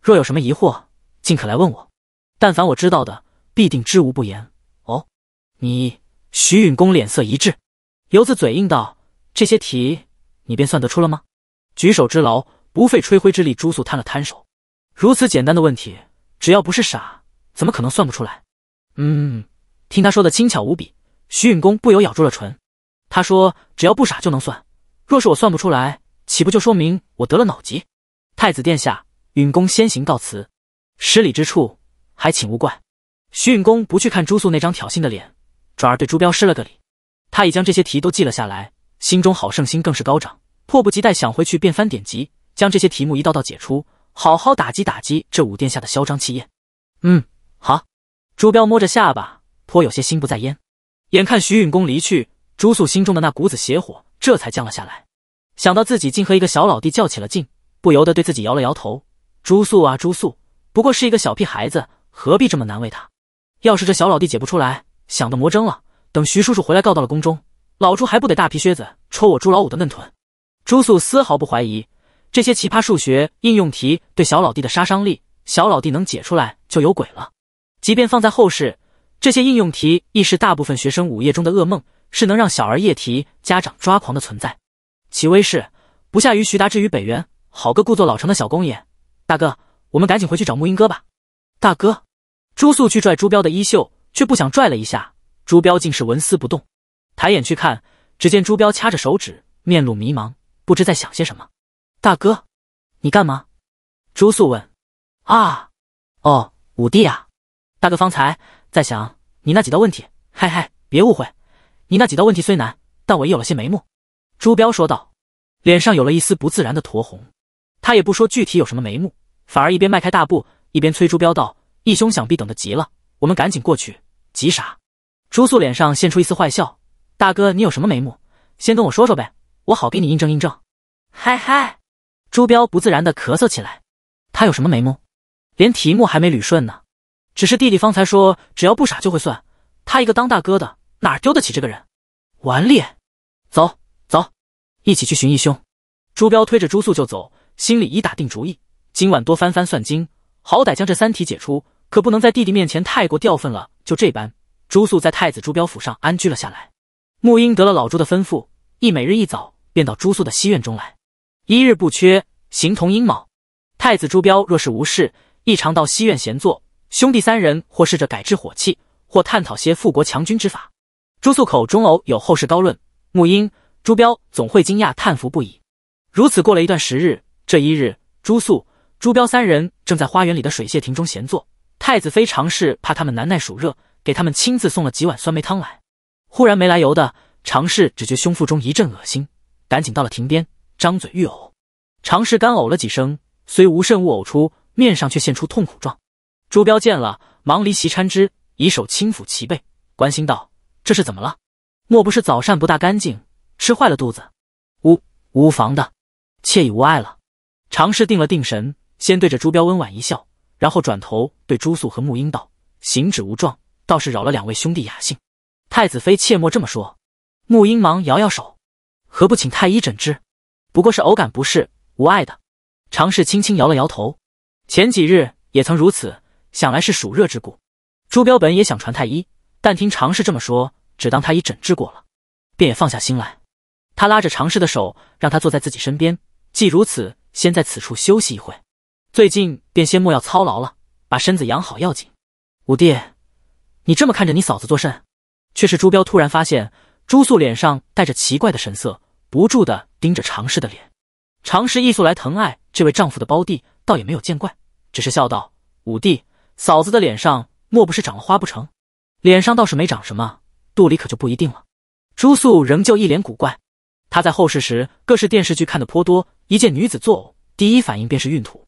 若有什么疑惑，尽可来问我。但凡我知道的，必定知无不言。”哦，你徐允公脸色一滞。游子嘴硬道：“这些题你便算得出了吗？举手之劳，不费吹灰之力。”朱素摊了摊手：“如此简单的问题，只要不是傻，怎么可能算不出来？”嗯，听他说的轻巧无比，徐允公不由咬住了唇。他说：“只要不傻就能算。若是我算不出来，岂不就说明我得了脑疾？”太子殿下，允公先行告辞。失礼之处，还请勿怪。徐允公不去看朱素那张挑衅的脸，转而对朱标施了个礼。他已将这些题都记了下来，心中好胜心更是高涨，迫不及待想回去变翻典籍，将这些题目一道道解出，好好打击打击这武殿下的嚣张气焰。嗯，好。朱标摸着下巴，颇有些心不在焉。眼看徐允公离去，朱素心中的那股子邪火这才降了下来。想到自己竟和一个小老弟较起了劲，不由得对自己摇了摇头。朱素啊朱素，不过是一个小屁孩子，何必这么难为他？要是这小老弟解不出来，想得魔怔了。等徐叔叔回来告到了宫中，老朱还不得大皮靴子抽我朱老五的嫩臀？朱素丝毫不怀疑这些奇葩数学应用题对小老弟的杀伤力，小老弟能解出来就有鬼了。即便放在后世，这些应用题亦是大部分学生午夜中的噩梦，是能让小儿夜啼、家长抓狂的存在，其威势不下于徐达之于北元。好个故作老成的小公爷，大哥，我们赶紧回去找沐英哥吧。大哥，朱素去拽朱标的衣袖，却不想拽了一下。朱标竟是纹丝不动，抬眼去看，只见朱标掐着手指，面露迷茫，不知在想些什么。大哥，你干嘛？朱肃问。啊，哦，五弟啊，大哥方才在想你那几道问题。嗨嗨，别误会，你那几道问题虽难，但我也有了些眉目。朱标说道，脸上有了一丝不自然的酡红。他也不说具体有什么眉目，反而一边迈开大步，一边催朱标道：“义兄想必等得急了，我们赶紧过去。急啥？”朱素脸上现出一丝坏笑，大哥，你有什么眉目，先跟我说说呗，我好给你印证印证。嗨嗨，朱标不自然的咳嗽起来。他有什么眉目？连题目还没捋顺呢。只是弟弟方才说，只要不傻就会算。他一个当大哥的，哪丢得起这个人？顽劣，走走，一起去寻义兄。朱标推着朱素就走，心里已打定主意，今晚多翻翻算经，好歹将这三题解出，可不能在弟弟面前太过掉份了。就这般。朱素在太子朱标府上安居了下来，沐英得了老朱的吩咐，亦每日一早便到朱素的西院中来，一日不缺，形同阴谋。太子朱标若是无事，亦常到西院闲坐，兄弟三人或试着改制火器，或探讨些富国强军之法。朱素口中偶有后世高论，沐英、朱标总会惊讶叹服不已。如此过了一段时日，这一日，朱素、朱标三人正在花园里的水榭亭中闲坐，太子妃常氏怕他们难耐暑热。给他们亲自送了几碗酸梅汤来。忽然没来由的，常氏只觉胸腹中一阵恶心，赶紧到了亭边，张嘴欲呕。常氏干呕了几声，虽无甚物呕出，面上却现出痛苦状。朱标见了，忙离席搀之，以手轻抚其背，关心道：“这是怎么了？莫不是早膳不大干净，吃坏了肚子？”“无无妨的，妾已无碍了。”常氏定了定神，先对着朱标温婉一笑，然后转头对朱素和穆英道：“行止无状。”倒是扰了两位兄弟雅兴，太子妃切莫这么说。沐英忙摇摇手，何不请太医诊治？不过是偶感不适，无碍的。常氏轻轻摇了摇头，前几日也曾如此，想来是暑热之故。朱标本也想传太医，但听常氏这么说，只当他已诊治过了，便也放下心来。他拉着常氏的手，让他坐在自己身边。既如此，先在此处休息一会，最近便先莫要操劳了，把身子养好要紧。五弟。你这么看着你嫂子作甚？却是朱标突然发现朱素脸上带着奇怪的神色，不住的盯着常氏的脸。常氏一素来疼爱这位丈夫的胞弟，倒也没有见怪，只是笑道：“五弟，嫂子的脸上莫不是长了花不成？脸上倒是没长什么，肚里可就不一定了。”朱素仍旧一脸古怪。她在后世时，各式电视剧看的颇多，一见女子作呕，第一反应便是孕吐。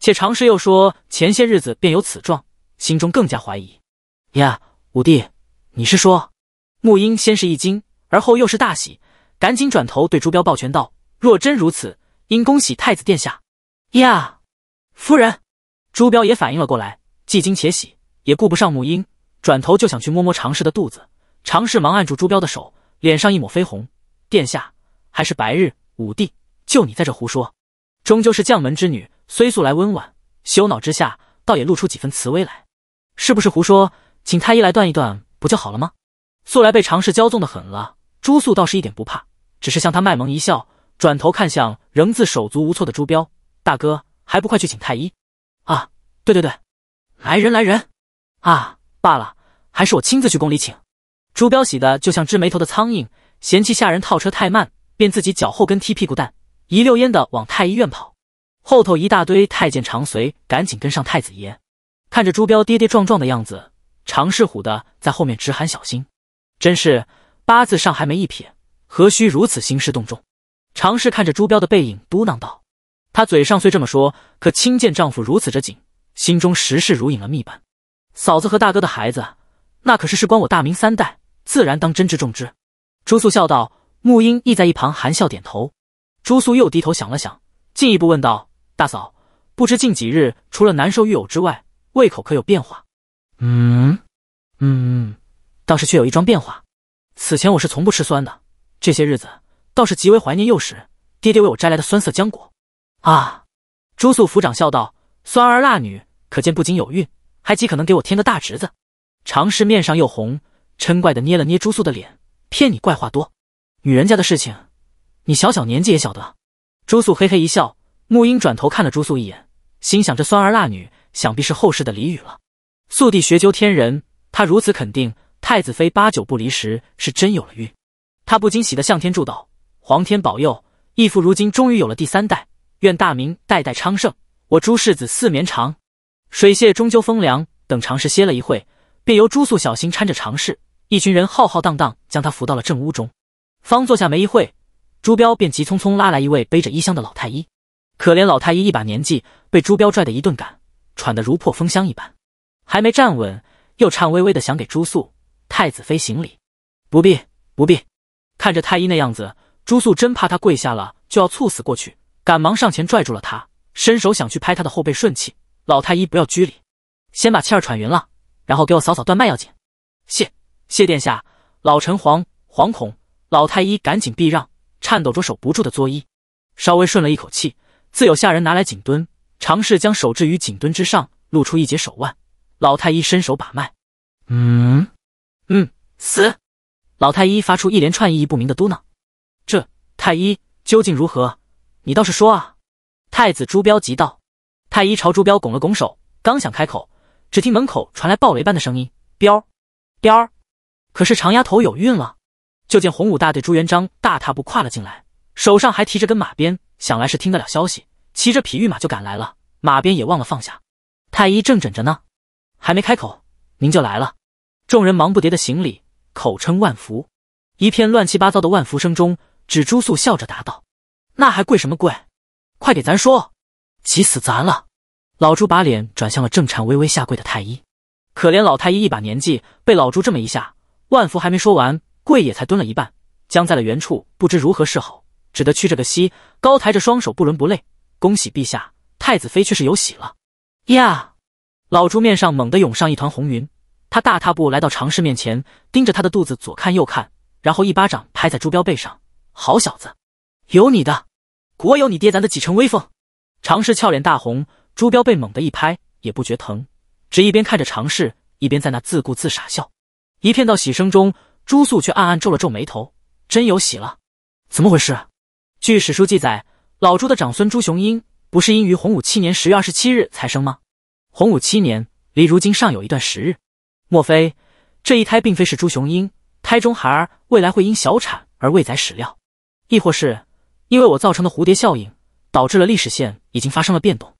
且常氏又说前些日子便有此状，心中更加怀疑。呀，五弟，你是说？沐英先是一惊，而后又是大喜，赶紧转头对朱标抱拳道：“若真如此，应恭喜太子殿下。”呀，夫人，朱标也反应了过来，既惊且喜，也顾不上沐英，转头就想去摸摸常氏的肚子。常氏忙按住朱标的手，脸上一抹绯红：“殿下还是白日，五弟，就你在这胡说。终究是将门之女，虽素来温婉，羞恼之下，倒也露出几分慈威来。是不是胡说？”请太医来断一断，不就好了吗？素来被常氏骄纵的很了，朱素倒是一点不怕，只是向他卖萌一笑，转头看向仍自手足无措的朱标，大哥还不快去请太医？啊，对对对，来人来人！啊，罢了，还是我亲自去宫里请。朱标喜的就像织眉头的苍蝇，嫌弃下人套车太慢，便自己脚后跟踢屁股蛋，一溜烟的往太医院跑，后头一大堆太监长随赶紧跟上太子爷，看着朱标跌跌撞撞的样子。常氏虎的在后面直喊小心，真是八字上还没一撇，何须如此兴师动众？常氏看着朱标的背影，嘟囔道：“他嘴上虽这么说，可亲见丈夫如此着紧，心中实是如饮了蜜般。”嫂子和大哥的孩子，那可是事关我大明三代，自然当真之重之。”朱素笑道。沐英亦在一旁含笑点头。朱素又低头想了想，进一步问道：“大嫂，不知近几日除了难受育呕之外，胃口可有变化？”嗯，嗯，倒是却有一桩变化。此前我是从不吃酸的，这些日子倒是极为怀念幼时爹爹为我摘来的酸涩浆果。啊，朱素抚掌笑道：“酸儿辣女，可见不仅有孕，还极可能给我添个大侄子。”常氏面上又红，嗔怪的捏了捏朱素的脸，骗你怪话多。女人家的事情，你小小年纪也晓得？朱素嘿嘿一笑。沐英转头看了朱素一眼，心想这酸儿辣女，想必是后世的俚语了。素帝学究天人，他如此肯定太子妃八九不离十，是真有了孕。他不禁喜得向天祝道：“皇天保佑，义父如今终于有了第三代，愿大明代代昌盛，我朱世子嗣绵长。”水榭终究风凉，等常侍歇了一会，便由朱素小心搀着常侍，一群人浩浩荡荡将他扶到了正屋中。方坐下没一会，朱标便急匆匆拉来一位背着衣箱的老太医。可怜老太医一把年纪，被朱标拽得一顿赶，喘得如破风箱一般。还没站稳，又颤巍巍的想给朱素太子妃行礼，不必不必。看着太医那样子，朱素真怕他跪下了就要猝死过去，赶忙上前拽住了他，伸手想去拍他的后背顺气。老太医不要拘礼，先把气儿喘匀了，然后给我扫扫断脉要紧。谢谢殿下，老臣惶惶恐。老太医赶紧避让，颤抖着手不住的作揖。稍微顺了一口气，自有下人拿来锦墩，尝试将手置于锦墩之上，露出一截手腕。老太医伸手把脉，嗯，嗯，死！老太医发出一连串意义不明的嘟囔。这太医究竟如何？你倒是说啊！太子朱标急道。太医朝朱标拱了拱手，刚想开口，只听门口传来暴雷般的声音：“彪彪，儿，可是长丫头有孕了？”就见洪武大帝朱元璋大踏步跨了进来，手上还提着根马鞭，想来是听得了消息，骑着匹御马就赶来了，马鞭也忘了放下。太医正诊着呢。还没开口，您就来了，众人忙不迭的行礼，口称万福，一片乱七八糟的万福声中，只朱素笑着答道：“那还跪什么跪？快给咱说，急死咱了！”老朱把脸转向了正颤巍巍下跪的太医，可怜老太医一把年纪，被老朱这么一下，万福还没说完，跪也才蹲了一半，僵在了原处，不知如何是好，只得屈着个膝，高抬着双手，不伦不类。恭喜陛下，太子妃却是有喜了呀！老朱面上猛地涌上一团红云，他大踏步来到常氏面前，盯着他的肚子左看右看，然后一巴掌拍在朱标背上：“好小子，有你的！国有你爹咱的几成威风！”常氏俏脸大红，朱标被猛地一拍也不觉疼，只一边看着常氏，一边在那自顾自傻笑。一片道喜声中，朱素却暗暗皱了皱眉头：真有喜了？怎么回事？据史书记载，老朱的长孙朱雄英不是因于洪武七年十月二十七日才生吗？洪武七年，离如今尚有一段时日。莫非这一胎并非是朱雄英，胎中孩儿未来会因小产而未载史料，亦或是因为我造成的蝴蝶效应，导致了历史线已经发生了变动？